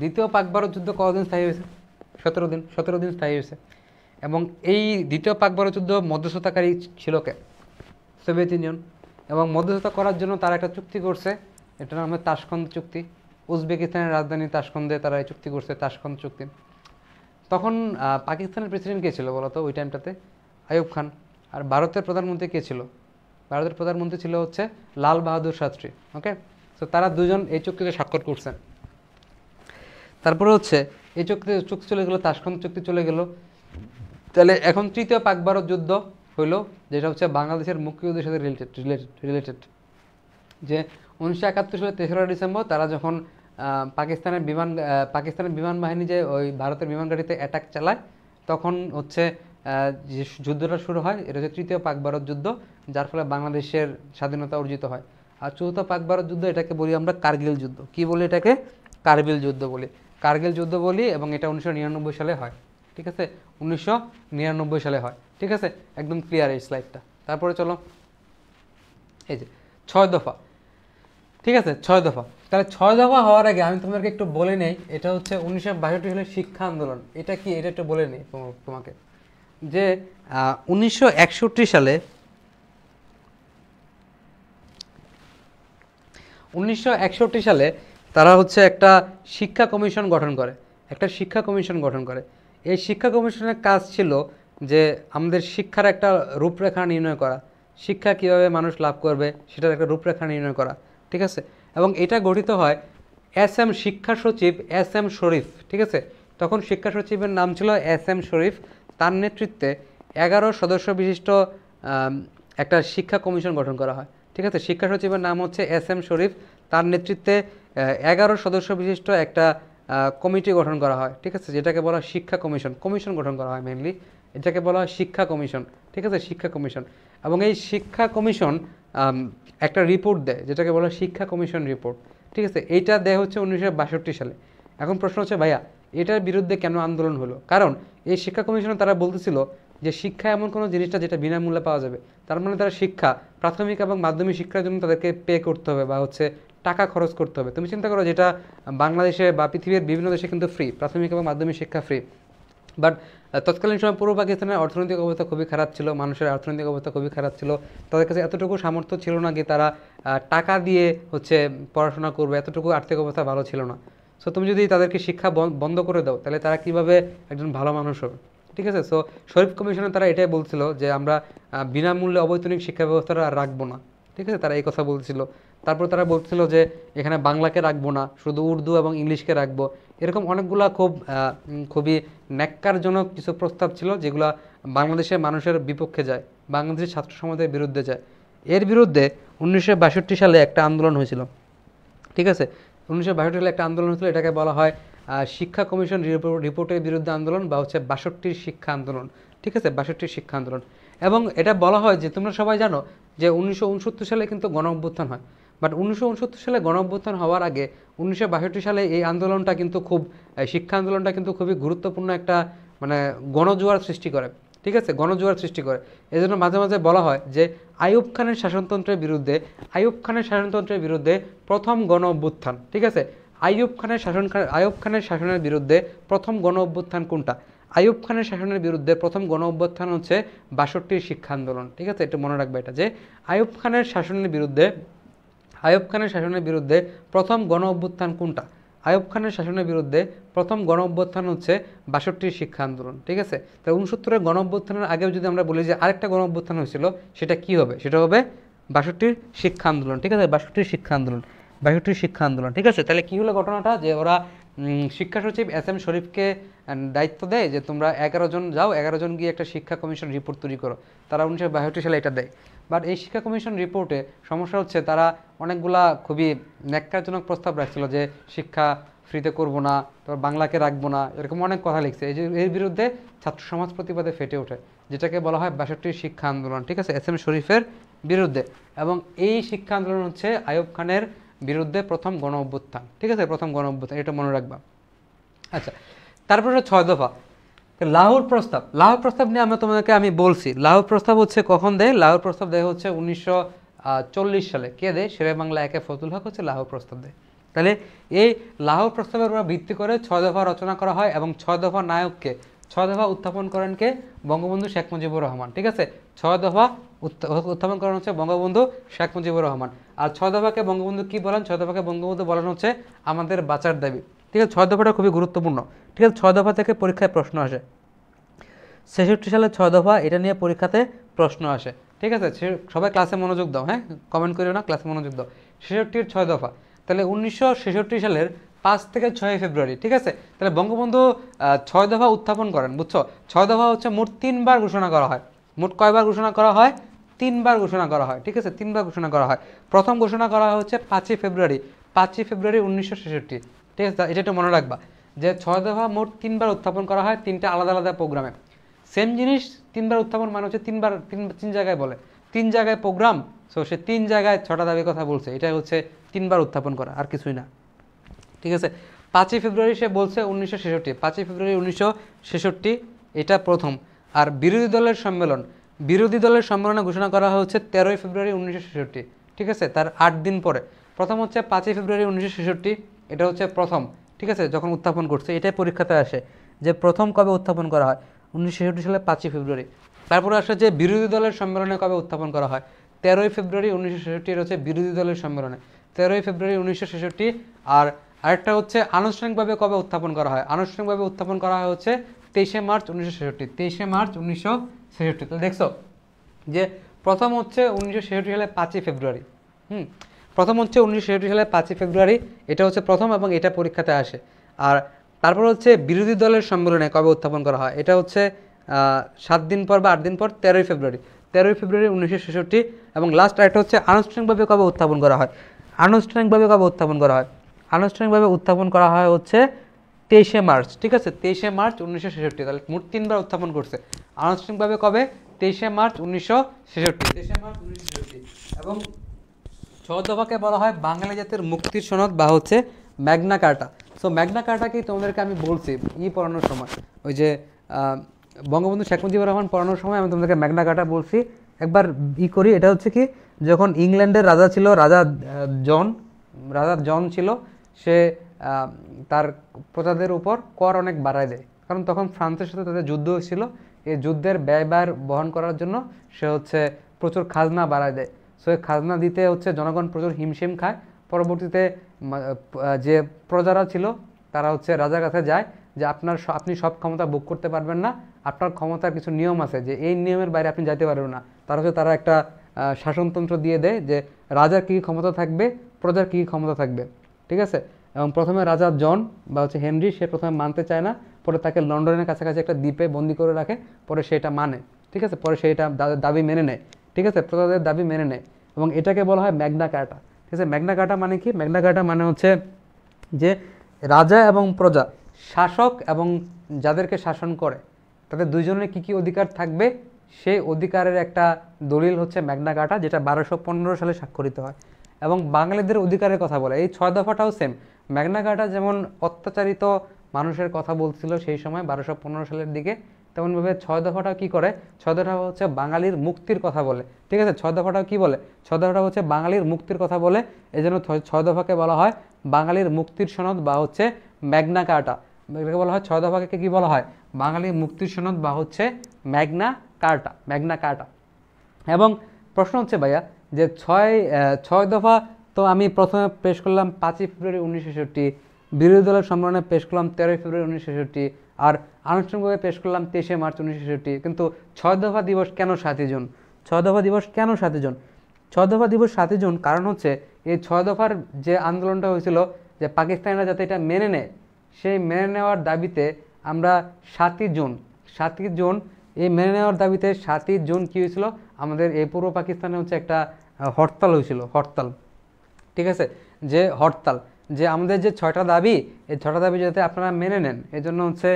দ্বিতীয় পাকবারো যুদ্ধ কতদিন স্থায়ী হয়েছে সতেরো দিন সতেরো দিন স্থায়ী হয়েছে এবং এই দ্বিতীয় পাকবারো যুদ্ধ মধ্যস্থতাকারী ছিল কে সোভিয়েত ইউনিয়ন এবং মধ্যস্থতা করার জন্য তারা একটা চুক্তি করছে এটার নাম হচ্ছে তাসখন্দ চুক্তি উজবেকিস্তানের রাজধানী তাসখন্দে তারা এই চুক্তি করছে তাসখন্দ চুক্তি তখন পাকিস্তানের প্রেসিডেন্ট কে ছিল বলতো ওই টাইমটাতে আয়ুব খান আর ভারতের প্রধানমন্ত্রী কে ছিল ভারতের প্রধানমন্ত্রী ছিল হচ্ছে লাল বাহাদুর শাস্ত্রী ওকে তো তারা দুজন এই চুক্তিতে স্বাক্ষর করছেন তারপরে হচ্ছে এই চুক্তিতে চুক্তি চলে গেলো তাসকন চুক্তি চলে গেল তাহলে এখন তৃতীয় পাক ভারত যুদ্ধ হইল যেটা হচ্ছে বাংলাদেশের মুক্তিযুদ্ধের সাথে রিলেটেড রিলেটেড যে উনিশশো একাত্তর সালের তেসরা ডিসেম্বর তারা যখন পাকিস্তানের বিমান পাকিস্তানের বিমান বাহিনী যে ওই ভারতের বিমান গাড়িতে অ্যাটাক চালায় তখন হচ্ছে যে যুদ্ধটা শুরু হয় এটা হচ্ছে তৃতীয় পাক ভারত যুদ্ধ যার ফলে বাংলাদেশের স্বাধীনতা অর্জিত হয় আর চতুর্থ পাক ভারত যুদ্ধ এটাকে বলি আমরা কার্গিল যুদ্ধ কি বলি এটাকে কার্গিল যুদ্ধ বলি কার্গিল যুদ্ধ বলি এবং এটা উনিশশো নিরানব্বই সালে হয় ঠিক আছে উনিশশো নিরানব্বই সালে হয় ঠিক আছে একদম ক্লিয়ার এই স্লাইডটা তারপরে চলো এই যে ছয় দফা ঠিক আছে ছয় দফা তাহলে ছয় দফা হওয়ার আগে আমি তোমাকে একটু বলে নেই এটা হচ্ছে উনিশশো সালে শিক্ষা আন্দোলন এটা কি এটা একটু বলে নেই তোমাকে যে উনিশশো সালে উনিশশো সালে তারা হচ্ছে একটা শিক্ষা কমিশন গঠন করে একটা শিক্ষা কমিশন গঠন করে এই শিক্ষা কমিশনের কাজ ছিল যে আমাদের শিক্ষার একটা রূপরেখা নির্ণয় করা শিক্ষা কিভাবে মানুষ লাভ করবে সেটার একটা রূপরেখা নির্ণয় করা ঠিক আছে এবং এটা গঠিত হয় এস এম শিক্ষা সচিব এস এম শরীফ ঠিক আছে তখন শিক্ষা সচিবের নাম ছিল এস এম শরীফ তার নেতৃত্বে এগারো সদস্য বিশিষ্ট একটা শিক্ষা কমিশন গঠন করা হয় ঠিক আছে শিক্ষা সচিবের নাম হচ্ছে এস এম শরীফ তার নেতৃত্বে এগারো সদস্য বিশিষ্ট একটা কমিটি গঠন করা হয় ঠিক আছে যেটাকে বলা হয় শিক্ষা কমিশন কমিশন গঠন করা হয় মেনলি এটাকে বলা হয় শিক্ষা কমিশন ঠিক আছে শিক্ষা কমিশন এবং এই শিক্ষা কমিশন একটা রিপোর্ট দেয় যেটাকে বলা হয় শিক্ষা কমিশন রিপোর্ট ঠিক আছে এইটা দেয় হচ্ছে উনিশশো সালে এখন প্রশ্ন হচ্ছে ভাইয়া এটার বিরুদ্ধে কেন আন্দোলন হলো কারণ এই শিক্ষা কমিশনে তারা বলতেছিল যে শিক্ষা এমন কোনো জিনিসটা যেটা বিনামূল্যে পাওয়া যাবে তার মানে তারা শিক্ষা প্রাথমিক এবং মাধ্যমিক শিক্ষার জন্য তাদেরকে পে করতে হবে বা হচ্ছে টাকা খরচ করতে হবে তুমি চিন্তা করো যেটা বাংলাদেশে বা পৃথিবীর বিভিন্ন দেশে কিন্তু ফ্রি প্রাথমিক এবং মাধ্যমিক শিক্ষা ফ্রি বাট তৎকালীন সময় পূর্ব পাকিস্তানের অর্থনৈতিক অবস্থা খুবই খারাপ ছিল মানুষের অর্থনৈতিক অবস্থা খুবই খারাপ ছিল তাদের কাছে এতটুকু সামর্থ্য ছিল না যে তারা টাকা দিয়ে হচ্ছে পড়াশোনা করবে এতটুকু আর্থিক অবস্থা ভালো ছিল না সো তুমি যদি তাদেরকে শিক্ষা বন্ধ করে দাও তাহলে তারা কিভাবে একজন ভালো মানুষ হবে ঠিক আছে সো শরীফ কমিশনে তারা এটাই বলছিল যে আমরা বিনামূল্যে অবৈতনিক শিক্ষা ব্যবস্থাটা আর রাখবো না ঠিক আছে তারা এই কথা বলছিল তারপর তারা বলছিল যে এখানে বাংলাকে রাখবো না শুধু উর্দু এবং ইংলিশকে রাখবো এরকম অনেকগুলা খুব খুবই ন্যাক্কারজনক কিছু প্রস্তাব ছিল যেগুলো বাংলাদেশের মানুষের বিপক্ষে যায় বাংলাদেশের ছাত্র সমাজের বিরুদ্ধে যায় এর বিরুদ্ধে উনিশশো সালে একটা আন্দোলন হয়েছিল ঠিক আছে উনিশশো বাষট্টি সালে একটা আন্দোলন হয়েছিল এটাকে বলা হয় শিক্ষা কমিশন রিপোর্টের বিরুদ্ধে আন্দোলন বা হচ্ছে বাষট্টির শিক্ষা আন্দোলন ঠিক আছে বাষট্টির শিক্ষা আন্দোলন এবং এটা বলা হয় যে তোমরা সবাই জানো যে উনিশশো সালে কিন্তু গণ অভ্যুত্থান হয় বাট উনিশশো সালে গণ অভ্যুত্থান হওয়ার আগে উনিশশো সালে এই আন্দোলনটা কিন্তু খুব শিক্ষা আন্দোলনটা কিন্তু খুবই গুরুত্বপূর্ণ একটা মানে গণজোয়ার সৃষ্টি করে ঠিক আছে গণজোয়ার সৃষ্টি করে এজন্য মাঝে মাঝে বলা হয় যে আইয়ুব খানের শাসনতন্ত্রের বিরুদ্ধে আইয়ুব খানের শাসনতন্ত্রের বিরুদ্ধে প্রথম গণ অভ্যুত্থান ঠিক আছে আইয়ুব খানের শাসন আয়ুব খানের শাসনের বিরুদ্ধে প্রথম গণ অভ্যুত্থান কোনটা আইয়ুব খানের শাসনের বিরুদ্ধে প্রথম গণ অভ্যুত্থান হচ্ছে বাষট্টির শিক্ষা আন্দোলন ঠিক আছে এটা মনে রাখবে এটা যে আইয়ুব খানের শাসনের বিরুদ্ধে আইয়ুব খানের শাসনের বিরুদ্ধে প্রথম গণ অভ্যুত্থান কোনটা আয়ুব খানের শাসনের বিরুদ্ধে প্রথম গণ অভ্যুত্থান হচ্ছে বাষট্টির শিক্ষা আন্দোলন ঠিক আছে তাহলে উনসত্তরের গণ অভ্যুত্থানের আগেও যদি আমরা বলি যে আরেকটা গণ অভ্যুত্থান হয়েছিল সেটা কি হবে সেটা হবে বাষট্টির শিক্ষা আন্দোলন ঠিক আছে বাষট্টির শিক্ষা আন্দোলন বাষট্টির শিক্ষা আন্দোলন ঠিক আছে তাহলে কী হলো ঘটনাটা যে ওরা শিক্ষা সচিব এস এম শরীফকে দায়িত্ব দেয় যে তোমরা এগারো জন যাও এগারো জন গিয়ে একটা শিক্ষা কমিশন রিপোর্ট তৈরি করো তারা উনিশশো বাষট্টি সালে এটা দেয় বাট এই শিক্ষা কমিশন রিপোর্টে সমস্যা হচ্ছে তারা অনেকগুলা খুবই ন্যাক্কারজনক প্রস্তাব রাখছিল যে শিক্ষা ফ্রিতে করব না তারপর বাংলাকে রাখবো না এরকম অনেক কথা লিখছে এই যে এর বিরুদ্ধে ছাত্র সমাজ প্রতিবাদে ফেটে ওঠে যেটাকে বলা হয় বাষট্টি শিক্ষা আন্দোলন ঠিক আছে এস এম শরীফের বিরুদ্ধে এবং এই শিক্ষা আন্দোলন হচ্ছে আয়ুব খানের বিরুদ্ধে প্রথম গণ অভ্যুত্থান ঠিক আছে প্রথম গণ অভ্যুত্থান এটা মনে রাখবা আচ্ছা তারপরে ছয় দফা লাহোর প্রস্তাব লাহোর প্রস্তাব নিয়ে আমি তোমাদেরকে আমি বলছি লাহোর প্রস্তাব হচ্ছে কখন দেয় লাহোর প্রস্তাব দেয় হচ্ছে উনিশশো সালে কে দেয় শেরে বাংলা একে ফজুল হক হচ্ছে লাহোর প্রস্তাব দেয় তাহলে এই লাহোর প্রস্তাবের উপর ভিত্তি করে ছয় দফা রচনা করা হয় এবং ছয় দফা নায়ককে ছয় দফা উত্থাপন করেন কে বঙ্গবন্ধু শেখ মুজিবুর রহমান ঠিক আছে ছয় দফা উত্থাপন করেন হচ্ছে বঙ্গবন্ধু শেখ মুজিবুর রহমান আর ছয় দফাকে বঙ্গবন্ধু কী বলেন ছয় দফাকে বঙ্গবন্ধু বলেন হচ্ছে আমাদের বাঁচার দাবি ঠিক আছে ছয় দফাটা খুবই গুরুত্বপূর্ণ ঠিক আছে ছয় দফা থেকে পরীক্ষায় প্রশ্ন আসে ছেষট্টি সালে ছয় দফা এটা নিয়ে পরীক্ষাতে প্রশ্ন আসে ঠিক আছে সবাই ক্লাসে মনোযোগ দাও হ্যাঁ কমেন্ট করিও না ক্লাসে মনোযোগ দাও ছেষট্টির ছয় দফা তাহলে উনিশশো সালের পাঁচ থেকে ছয় ফেব্রুয়ারি ঠিক আছে তাহলে বঙ্গবন্ধু ছয় দফা উত্থাপন করেন বুঝছো ছয় দফা হচ্ছে মোট তিনবার ঘোষণা করা হয় মোট কয়বার ঘোষণা করা হয় তিনবার ঘোষণা করা হয় ঠিক আছে তিনবার ঘোষণা করা হয় প্রথম ঘোষণা করা হচ্ছে পাঁচই ফেব্রুয়ারি পাঁচই ফেব্রুয়ারি উনিশশো ঠিক আছে এটা একটু মনে রাখবা যে ছয় দফা মোট তিনবার উত্থাপন করা হয় তিনটা আলাদা আলাদা প্রোগ্রামে সেম জিনিস তিনবার উত্থাপন মানে হচ্ছে তিনবার তিন তিন জায়গায় বলে তিন জায়গায় প্রোগ্রাম সো সে তিন জায়গায় ছটা দাবির কথা বলছে এটা হচ্ছে তিনবার উত্থাপন করা আর কিছুই না ঠিক আছে পাঁচই ফেব্রুয়ারি সে বলছে উনিশশো ছেষট্টি পাঁচই ফেব্রুয়ারি উনিশশো ছেষট্টি এটা প্রথম আর বিরোধী দলের সম্মেলন বিরোধী দলের সম্মেলনে ঘোষণা করা হচ্ছে তেরোই ফেব্রুয়ারি উনিশশো ছেষট্টি ঠিক আছে তার আট দিন পরে প্রথম হচ্ছে পাঁচই ফেব্রুয়ারি উনিশশো ছেষট্টি এটা হচ্ছে প্রথম ঠিক আছে যখন উত্থাপন করছে এটাই পরীক্ষাতে আসে যে প্রথম কবে উত্থাপন করা হয় উনিশশো সালে পাঁচই ফেব্রুয়ারি তারপরে আসে যে বিরোধী দলের সম্মেলনে কবে উত্থাপন করা হয় তেরোই ফেব্রুয়ারি উনিশশো ছেষট্টি হচ্ছে বিরোধী দলের সম্মেলনে তেরোই ফেব্রুয়ারি উনিশশো ছেষট্টি আর আরেকটা হচ্ছে আনুষ্ঠানিকভাবে কবে উত্থাপন করা হয় আনুষ্ঠানিকভাবে উত্থাপন করা হয় হচ্ছে তেইশে মার্চ উনিশশো ছেষট্টি তেইশে মার্চ উনিশশো ছেষট্টি তাহলে দেখছো যে প্রথম হচ্ছে উনিশশো ছেষট্টি সালে পাঁচই ফেব্রুয়ারি হুম প্রথম হচ্ছে উনিশশো সালে পাঁচই ফেব্রুয়ারি এটা হচ্ছে প্রথম এবং এটা পরীক্ষাতে আসে আর তারপর হচ্ছে বিরোধী দলের সম্মেলনে কবে উত্থাপন করা হয় এটা হচ্ছে সাত দিন পর বা আট দিন পর তেরোই ফেব্রুয়ারি তেরোই ফেব্রুয়ারি উনিশশো এবং লাস্ট আরেকটা হচ্ছে আনুষ্ঠানিকভাবে কবে উত্থাপন করা হয় আনুষ্ঠানিকভাবে কবে উত্থাপন করা হয় আনুষ্ঠানিকভাবে উত্থাপন করা হয় হচ্ছে তেইশে মার্চ ঠিক আছে তেইশে মার্চ উনিশশো ছেষট্টি তাহলে মোট তিনবার উত্থাপন করছে আনুষ্ঠানিকভাবে কবে তেইশে মার্চ উনিশশো ছেষট্টি তেইশে মার্চ উনিশশো এবং ছ বলা হয় বাঙালি জাতির মুক্তির সনদ বা হচ্ছে ম্যাগনা কার্টা সো ম্যাগনা কার্টাকে তোমাদেরকে আমি বলছি ই পড়ানোর সময় ওই যে বঙ্গবন্ধু শেখ মুজিবুর রহমান পড়ানোর সময় আমি তোমাদেরকে ম্যাগনা কার্টা বলছি একবার ই করি এটা হচ্ছে কি যখন ইংল্যান্ডের রাজা ছিল রাজা জন রাজা জন ছিল সে তার প্রজাদের উপর কর অনেক বাড়ায় দেয় কারণ তখন ফ্রান্সের সাথে তাদের যুদ্ধ হয়েছিল এই যুদ্ধের ব্যয়বার বহন করার জন্য সে হচ্ছে প্রচুর খাজনা বাড়ায় দেয় সো খাজনা দিতে হচ্ছে জনগণ প্রচুর হিমশিম খায় পরবর্তীতে যে প্রজারা ছিল তারা হচ্ছে রাজার কাছে যায় যে আপনার আপনি সব ক্ষমতা বুক করতে পারবেন না আপনার ক্ষমতার কিছু নিয়ম আছে যে এই নিয়মের বাইরে আপনি যাইতে পারবেন না তার হচ্ছে তারা একটা শাসনতন্ত্র দিয়ে দেয় যে রাজার কী ক্ষমতা থাকবে প্রজার কী ক্ষমতা থাকবে ঠিক আছে এবং প্রথমে রাজা জন বা হচ্ছে হেনরি সে প্রথমে মানতে চায় না পরে তাকে লন্ডনের কাছাকাছি একটা দ্বীপে বন্দি করে রাখে পরে সেটা মানে ঠিক আছে পরে সেটা দাবি মেনে নেয় ঠিক আছে প্রজাদের দাবি মেনে নেয় এবং এটাকে বলা হয় ম্যাগনা কাটা ঠিক আছে ম্যাগনা কাটা মানে কি ম্যাগনা কাটা মানে হচ্ছে যে রাজা এবং প্রজা শাসক এবং যাদেরকে শাসন করে তাদের দুইজনের কী কী অধিকার থাকবে সেই অধিকারের একটা দলিল হচ্ছে ম্যাগনা কাটা যেটা বারোশো পনেরো সালে স্বাক্ষরিত হয় এবং বাঙালিদের অধিকারের কথা বলে এই ছয় দফাটাও সেম ম্যাগনা কাটা যেমন অত্যাচারিত মানুষের কথা বলছিল সেই সময় বারোশো পনেরো সালের দিকে তেমনভাবে ছয় দফাটা কী করে ছয় দফা হচ্ছে বাঙালির মুক্তির কথা বলে ঠিক আছে ছয় দফাটাও কী বলে ছয় দফাটা হচ্ছে বাঙালির মুক্তির কথা বলে এই জন্য ছয় দফাকে বলা হয় বাঙালির মুক্তির সনদ বা হচ্ছে ম্যাগনা কার্টা এটাকে বলা হয় ছয় দফাকে কী বলা হয় বাঙালির মুক্তির সনদ বা হচ্ছে ম্যাগনা কার্টা ম্যাগনা কার্টা এবং প্রশ্ন হচ্ছে ভাইয়া যে ছয় ছয় দফা তো আমি প্রথমে পেশ করলাম পাঁচই ফেব্রুয়ারি উনিশশো বিরোধী দলের সম্মেলনে পেশ করলাম তেরোই ফেব্রুয়ারি উনিশশো আর আনুষ্ঠানিকভাবে পেশ করলাম তেইশে মার্চ উনিশশো কিন্তু ছয় দফা দিবস কেন সাতই জুন ছয় দফা দিবস কেন সাতই জুন ছয় দফা দিবস সাতই জুন কারণ হচ্ছে এই ছয় দফার যে আন্দোলনটা হয়েছিল যে পাকিস্তানিরা যাতে এটা মেনে নেয় সেই মেনে নেওয়ার দাবিতে আমরা সাতই জুন সাতই জুন এই মেনে নেওয়ার দাবিতে সাতই জুন কী হয়েছিল আমাদের এই পূর্ব পাকিস্তানে হচ্ছে একটা হরতাল হয়েছিল হরতাল ঠিক আছে যে হরতাল যে আমাদের যে ছয়টা দাবি এই ছয়টা দাবি যাতে আপনারা মেনে নেন এই জন্য হচ্ছে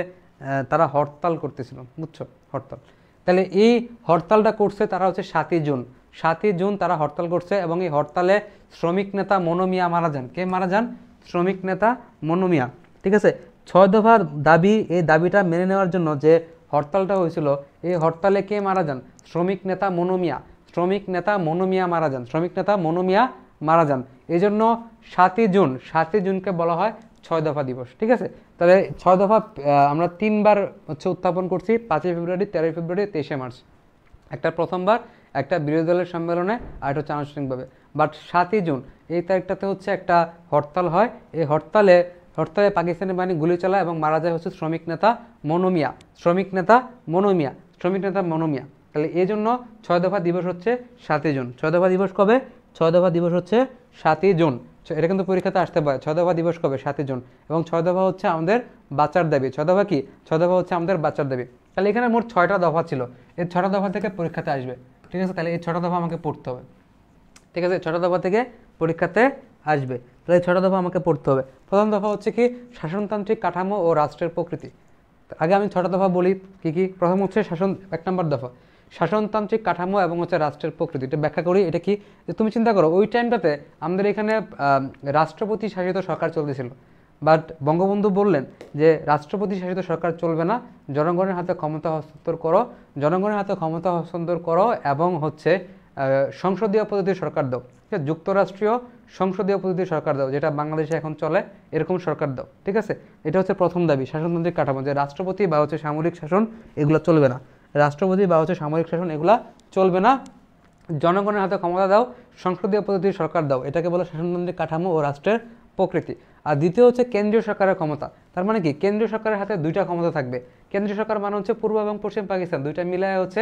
তারা হরতাল করতেছিল বুঝছো হরতাল তাহলে এই হরতালটা করছে তারা হচ্ছে সাতই জুন সাতই জুন তারা হরতাল করছে এবং এই হরতালে শ্রমিক নেতা মনোমিয়া মারা যান কে মারা যান শ্রমিক নেতা মনোমিয়া ঠিক আছে ছয় দফার দাবি এই দাবিটা মেনে নেওয়ার জন্য যে হরতালটা হয়েছিল এই হরতালে কে মারা যান শ্রমিক নেতা মনোমিয়া শ্রমিক নেতা মনোমিয়া মারা যান শ্রমিক নেতা মনোমিয়া মারা যান এই জন্য সাতই জুন সাতই জুনকে বলা হয় ছয় দফা দিবস ঠিক আছে তাহলে ছয় দফা আমরা তিনবার হচ্ছে উত্থাপন করছি পাঁচই ফেব্রুয়ারি তেরোই ফেব্রুয়ারি তেইশে মার্চ একটা প্রথমবার একটা বিরোধী দলের সম্মেলনে আর একটা হচ্ছে আনুষ্ঠানিকভাবে বাট সাতই জুন এই তারিখটাতে হচ্ছে একটা হরতাল হয় এই হরতালে হরতালে পাকিস্তানি বাহিনী গুলি চালায় এবং মারা যায় হচ্ছে শ্রমিক নেতা মনোমিয়া শ্রমিক নেতা মনোমিয়া শ্রমিক নেতা মনোমিয়া তাহলে এই জন্য ছয় দফা দিবস হচ্ছে সাতই জুন ছয় দফা দিবস কবে ছয় দফা দিবস হচ্ছে সাতই জুন এটা কিন্তু পরীক্ষাতে আসতে পারে ছয় দফা দিবস কবে সাতই জুন এবং ছয় দফা হচ্ছে আমাদের বাচ্চার দাবি ছয় দফা কি ছয় দফা হচ্ছে আমাদের বাচ্চার দাবি তাহলে এখানে মোট ছয়টা দফা ছিল এই ছটা দফা থেকে পরীক্ষাতে আসবে ঠিক আছে তাহলে এই ছটা দফা আমাকে পড়তে হবে ঠিক আছে ছটা দফা থেকে পরীক্ষাতে আসবে তাহলে ছটা দফা আমাকে পড়তে হবে প্রথম দফা হচ্ছে কি শাসনতান্ত্রিক কাঠামো ও রাষ্ট্রের প্রকৃতি আগে আমি ছটা দফা বলি কি কি প্রথম হচ্ছে শাসন এক নম্বর দফা শাসনতান্ত্রিক কাঠামো এবং হচ্ছে রাষ্ট্রের প্রকৃতি এটা ব্যাখ্যা করি এটা কি যে তুমি চিন্তা করো ওই টাইমটাতে আমাদের এখানে রাষ্ট্রপতি শাসিত সরকার চলতেছিল বাট বঙ্গবন্ধু বললেন যে রাষ্ট্রপতি শাসিত সরকার চলবে না জনগণের হাতে ক্ষমতা হস্তান্তর করো জনগণের হাতে ক্ষমতা হস্তান্তর করো এবং হচ্ছে সংসদীয় পদ্ধতির সরকার দাও ঠিক আছে যুক্তরাষ্ট্রীয় সংসদীয় পদ্ধতির সরকার দাও যেটা বাংলাদেশে এখন চলে এরকম সরকার দাও ঠিক আছে এটা হচ্ছে প্রথম দাবি শাসনতান্ত্রিক কাঠামো যে রাষ্ট্রপতি বা হচ্ছে সামরিক শাসন এগুলো চলবে না রাষ্ট্রপতি বা হচ্ছে সামরিক শাসন এগুলো চলবে না জনগণের হাতে ক্ষমতা দাও সংসদীয় পদ্ধতির সরকার দাও এটাকে বলে শাসনতান্ত্রিক কাঠামো ও রাষ্ট্রের প্রকৃতি আর দ্বিতীয় হচ্ছে কেন্দ্রীয় সরকারের ক্ষমতা তার মানে কি কেন্দ্রীয় সরকারের হাতে দুইটা ক্ষমতা থাকবে কেন্দ্রীয় সরকার মানে হচ্ছে পূর্ব এবং পশ্চিম পাকিস্তান দুইটা মিলায় হচ্ছে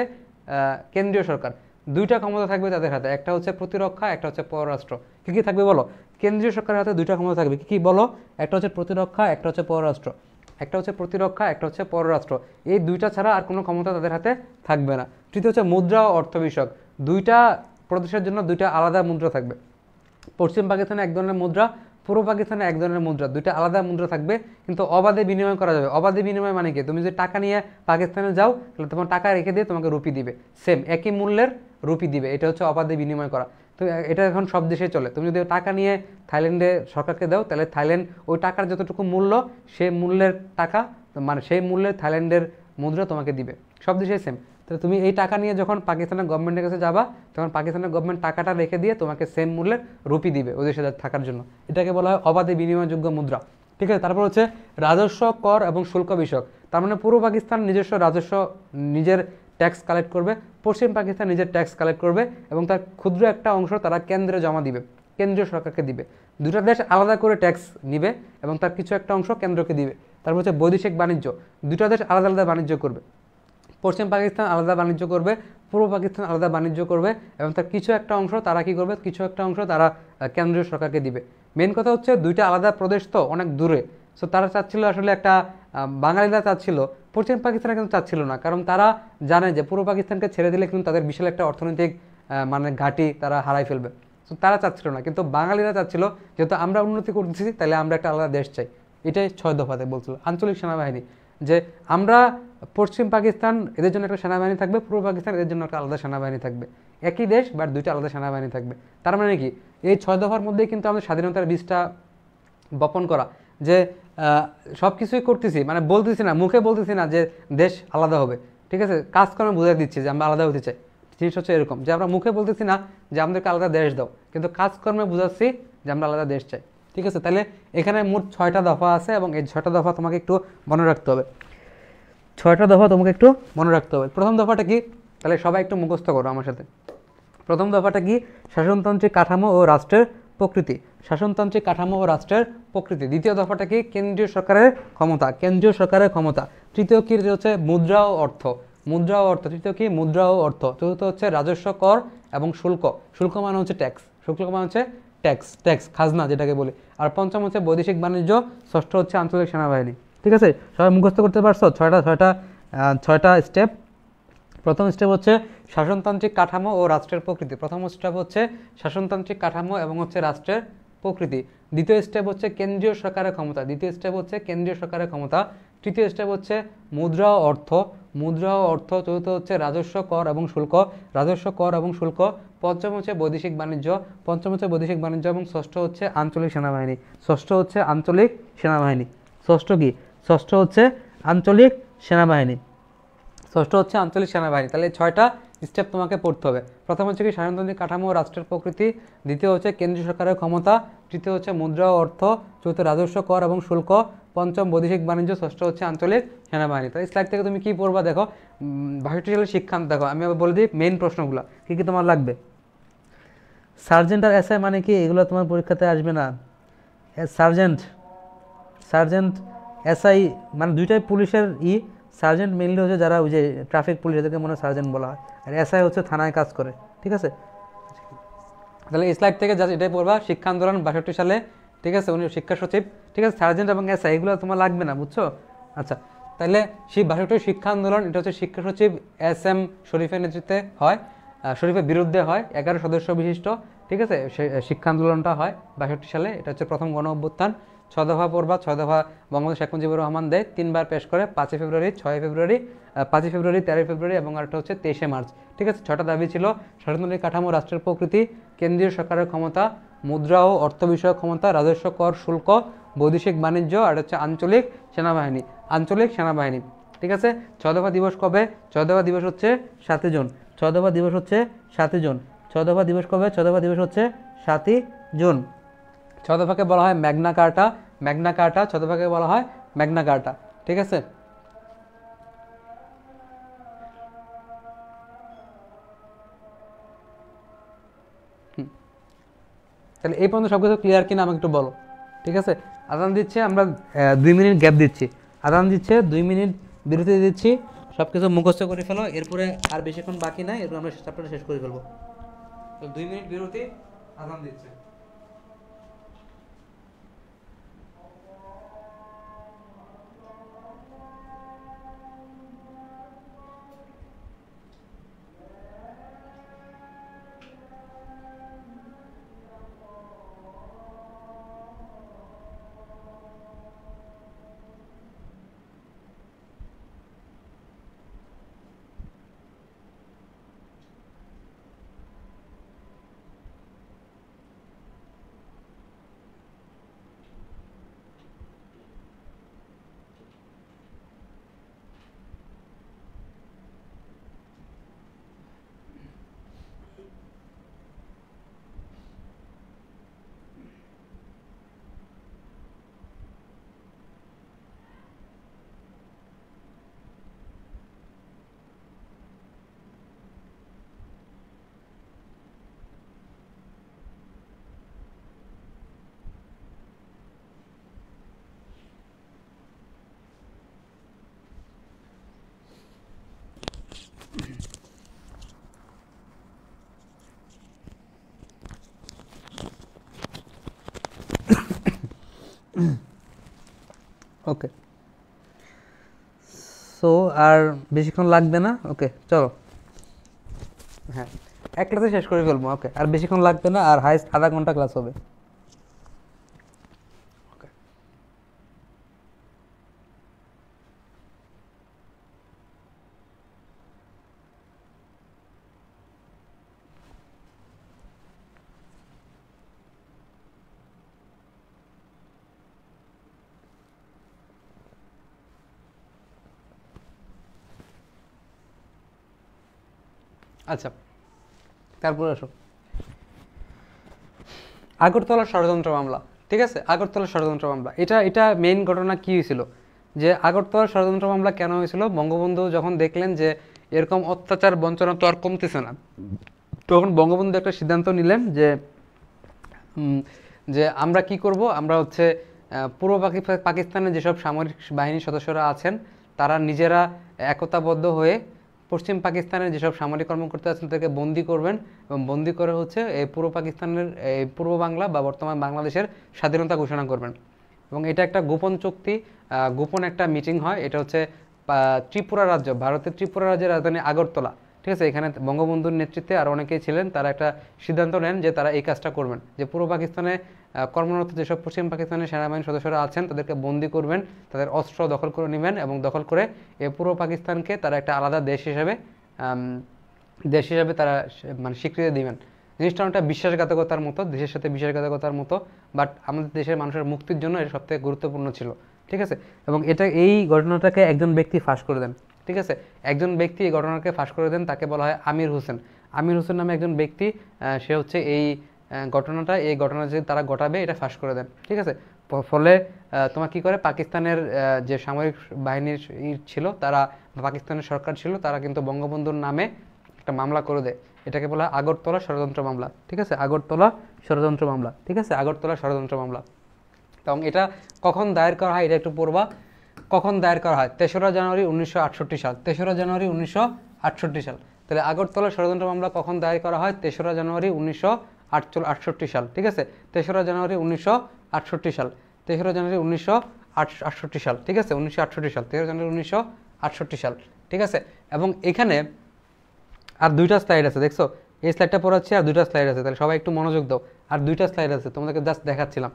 কেন্দ্রীয় সরকার দুইটা ক্ষমতা থাকবে তাদের হাতে একটা হচ্ছে প্রতিরক্ষা একটা হচ্ছে পররাষ্ট্র কী কী থাকবে বলো কেন্দ্রীয় সরকারের হাতে দুইটা ক্ষমতা থাকবে কী কী বলো একটা হচ্ছে প্রতিরক্ষা একটা হচ্ছে পররাষ্ট্র একটা হচ্ছে প্রতিরক্ষা একটা হচ্ছে পররাষ্ট্র এই দুইটা ছাড়া আর কোনো ক্ষমতা তাদের হাতে থাকবে না তৃতীয় হচ্ছে মুদ্রা ও অর্থ বিষয়ক দুইটা প্রদেশের জন্য দুইটা আলাদা মুদ্রা থাকবে পশ্চিম পাকিস্তানে এক ধরনের মুদ্রা পূর্ব পাকিস্তানে এক ধরনের মুদ্রা দুইটা আলাদা মুদ্রা থাকবে কিন্তু অবাধে বিনিময় করা যাবে অবাধে বিনিময় মানে কি তুমি যদি টাকা নিয়ে পাকিস্তানে যাও তাহলে তোমার টাকা রেখে দিয়ে তোমাকে রুপি দিবে সেম একই মূল্যের রুপি দিবে এটা হচ্ছে অবাধে বিনিময় করা তো এটা এখন সব দেশে চলে তুমি যদি টাকা নিয়ে থাইল্যান্ডে সরকারকে দাও তাহলে থাইল্যান্ড ওই টাকার যতটুকু মূল্য সেই মূল্যের টাকা মানে সেই মূল্যের থাইল্যান্ডের মুদ্রা তোমাকে দিবে সব দেশে সেম তাহলে তুমি এই টাকা নিয়ে যখন পাকিস্তানের গভর্নমেন্টের কাছে যাবা তখন পাকিস্তানের গভর্নমেন্ট টাকাটা রেখে দিয়ে তোমাকে সেম মূল্যের রুপি দিবে ওই দেশে থাকার জন্য এটাকে বলা হয় অবাধে বিনিময়যোগ্য মুদ্রা ঠিক আছে তারপর হচ্ছে রাজস্ব কর এবং শুল্ক বিষয়ক তার মানে পুরো পাকিস্তান নিজস্ব রাজস্ব নিজের ট্যাক্স কালেক্ট করবে পশ্চিম পাকিস্তান নিজের ট্যাক্স কালেক্ট করবে এবং তার ক্ষুদ্র একটা অংশ তারা কেন্দ্রে জমা দিবে কেন্দ্রীয় সরকারকে দিবে দুটা দেশ আলাদা করে ট্যাক্স নিবে এবং তার কিছু একটা অংশ কেন্দ্রকে দিবে তারপর হচ্ছে বৈদেশিক বাণিজ্য দুটা দেশ আলাদা আলাদা বাণিজ্য করবে পশ্চিম পাকিস্তান আলাদা বাণিজ্য করবে পূর্ব পাকিস্তান আলাদা বাণিজ্য করবে এবং তার কিছু একটা অংশ তারা কি করবে কিছু একটা অংশ তারা কেন্দ্রীয় সরকারকে দিবে মেন কথা হচ্ছে দুইটা আলাদা প্রদেশ তো অনেক দূরে সো তারা চাচ্ছিল আসলে একটা বাঙালিরা চাচ্ছিল পশ্চিম পাকিস্তানে কিন্তু চাচ্ছিল না কারণ তারা জানে যে পূর্ব পাকিস্তানকে ছেড়ে দিলে কিন্তু তাদের বিশাল একটা অর্থনৈতিক মানে ঘাটি তারা হারাই ফেলবে সো তারা চাচ্ছিল না কিন্তু বাঙালিরা চাচ্ছিল যেহেতু আমরা উন্নতি করতেছি তাহলে আমরা একটা আলাদা দেশ চাই এটাই ছয় দফাতে বলছিল আঞ্চলিক সেনাবাহিনী যে আমরা পশ্চিম পাকিস্তান এদের জন্য একটা সেনাবাহিনী থাকবে পূর্ব পাকিস্তান এদের জন্য একটা আলাদা সেনাবাহিনী থাকবে একই দেশ বা দুইটা আলাদা সেনাবাহিনী থাকবে তার মানে কি এই ছয় দফার মধ্যেই কিন্তু আমাদের স্বাধীনতার বীজটা বপন করা যে সব কিছুই করতেছি মানে বলতেছি না মুখে বলতেছি না যে দেশ আলাদা হবে ঠিক আছে কাজকর্মে বোঝাই দিচ্ছি যে আমরা আলাদা হতে চাই জিনিস হচ্ছে এরকম যে আমরা মুখে বলতেছি না যে আমাদেরকে আলাদা দেশ দাও কিন্তু কাজকর্মে বোঝাচ্ছি যে আমরা আলাদা দেশ চাই ঠিক আছে তাহলে এখানে মোট ছয়টা দফা আছে এবং এই ছয়টা দফা তোমাকে একটু মনে রাখতে হবে ছয়টা দফা তোমাকে একটু মনে রাখতে হবে প্রথম দফাটা কি তাহলে সবাই একটু মুখস্থ করো আমার সাথে প্রথম দফাটা কি শাসনতান্ত্রিক কাঠামো ও রাষ্ট্রের প্রকৃতি শাসনতান্ত্রিক কাঠামো ও রাষ্ট্রের প্রকৃতি দ্বিতীয় দফাটা কি কেন্দ্রীয় সরকারের ক্ষমতা কেন্দ্রীয় সরকারের ক্ষমতা তৃতীয় কি হচ্ছে মুদ্রা ও অর্থ মুদ্রা ও অর্থ তৃতীয় কি মুদ্রা ও অর্থ চতুর্থ হচ্ছে রাজস্ব কর এবং শুল্ক শুল্ক মানে হচ্ছে ট্যাক্স শুল্ক মানে হচ্ছে ট্যাক্স ট্যাক্স খাজনা যেটাকে বলি আর পঞ্চম হচ্ছে বৈদেশিক বাণিজ্য ষষ্ঠ হচ্ছে আঞ্চলিক সেনাবাহিনী ঠিক আছে সবাই মুখস্থ করতে পারছো ছয়টা ছয়টা ছয়টা স্টেপ প্রথম স্টেপ হচ্ছে শাসনতান্ত্রিক কাঠামো ও রাষ্ট্রের প্রকৃতি প্রথম স্টেপ হচ্ছে শাসনতান্ত্রিক কাঠামো এবং হচ্ছে রাষ্ট্রের প্রকৃতি দ্বিতীয় স্টেপ হচ্ছে কেন্দ্রীয় সরকারের ক্ষমতা দ্বিতীয় স্টেপ হচ্ছে কেন্দ্রীয় সরকারের ক্ষমতা তৃতীয় স্টেপ হচ্ছে মুদ্রা ও অর্থ মুদ্রা ও অর্থ চতুর্থ হচ্ছে রাজস্ব কর এবং শুল্ক রাজস্ব কর এবং শুল্ক পঞ্চম হচ্ছে বৈদেশিক বাণিজ্য পঞ্চম হচ্ছে বৈদেশিক বাণিজ্য এবং ষষ্ঠ হচ্ছে আঞ্চলিক সেনাবাহিনী ষষ্ঠ হচ্ছে আঞ্চলিক সেনাবাহিনী ষষ্ঠ কি ষষ্ঠ হচ্ছে আঞ্চলিক সেনাবাহিনী ষষ্ঠ হচ্ছে আঞ্চলিক সেনাবাহিনী তাহলে ছয়টা স্টেপ তোমাকে পড়তে হবে প্রথম হচ্ছে কি শাসনতান্ত্রিক কাঠামো রাষ্ট্রের প্রকৃতি দ্বিতীয় হচ্ছে কেন্দ্রীয় সরকারের ক্ষমতা তৃতীয় হচ্ছে মুদ্রা ও অর্থ চতুর্থ রাজস্ব কর এবং শুল্ক পঞ্চম বৈদেশিক বাণিজ্য ষষ্ঠ হচ্ছে আঞ্চলিক সেনাবাহিনী তো এই স্লাইড থেকে তুমি কী পড়বা দেখো ভাষাটি সালে শিক্ষান্ত দেখো আমি আবার বলে দিই মেন প্রশ্নগুলো কী কী তোমার লাগবে সার্জেন্ট আর এসআই মানে কি এগুলো তোমার পরীক্ষাতে আসবে না সার্জেন্ট সার্জেন্ট এসআই মানে দুইটাই পুলিশের ই সার্জেন্ট মেনলি হচ্ছে যারা ওই যে ট্রাফিক পুলিশ এদেরকে মনে সার্জেন্ট বলা হয় আর এসআই হচ্ছে থানায় কাজ করে ঠিক আছে তাহলে স্লাইড থেকে যা এটাই পড়বা শিক্ষা আন্দোলন বাষট্টি সালে ঠিক আছে উনি শিক্ষা সচিব ঠিক আছে সার্জেন্ট এবং এসআই এগুলো তোমার লাগবে না বুঝছো আচ্ছা তাহলে সেই বাষট্টি শিক্ষা আন্দোলন এটা হচ্ছে শিক্ষা সচিব এস এম শরীফের নেতৃত্বে হয় শরীফের বিরুদ্ধে হয় এগারো সদস্য বিশিষ্ট ঠিক আছে শিক্ষা আন্দোলনটা হয় বাষট্টি সালে এটা হচ্ছে প্রথম গণ অভ্যুত্থান ছ দফা প্রবাদ ছয় দফা বঙ্গবন্ধু শেখ মুজিবুর রহমান দেয় তিনবার পেশ করে পাঁচই ফেব্রুয়ারি ছয় ফেব্রুয়ারি পাঁচই ফেব্রুয়ারি তেরোই ফেব্রুয়ারি এবং আরেকটা হচ্ছে তেইশে মার্চ ঠিক আছে ছটা দাবি ছিল সরকারি কাঠামো রাষ্ট্রের প্রকৃতি কেন্দ্রীয় সরকারের ক্ষমতা মুদ্রা ও অর্থ বিষয়ক ক্ষমতা রাজস্ব কর শুল্ক বৈদেশিক বাণিজ্য আর হচ্ছে আঞ্চলিক সেনাবাহিনী আঞ্চলিক সেনাবাহিনী ঠিক আছে ছয় দফা দিবস কবে ছয় দফা দিবস হচ্ছে সাতই জুন ছয় দফা দিবস হচ্ছে সাতই জুন ছয় দফা দিবস কবে ছয় দফা দিবস হচ্ছে সাতই জুন ছদফাকে বলা হয় ম্যাগনা কার্টা ম্যাগনা কার্টা ছয় বলা হয় ম্যাগনা কার্টা ঠিক আছে তাহলে এই পর্যন্ত সব কিছু ক্লিয়ার কিনা আমাকে একটু বলো ঠিক আছে আদান দিচ্ছে আমরা দুই মিনিট গ্যাপ দিচ্ছি আদান দিচ্ছে দুই মিনিট বিরতি দিচ্ছি সব কিছু মুখস্থ করে ফেলো এরপরে আর বেশিক্ষণ বাকি নাই এরপর আমরা চ্যাপ্টারটা শেষ করে ফেলবো তো দুই মিনিট বিরতি আদান দিচ্ছে ওকে সো আর বেশিক্ষণ লাগবে না ওকে চলো হ্যাঁ এক ক্লাসে শেষ করে ফেলবো ওকে আর বেশিক্ষণ লাগবে না আর হাইস্ট আধা ঘন্টা ক্লাস হবে আচ্ছা তারপরে আসো আগরতলা ষড়যন্ত্র মামলা ঠিক আছে আগরতলা ষড়যন্ত্র মামলা এটা এটা মেইন ঘটনা কী হয়েছিল যে আগরতলা ষড়যন্ত্র মামলা কেন হয়েছিল বঙ্গবন্ধু যখন দেখলেন যে এরকম অত্যাচার বঞ্চনা তো আর কমতেছে না তখন বঙ্গবন্ধু একটা সিদ্ধান্ত নিলেন যে যে আমরা কি করব আমরা হচ্ছে পূর্ব পাকিস্তানে যেসব সামরিক বাহিনীর সদস্যরা আছেন তারা নিজেরা একতাবদ্ধ হয়ে পশ্চিম পাকিস্তানের যেসব সামরিক কর্মকর্তা আছেন তাদেরকে বন্দি করবেন এবং বন্দি করে হচ্ছে এই পূর্ব পাকিস্তানের এই পূর্ব বাংলা বা বর্তমান বাংলাদেশের স্বাধীনতা ঘোষণা করবেন এবং এটা একটা গোপন চুক্তি গোপন একটা মিটিং হয় এটা হচ্ছে ত্রিপুরা রাজ্য ভারতের ত্রিপুরা রাজ্যের রাজধানী আগরতলা ঠিক আছে এখানে বঙ্গবন্ধুর নেতৃত্বে আর অনেকেই ছিলেন তারা একটা সিদ্ধান্ত নেন যে তারা এই কাজটা করবেন যে পূর্ব পাকিস্তানে কর্মরত যেসব পশ্চিম পাকিস্তানের সেনাবাহিনীর সদস্যরা আছেন তাদেরকে বন্দি করবেন তাদের অস্ত্র দখল করে নেবেন এবং দখল করে এ পুরো পাকিস্তানকে তারা একটা আলাদা দেশ হিসেবে দেশ হিসাবে তারা মানে স্বীকৃতি দেবেন জিনিসটা অনেকটা বিশ্বাসঘাতকতার মতো দেশের সাথে বিশ্বাসঘাতকতার মতো বাট আমাদের দেশের মানুষের মুক্তির জন্য এটা সবথেকে গুরুত্বপূর্ণ ছিল ঠিক আছে এবং এটা এই ঘটনাটাকে একজন ব্যক্তি ফাঁস করে দেন ঠিক আছে একজন ব্যক্তি এই ঘটনাকে ফাঁস করে দেন তাকে বলা হয় আমির হোসেন আমির হোসেন নামে একজন ব্যক্তি সে হচ্ছে এই ঘটনাটা এই ঘটনা যে তারা ঘটাবে এটা ফাঁস করে দেন ঠিক আছে ফলে তোমার কি করে পাকিস্তানের যে সামরিক বাহিনীর ছিল তারা পাকিস্তানের সরকার ছিল তারা কিন্তু বঙ্গবন্ধুর নামে একটা মামলা করে দেয় এটাকে বলা আগরতলা ষড়যন্ত্র মামলা ঠিক আছে আগরতলা ষড়যন্ত্র মামলা ঠিক আছে আগরতলা ষড়যন্ত্র মামলা এবং এটা কখন দায়ের করা হয় এটা একটু পড়বা কখন দায়ের করা হয় তেসরা জানুয়ারি উনিশশো সাল তেসরা জানুয়ারি উনিশশো সাল তাহলে আগরতলা ষড়যন্ত্র মামলা কখন দায়ের করা হয় তেসরা জানুয়ারি উনিশশো আটষট্টি সাল ঠিক আছে তেসরা জানুয়ারি উনিশশো আটষট্টি সাল তেসরা জানুয়ারি উনিশশো আটষট্টি সাল ঠিক আছে উনিশশো আটষট্টি সাল তেসরা জানুয়ারি উনিশশো আটষট্টি সাল ঠিক আছে এবং এখানে আর দুইটা স্লাইড আছে দেখছো এই স্লাইডটা পড়াচ্ছি আর দুইটা স্লাইড আছে তাহলে সবাই একটু মনোযোগ দাও আর দুইটা স্লাইড আছে তোমাদেরকে জাস্ট দেখাচ্ছিলাম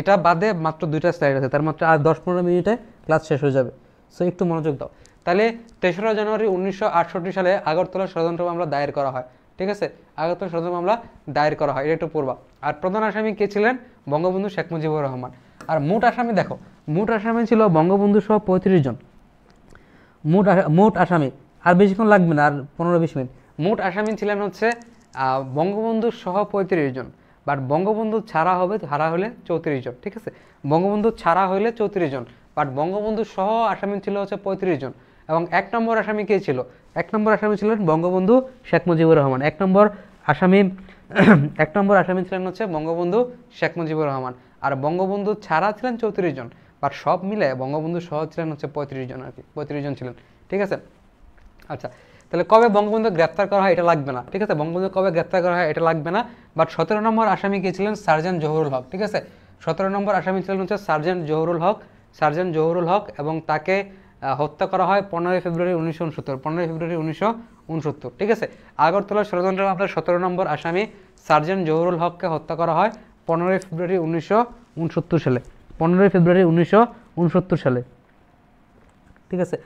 এটা বাদে মাত্র দুইটা স্লাইড আছে তার মাত্র আর দশ পনেরো মিনিটে ক্লাস শেষ হয়ে যাবে সো একটু মনোযোগ দাও তাহলে তেসরা জানুয়ারি উনিশশো সালে আগরতলা ষড়যন্ত্র মামলা দায়ের করা হয় ঠিক আছে আগত সদর মামলা দায়ের করা হয় এটা একটু পূর্বা আর প্রধান আসামি কে ছিলেন বঙ্গবন্ধু শেখ মুজিবুর রহমান আর মোট আসামি দেখো মোট আসামি ছিল বঙ্গবন্ধু সহ পঁয়ত্রিশ জন মোট মোট আসামি আর বেশিক্ষণ লাগবে না আর পনেরো বিশ মিনিট মোট আসামি ছিলেন হচ্ছে বঙ্গবন্ধু সহ পঁয়ত্রিশ জন বাট বঙ্গবন্ধু ছাড়া হবে হারা হলে চৌত্রিশ জন ঠিক আছে বঙ্গবন্ধু ছাড়া হলে চৌত্রিশ জন বাট বঙ্গবন্ধু সহ আসামি ছিল হচ্ছে পঁয়ত্রিশ জন এবং এক নম্বর আসামি কে ছিল এক নম্বর আসামি ছিলেন বঙ্গবন্ধু শেখ মুজিবুর রহমান এক নম্বর আসামি এক নম্বর আসামি ছিলেন হচ্ছে বঙ্গবন্ধু শেখ মুজিবুর রহমান আর বঙ্গবন্ধু ছাড়া ছিলেন চৌত্রিশ জন আর সব মিলে বঙ্গবন্ধু সহ ছিলেন হচ্ছে পঁয়ত্রিশ জন আর কি পঁয়ত্রিশ জন ছিলেন ঠিক আছে আচ্ছা তাহলে কবে বঙ্গবন্ধু গ্রেপ্তার করা হয় এটা লাগবে না ঠিক আছে বঙ্গবন্ধু কবে গ্রেপ্তার করা হয় এটা লাগবে না বাট সতেরো নম্বর আসামি কে ছিলেন সার্জেন্ট জহুরুল হক ঠিক আছে সতেরো নম্বর আসামি ছিলেন হচ্ছে সার্জেন্ট জহুরুল হক সার্জেন্ট জহুরুল হক এবং তাকে হত্যা করা হয় পনেরোই ফেব্রুয়ারি উনিশশো উনসত্তর পনেরোই ফেব্রুয়ারি উনিশশো উনসত্তর ঠিক আছে আগরতলা ষড়যন্ত্র মামলার সতেরো নম্বর আসামি সার্জেন্ট জহুরুল হককে হত্যা করা হয় পনেরোই ফেব্রুয়ারি উনিশশো উনসত্তর সালে পনেরোই ফেব্রুয়ারি উনিশশো উনসত্তর সালে ঠিক আছে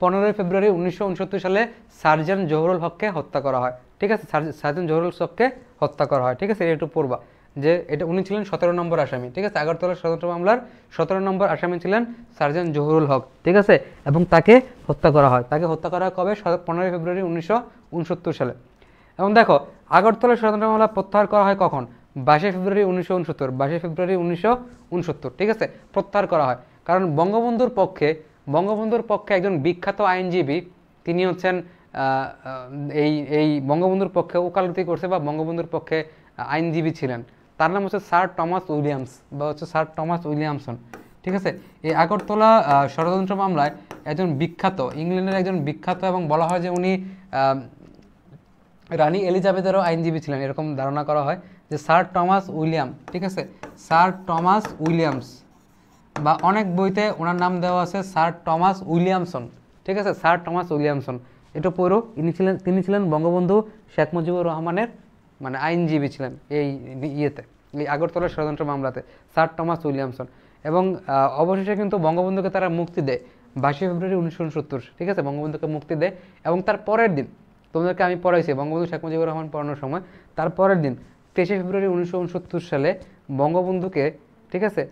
পনেরোই ফেব্রুয়ারি উনিশশো উনসত্তর সালে সার্জেন্ট জহুরুল হককে হত্যা করা হয় ঠিক আছে সার্জেন্ট জহুরুল হককে হত্যা করা হয় ঠিক আছে এটা একটু পড়বা যে এটা উনি ছিলেন সতেরো নম্বর আসামি ঠিক আছে আগরতলা স্বতন্ত্র মামলার সতেরো নম্বর আসামি ছিলেন সার্জন জহুরুল হক ঠিক আছে এবং তাকে হত্যা করা হয় তাকে হত্যা করা কবে পনেরোই ফেব্রুয়ারি উনিশশো সালে এবং দেখো আগরতলা স্বতন্ত্র মামলা প্রত্যাহার করা হয় কখন বাইশে ফেব্রুয়ারি উনিশশো উনসত্তর বাইশে ফেব্রুয়ারি উনিশশো ঠিক আছে প্রত্যাহার করা হয় কারণ বঙ্গবন্ধুর পক্ষে বঙ্গবন্ধুর পক্ষে একজন বিখ্যাত আইনজীবী তিনি হচ্ছেন এই এই বঙ্গবন্ধুর পক্ষে ওকালতি করছে বা বঙ্গবন্ধুর পক্ষে আইনজীবী ছিলেন তার নাম হচ্ছে স্যার টমাস উইলিয়ামস বা হচ্ছে স্যার টমাস উইলিয়ামসন ঠিক আছে এই আগরতলা ষড়যন্ত্র মামলায় একজন বিখ্যাত ইংল্যান্ডের একজন বিখ্যাত এবং বলা হয় যে উনি রানী এলিজাবেথেরও আইনজীবী ছিলেন এরকম ধারণা করা হয় যে স্যার টমাস উইলিয়াম ঠিক আছে স্যার টমাস উইলিয়ামস বা অনেক বইতে ওনার নাম দেওয়া আছে স্যার টমাস উইলিয়ামসন ঠিক আছে স্যার টমাস উইলিয়ামসন এটা পড়ো ইনি ছিলেন তিনি ছিলেন বঙ্গবন্ধু শেখ মুজিবুর রহমানের মানে আইনজীবী ছিলেন এই ইয়েতে এই আগরতলার ষড়যন্ত্র মামলাতে স্যার টমাস উইলিয়ামসন এবং অবশেষে কিন্তু বঙ্গবন্ধুকে তারা মুক্তি দেয় বাইশে ফেব্রুয়ারি উনিশশো উনসত্তর ঠিক আছে বঙ্গবন্ধুকে মুক্তি দেয় এবং তার পরের দিন তোমাদেরকে আমি পড়াইছি বঙ্গবন্ধু শেখ মুজিবুর রহমান পড়ানোর সময় তার পরের দিন তেইশে ফেব্রুয়ারি উনিশশো উনসত্তর সালে বঙ্গবন্ধুকে ঠিক আছে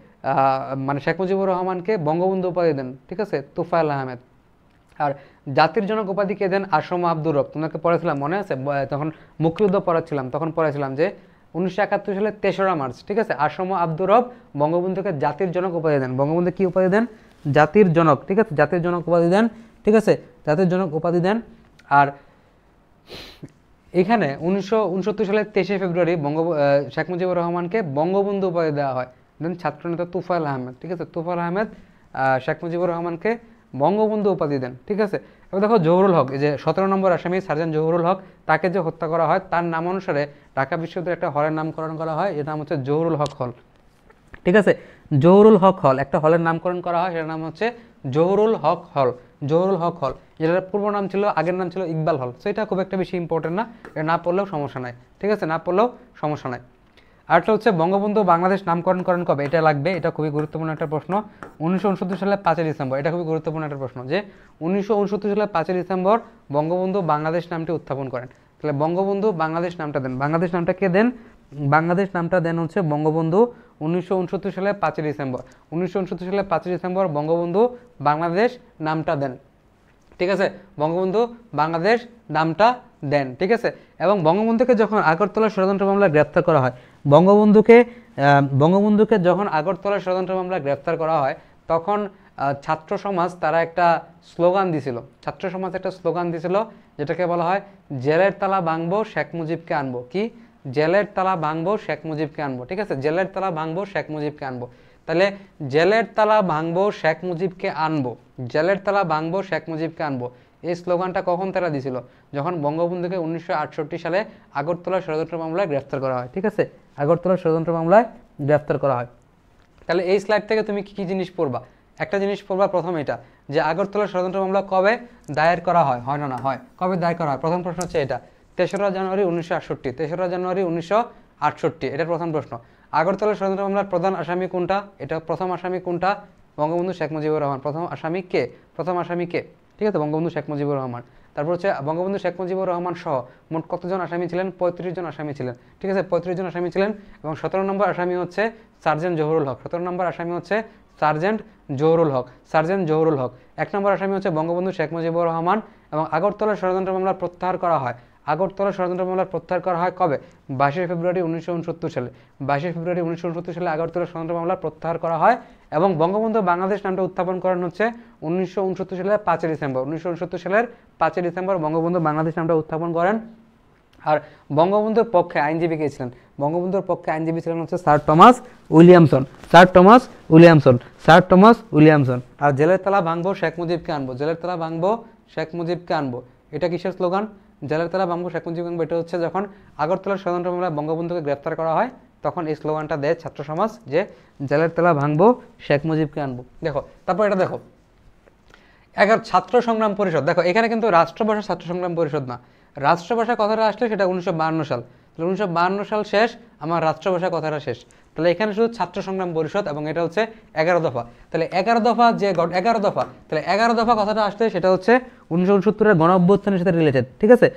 মানে শেখ মুজিবুর রহমানকে বঙ্গবন্ধু উপাধি দেন ঠিক আছে তুফায়াল আহমেদ আর জাতির জনক উপাধি কে দেন আসম আব্দুর রব তোমাকে পড়েছিলাম মনে আছে তখন মুক্তিযুদ্ধ পড়াচ্ছিলাম তখন পড়েছিলাম যে উনিশশো একাত্তর সালে তেসরা মার্চ ঠিক আছে আসম আব্দুর রব বঙ্গবন্ধুকে জাতির জনক উপাধি দেন বঙ্গবন্ধু কী উপাধি দেন জাতির জনক ঠিক আছে জাতির জনক উপাধি দেন ঠিক আছে জাতির জনক উপাধি দেন আর এখানে উনিশশো সালের তেইশে ফেব্রুয়ারি বঙ্গ শেখ মুজিবুর রহমানকে বঙ্গবন্ধু উপাধি দেওয়া হয় দেন ছাত্রনেতা তুফাইল আহমেদ ঠিক আছে তুফাইল আহমেদ শেখ মুজিবুর রহমানকে বঙ্গবন্ধু উপাধি দেন ঠিক আছে এবার দেখো জহুরুল হক যে সতেরো নম্বর আসামি সার্জেন্ট জহুরুল হক তাকে যে হত্যা করা হয় তার নাম অনুসারে ঢাকা বিশ্ববিদ্যালয়ের একটা হলের নামকরণ করা হয় এর নাম হচ্ছে জহরুল হক হল ঠিক আছে জহুরুল হক হল একটা হলের নামকরণ করা হয় সেটার নাম হচ্ছে জহরুল হক হল জহরুল হক হল যেটার পূর্ব নাম ছিল আগের নাম ছিল ইকবাল হল সেটা খুব একটা বেশি ইম্পর্টেন্ট না এটা না পড়লেও সমস্যা নাই ঠিক আছে না পড়লেও সমস্যা নাই আরেকটা হচ্ছে বঙ্গবন্ধু বাংলাদেশ নামকরণকরণ কবে এটা লাগবে এটা খুবই গুরুত্বপূর্ণ একটা প্রশ্ন উনিশশো সালে পাঁচই ডিসেম্বর এটা খুবই গুরুত্বপূর্ণ একটা প্রশ্ন যে উনিশশো সালে পাঁচই ডিসেম্বর বঙ্গবন্ধু বাংলাদেশ নামটি উত্থাপন করেন তাহলে বঙ্গবন্ধু বাংলাদেশ নামটা দেন বাংলাদেশ নামটা কে দেন বাংলাদেশ নামটা দেন হচ্ছে বঙ্গবন্ধু উনিশশো সালে পাঁচই ডিসেম্বর উনিশশো সালে পাঁচই ডিসেম্বর বঙ্গবন্ধু বাংলাদেশ নামটা দেন ঠিক আছে বঙ্গবন্ধু বাংলাদেশ নামটা দেন ঠিক আছে এবং বঙ্গবন্ধুকে যখন আগরতলা ষড়যন্ত্র মামলায় গ্রেপ্তার করা হয় বঙ্গবন্ধুকে বঙ্গবন্ধুকে যখন আগরতলা ষড়যন্ত্র মামলায় গ্রেপ্তার করা হয় তখন ছাত্র সমাজ তারা একটা স্লোগান দিছিল ছাত্র সমাজ একটা স্লোগান দিছিল যেটাকে বলা হয় জেলের তালা ভাঙবো শেখ মুজিবকে আনবো কি জেলের তালা ভাঙবো শেখ মুজিবকে আনবো ঠিক আছে জেলের তালা ভাঙবো শেখ মুজিবকে আনবো তাহলে জেলের তালা ভাঙবো শেখ মুজিবকে আনবো জেলের তালা ভাঙবো শেখ মুজিবকে আনবো এই স্লোগানটা কখন তারা দিছিল যখন বঙ্গবন্ধুকে উনিশশো সালে আগরতলা ষড়যন্ত্র মামলায় গ্রেফতার করা হয় ঠিক আছে আগরতলা ষড়যন্ত্র মামলায় গ্রেফতার করা হয় তাহলে এই স্লাইড থেকে তুমি কি কী জিনিস পড়বা একটা জিনিস পড়বা প্রথম এটা যে আগরতলা ষড়যন্ত্র মামলা কবে দায়ের করা হয় হয় না না হয় কবে দায়ের করা হয় প্রথম প্রশ্ন হচ্ছে এটা তেসরা জানুয়ারি উনিশশো আটষট্টি তেসরা জানুয়ারি উনিশশো এটা প্রথম প্রশ্ন আগরতলা ষড়যন্ত্র মামলার প্রধান আসামি কোনটা এটা প্রথম আসামি কোনটা বঙ্গবন্ধু শেখ মুজিবুর রহমান প্রথম আসামি কে প্রথম আসামি কে ঠিক আছে বঙ্গবন্ধু শেখ মুজিবুর রহমান তারপর হচ্ছে বঙ্গবন্ধু শেখ মুজিবুর রহমান সহ মোট কতজন আসামি ছিলেন পঁয়ত্রিশ জন আসামি ছিলেন ঠিক আছে পঁয়ত্রিশ জন আসামি ছিলেন এবং সতেরো নম্বর আসামি হচ্ছে সার্জেন্ট জহরুল হক সতেরো নম্বর আসামি হচ্ছে সার্জেন্ট জহরুল হক সার্জেন্ট জহরুল হক এক নম্বর আসামি হচ্ছে বঙ্গবন্ধু শেখ মুজিবুর রহমান এবং আগরতলা ষড়যন্ত্র মামলা প্রত্যাহার করা হয় আগরতলা ষড়যন্ত্র মামলা প্রত্যাহার করা হয় কবে বাইশে ফেব্রুয়ারি উনিশশো সালে বাইশে ফেব্রুয়ারি উনিশশো সালে আগরতলা ষড়যন্ত্র মামলা প্রত্যাহার করা হয় এবং বঙ্গবন্ধু বাংলাদেশ নামটা উত্থাপন করেন হচ্ছে উনিশশো উনসত্তর সালের পাঁচই ডিসেম্বর উনিশশো সালের পাঁচই ডিসেম্বর বঙ্গবন্ধু বাংলাদেশ নামটা উত্থাপন করেন আর বঙ্গবন্ধুর পক্ষে আইনজীবী গিয়েছিলেন বঙ্গবন্ধুর পক্ষে আইনজীবী ছিলেন হচ্ছে sir Thomas Williamson sir Thomas Williamson sir Thomas Williamson আর জেলের তালা ভাঙবো শেখ মুজিবকে আনবো জেলের তালা ভাঙবো শেখ মুজিবকে আনবো এটা কিসের স্লোগান জেলারতলা বামঘোষ বঙ্গ এটা হচ্ছে যখন আগরতলার ষড়যন্ত্র মামলায় বঙ্গবন্ধুকে গ্রেপ্তার করা হয় তখন এই স্লোগানটা দেয় ছাত্র সমাজ যে জেলারতলা ভাঙবো শেখ মুজিবকে আনবো দেখো তারপর এটা দেখো এগারো ছাত্র সংগ্রাম পরিষদ দেখো এখানে কিন্তু রাষ্ট্রভাষা ছাত্র সংগ্রাম পরিষদ না রাষ্ট্রভাষা কথাটা আসলে সেটা উনিশশো সাল তাহলে উনিশশো সাল শেষ আমার রাষ্ট্রভাষা কথাটা শেষ তাহলে এখানে শুধু ছাত্র সংগ্রাম পরিষদ এবং এটা হচ্ছে এগারো দফা তাহলে এগারো দফা যে এগারো দফা তাহলে এগারো দফা কথাটা আসছে সেটা হচ্ছে উনিশশো উনসত্তরের গণ অভ্যুত্থানের সাথে রিলেটেড ঠিক আছে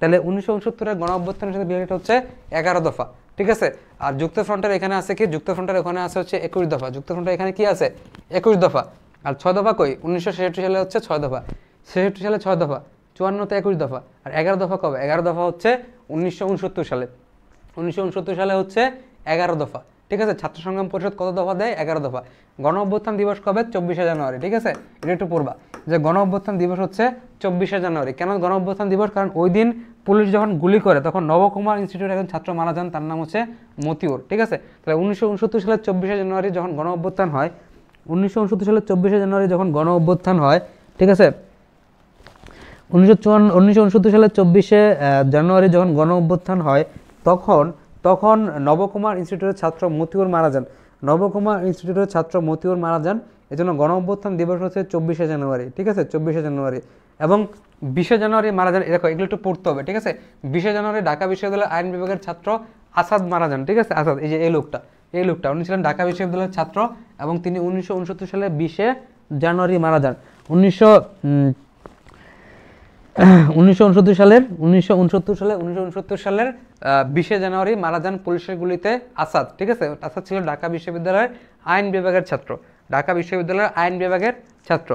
তাহলে উনিশশো উনসত্তরের গণ অভ্যুত্থানের সাথে রিলেটেড হচ্ছে এগারো দফা ঠিক আছে আর যুক্তফ্রন্টের এখানে আছে কি যুক্তফ্রন্টের ওখানে আছে হচ্ছে একুশ দফা যুক্তফ্রন্টের এখানে কি আছে একুশ দফা আর ছয় দফা কই উনিশশো সালে হচ্ছে ছয় দফা ছেষট্টি সালে ছয় দফা চুয়ান্নতে একুশ দফা আর এগারো দফা কবে এগারো দফা হচ্ছে উনিশশো সালে উনিশশো সালে হচ্ছে এগারো দফা ঠিক আছে ছাত্র সংগ্রাম পরিষদ কত দফা দেয় এগারো দফা গণ অভ্যুত্থান দিবস কবে চব্বিশে জানুয়ারি ঠিক আছে এটা একটু পড়বা যে গণ অভ্যুত্থান দিবস হচ্ছে চব্বিশে জানুয়ারি কেন গণ অভ্যুত্থান দিবস কারণ ওই দিন পুলিশ যখন গুলি করে তখন নবকুমার ইনস্টিটিউট একজন ছাত্র মারা যান তার নাম হচ্ছে মতিউর ঠিক আছে তাহলে উনিশশো উনসত্তর সালের চব্বিশে জানুয়ারি যখন গণ অভ্যুত্থান হয় উনিশশো উনসত্তর সালের চব্বিশে জানুয়ারি যখন গণ অভ্যুত্থান হয় ঠিক আছে উনিশশো উনসত্তর সালের চব্বিশে জানুয়ারি যখন গণ অভ্যুত্থান হয় তখন তখন নবকুমার ইনস্টিটিউটের ছাত্র মতিউর মারা যান নবকুমার ইনস্টিটিউটের ছাত্র মতিউর মারা যান এজন্য গণ অভ্যুত্থান দিবস হচ্ছে চব্বিশে জানুয়ারি ঠিক আছে চব্বিশে জানুয়ারি এবং বিশে জানুয়ারি মারা যান এরকম এগুলো একটু পড়তে হবে ঠিক আছে বিশে জানুয়ারি ঢাকা বিশ্ববিদ্যালয়ের আইন বিভাগের ছাত্র আসাদ মারা যান ঠিক আছে আসাদ এই যে এই লোকটা এই লোকটা উনি ছিলেন ঢাকা বিশ্ববিদ্যালয়ের ছাত্র এবং তিনি উনিশশো সালে বিশে জানুয়ারি মারা যান উনিশশো উনিশশো সালের উনিশশো সালে উনিশশো সালের বিশে জানুয়ারি মারা যান পুলিশের গুলিতে আসাদ ঠিক আছে আসাদ ছিল ঢাকা বিশ্ববিদ্যালয়ের আইন বিভাগের ছাত্র ঢাকা বিশ্ববিদ্যালয়ের আইন বিভাগের ছাত্র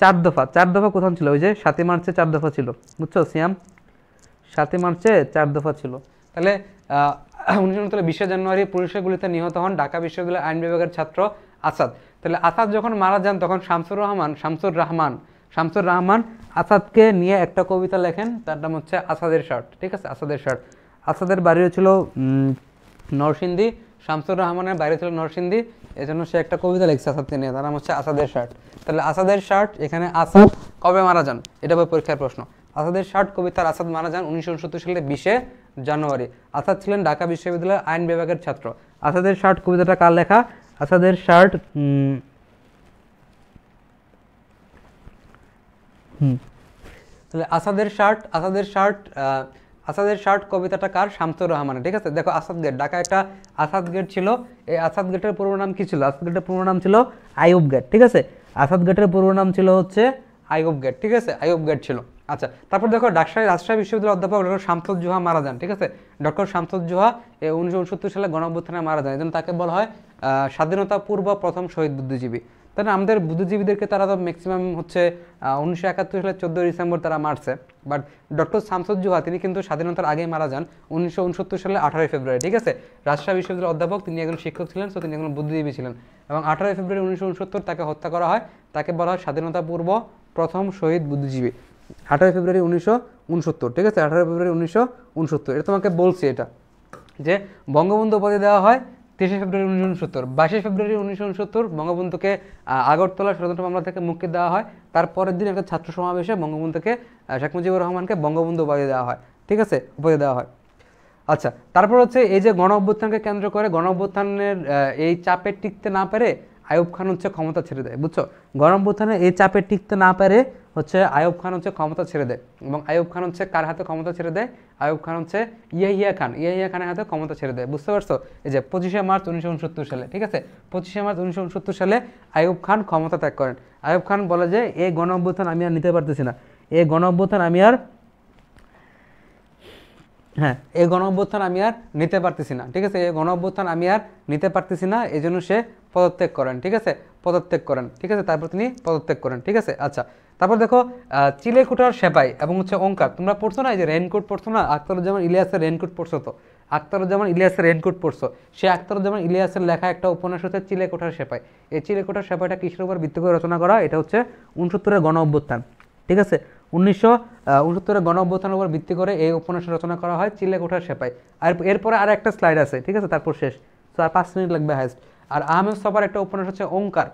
চার দফা চার দফা কোথাও ছিল ওই যে সাতই মার্চে চার দফা ছিল বুঝছো সিয়াম সাতই মার্চে চার দফা ছিল তাহলে উনিশশো উনতলে বিশে জানুয়ারি পুলিশের গুলিতে নিহত হন ঢাকা বিশ্ববিদ্যালয়ের আইন বিভাগের ছাত্র আসাদ তাহলে আসাদ যখন মারা যান তখন শামসুর রহমান শামসুর রহমান শামসুর রহমান আসাদকে নিয়ে একটা কবিতা লেখেন তার নাম হচ্ছে আসাদের শার্ট ঠিক আছে আসাদের শার্ট আসাদের বাড়ি ছিল নরসিন্দি শামসুর রহমানের বাইরে ছিল এই জন্য সে একটা কবিতা লিখছে আসাদকে নিয়ে তার নাম হচ্ছে আসাদের শার্ট তাহলে আসাদের শার্ট এখানে আসাদ কবে মারা যান এটা পরীক্ষার প্রশ্ন আসাদের শার্ট কবিতার আসাদ মারা যান উনিশশো উনসত্তর সালে বিশে জানুয়ারি আসাদ ছিলেন ঢাকা বিশ্ববিদ্যালয়ের আইন বিভাগের ছাত্র আসাদের শার্ট কবিতাটা কার লেখা আসাদের শার্ট হুম তাহলে আসাদের শার্ট আসাদের শার্ট আসাদের শার্ট কবিতাটা কার শামসুর রহমানের ঠিক আছে দেখো আসাদ গেট ঢাকা একটা আসাদ গেট ছিল এই আসাদ গেটের পূর্ব নাম কী ছিল আসাদ গেটের পূর্ব নাম ছিল আয়ুব গেট ঠিক আছে আসাদ গেটের পূর্ব নাম ছিল হচ্ছে আয়ুব গেট ঠিক আছে আয়ুব গেট ছিল আচ্ছা তারপর দেখো রাজশাহী রাজশাহী বিশ্ববিদ্যালয়ের অধ্যাপক ডক্টর জুহা মারা যান ঠিক আছে ডক্টর শামসুজ্জোহা উনিশশো উনসত্তর সালে গণঅভ্যুত্থানে মারা যান এজন্য তাকে বলা হয় স্বাধীনতা পূর্ব প্রথম শহীদ বুদ্ধিজীবী তাহলে আমাদের বুদ্ধিজীবীদেরকে তারা তো ম্যাক্সিমাম হচ্ছে উনিশশো একাত্তর সালে চোদ্দোই ডিসেম্বর তারা মারছে বাট ডক্টর শামসুজ্জুহা তিনি কিন্তু স্বাধীনতার আগেই মারা যান উনিশশো উনসত্তর সালে আঠারোই ফেব্রুয়ারি ঠিক আছে রাজশাহী বিশ্ববিদ্যালয়ের অধ্যাপক তিনি একজন শিক্ষক ছিলেন তো তিনি একজন বুদ্ধিজীবী ছিলেন এবং আঠারোই ফেব্রুয়ারি উনিশশো তাকে হত্যা করা হয় তাকে বলা হয় স্বাধীনতা পূর্ব প্রথম শহীদ বুদ্ধিজীবী আঠারোই ফেব্রুয়ারি উনিশশো উনসত্তর ঠিক আছে আঠারোই ফেব্রুয়ারি উনিশশো উনসত্তর এটা তোমাকে বলছি এটা যে বঙ্গবন্ধু উপাধি দেওয়া হয় তেইশে ফেব্রুয়ারি উনিশশো উনসত্তর বাইশে ফেব্রুয়ারি উনিশশো উনসত্তর বঙ্গবন্ধুকে আগরতলা ষড়যন্ত্র মামলা থেকে মুক্তি দেওয়া হয় তারপরের দিন একটা ছাত্র সমাবেশে বঙ্গবন্ধুকে শেখ মুজিবুর রহমানকে বঙ্গবন্ধু উপাধি দেওয়া হয় ঠিক আছে উপাধি দেওয়া হয় আচ্ছা তারপর হচ্ছে এই যে গণ অভ্যুত্থানকে কেন্দ্র করে গণ অভ্যুত্থানের এই চাপে টিকতে না পেরে আয়ুব খান হচ্ছে ক্ষমতা ছেড়ে দেয় বুঝছো গণপ্রধানে এই চাপে টিকতে না পারে হচ্ছে আয়ুব খান হচ্ছে ক্ষমতা ছেড়ে দেয় এবং আয়ুব খান হচ্ছে কার হাতে ক্ষমতা ছেড়ে দেয় আয়ুব খান হচ্ছে ইয়াহিয়া খান ইয়াহিয়া খানের হাতে ক্ষমতা ছেড়ে দেয় বুঝতে পারছো এই যে পঁচিশে মার্চ উনিশশো উনসত্তর সালে ঠিক আছে পঁচিশে মার্চ উনিশশো উনসত্তর সালে আয়ুব খান ক্ষমতা ত্যাগ করেন আয়ুব খান বলে যে এই গণ আমি আর নিতে পারতেছি না এই গণ আমি আর হ্যাঁ এই গণ অভ্যুত্থান আমি আর নিতে পারতেছি না ঠিক আছে এই গণ অভ্যুত্থান আমি আর নিতে পারতেছি না এই জন্য সে পদত্যাগ করেন ঠিক আছে পদত্যাগ করেন ঠিক আছে তারপর তিনি পদত্যাগ করেন ঠিক আছে আচ্ছা তারপর দেখো চিলেকুটার সেপাই এবং হচ্ছে অঙ্কার তোমরা পড়ছো না এই যে রেনকোট পড়ছো না যেমন ইলিয়াসের রেনকোট পড়ছো তো যেমন ইলিয়াসের রেনকোট পড়ছো সে যেমন ইলিয়াসের লেখা একটা উপন্যাস হচ্ছে চিলেকোঠার সেপাই এই চিলেকোঠার সেপাইটা কিসের উপর ভিত্তি করে রচনা করা এটা হচ্ছে উনসত্তরের গণ অভ্যুত্থান ঠিক আছে উনিশশো উনসত্তরের গণ অভ্যুত্থানের উপর ভিত্তি করে এই উপন্যাস রচনা করা হয় চিল্লে কোঠার সেপাই আর এরপরে আর একটা স্লাইড আছে ঠিক আছে তারপর শেষ তো আর পাঁচ মিনিট লাগবে হাইস্ট আর আহমেদ সবার একটা উপন্যাস হচ্ছে ওঙ্কার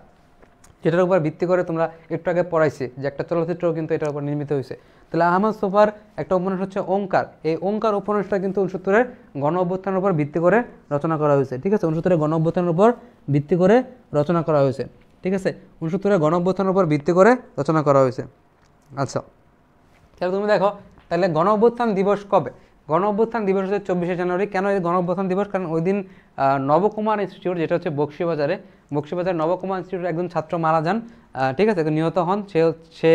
যেটার উপর ভিত্তি করে তোমরা একটু আগে পড়াইছি যে একটা চলচ্চিত্রও কিন্তু এটার উপর নির্মিত হয়েছে তাহলে আহমেদ সোফার একটা উপন্যাস হচ্ছে ওঙ্কার এই ওঙ্কার উপন্যাসটা কিন্তু উনসত্তরের গণ অভ্যুত্থানের উপর ভিত্তি করে রচনা করা হয়েছে ঠিক আছে উনসত্তরের গণ অভ্যুত্থানের উপর ভিত্তি করে রচনা করা হয়েছে ঠিক আছে উনসত্তরের গণ অভ্যুত্থানের উপর ভিত্তি করে রচনা করা হয়েছে আচ্ছা তাহলে তুমি দেখো তাহলে গণ অভ্যুত্থান দিবস কবে গণ অভ্যুত্থান দিবস হচ্ছে চব্বিশে জানুয়ারি কেন এই গণ অভ্যুত্থান দিবস কারণ ওই দিন নবকুমার ইনস্টিটিউট যেটা হচ্ছে বক্সিবাজারে বক্সিবাজারে নবকুমার ইনস্টিটিউটের একজন ছাত্র মারা যান ঠিক আছে নিহত হন সে হচ্ছে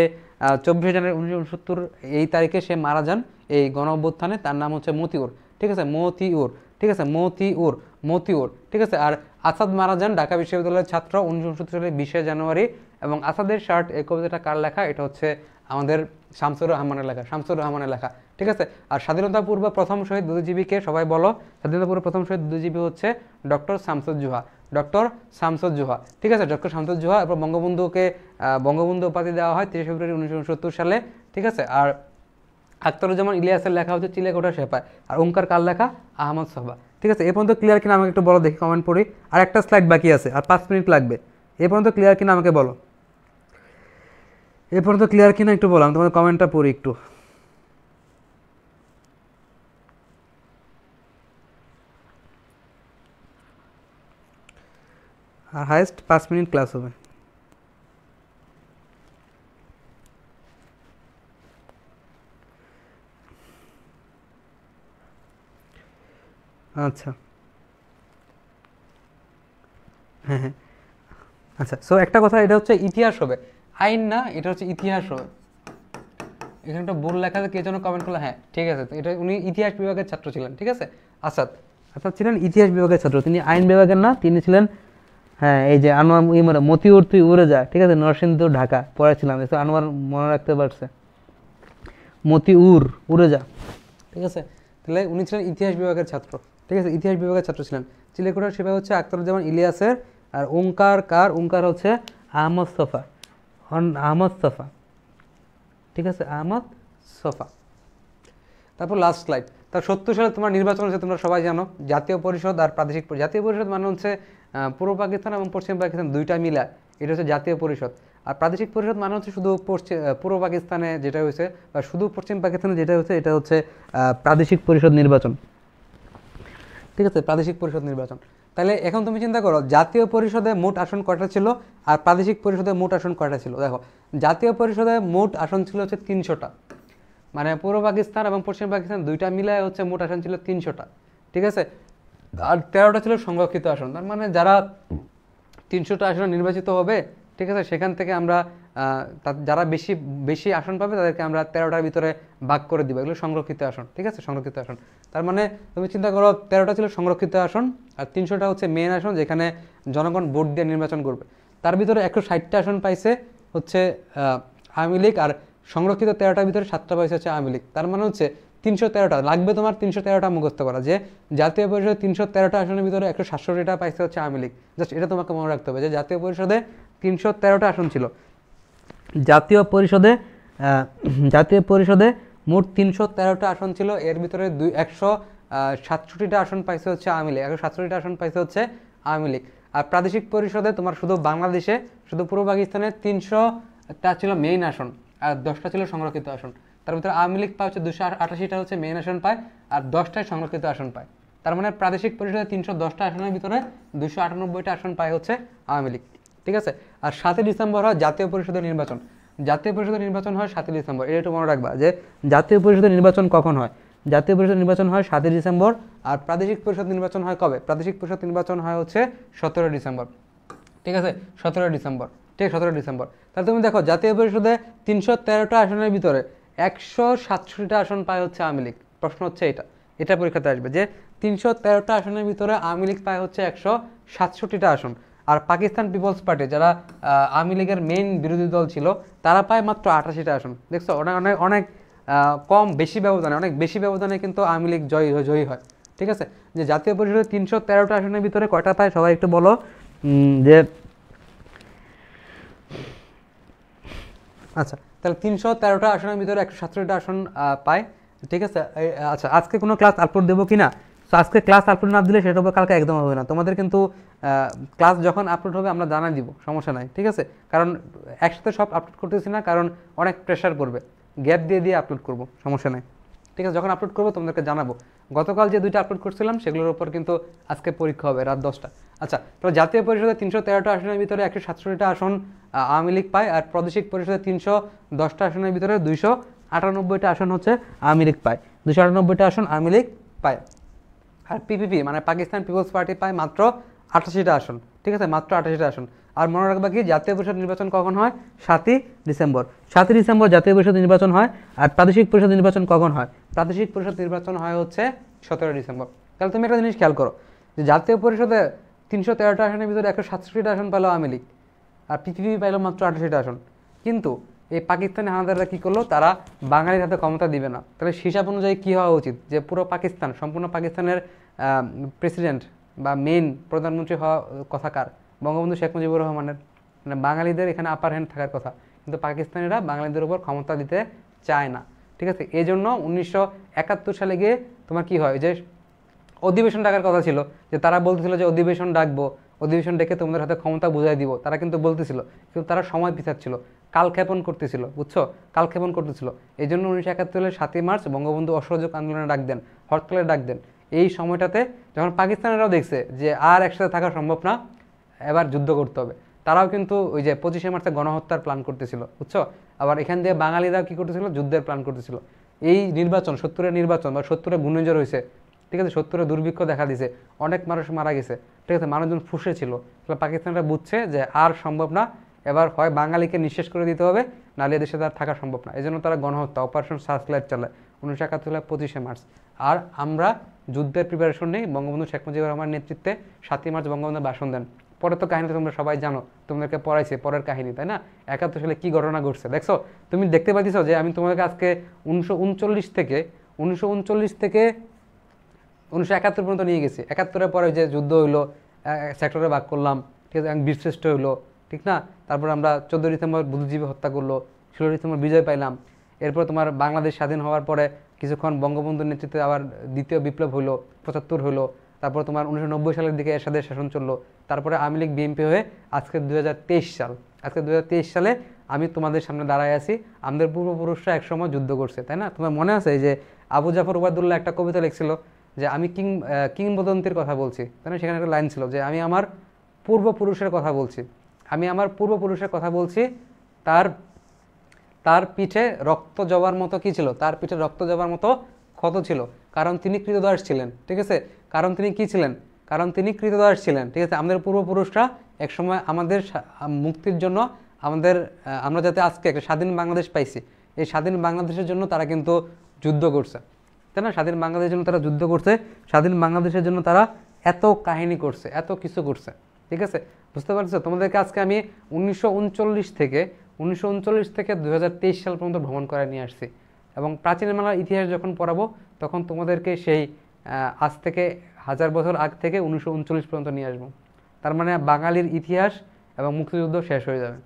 চব্বিশে জানুয়ারি উনিশশো উনসত্তর এই তারিখে সে মারা যান এই গণ অভ্যুত্থানে তার নাম হচ্ছে মতিউর ঠিক আছে মতিউর ঠিক আছে মতিউর মতিউর ঠিক আছে আর আসাদ মারা যান ঢাকা বিশ্ববিদ্যালয়ের ছাত্র উনিশশো উনসত্তর সালে বিশে জানুয়ারি এবং আসাদের শার্ট এই কবিতাটা কার লেখা এটা হচ্ছে আমাদের শামসুর রহমানের লেখা শামসুর রহমানের লেখা ঠিক আছে আর স্বাধীনতা পূর্ব প্রথম শহীদ বুদ্ধিজীবীকে সবাই বলো স্বাধীনতা পূর্ব প্রথম শহীদ বুদ্ধিজীবী হচ্ছে ডক্টর শামসুজ্জোহা ডক্টর শামসুজ্জোহা ঠিক আছে ডক্টর শামসুজ্জোহা এরপর বঙ্গবন্ধুকে বঙ্গবন্ধু উপাধি দেওয়া হয় তিরিশে ফেব্রুয়ারি উনিশশো সালে ঠিক আছে আর আখতারুজ্জামান ইলিয়াসের লেখা হচ্ছে চিলেকোটা শেপায় আর ওঙ্কার কার লেখা আহমদ সোহবা ঠিক আছে এ পর্যন্ত ক্লিয়ার কিনা আমাকে একটু বলো দেখি কমেন্ট পড়ি আর একটা স্লাইড বাকি আছে আর পাঁচ মিনিট লাগবে এ পর্যন্ত ক্লিয়ার কিনা আমাকে বলো এরপরে তো ক্লিয়ার কিনা একটু বললাম তোমাদের কমেন্টটা পড়ি একটু আর হায়েস্ট পাঁচ মিনিট ক্লাস হবে আচ্ছা হ্যাঁ হ্যাঁ আচ্ছা সো একটা কথা এটা হচ্ছে ইতিহাস হবে আইন না এটা হচ্ছে ইতিহাস এখানে একটা বোর্ড লেখা কে যেন কমেন্ট করলো হ্যাঁ ঠিক আছে এটা উনি ইতিহাস বিভাগের ছাত্র ছিলেন ঠিক আছে আসাদ আসাদ ছিলেন ইতিহাস বিভাগের ছাত্র তিনি আইন বিভাগের না তিনি ছিলেন হ্যাঁ এই যে আনোয়ার ইমরা মতিউর তুই উড়ে যা ঠিক আছে নরসিন্দু ঢাকা পড়াছিলাম এসে আনোয়ার মনে রাখতে পারছে মতিউর উড়ে যা ঠিক আছে তাহলে উনি ছিলেন ইতিহাস বিভাগের ছাত্র ঠিক আছে ইতিহাস বিভাগের ছাত্র ছিলেন চিলেকোটার সেভাবে হচ্ছে আক্তারুজ্জামান ইলিয়াসের আর ওঙ্কার কার ওঙ্কার হচ্ছে আহমদ সফা হন আহমদ সফা ঠিক আছে আহমদ সফা তারপর লাস্ট স্লাইড তার সত্তর সালে তোমার নির্বাচন হচ্ছে তোমরা সবাই জানো জাতীয় পরিষদ আর প্রাদেশিক জাতীয় পরিষদ মানে হচ্ছে পূর্ব পাকিস্তান এবং পশ্চিম পাকিস্তান দুইটা মিলা এটা হচ্ছে জাতীয় পরিষদ আর প্রাদেশিক পরিষদ মানে হচ্ছে শুধু পশ্চিম পূর্ব পাকিস্তানে যেটা হয়েছে বা শুধু পশ্চিম পাকিস্তানে যেটা হয়েছে এটা হচ্ছে প্রাদেশিক পরিষদ নির্বাচন ঠিক আছে প্রাদেশিক পরিষদ নির্বাচন তাহলে এখন তুমি চিন্তা করো জাতীয় পরিষদে মোট আসন কয়টা ছিল আর প্রাদেশিক পরিষদে মোট আসন কয়টা ছিল দেখো জাতীয় পরিষদে মোট আসন ছিল হচ্ছে তিনশোটা মানে পূর্ব পাকিস্তান এবং পশ্চিম পাকিস্তান দুইটা মিলায় হচ্ছে মোট আসন ছিল তিনশোটা ঠিক আছে আর তেরোটা ছিল সংরক্ষিত আসন তার মানে যারা তিনশোটা আসন নির্বাচিত হবে ঠিক আছে সেখান থেকে আমরা যারা বেশি বেশি আসন পাবে তাদেরকে আমরা তেরোটার ভিতরে ভাগ করে দিব এগুলো সংরক্ষিত আসন ঠিক আছে সংরক্ষিত আসন তার মানে তুমি চিন্তা করো তেরোটা ছিল সংরক্ষিত আসন আর তিনশোটা হচ্ছে মেন আসন যেখানে জনগণ ভোট দিয়ে নির্বাচন করবে তার ভিতরে একশো ষাটটা আসন পাইছে হচ্ছে আওয়ামী লীগ আর সংরক্ষিত তেরোটার ভিতরে সাতটা পাইছে হচ্ছে আওয়ামী লীগ তার মানে হচ্ছে তিনশো তেরোটা লাগবে তোমার তিনশো তেরোটা মুখস্থ করা যে জাতীয় পরিষদে তিনশো তেরোটা আসনের ভিতরে একশো সাতষট্টিটা পাইছে হচ্ছে আওয়ামী লীগ জাস্ট এটা তোমাকে মনে রাখতে হবে যে জাতীয় পরিষদে তিনশো তেরোটা আসন ছিল জাতীয় পরিষদে জাতীয় পরিষদে মোট তিনশো তেরোটা আসন ছিল এর ভিতরে দুই একশো সাতষট্টিটা আসন পাইছে হচ্ছে আওয়ামী লীগ একশো সাতষট্টিটা আসন পাইছে হচ্ছে আওয়ামী লীগ আর প্রাদেশিক পরিষদে তোমার শুধু বাংলাদেশে শুধু পূর্ব পাকিস্তানে তিনশোটা ছিল মেইন আসন আর দশটা ছিল সংরক্ষিত আসন তার ভিতরে আওয়ামী লীগ পায় হচ্ছে দুশো আটাশিটা হচ্ছে মেইন আসন পায় আর দশটায় সংরক্ষিত আসন পায় তার মানে প্রাদেশিক পরিষদে তিনশো দশটা আসনের ভিতরে দুশো আটানব্বইটা আসন পায় হচ্ছে আওয়ামী লীগ ঠিক আছে আর সাতই ডিসেম্বর হয় জাতীয় পরিষদের নির্বাচন জাতীয় পরিষদের নির্বাচন হয় সাতই ডিসেম্বর এটা একটু মনে রাখবা যে জাতীয় পরিষদের নির্বাচন কখন হয় জাতীয় পরিষদ নির্বাচন হয় সাতই ডিসেম্বর আর প্রাদেশিক পরিষদ নির্বাচন হয় কবে প্রাদেশিক পরিষদ নির্বাচন হয় হচ্ছে সতেরোই ডিসেম্বর ঠিক আছে সতেরো ডিসেম্বর ঠিক সতেরো ডিসেম্বর তাহলে তুমি দেখো জাতীয় পরিষদে তিনশো তেরোটা আসনের ভিতরে একশো সাতষট্টিটা আসন পায় হচ্ছে আওয়ামী লীগ প্রশ্ন হচ্ছে এটা এটা পরীক্ষাতে আসবে যে তিনশো তেরোটা আসনের ভিতরে আওয়ামী লীগ পায় হচ্ছে একশো সাতষট্টিটা আসন আর পাকিস্তান পিপলস পার্টি যারা আওয়ামী লীগের মেইন বিরোধী দল ছিল তারা পায় মাত্র আঠাশিটা আসন দেখছো অনেক অনেক কম বেশি ব্যবধানে অনেক বেশি ব্যবধানে কিন্তু আওয়ামী লীগ জয়ী জয়ী হয় ঠিক আছে যে জাতীয় পরিষদের তিনশো তেরোটা আসনের ভিতরে কয়টা পায় সবাই একটু বলো যে আচ্ছা তাহলে তিনশো তেরোটা আসনের ভিতরে একশো সাতষট্টি আসন পায় ঠিক আছে আচ্ছা আজকে কোনো ক্লাস আপলোড দেবো কি না তো আজকে ক্লাস আপলোড না দিলে সেটা কালকে একদম হবে না তোমাদের কিন্তু ক্লাস যখন আপলোড হবে আমরা জানা দিব সমস্যা নাই ঠিক আছে কারণ একসাথে সব আপলোড করতেছি না কারণ অনেক প্রেশার করবে গ্যাপ দিয়ে দিয়ে আপলোড করব সমস্যা নাই ঠিক আছে যখন আপলোড করবো তোমাদেরকে জানাবো গতকাল যে দুইটা আপলোড করছিলাম সেগুলোর উপর কিন্তু আজকে পরীক্ষা হবে রাত দশটা আচ্ছা তো জাতীয় পরিষদে তিনশো তেরোটা আসনের ভিতরে একশো সাতষট্টিটা আসন আওয়ামী লীগ পায় আর প্রাদেশিক পরিষদে তিনশো দশটা আসনের ভিতরে দুইশো আটানব্বইটা আসন হচ্ছে আওয়ামী লীগ পায় দুশো আটানব্বইটা আসন আওয়ামী লীগ পায় আর পিপিপি মানে পাকিস্তান পিপলস পার্টি পায় মাত্র আঠাশিটা আসন ঠিক আছে মাত্র আঠাশিটা আসন আর মনে রাখবা কি জাতীয় পরিষদ নির্বাচন কখন হয় সাতই ডিসেম্বর সাতই ডিসেম্বর জাতীয় পরিষদ নির্বাচন হয় আর প্রাদেশিক পরিষদ নির্বাচন কখন হয় প্রাদেশিক পরিষদ নির্বাচন হয় হচ্ছে সতেরো ডিসেম্বর তাহলে তুমি একটা জিনিস খেয়াল করো যে জাতীয় পরিষদে তিনশো তেরোটা আসনের ভিতরে একশো সাতষট্টিটা আসন পেল আওয়ামী লীগ আর পৃথিবী পেল মাত্র আটাশিটা আসন কিন্তু এই পাকিস্তানি হানাদাররা কী করলো তারা বাঙালির হাতে ক্ষমতা দিবে না তাহলে হিসাব অনুযায়ী কী হওয়া উচিত যে পুরো পাকিস্তান সম্পূর্ণ পাকিস্তানের প্রেসিডেন্ট বা মেন প্রধানমন্ত্রী হওয়া কথা কার বঙ্গবন্ধু শেখ মুজিবুর রহমানের মানে বাঙালিদের এখানে আপার হ্যান্ড থাকার কথা কিন্তু পাকিস্তানিরা বাঙালিদের উপর ক্ষমতা দিতে চায় না ঠিক আছে এই জন্য উনিশশো সালে গিয়ে তোমার কি হয় যে অধিবেশন ডাকার কথা ছিল যে তারা বলতেছিল যে অধিবেশন ডাকবো অধিবেশন ডেকে তোমাদের হাতে ক্ষমতা বুঝাই দিব তারা কিন্তু বলতেছিল কিন্তু তারা সময় পিছাচ্ছিল কালক্ষেপণ করতেছিল বুঝছো কালক্ষেপণ করতেছিল এই জন্য উনিশশো সালের সাতই মার্চ বঙ্গবন্ধু অসহযোগ আন্দোলনে ডাক দেন হরতালে ডাক দেন এই সময়টাতে যখন পাকিস্তানেরাও দেখছে যে আর একসাথে থাকা সম্ভব না এবার যুদ্ধ করতে হবে তারাও কিন্তু ওই যে পঁচিশে মার্চে গণহত্যার প্ল্যান করতেছিল বুঝছো আবার এখান দিয়ে বাঙালিরাও কী করতেছিল যুদ্ধের প্ল্যান করতেছিল এই নির্বাচন সত্তরের নির্বাচন বা সত্তরে ঘূর্ণিঝড় হয়েছে ঠিক আছে সত্তরে দুর্ভিক্ষ দেখা দিছে অনেক মানুষ মারা গেছে ঠিক আছে মানুষজন ফুসে ছিল তাহলে পাকিস্তানরা বুঝছে যে আর সম্ভব না এবার হয় বাঙালিকে নিঃশেষ করে দিতে হবে নালিয়া দেশে তার আর থাকা সম্ভব না এই তারা গণহত্যা অপারেশন সার্চলাইট চালায় উনিশশো একাত্তর পঁচিশে মার্চ আর আমরা যুদ্ধের প্রিপারেশন নেই বঙ্গবন্ধু শেখ মুজিবুর রহমান নেতৃত্বে সাতই মার্চ বঙ্গবন্ধু ভাষণ দেন পরে তো কাহিনী তোমরা সবাই জানো তোমাদেরকে পড়াইছে পরের কাহিনী তাই না একাত্তর সালে কী ঘটনা ঘটছে দেখছো তুমি দেখতে পাচ্ছ যে আমি তোমাদেরকে আজকে উনিশশো উনচল্লিশ থেকে উনিশশো উনচল্লিশ থেকে উনিশশো একাত্তর পর্যন্ত নিয়ে গেছি একাত্তরের পরে যে যুদ্ধ হইলো সেক্টরে ভাগ করলাম ঠিক আছে বীরশ্রেষ্ঠ হইলো ঠিক না তারপর আমরা চোদ্দো ডিসেম্বর বুদ্ধিজীবী হত্যা করলো ষোলো ডিসেম্বর বিজয় পাইলাম এরপর তোমার বাংলাদেশ স্বাধীন হওয়ার পরে কিছুক্ষণ বঙ্গবন্ধুর নেতৃত্বে আবার দ্বিতীয় বিপ্লব হলো পঁচাত্তর হলো তারপর তোমার উনিশশো সালের দিকে এরশাদের শাসন চললো তারপরে আওয়ামী লীগ বিএনপি হয়ে আজকে দু সাল আজকে দু সালে আমি তোমাদের সামনে দাঁড়ায় আছি আমাদের পূর্বপুরুষরা একসময় যুদ্ধ করছে তাই না তোমার মনে আছে যে আবু জাফর উবায়দুল্লাহ একটা কবিতা লিখছিল যে আমি কিং কিংবদন্তির কথা বলছি তাই না সেখানে একটা লাইন ছিল যে আমি আমার পূর্বপুরুষের কথা বলছি আমি আমার পূর্বপুরুষের কথা বলছি তার তার পিঠে রক্ত জবার মতো কি ছিল তার পিঠে রক্ত জবার মতো ক্ষত ছিল কারণ তিনি কৃতদাস ছিলেন ঠিক আছে কারণ তিনি কী ছিলেন কারণ তিনি কৃতদাস ছিলেন ঠিক আছে আমাদের পূর্বপুরুষরা একসময় আমাদের মুক্তির জন্য আমাদের আমরা যাতে আজকে একটা স্বাধীন বাংলাদেশ পাইছি এই স্বাধীন বাংলাদেশের জন্য তারা কিন্তু যুদ্ধ করছে তাই না স্বাধীন বাংলাদেশের জন্য তারা যুদ্ধ করছে স্বাধীন বাংলাদেশের জন্য তারা এত কাহিনী করছে এত কিছু করছে ঠিক আছে বুঝতে পারছো তোমাদেরকে আজকে আমি উনিশশো থেকে উনিশশো থেকে দু সাল পর্যন্ত ভ্রমণ করে নিয়ে আসছি এবং প্রাচীন মেলার ইতিহাস যখন পড়াবো তখন তোমাদেরকে সেই আজ থেকে হাজার বছর আগ থেকে উনিশশো পর্যন্ত নিয়ে আসবো তার মানে বাঙালির ইতিহাস এবং মুক্তিযুদ্ধ শেষ হয়ে যাবে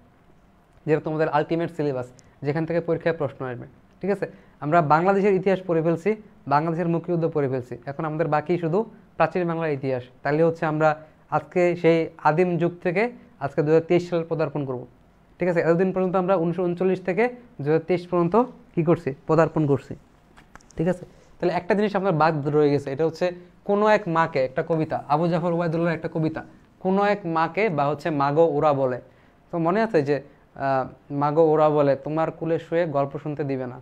যেটা তোমাদের আলটিমেট সিলেবাস যেখান থেকে পরীক্ষায় প্রশ্ন আসবে ঠিক আছে আমরা বাংলাদেশের ইতিহাস পড়ে ফেলছি বাংলাদেশের মুক্তিযুদ্ধ পড়ে ফেলছি এখন আমাদের বাকি শুধু প্রাচীন বাংলার ইতিহাস তাহলে হচ্ছে আমরা আজকে সেই আদিম যুগ থেকে আজকে দু সালে পদার্পণ করবো ঠিক আছে এতদিন পর্যন্ত আমরা উনিশশো থেকে দু পর্যন্ত কী করছি পদার্পণ করছি ঠিক আছে তাহলে একটা জিনিস আপনার বাদ রয়ে গেছে এটা হচ্ছে কোনো এক মাকে একটা কবিতা আবু জাফর ওবায়দুল্লাহর একটা কবিতা কোনো এক মাকে বা হচ্ছে মাগো ওরা বলে তো মনে আছে যে মাগো ওরা বলে তোমার কুলে শুয়ে গল্প শুনতে দিবে না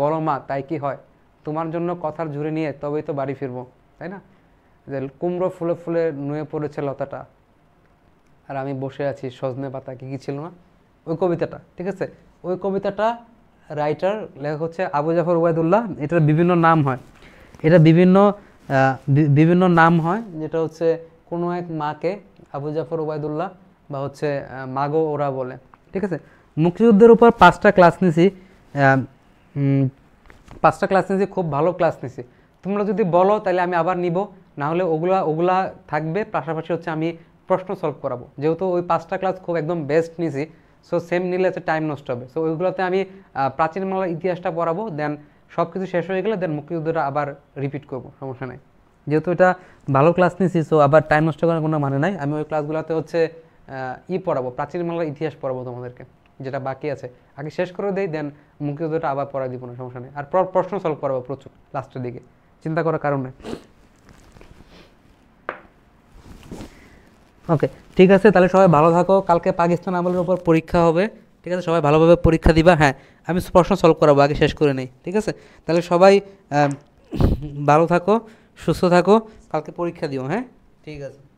বলো মা তাই কি হয় তোমার জন্য কথার ঝুড়ে নিয়ে তবেই তো বাড়ি ফিরবো তাই না যে কুমড়ো ফুলে ফুলে নুয়ে পড়েছে লতাটা আর আমি বসে আছি সজনে পাতা কী কী ছিল না ওই কবিতাটা ঠিক আছে ওই কবিতাটা রাইটার লেখক হচ্ছে আবু জাফর ওবায়দুল্লাহ এটার বিভিন্ন নাম হয় এটা বিভিন্ন বিভিন্ন নাম হয় যেটা হচ্ছে কোনো এক মাকে আবু জাফর ওবায়দুল্লাহ বা হচ্ছে মাগো ওরা বলে ঠিক আছে মুক্তিযুদ্ধের উপর পাঁচটা ক্লাস নিছি পাঁচটা ক্লাস নিছি খুব ভালো ক্লাস নিছি তোমরা যদি বলো তাহলে আমি আবার নিব না হলে ওগুলা ওগুলা থাকবে পাশাপাশি হচ্ছে আমি প্রশ্ন সলভ করাবো যেহেতু ওই পাঁচটা ক্লাস খুব একদম বেস্ট নিছি সো সেম নিলে হচ্ছে টাইম নষ্ট হবে সো ওইগুলোতে আমি প্রাচীন বাংলার ইতিহাসটা পড়াবো দেন সব কিছু শেষ হয়ে গেলে দেন মুক্তিযুদ্ধটা আবার রিপিট করবো সমস্যা নেই যেহেতু এটা ভালো ক্লাস নিছি সো আবার টাইম নষ্ট করার কোনো মানে নাই আমি ওই ক্লাসগুলোতে হচ্ছে ই পড়াবো প্রাচীন বাংলার ইতিহাস পড়াবো তোমাদেরকে যেটা বাকি আছে আগে শেষ করে দেই দেন মুক্তিযুদ্ধটা আবার পড়া দিব না সমস্যা নেই আর প্রশ্ন সলভ করাবো প্রচুর লাস্টের দিকে চিন্তা করার কারণ নেই ওকে ঠিক আছে তাহলে সবাই ভালো থাকো কালকে পাকিস্তান আমলের উপর পরীক্ষা হবে ঠিক আছে সবাই ভালোভাবে পরীক্ষা দিবা হ্যাঁ আমি প্রশ্ন সলভ করাবো আগে শেষ করে নেই ঠিক আছে তাহলে সবাই ভালো থাকো সুস্থ থাকো কালকে পরীক্ষা দিও হ্যাঁ ঠিক আছে